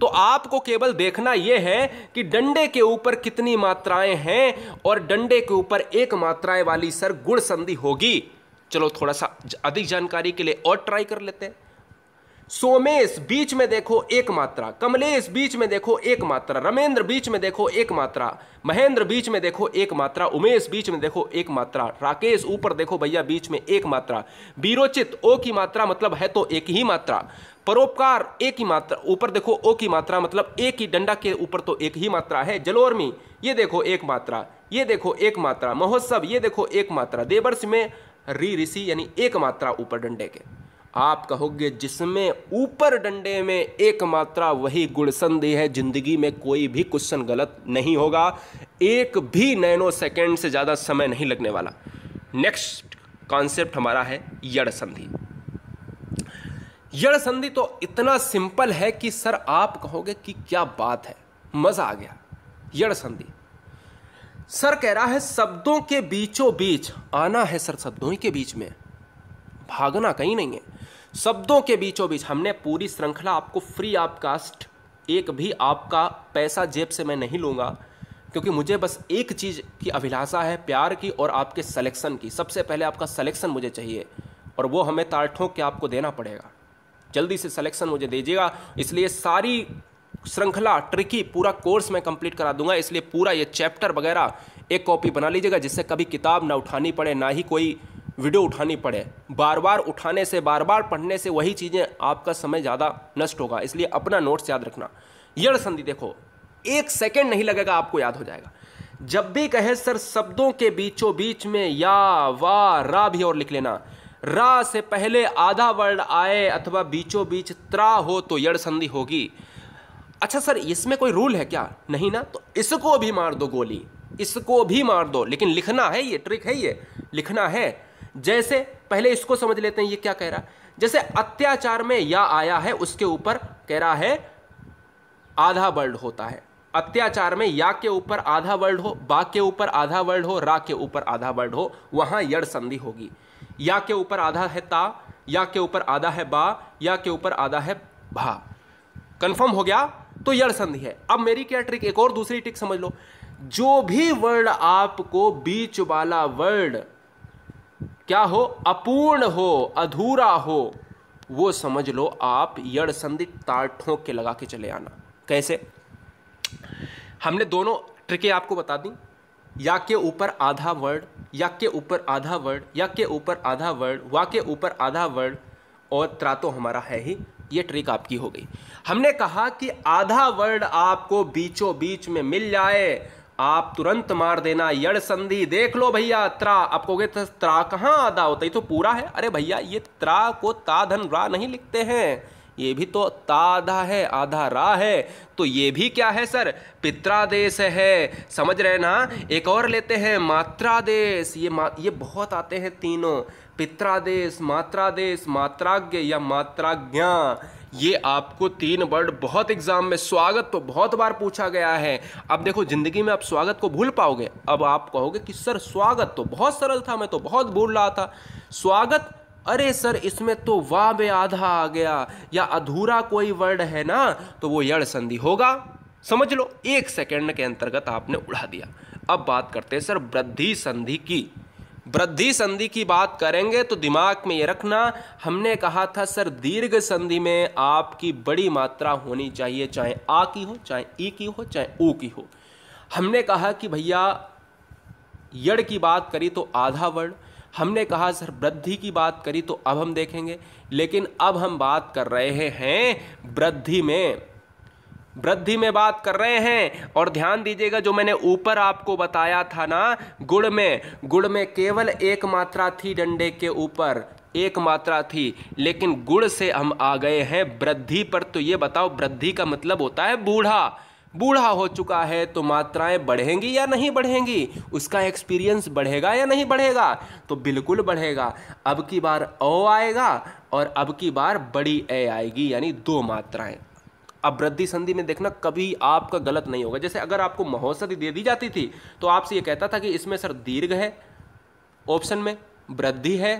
तो आपको केवल देखना यह है कि डंडे के ऊपर कितनी मात्राएं हैं और डंडे के ऊपर एक मात्राएं वाली सर गुण संधि होगी चलो थोड़ा सा अधिक जानकारी के लिए और ट्राई कर लेते हैं सोमेश बीच में देखो एक मात्रा कमलेश बीच में देखो एक मात्रा रमेंद्र बीच में देखो एक मात्रा महेंद्र बीच में देखो एक मात्रा उमेश बीच में देखो एक मात्रा राकेश ऊपर देखो भैया बीच में एक मात्रा बीरोचित ओ की मात्रा मतलब है तो एक ही मात्रा परोपकार एक ही मात्रा ऊपर देखो ओ की मात्रा मतलब एक ही डंडा के ऊपर तो एक ही मात्रा है जलोर्मी ये देखो एक मात्रा ये देखो एक मात्रा महोत्सव ये देखो एक मात्रा देवर्ष में री ऋषि यानी एक मात्रा ऊपर डंडे के आप कहोगे जिसमें ऊपर डंडे में एक मात्रा वही गुणसंधि है जिंदगी में कोई भी क्वेश्चन गलत नहीं होगा एक भी नैनो सेकेंड से ज़्यादा समय नहीं लगने वाला नेक्स्ट कॉन्सेप्ट हमारा है यड़ संधि यड़ संधि तो इतना सिंपल है कि सर आप कहोगे कि क्या बात है मज़ा आ गया यड़ संधि सर कह रहा है शब्दों के बीचों बीच आना है सर शब्दों के बीच में भागना कहीं नहीं है शब्दों के बीचों बीच हमने पूरी श्रृंखला आपको फ्री आप कास्ट एक भी आपका पैसा जेब से मैं नहीं लूंगा क्योंकि मुझे बस एक चीज़ की अभिलाषा है प्यार की और आपके सलेक्शन की सबसे पहले आपका सलेक्शन मुझे चाहिए और वो हमें तार ठोंक के आपको देना पड़ेगा जल्दी से सलेक्शन मुझे दीजिएगा इसलिए सारी श्रृंखला ट्रिकी पूरा कोर्स मैं कंप्लीट करा दूंगा इसलिए पूरा ये चैप्टर वगैरह एक कॉपी बना लीजिएगा जिससे कभी किताब ना उठानी पड़े ना ही कोई वीडियो उठानी पड़े बार बार उठाने से बार बार पढ़ने से वही चीज़ें आपका समय ज़्यादा नष्ट होगा इसलिए अपना नोट्स याद रखना यण संधि देखो एक सेकेंड नहीं लगेगा आपको याद हो जाएगा जब भी कहे सर शब्दों के बीचों बीच में या वा रा भी और लिख लेना रा से पहले आधा वर्ड आए अथवा बीचों बीच त्रा हो तो यड़ संधि होगी अच्छा सर इसमें कोई रूल है क्या नहीं ना तो इसको भी मार दो गोली इसको भी मार दो लेकिन लिखना है ये ट्रिक है ये लिखना है जैसे पहले इसको समझ लेते हैं ये क्या कह रहा है जैसे अत्याचार में या आया है उसके ऊपर कह रहा है आधा वर्ड होता है अत्याचार में या के ऊपर आधा वर्ड हो बा के ऊपर आधा वर्ड हो रा के ऊपर आधा वर्ड हो वहां यड़ संधि होगी या के ऊपर आधा है ता या के ऊपर आधा है बा या के ऊपर आधा है भा कंफर्म हो गया तो यड़ संधि है अब मेरी क्या ट्रिक एक और दूसरी ट्रिक समझ लो जो भी वर्ड आपको बीच वाला वर्ड क्या हो अपूर्ण हो अधूरा हो वो समझ लो आप यड़ संधि तार ठोंक के लगा के चले आना कैसे हमने दोनों ट्रिकें आपको बता दी या के ऊपर आधा वर्ड या के ऊपर आधा वर्ड या के ऊपर आधा वर्ड वा के ऊपर आधा वर्ड और त्रा तो हमारा है ही ये ट्रिक आपकी हो गई हमने कहा कि आधा वर्ड आपको बीचों बीच में मिल जाए आप तुरंत मार देना यड़ संधि देख लो भैया त्रा आप कहोगे तो त्रा कहाँ आधा होता है तो पूरा है अरे भैया ये त्रा को ताधन रा नहीं लिखते हैं ये भी तो ता आधा है आधा रा है तो ये भी क्या है सर पित्रादेश है समझ रहे ना एक और लेते हैं मात्रादेश ये मा, ये बहुत आते हैं तीनों पित्रादेश मात्रादेश मात्राज्ञ या मात्राज्ञा ये आपको तीन वर्ड बहुत एग्जाम में स्वागत तो बहुत बार पूछा गया है अब देखो जिंदगी में आप स्वागत को भूल पाओगे अब आप कहोगे कि सर स्वागत तो बहुत सरल था मैं तो बहुत भूल रहा था स्वागत अरे सर इसमें तो वाह में आधा आ गया या अधूरा कोई वर्ड है ना तो वो यड़ संधि होगा समझ लो एक सेकेंड के अंतर्गत आपने उड़ा दिया अब बात करते हैं सर वृद्धि संधि की वृद्धि संधि की बात करेंगे तो दिमाग में ये रखना हमने कहा था सर दीर्घ संधि में आपकी बड़ी मात्रा होनी चाहिए चाहे आ की हो चाहे ई की हो चाहे ऊ की हो हमने कहा कि भैया यड़ की बात करी तो आधा वर्ड हमने कहा सर वृद्धि की बात करी तो अब हम देखेंगे लेकिन अब हम बात कर रहे हैं वृद्धि में वृद्धि में बात कर रहे हैं और ध्यान दीजिएगा जो मैंने ऊपर आपको बताया था ना गुड़ में गुड़ में केवल एक मात्रा थी डंडे के ऊपर एक मात्रा थी लेकिन गुड़ से हम आ गए हैं वृद्धि पर तो ये बताओ वृद्धि का मतलब होता है बूढ़ा बूढ़ा हो चुका है तो मात्राएं बढ़ेंगी या नहीं बढ़ेंगी उसका एक्सपीरियंस बढ़ेगा या नहीं बढ़ेगा तो बिल्कुल बढ़ेगा अब की बार ओ आएगा और अब की बार बड़ी ए आएगी यानी दो मात्राएं अब वृद्धि संधि में देखना कभी आपका गलत नहीं होगा जैसे अगर आपको महोत्सरी दे दी जाती थी तो आपसे ये कहता था कि इसमें सर दीर्घ है ऑप्शन में वृद्धि है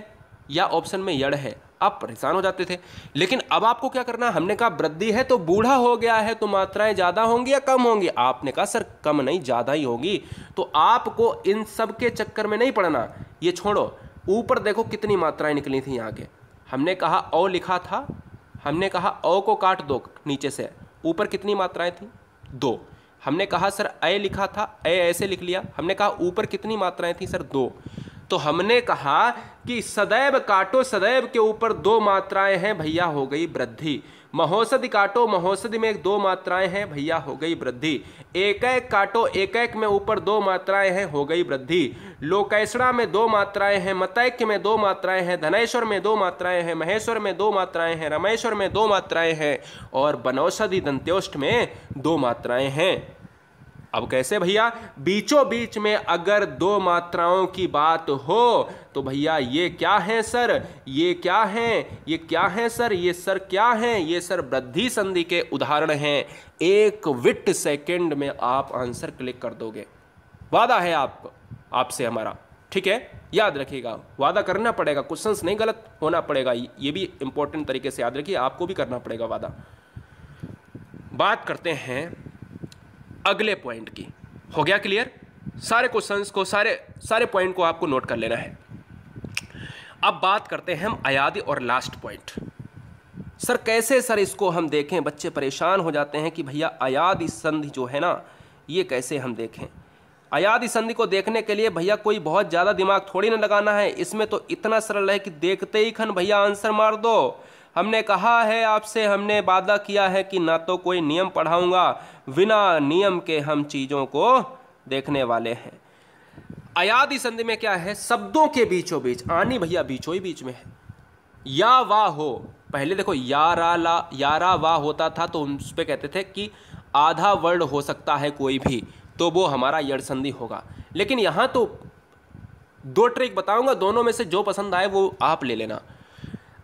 या ऑप्शन में यड़ है आप परेशान हो जाते थे लेकिन अब आपको क्या करना है हमने कहा वृद्धि है तो बूढ़ा हो गया है तो मात्राएं ज़्यादा होंगी या कम होंगी आपने कहा सर कम नहीं ज़्यादा ही होगी तो आपको इन सब के चक्कर में नहीं पड़ना ये छोड़ो ऊपर देखो कितनी मात्राएं निकली थी यहाँ के हमने कहा ओ लिखा था हमने कहा ओ को काट दो नीचे से ऊपर कितनी मात्राएं थी दो हमने कहा सर ए लिखा था ए ऐसे लिख लिया हमने कहा ऊपर कितनी मात्राएं थी सर दो तो हमने कहा कि सदैव काटो सदैव के ऊपर दो मात्राएं हैं भैया हो गई वृद्धि महोसद काटो महोसद में दो मात्राएं हैं भैया हो गई वृद्धि एक एक काटो एक एक में ऊपर दो मात्राएं हैं हो गई वृद्धि लोकेश्वरा में दो मात्राएं हैं मतैक्य में दो मात्राएं हैं धनेश्वर में दो मात्राएं हैं महेश्वर में दो मात्राएं हैं रमेश्वर में दो मात्राएं हैं और बनौषधि दंत्योष्ठ में दो मात्राएं हैं अब कैसे भैया बीचों बीच में अगर दो मात्राओं की बात हो तो भैया ये क्या है सर ये क्या है ये क्या है सर ये सर क्या है ये सर वृद्धि संधि के उदाहरण हैं एक विट सेकंड में आप आंसर क्लिक कर दोगे वादा है आपको आपसे हमारा ठीक है याद रखिएगा वादा करना पड़ेगा क्वेश्चंस नहीं गलत होना पड़ेगा ये भी इंपॉर्टेंट तरीके से याद रखिए आपको भी करना पड़ेगा वादा बात करते हैं अगले पॉइंट की हो गया क्लियर सारे क्वेश्चंस को सारे सारे पॉइंट को आपको नोट कर लेना है अब बात करते हैं हम अयाद और लास्ट पॉइंट सर कैसे सर इसको हम देखें बच्चे परेशान हो जाते हैं कि भैया अयाद संधि जो है ना ये कैसे हम देखें अयाद संधि को देखने के लिए भैया कोई बहुत ज़्यादा दिमाग थोड़ी ना लगाना है इसमें तो इतना सरल है कि देखते ही खन भैया आंसर मार दो हमने कहा है आपसे हमने वादा किया है कि ना तो कोई नियम पढ़ाऊंगा बिना नियम के हम चीज़ों को देखने वाले हैं अयादि संधि में क्या है शब्दों के बीचों बीच आनी भैया बीचों ही बीच में है या वाह हो पहले देखो यारा ला यारा वाह होता था तो उस पर कहते थे कि आधा वर्ड हो सकता है कोई भी तो वो हमारा यड़ संधि होगा लेकिन यहाँ तो दो ट्रिक बताऊंगा दोनों में से जो पसंद आए वो आप ले लेना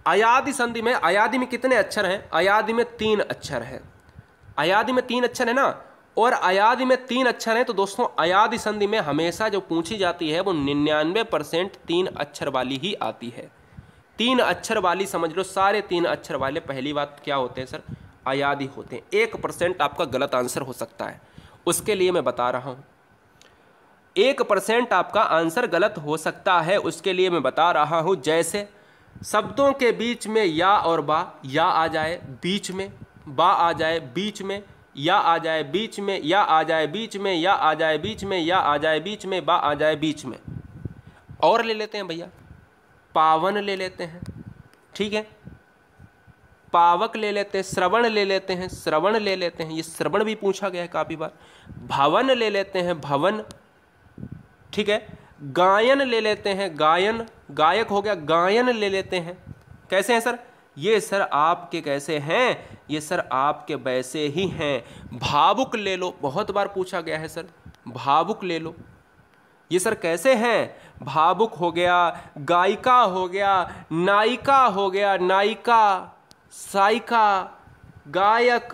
अयादि संधि में अयादि में कितने अक्षर हैं अयादि में तीन अक्षर हैं अयादि में तीन अक्षर है ना और अयादि में तीन अक्षर है तो दोस्तों अयादि संधि में हमेशा जो पूछी जाती है वो निन्यानवे परसेंट तीन अक्षर वाली ही आती है तीन अक्षर वाली समझ लो सारे तीन अक्षर वाले पहली बात क्या होते हैं सर अयादि होते हैं एक परसेंट आपका गलत आंसर हो सकता है उसके लिए मैं बता रहा हूँ एक परसेंट आपका आंसर गलत हो सकता है उसके लिए मैं बता रहा हूँ जैसे शब्दों के बीच में या और बा या आ जाए बीच में बा आ जाए बीच में या आ जाए बीच में या आ जाए बीच में या आ जाए बीच में या आ जाए बीच में बा आ जाए बीच में और ले लेते हैं भैया पावन ले लेते हैं ठीक है पावक ले लेते हैं श्रवण ले लेते हैं श्रवण ले लेते हैं ये श्रवण भी पूछा गया है काफ़ी बार भवन ले लेते हैं भवन ठीक है गायन ले लेते हैं गायन गायक हो गया गायन ले लेते हैं कैसे हैं सर ये सर आपके कैसे हैं ये सर आपके वैसे ही हैं भावुक ले लो बहुत बार पूछा गया है सर भावुक ले लो ये सर कैसे हैं भावुक हो गया गायिका हो गया नायिका हो गया नायिका साइका गायक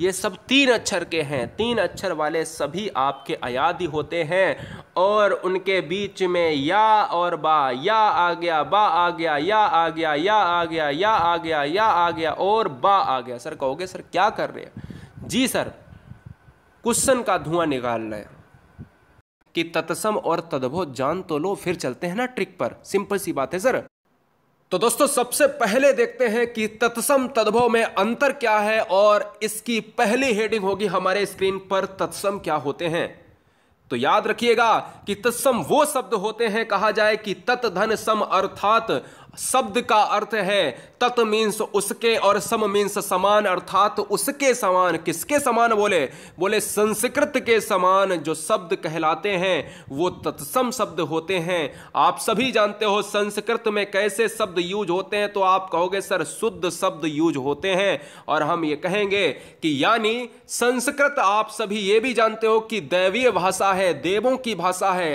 ये सब तीन अक्षर के हैं तीन अक्षर वाले सभी आपके ही होते हैं और उनके बीच में या और बा या आ गया बा आ गया या आ गया या आ गया या आ गया या आ गया और बा आ गया सर कहोगे सर क्या कर रहे हैं जी सर क्वेश्चन का धुआं रहे हैं कि तत्सम और तद्भव जान तो लो फिर चलते हैं ना ट्रिक पर सिंपल सी बात है सर तो दोस्तों सबसे पहले देखते हैं कि तत्सम तद्भव में अंतर क्या है और इसकी पहली हेडिंग होगी हमारे स्क्रीन पर तत्सम क्या होते हैं तो याद रखिएगा कि तत्सम वो शब्द होते हैं कहा जाए कि तत्धन सम अर्थात शब्द का अर्थ है तत मीन्स उसके और सम मीन्स समान अर्थात उसके समान किसके समान बोले बोले संस्कृत के समान जो शब्द कहलाते हैं वो तत्सम शब्द होते हैं आप सभी जानते हो संस्कृत में कैसे शब्द यूज होते हैं तो आप कहोगे सर शुद्ध शब्द यूज होते हैं और हम ये कहेंगे कि यानी संस्कृत आप सभी ये भी जानते हो कि दैवीय भाषा है देवों की भाषा है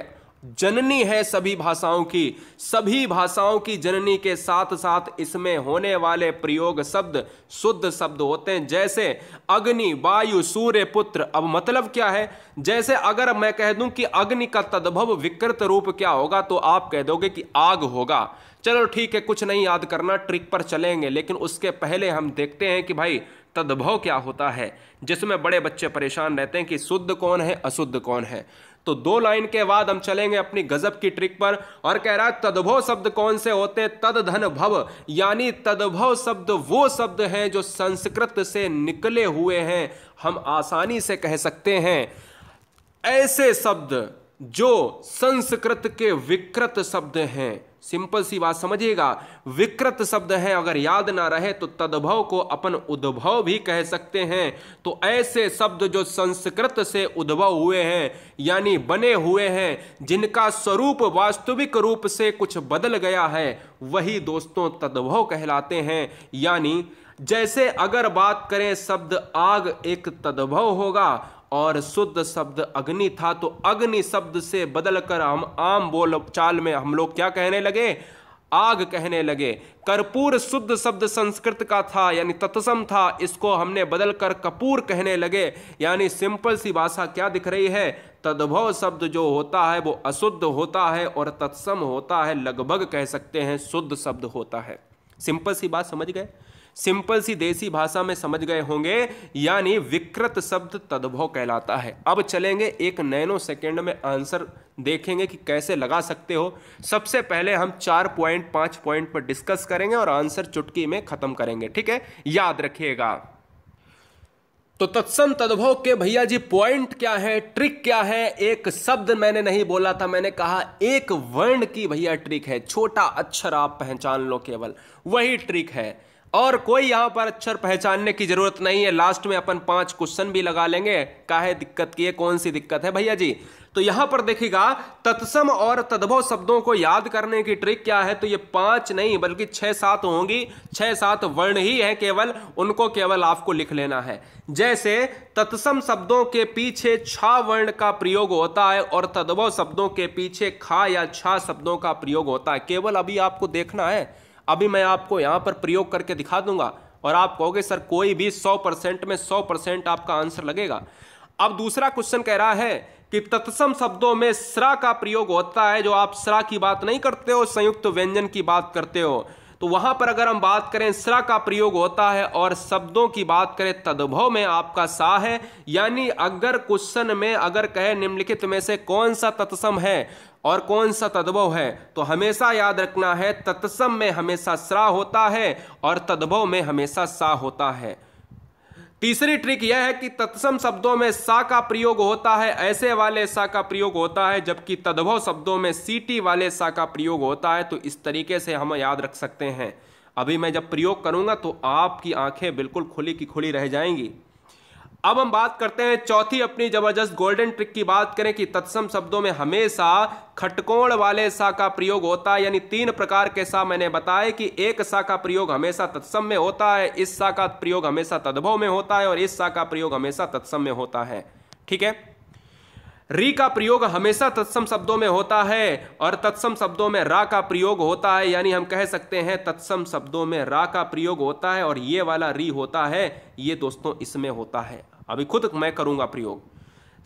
जननी है सभी भाषाओं की सभी भाषाओं की जननी के साथ साथ इसमें होने वाले प्रयोग शब्द शुद्ध शब्द होते हैं जैसे अग्नि वायु सूर्य पुत्र अब मतलब क्या है जैसे अगर मैं कह दूं कि अग्नि का तद्भव विकृत रूप क्या होगा तो आप कह दोगे कि आग होगा चलो ठीक है कुछ नहीं याद करना ट्रिक पर चलेंगे लेकिन उसके पहले हम देखते हैं कि भाई तद्भव क्या होता है जिसमें बड़े बच्चे परेशान रहते हैं कि शुद्ध कौन है अशुद्ध कौन है तो दो लाइन के बाद हम चलेंगे अपनी गजब की ट्रिक पर और कह रहा है तदभव शब्द कौन से होते हैं तद धन भव यानी तदभव शब्द वो शब्द हैं जो संस्कृत से निकले हुए हैं हम आसानी से कह सकते हैं ऐसे शब्द जो संस्कृत के विकृत शब्द हैं सिंपल सी बात समझिएगा विकृत शब्द हैं अगर याद ना रहे तो तद्भव को अपन उद्भव भी कह सकते हैं तो ऐसे शब्द जो संस्कृत से उद्भव हुए हैं यानी बने हुए हैं जिनका स्वरूप वास्तविक रूप से कुछ बदल गया है वही दोस्तों तद्भव कहलाते हैं यानी जैसे अगर बात करें शब्द आग एक तद्भव होगा और शुद्ध शब्द अग्नि था तो अग्नि शब्द से बदलकर हम आम बोल चाल में हम लोग क्या कहने लगे आग कहने लगे कर्पूर शुद्ध शब्द संस्कृत का था यानी तत्सम था इसको हमने बदल कर कपूर कहने लगे यानी सिंपल सी भाषा क्या दिख रही है तद्भव शब्द जो होता है वो अशुद्ध होता है और तत्सम होता है लगभग कह सकते हैं शुद्ध शब्द होता है सिंपल सी बात समझ गए सिंपल सी देसी भाषा में समझ गए होंगे यानी विकृत शब्द तद्भव कहलाता है अब चलेंगे एक नैनो सेकेंड में आंसर देखेंगे कि कैसे लगा सकते हो सबसे पहले हम चार पॉइंट पांच पॉइंट पर डिस्कस करेंगे और आंसर चुटकी में खत्म करेंगे ठीक है याद रखिएगा तो तत्सम तद्भव के भैया जी पॉइंट क्या है ट्रिक क्या है एक शब्द मैंने नहीं बोला था मैंने कहा एक वर्ण की भैया ट्रिक है छोटा अक्षर आप पहचान लो केवल वही ट्रिक है और कोई यहाँ पर अक्षर पहचानने की ज़रूरत नहीं है लास्ट में अपन पांच क्वेश्चन भी लगा लेंगे काहे दिक्कत की है कौन सी दिक्कत है भैया जी तो यहाँ पर देखिएगा तत्सम और तद्भव शब्दों को याद करने की ट्रिक क्या है तो ये पांच नहीं बल्कि छः सात होंगी छः सात वर्ण ही हैं केवल उनको केवल आपको लिख लेना है जैसे तत्सम शब्दों के पीछे छा वर्ण का प्रयोग होता है और तद्भव शब्दों के पीछे खा या छा शब्दों का प्रयोग होता है केवल अभी आपको देखना है अभी मैं आपको यहाँ पर प्रयोग करके दिखा दूंगा और आप कहोगे सर कोई भी सौ परसेंट में सौ परसेंट आपका आंसर लगेगा अब दूसरा क्वेश्चन कह रहा है कि तत्सम शब्दों में स्रा का प्रयोग होता है जो आप स्रा की बात नहीं करते हो संयुक्त व्यंजन की बात करते हो तो वहां पर अगर हम बात करें स्रा का प्रयोग होता है और शब्दों की बात करें तद्भव में आपका सा है यानी अगर क्वेश्चन में अगर कहे निम्नलिखित में से कौन सा तत्सम है और कौन सा तद्भव है तो हमेशा याद रखना है तत्सम में हमेशा स्रा होता है और तद्भव में हमेशा सा होता है तीसरी ट्रिक यह है कि तत्सम शब्दों में सा का प्रयोग होता है ऐसे वाले सा का प्रयोग होता है जबकि तद्भव शब्दों में सीटी वाले सा का प्रयोग होता है तो इस तरीके से हम याद रख सकते हैं अभी मैं जब प्रयोग करूंगा तो आपकी आंखें बिल्कुल खुली की खुली रह जाएंगी अब हम बात करते हैं चौथी अपनी जबरदस्त गोल्डन ट्रिक की बात करें कि तत्सम शब्दों में हमेशा खटकोण वाले सा का प्रयोग होता है यानी तीन प्रकार के सा मैंने बताए कि एक सा का प्रयोग हमेशा तत्सम में होता है इस सा का प्रयोग हमेशा तद्भव में होता है और इस सा का प्रयोग हमेशा तत्सम में होता है ठीक है री का प्रयोग हमेशा तत्सम शब्दों में होता है और तत्सम शब्दों में रा का प्रयोग होता है यानी हम कह सकते हैं तत्सम शब्दों में रा का प्रयोग होता है और ये वाला री होता है ये दोस्तों इसमें होता है अभी खुद मैं करूंगा प्रयोग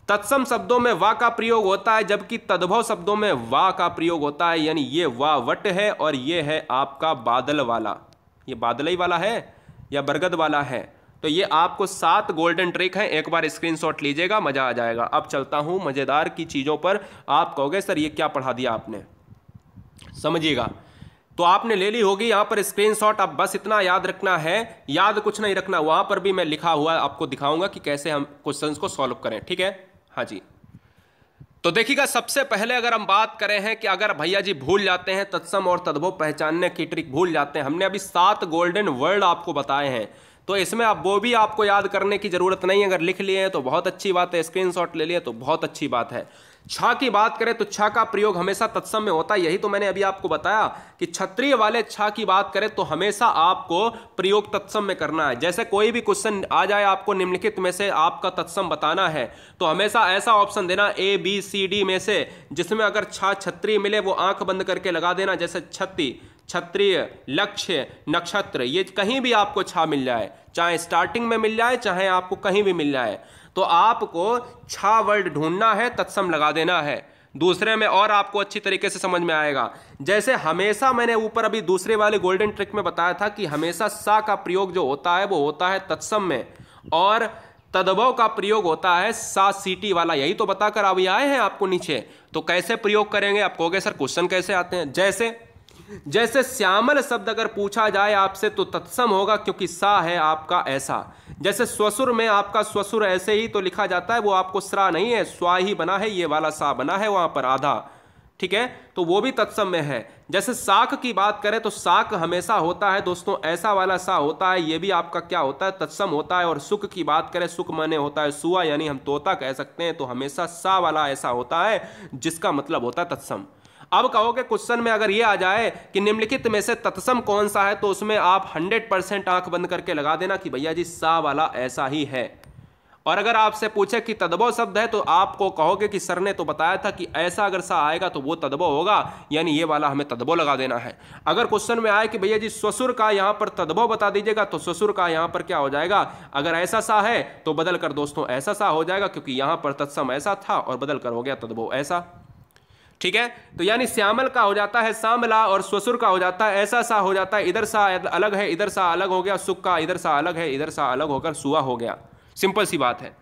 तत्सम शब्दों में वा का प्रयोग होता है जबकि तद्भव शब्दों में वा का प्रयोग होता है यानी ये वा वट है और ये है आपका बादल वाला ये बादल ही वाला है या बरगद वाला है तो ये आपको सात गोल्डन ट्रिक हैं एक बार स्क्रीनशॉट लीजिएगा मज़ा आ जाएगा अब चलता हूं मज़ेदार की चीज़ों पर आप कहोगे सर ये क्या पढ़ा दिया आपने समझिएगा तो आपने ले ली होगी यहाँ पर स्क्रीनशॉट आप बस इतना याद रखना है याद कुछ नहीं रखना वहां पर भी मैं लिखा हुआ आपको दिखाऊंगा कि कैसे हम क्वेश्चंस को सॉल्व करें ठीक है हाँ जी तो देखिएगा सबसे पहले अगर हम बात करें हैं कि अगर भैया जी भूल जाते हैं तत्सम और तद्भव पहचानने की ट्रिक भूल जाते हैं हमने अभी सात गोल्डन वर्ड आपको बताए हैं तो इसमें अब वो भी आपको याद करने की ज़रूरत नहीं अगर लिख लिए हैं तो बहुत अच्छी बात है स्क्रीनशॉट ले लिए तो बहुत अच्छी बात है छा की बात करें तो छा का प्रयोग हमेशा तत्सम में होता है यही तो मैंने अभी आपको बताया कि क्षत्रिय वाले छा की बात करें तो हमेशा आपको प्रयोग तत्सम में करना है जैसे कोई भी क्वेश्चन आ जाए आपको निम्नलिखित में से आपका तत्सम बताना है तो हमेशा ऐसा ऑप्शन देना ए बी सी डी में से जिसमें अगर छा क्षत्रिय मिले वो आंख बंद करके लगा देना जैसे छत्ती क्षत्रिय लक्ष्य नक्षत्र ये कहीं भी आपको छा मिल जाए चाहे स्टार्टिंग में मिल जाए चाहे आपको कहीं भी मिल जाए तो आपको छा वर्ड ढूंढना है तत्सम लगा देना है दूसरे में और आपको अच्छी तरीके से समझ में आएगा जैसे हमेशा मैंने ऊपर अभी दूसरे वाले गोल्डन ट्रिक में बताया था कि हमेशा सा का प्रयोग जो होता है वो होता है तत्सम में और तदभव का प्रयोग होता है सा सीटी वाला यही तो बताकर अभी आए हैं आपको नीचे तो कैसे प्रयोग करेंगे आप कहोगे सर क्वेश्चन कैसे आते हैं जैसे जैसे श्यामल शब्द अगर पूछा जाए आपसे तो तत्सम होगा क्योंकि सा है आपका ऐसा जैसे स्वसुर में आपका स्वसुर ऐसे ही तो लिखा जाता है वो आपको स्रा नहीं है स्वा ही बना है ये वाला सा बना है वहां पर आधा ठीक है तो वो भी तत्सम में है जैसे साक की बात करें तो साक हमेशा होता है दोस्तों ऐसा वाला सा होता है ये भी आपका क्या होता है तत्सम होता है और सुख की बात करें सुख मने होता है सुआ यानी हम तोता कह सकते हैं तो हमेशा सा वाला ऐसा होता है जिसका मतलब होता है तत्सम अब कहोगे क्वेश्चन में अगर ये आ जाए कि निम्नलिखित में से तत्सम कौन सा है तो उसमें आप हंड्रेड परसेंट आंख बंद करके लगा देना कि भैया जी सा वाला ऐसा ही है और अगर आपसे पूछे कि तदबो शब्द है तो आपको कहोगे कि सर ने तो बताया था कि ऐसा अगर सा आएगा तो वो तदबो होगा यानी ये वाला हमें तदबो लगा देना है अगर क्वेश्चन में आए कि भैया जी ससुर का यहाँ पर तदबो बता दीजिएगा तो ससुर का यहाँ पर क्या हो जाएगा अगर ऐसा सा है तो बदल कर दोस्तों ऐसा सा हो जाएगा क्योंकि यहाँ पर तत्सम ऐसा था और बदल कर हो गया तदबो ऐसा ठीक है तो यानी श्यामल का हो जाता है सामला और ससुर का हो जाता है ऐसा सा हो जाता है इधर सा अलग है इधर सा अलग हो गया सुख का इधर सा अलग है इधर सा अलग होकर सुआ हो गया सिंपल सी बात है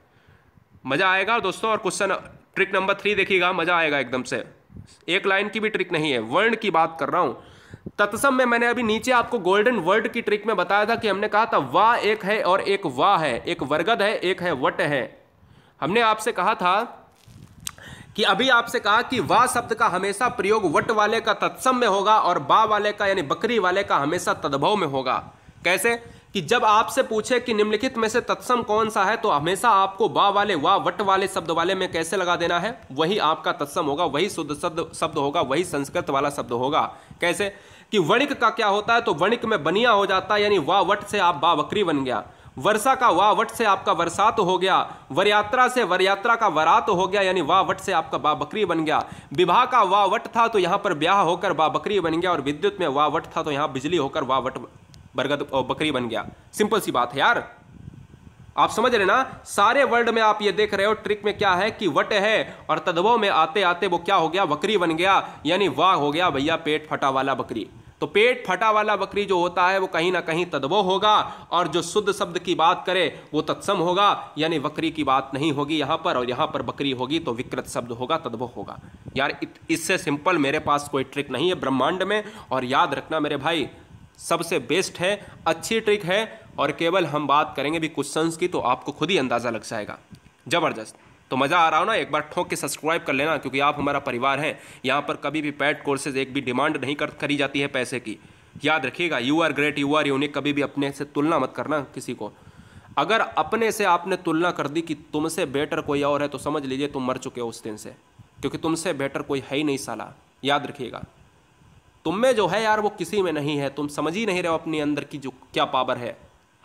मज़ा आएगा दोस्तों और क्वेश्चन ट्रिक नंबर थ्री देखिएगा मज़ा आएगा एकदम से एक लाइन की भी ट्रिक नहीं है वर्ण की बात कर रहा हूं तत्सम में मैंने अभी नीचे आपको गोल्डन वर्ड की ट्रिक में बताया था कि हमने कहा था वा एक है और एक वाह है एक वर्गद है एक है वट है हमने आपसे कहा था कि अभी आपसे कहा कि वा शब्द का हमेशा प्रयोग वट वाले का तत्सम में होगा और बा वाले का यानी बकरी वाले का हमेशा तद्भव में होगा कैसे कि जब आपसे पूछे कि निम्नलिखित में से तत्सम कौन सा है तो हमेशा आपको बा वाले वा वट वाले शब्द वाले में कैसे लगा देना है वही आपका तत्सम होगा वही शुद्ध शब्द शब्द होगा वही संस्कृत वाला शब्द होगा कैसे कि वणिक का क्या होता है तो वणिक में बनिया हो जाता है यानी वा वट से आप बा बकरी बन गया वर्षा का वाह वट से आपका वरसात तो हो गया वरयात्रा से वरयात्रा का वरात तो हो गया यानी वाह वट से आपका बा बकरी बन गया विवाह का वाह वट था तो यहाँ पर ब्याह होकर बा बकरी बन गया और विद्युत में वाह वट था तो यहाँ बिजली होकर वाह वट बरगद बकरी बन गया सिंपल सी बात है यार आप समझ रहे ना सारे वर्ल्ड में आप ये देख रहे हो ट्रिक में क्या है कि वट है और तदवो में आते आते वो क्या हो गया बकरी बन गया यानी वाह हो गया भैया पेट फटा वाला बकरी तो पेट फटा वाला बकरी जो होता है वो कहीं ना कहीं तदवो होगा और जो शुद्ध शब्द की बात करे वो तत्सम होगा यानी बकरी की बात नहीं होगी यहां पर और यहां पर बकरी होगी तो विकृत शब्द होगा तदवो होगा यार इससे सिंपल मेरे पास कोई ट्रिक नहीं है ब्रह्मांड में और याद रखना मेरे भाई सबसे बेस्ट है अच्छी ट्रिक है और केवल हम बात करेंगे भी क्वेश्चंस की तो आपको खुद ही अंदाज़ा लग जाएगा ज़बरदस्त तो मज़ा आ रहा हो ना एक बार ठोक के सब्सक्राइब कर लेना क्योंकि आप हमारा परिवार हैं यहाँ पर कभी भी पैड कोर्सेज एक भी डिमांड नहीं कर करी जाती है पैसे की याद रखिएगा you are great you are unique कभी भी अपने से तुलना मत करना किसी को अगर अपने से आपने तुलना कर दी कि तुमसे बेटर कोई और है तो समझ लीजिए तुम मर चुके हो उस दिन से क्योंकि तुमसे बेटर कोई है ही नहीं साला याद रखिएगा तुम में जो है यार वो किसी में नहीं है तुम समझ ही नहीं रहे हो अपने अंदर की जो क्या पावर है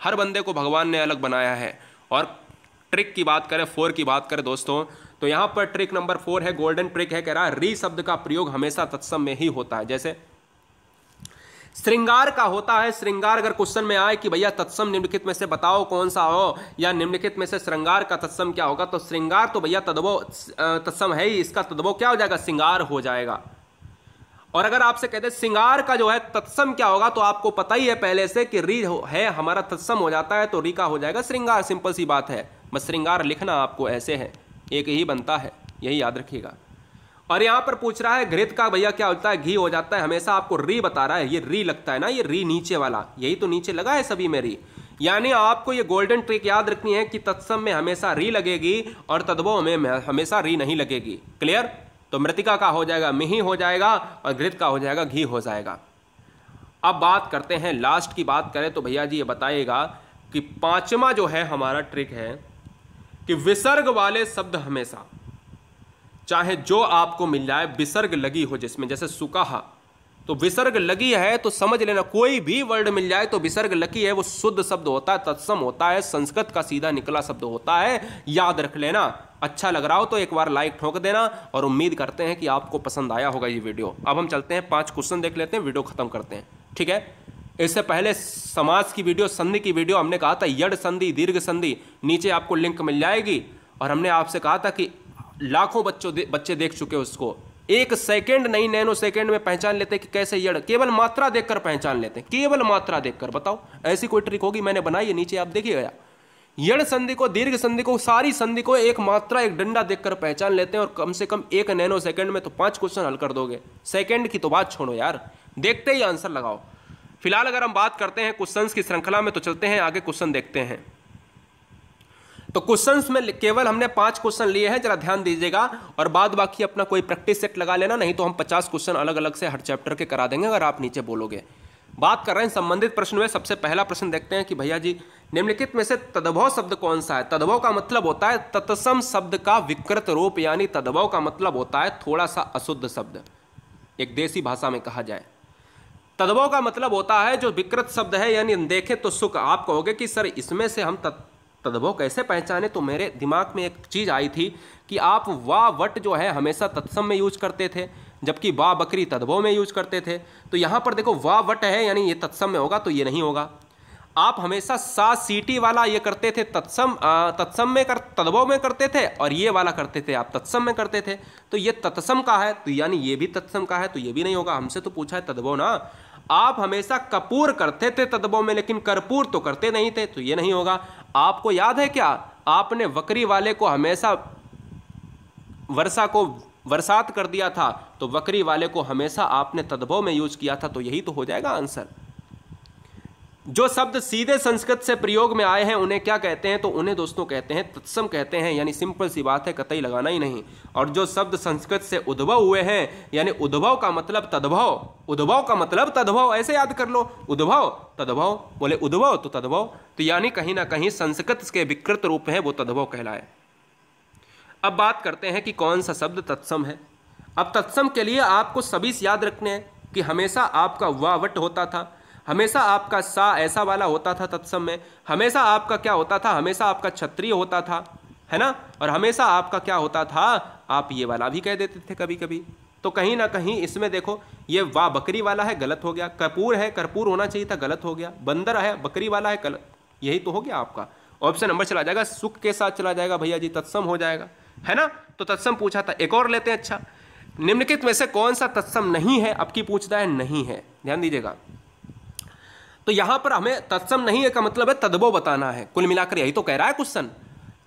हर बंदे को भगवान ने अलग बनाया है और ट्रिक की बात करें फोर की बात करें दोस्तों तो यहाँ पर ट्रिक नंबर फोर है गोल्डन ट्रिक है कह रहा है री शब्द का प्रयोग हमेशा तत्सम में ही होता है जैसे श्रृंगार का होता है श्रृंगार अगर क्वेश्चन में आए कि भैया तत्सम निम्नलिखित में से बताओ कौन सा हो या निम्नलिखित में से श्रृंगार का तत्सम क्या होगा तो श्रृंगार तो भैया तदबो तत्सम है ही इसका तदबो क्या हो जाएगा श्रृंगार हो जाएगा और अगर आपसे कहते हैं सिंगार का जो है तत्सम क्या होगा तो आपको पता ही है पहले से कि री है हमारा तत्सम हो जाता है तो री का हो जाएगा श्रृंगार सिंपल सी बात है बस श्रृंगार लिखना आपको ऐसे है एक ही बनता है यही याद रखिएगा और यहाँ पर पूछ रहा है घृत का भैया क्या होता है घी हो जाता है हमेशा आपको री बता रहा है ये री लगता है ना ये री नीचे वाला यही तो नीचे लगा है सभी में री यानी आपको ये गोल्डन ट्रिक याद रखनी है कि तत्सम में हमेशा री लगेगी और तद्भव में हमेशा री नहीं लगेगी क्लियर तो मृतिका का हो जाएगा मिही हो जाएगा और घृत का हो जाएगा घी हो जाएगा अब बात करते हैं लास्ट की बात करें तो भैया जी ये बताइएगा कि पांचवा जो है हमारा ट्रिक है कि विसर्ग वाले शब्द हमेशा चाहे जो आपको मिल जाए विसर्ग लगी हो जिसमें जैसे सुकाहा तो विसर्ग लगी है तो समझ लेना कोई भी वर्ड मिल जाए तो विसर्ग लगी है वो शुद्ध शब्द होता है तत्सम होता है संस्कृत का सीधा निकला शब्द होता है याद रख लेना अच्छा लग रहा हो तो एक बार लाइक ठोक देना और उम्मीद करते हैं कि आपको पसंद आया होगा ये वीडियो अब हम चलते हैं पांच क्वेश्चन देख लेते हैं वीडियो खत्म करते हैं ठीक है इससे पहले समाज की वीडियो संधि की वीडियो हमने कहा था यड संधि दीर्घ संधि नीचे आपको लिंक मिल जाएगी और हमने आपसे कहा था कि लाखों बच्चों बच्चे देख चुके उसको एक सेकेंड नहीं नैनो सेकेंड में पहचान लेते कि कैसे यड़ केवल मात्रा देखकर पहचान लेते केवल मात्रा देखकर बताओ ऐसी कोई ट्रिक होगी मैंने बनाई है नीचे आप देखिए गया यड़ संधि को दीर्घ संधि को सारी संधि को एक मात्रा एक डंडा देखकर पहचान लेते हैं और कम से कम एक नैनो सेकेंड में तो पांच क्वेश्चन हल कर दोगे सेकेंड की तो बात छोड़ो यार देखते ही आंसर लगाओ फिलहाल अगर हम बात करते हैं क्वेश्चन की श्रृंखला में तो चलते हैं आगे क्वेश्चन देखते हैं तो क्वेश्चंस में केवल हमने पांच क्वेश्चन लिए हैं जरा ध्यान दीजिएगा और बाद बाकी अपना कोई प्रैक्टिस सेट लगा लेना नहीं तो हम पचास क्वेश्चन अलग अलग से हर चैप्टर के करा देंगे अगर आप नीचे बोलोगे बात कर रहे हैं संबंधित प्रश्न में सबसे पहला प्रश्न देखते हैं कि भैया जी निम्नलिखित में से तद्भव शब्द कौन सा है तद्भव का मतलब होता है तत्सम शब्द का विकृत रूप यानी तद्भव का मतलब होता है थोड़ा सा अशुद्ध शब्द एक देसी भाषा में कहा जाए तद्भव का मतलब होता है जो विकृत शब्द है यानी देखें तो सुख आप कहोगे कि सर इसमें से हम तद्भव कैसे पहचाने तो मेरे दिमाग में एक चीज़ आई थी कि आप वा वट जो है हमेशा तत्सम में यूज करते थे जबकि वा बकरी तद्भव में यूज करते थे तो यहाँ पर देखो वा वट है यानी ये तत्सम में होगा तो ये नहीं होगा आप हमेशा सा सीटी वाला ये करते थे तत्सम तत्सम में कर तद्भव में करते थे और ये वाला करते थे आप तत्सम में करते थे तो ये तत्सम का है तो यानी ये भी तत्सम का है तो ये भी नहीं होगा हमसे तो पूछा है तद्भव ना आप हमेशा कपूर करते थे तदबों में लेकिन कर्पूर तो करते नहीं थे तो ये नहीं होगा आपको याद है क्या आपने वक्री वाले को हमेशा वर्षा को बरसात कर दिया था तो वक्री वाले को हमेशा आपने तदबों में यूज किया था तो यही तो हो जाएगा आंसर जो शब्द सीधे संस्कृत से प्रयोग में आए हैं उन्हें क्या कहते हैं तो उन्हें दोस्तों कहते हैं तत्सम कहते हैं यानी सिंपल सी बात है कतई लगाना ही नहीं और जो शब्द संस्कृत से उद्भव हुए हैं यानी उद्भव का मतलब तद्भव उद्भव का मतलब तद्भव ऐसे याद कर लो उद्भव तद्भव बोले उद्भव तो तद्भव तो यानी कहीं ना कहीं संस्कृत के विकृत रूप है वो तद्भव कहलाए अब बात करते हैं कि कौन सा शब्द तत्सम है अब तत्सम के लिए आपको सभी याद रखने हैं कि हमेशा आपका वाह वट होता था हमेशा आपका सा ऐसा वाला होता था तत्सम में हमेशा आपका क्या होता था हमेशा आपका क्षत्रिय होता था है ना और हमेशा आपका क्या होता था आप ये वाला भी कह देते थे कभी कभी तो कहीं ना कहीं इसमें देखो ये वा बकरी वाला है गलत हो गया कर्पूर है कर्पूर होना चाहिए था गलत हो गया बंदर है बकरी वाला है गलत यही तो हो गया आपका ऑप्शन नंबर चला जाएगा सुख के साथ चला जाएगा भैया जी तत्सम हो जाएगा है ना तो तत्सम पूछा था एक और लेते हैं अच्छा निम्नलिखित में से कौन सा तत्सम नहीं है अब की पूछता है नहीं है ध्यान दीजिएगा तो यहां पर हमें तत्सम नहीं है का मतलब है तदबो बताना है कुल मिलाकर यही तो कह रहा है क्वेश्चन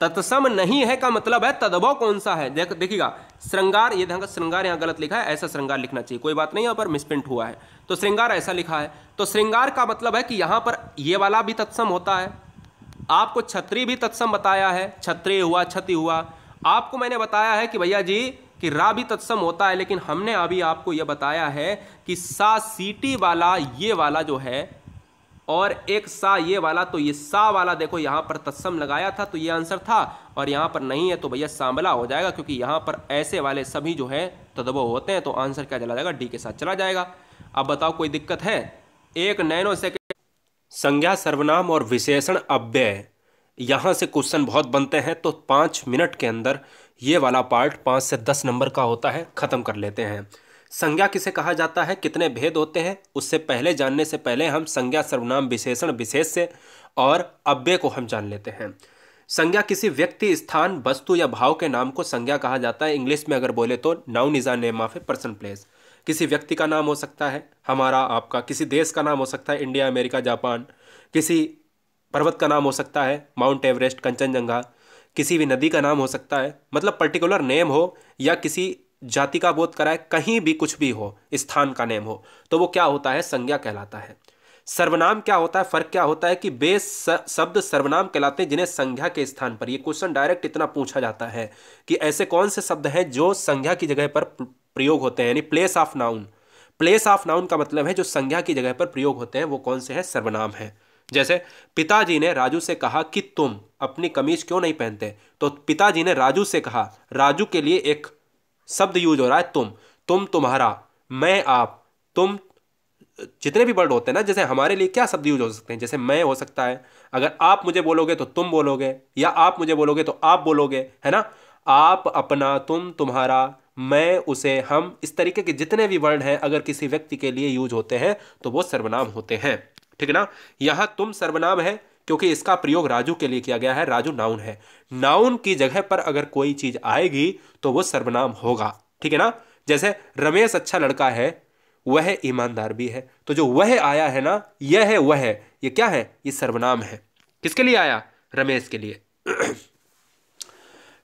तत्सम नहीं है का मतलब है तदबो कौन सा है देख देखिएगा श्रृंगार ये ध्यान श्रृंगार यहां गलत लिखा है ऐसा श्रृंगार लिखना चाहिए कोई बात नहीं यहां पर मिसप्रिंट हुआ है तो श्रृंगार ऐसा लिखा है तो श्रृंगार का मतलब है कि यहां पर ये वाला भी तत्सम होता है आपको छत्री भी तत्सम बताया है छत्री हुआ छति हुआ आपको मैंने बताया है कि भैया जी कि रा भी तत्सम होता है लेकिन हमने अभी आपको यह बताया है कि सा सीटी वाला ये वाला जो है और एक सा ये वाला तो ये सा वाला देखो यहाँ पर तत्सम लगाया था तो ये आंसर था और यहाँ पर नहीं है तो भैया सांबला हो जाएगा क्योंकि यहाँ पर ऐसे वाले सभी जो है तदबो होते हैं तो आंसर क्या चला जाएगा डी के साथ चला जाएगा अब बताओ कोई दिक्कत है एक नैनो सेकेंड संज्ञा सर्वनाम और विशेषण अव्यय यहाँ से क्वेश्चन बहुत बनते हैं तो पाँच मिनट के अंदर ये वाला पार्ट पाँच से दस नंबर का होता है ख़त्म कर लेते हैं संज्ञा किसे कहा जाता है कितने भेद होते हैं उससे पहले जानने से पहले हम संज्ञा सर्वनाम विशेषण विशेष से और अव्यय को हम जान लेते हैं संज्ञा किसी व्यक्ति स्थान वस्तु या भाव के नाम को संज्ञा कहा जाता है इंग्लिश में अगर बोले तो noun is name of a person place किसी व्यक्ति का नाम हो सकता है हमारा आपका किसी देश का नाम हो सकता है इंडिया अमेरिका जापान किसी पर्वत का नाम हो सकता है माउंट एवरेस्ट कंचनजंगा किसी भी नदी का नाम हो सकता है मतलब पर्टिकुलर नेम हो या किसी जाति का बोध कराए कहीं भी कुछ भी हो स्थान का नेम हो तो वो क्या होता है संज्ञा कहलाता है सर्वनाम क्या होता है फर्क क्या होता है कि बेस शब्द सर्वनाम कहलाते हैं जिन्हें संज्ञा के स्थान पर ये क्वेश्चन डायरेक्ट इतना पूछा जाता है कि ऐसे कौन से शब्द हैं जो संज्ञा की जगह पर प्रयोग होते हैं यानी place of noun place of noun का मतलब है जो संज्ञा की जगह पर प्रयोग होते हैं वो कौन से हैं सर्वनाम है जैसे पिताजी ने राजू से कहा कि तुम अपनी कमीज क्यों नहीं पहनते तो पिताजी ने राजू से कहा राजू के लिए एक शब्द यूज हो रहा है तुम तुम तुम्हारा मैं आप तुम जितने भी वर्ड होते हैं ना जैसे हमारे लिए क्या शब्द यूज हो सकते हैं जैसे मैं हो सकता है अगर आप मुझे बोलोगे तो तुम बोलोगे या आप मुझे बोलोगे तो आप बोलोगे है ना आप अपना तुम तुम्हारा मैं उसे हम इस तरीके के जितने भी वर्ड हैं अगर किसी व्यक्ति के लिए यूज होते हैं तो वो सर्वनाम होते हैं ठीक है ना यहाँ तुम सर्वनाम है क्योंकि इसका प्रयोग राजू के लिए किया गया है राजू नाउन है नाउन की जगह पर अगर कोई चीज आएगी तो वो सर्वनाम होगा ठीक है ना जैसे रमेश अच्छा लड़का है वह ईमानदार भी है तो जो वह आया है ना यह है वह है ये क्या है ये सर्वनाम है किसके लिए आया रमेश के लिए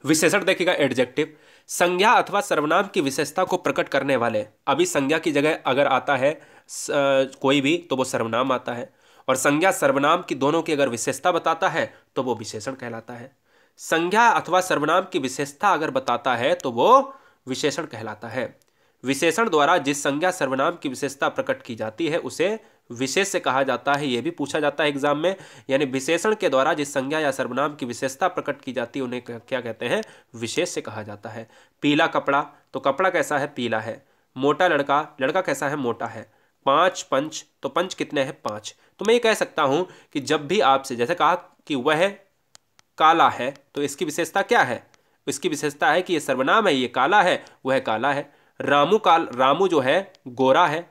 विशेषण देखिएगा एडजेक्टिव संज्ञा अथवा सर्वनाम की विशेषता को प्रकट करने वाले अभी संज्ञा की जगह अगर आता है स, कोई भी तो वो सर्वनाम आता है और संज्ञा सर्वनाम की दोनों की अगर विशेषता बताता है तो वो विशेषण कहलाता है संज्ञा अथवा सर्वनाम की विशेषता अगर बताता है तो वो विशेषण कहलाता है विशेषण द्वारा जिस संज्ञा सर्वनाम की विशेषता प्रकट की जाती है उसे विशेष से कहा जाता है यह भी पूछा जाता है एग्जाम में यानी विशेषण के द्वारा जिस संज्ञा या सर्वनाम की विशेषता प्रकट की जाती है उन्हें क्या कहते हैं विशेष से कहा जाता है पीला कपड़ा तो कपड़ा कैसा है पीला है मोटा लड़का लड़का कैसा है मोटा है पांच पंच तो पंच कितने हैं पांच तो मैं ये कह सकता हूँ कि जब भी आपसे जैसे कहा कि वह काला है तो इसकी विशेषता क्या है इसकी विशेषता है कि यह सर्वनाम है ये काला है वह काला है रामू काल रामू जो है गोरा है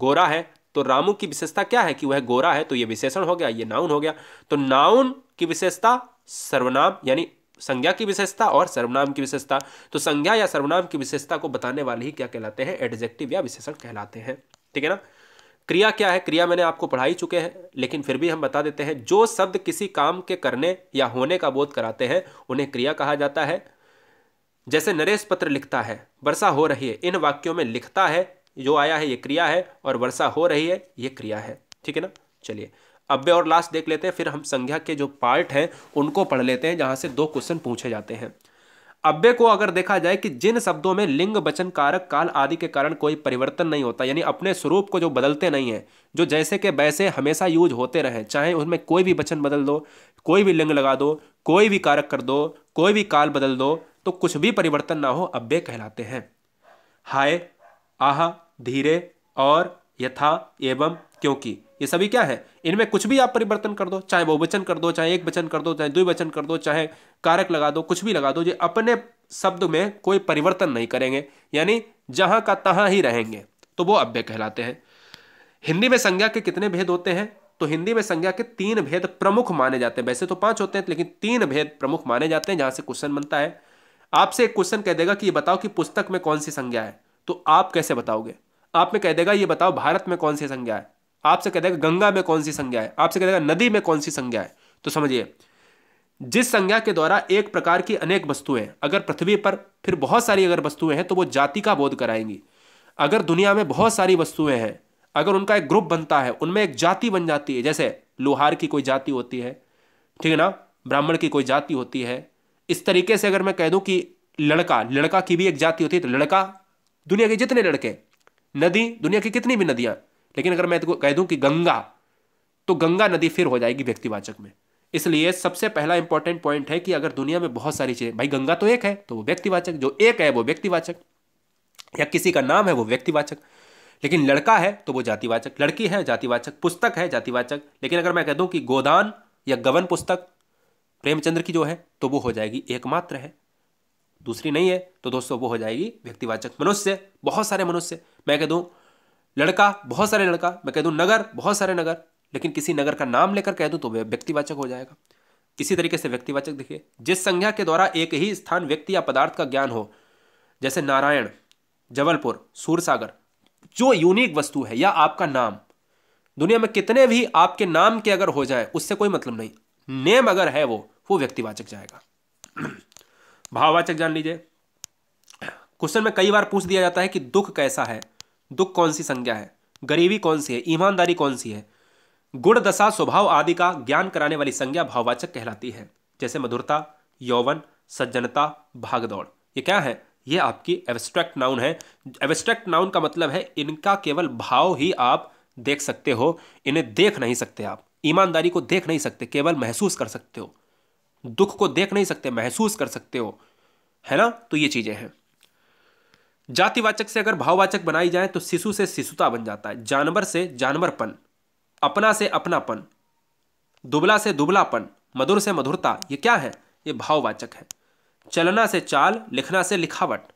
गोरा है तो रामू की विशेषता क्या है कि वह गोरा है तो यह विशेषण हो गया यह नाउन हो गया तो नाउन की विशेषता सर्वनाम यानी संज्ञा की विशेषता और सर्वनाम की विशेषता तो संज्ञा या सर्वनाम की विशेषता को बताने वाले ही क्या कहलाते हैं एडजेक्टिव या विशेषण कहलाते हैं ठीक है ना क्रिया क्या है क्रिया मैंने आपको पढ़ा ही चुके हैं लेकिन फिर भी हम बता देते हैं जो शब्द किसी काम के करने या होने का बोध कराते हैं उन्हें क्रिया कहा जाता है जैसे नरेश पत्र लिखता है वर्षा हो रही है इन वाक्यों में लिखता है जो आया है ये क्रिया है और वर्षा हो रही है ये क्रिया है ठीक है ना चलिए अव्यय और लास्ट देख लेते हैं फिर हम संज्ञा के जो पार्ट हैं उनको पढ़ लेते हैं जहाँ से दो क्वेश्चन पूछे जाते हैं अव्यय को अगर देखा जाए कि जिन शब्दों में लिंग वचन कारक काल आदि के कारण कोई परिवर्तन नहीं होता यानी अपने स्वरूप को जो बदलते नहीं है जो जैसे के वैसे हमेशा यूज होते रहें चाहे उसमें कोई भी वचन बदल दो कोई भी लिंग लगा दो कोई भी कारक कर दो कोई भी काल बदल दो तो कुछ भी परिवर्तन ना हो अव्यय कहलाते हैं हाय आह धीरे और यथा एवं क्योंकि ये सभी क्या है इनमें कुछ भी आप परिवर्तन कर दो चाहे बहुवचन कर दो चाहे एक वचन कर दो चाहे द्विवचन कर दो चाहे कारक लगा दो कुछ भी लगा दो ये अपने शब्द में कोई परिवर्तन नहीं करेंगे यानी जहां का तहां ही रहेंगे तो वो अव्यय कहलाते हैं हिंदी में संज्ञा के कितने भेद होते हैं तो हिंदी में संज्ञा के तीन भेद प्रमुख माने जाते हैं वैसे तो पांच होते हैं लेकिन तीन भेद प्रमुख माने जाते हैं जहां से क्वेश्चन बनता है आपसे एक क्वेश्चन कह देगा कि ये बताओ कि पुस्तक में कौन सी संज्ञा है तो आप कैसे बताओगे आप में कह देगा ये बताओ भारत में कौन सी संज्ञा है आपसे कह देगा गंगा में कौन सी संज्ञा है आपसे कह देगा नदी में कौन सी संज्ञा है तो समझिए जिस संज्ञा के द्वारा एक प्रकार की अनेक वस्तुएं अगर पृथ्वी पर फिर बहुत सारी अगर वस्तुएं हैं तो वो जाति का बोध कराएंगी अगर दुनिया में बहुत सारी वस्तुएं हैं अगर उनका एक ग्रुप बनता है उनमें एक जाति बन जाती है जैसे लोहार की कोई जाति होती है ठीक है ना ब्राह्मण की कोई जाति होती है इस तरीके से अगर मैं कह दूं कि लड़का लड़का की भी एक जाति होती है तो लड़का दुनिया के जितने लड़के नदी दुनिया की कितनी भी नदियां लेकिन अगर मैं तो कह दूं कि गंगा तो गंगा नदी फिर हो जाएगी व्यक्तिवाचक में इसलिए सबसे पहला इंपॉर्टेंट पॉइंट है कि अगर दुनिया में बहुत सारी चीज़ें भाई गंगा तो एक है तो वो व्यक्तिवाचक जो एक है वो व्यक्तिवाचक या किसी का नाम है वो व्यक्तिवाचक लेकिन लड़का है तो वो जातिवाचक लड़की है जातिवाचक पुस्तक है जातिवाचक लेकिन अगर मैं कह दूं कि गोदान या गवन पुस्तक प्रेमचंद्र की जो है तो वो हो जाएगी एकमात्र है दूसरी नहीं है तो दोस्तों वो हो जाएगी व्यक्तिवाचक मनुष्य बहुत सारे मनुष्य मैं कह दूं लड़का बहुत सारे लड़का मैं कह दूं नगर बहुत सारे नगर लेकिन किसी नगर का नाम लेकर कह दूं तो वह व्यक्तिवाचक हो जाएगा इसी तरीके से व्यक्तिवाचक देखिए जिस संज्ञा के द्वारा एक ही स्थान व्यक्ति या पदार्थ का ज्ञान हो जैसे नारायण जबलपुर सूरसागर जो यूनिक वस्तु है या आपका नाम दुनिया में कितने भी आपके नाम के अगर हो जाए उससे कोई मतलब नहीं नेम अगर है वो वो व्यक्तिवाचक जाएगा भाववाचक जान लीजिए क्वेश्चन में कई बार पूछ दिया जाता है कि दुख कैसा है दुख कौन सी संज्ञा है गरीबी कौन सी है ईमानदारी कौन सी है गुण दशा स्वभाव आदि का ज्ञान कराने वाली संज्ञा भाववाचक कहलाती है जैसे मधुरता यौवन सज्जनता भागदौड़ ये क्या है ये आपकी एब्स्ट्रैक्ट नाउन है एब्स्ट्रैक्ट नाउन का मतलब है इनका केवल भाव ही आप देख सकते हो इन्हें देख नहीं सकते आप ईमानदारी को देख नहीं सकते केवल महसूस कर सकते हो दुख को देख नहीं सकते महसूस कर सकते हो है ना तो ये चीज़ें हैं जातिवाचक से अगर भाववाचक बनाई जाए तो शिशु से शिशुता बन जाता है जानवर से जानवरपन अपना से अपनापन दुबला से दुबलापन मधुर से मधुरता ये क्या है ये भाववाचक है चलना से चाल लिखना से लिखावट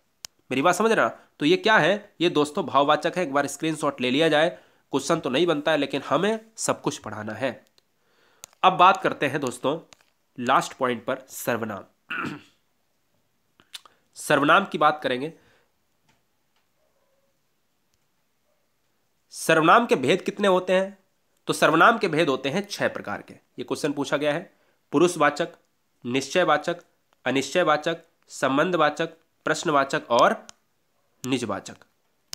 मेरी बात समझ रहा तो ये क्या है ये दोस्तों भाववाचक है एक बार स्क्रीन ले लिया जाए क्वेश्चन तो नहीं बनता है लेकिन हमें सब कुछ पढ़ाना है अब बात करते हैं दोस्तों लास्ट पॉइंट पर सर्वनाम सर्वनाम की बात करेंगे सर्वनाम के भेद कितने होते हैं तो सर्वनाम के भेद होते हैं छह प्रकार के ये क्वेश्चन पूछा गया है पुरुषवाचक निश्चयवाचक अनिश्चयवाचक संबंधवाचक प्रश्नवाचक और निजवाचक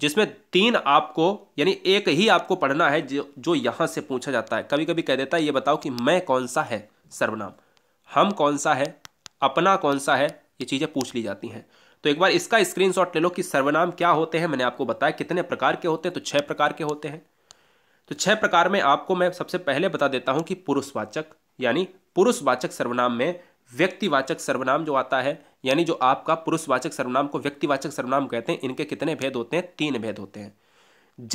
जिसमें तीन आपको यानी एक ही आपको पढ़ना है जो जो यहाँ से पूछा जाता है कभी कभी कह देता है ये बताओ कि मैं कौन सा है सर्वनाम हम कौन सा है अपना कौन सा है ये चीज़ें पूछ ली जाती हैं तो एक बार इसका स्क्रीनशॉट ले लो कि सर्वनाम क्या होते हैं मैंने आपको बताया कितने प्रकार के होते हैं तो छः प्रकार के होते हैं तो छह प्रकार में आपको मैं सबसे पहले बता देता हूँ कि पुरुषवाचक यानी पुरुषवाचक सर्वनाम में व्यक्तिवाचक सर्वनाम जो आता है यानी जो आपका पुरुषवाचक सर्वनाम को व्यक्तिवाचक सर्वनाम कहते हैं इनके कितने भेद होते हैं तीन भेद होते हैं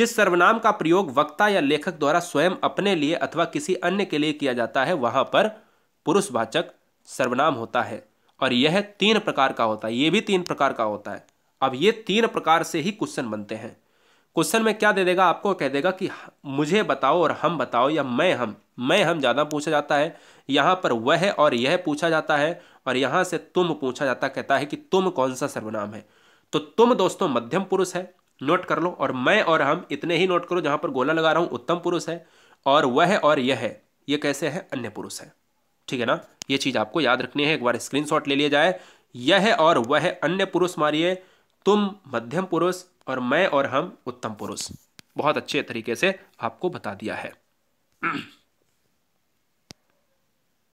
जिस सर्वनाम का प्रयोग वक्ता या लेखक द्वारा स्वयं अपने लिए अथवा किसी अन्य के लिए किया जाता है वहां पर पुरुषवाचक सर्वनाम होता है और यह तीन प्रकार का होता है ये भी तीन प्रकार का होता है अब ये तीन प्रकार से ही क्वेश्चन बनते हैं क्वेश्चन में क्या दे देगा आपको कह देगा कि मुझे बताओ और हम बताओ या मैं हम मैं हम ज़्यादा पूछा जाता है यहाँ पर वह और यह पूछा जाता है और यहाँ से तुम पूछा जाता कहता है कि तुम कौन सा सर्वनाम है तो तुम दोस्तों मध्यम पुरुष है नोट कर लो और मैं और हम इतने ही नोट करो जहाँ पर गोला लगा रहा हूँ उत्तम पुरुष है और वह और यह है ये कैसे है अन्य पुरुष है ठीक है ना ये चीज़ आपको याद रखनी है एक बार स्क्रीन ले लिया जाए यह और वह अन्य पुरुष मारिए तुम मध्यम पुरुष और मैं और हम उत्तम पुरुष बहुत अच्छे तरीके से आपको बता दिया है